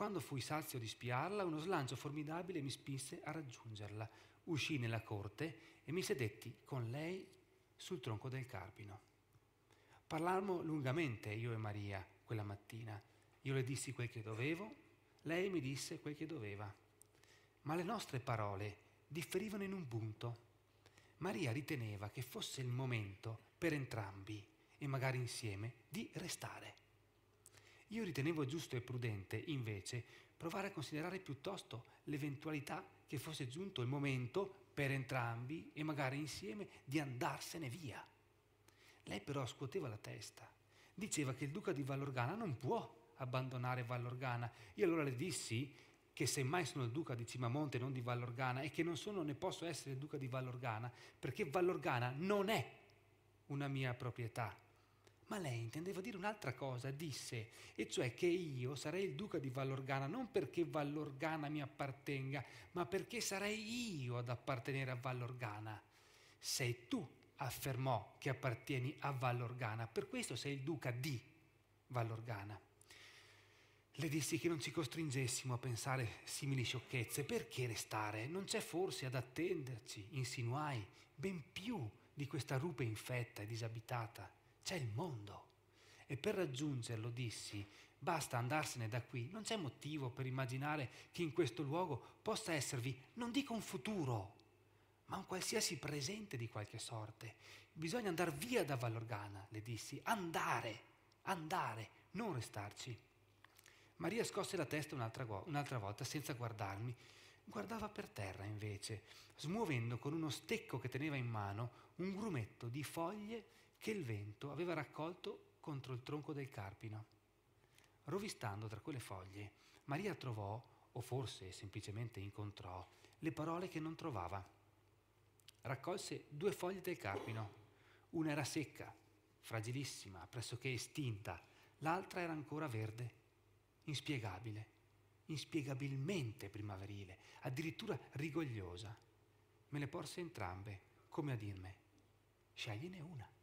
Quando fui sazio di spiarla, uno slancio formidabile mi spinse a raggiungerla. Uscii nella corte e mi sedetti con lei sul tronco del carpino. Parlammo lungamente io e Maria quella mattina. Io le dissi quel che dovevo, lei mi disse quel che doveva. Ma le nostre parole differivano in un punto. Maria riteneva che fosse il momento per entrambi, e magari insieme, di restare. Io ritenevo giusto e prudente, invece, provare a considerare piuttosto l'eventualità che fosse giunto il momento per entrambi e magari insieme di andarsene via. Lei però scuoteva la testa. Diceva che il duca di Vallorgana non può abbandonare Vallorgana. Io allora le dissi che semmai sono il duca di Cimamonte non di Vallorgana e che non sono né posso essere il duca di Vallorgana perché Vallorgana non è una mia proprietà ma lei intendeva dire un'altra cosa, disse, e cioè che io sarei il duca di Vallorgana non perché Vallorgana mi appartenga, ma perché sarei io ad appartenere a Vallorgana. Sei tu, affermò, che appartieni a Vallorgana, per questo sei il duca di Vallorgana. Le dissi che non ci costringessimo a pensare simili sciocchezze, perché restare? Non c'è forse ad attenderci, insinuai, ben più di questa rupe infetta e disabitata c'è il mondo. E per raggiungerlo dissi, basta andarsene da qui, non c'è motivo per immaginare che in questo luogo possa esservi, non dico un futuro, ma un qualsiasi presente di qualche sorte. Bisogna andare via da Vallorgana, le dissi, andare, andare, non restarci. Maria scosse la testa un'altra, un'altra, volta senza guardarmi. Guardava per terra invece, smuovendo con uno stecco che teneva in mano un grumetto di foglie che il vento aveva raccolto contro il tronco del carpino. Rovistando tra quelle foglie, Maria trovò, o forse semplicemente incontrò, le parole che non trovava. Raccolse due foglie del carpino. Una era secca, fragilissima, pressoché estinta, l'altra era ancora verde, inspiegabile, inspiegabilmente primaverile, addirittura rigogliosa. Me le porse entrambe, come a dirmi, scegliene una.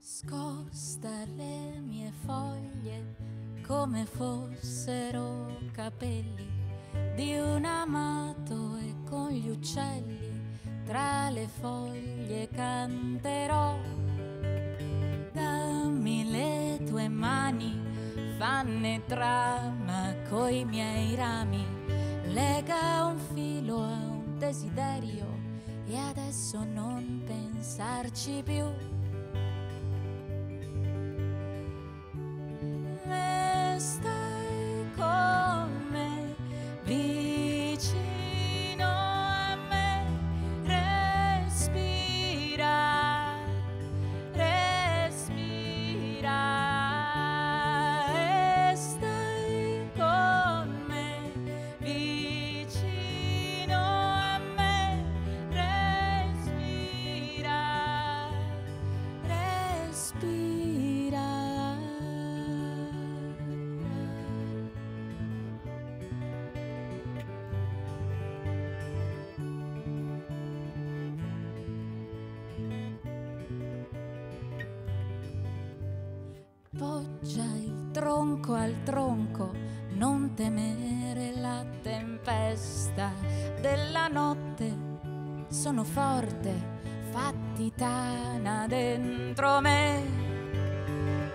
Scosta le mie foglie come fossero capelli di un amato e con gli uccelli tra le foglie canterò. Dammi le tue mani, fanne trama coi miei rami lega un filo a un desiderio e adesso non pensarci più. al tronco, non temere la tempesta della notte. Sono forte, fatti tana dentro me.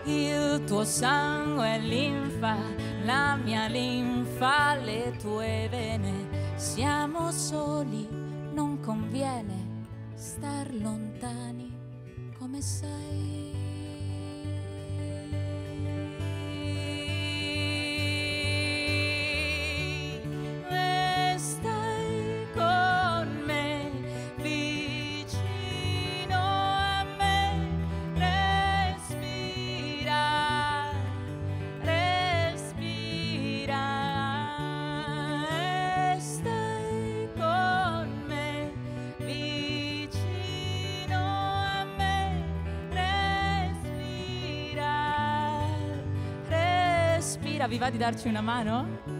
Il tuo sangue è linfa, la mia linfa, le tue vene. Siamo soli, non conviene star lontani come sei. sera vi va di darci una mano?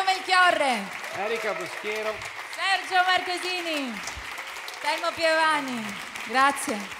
Matteo Melchiorre, Erika Boschiero, Sergio Marchesini, Telmo Piovani. Grazie.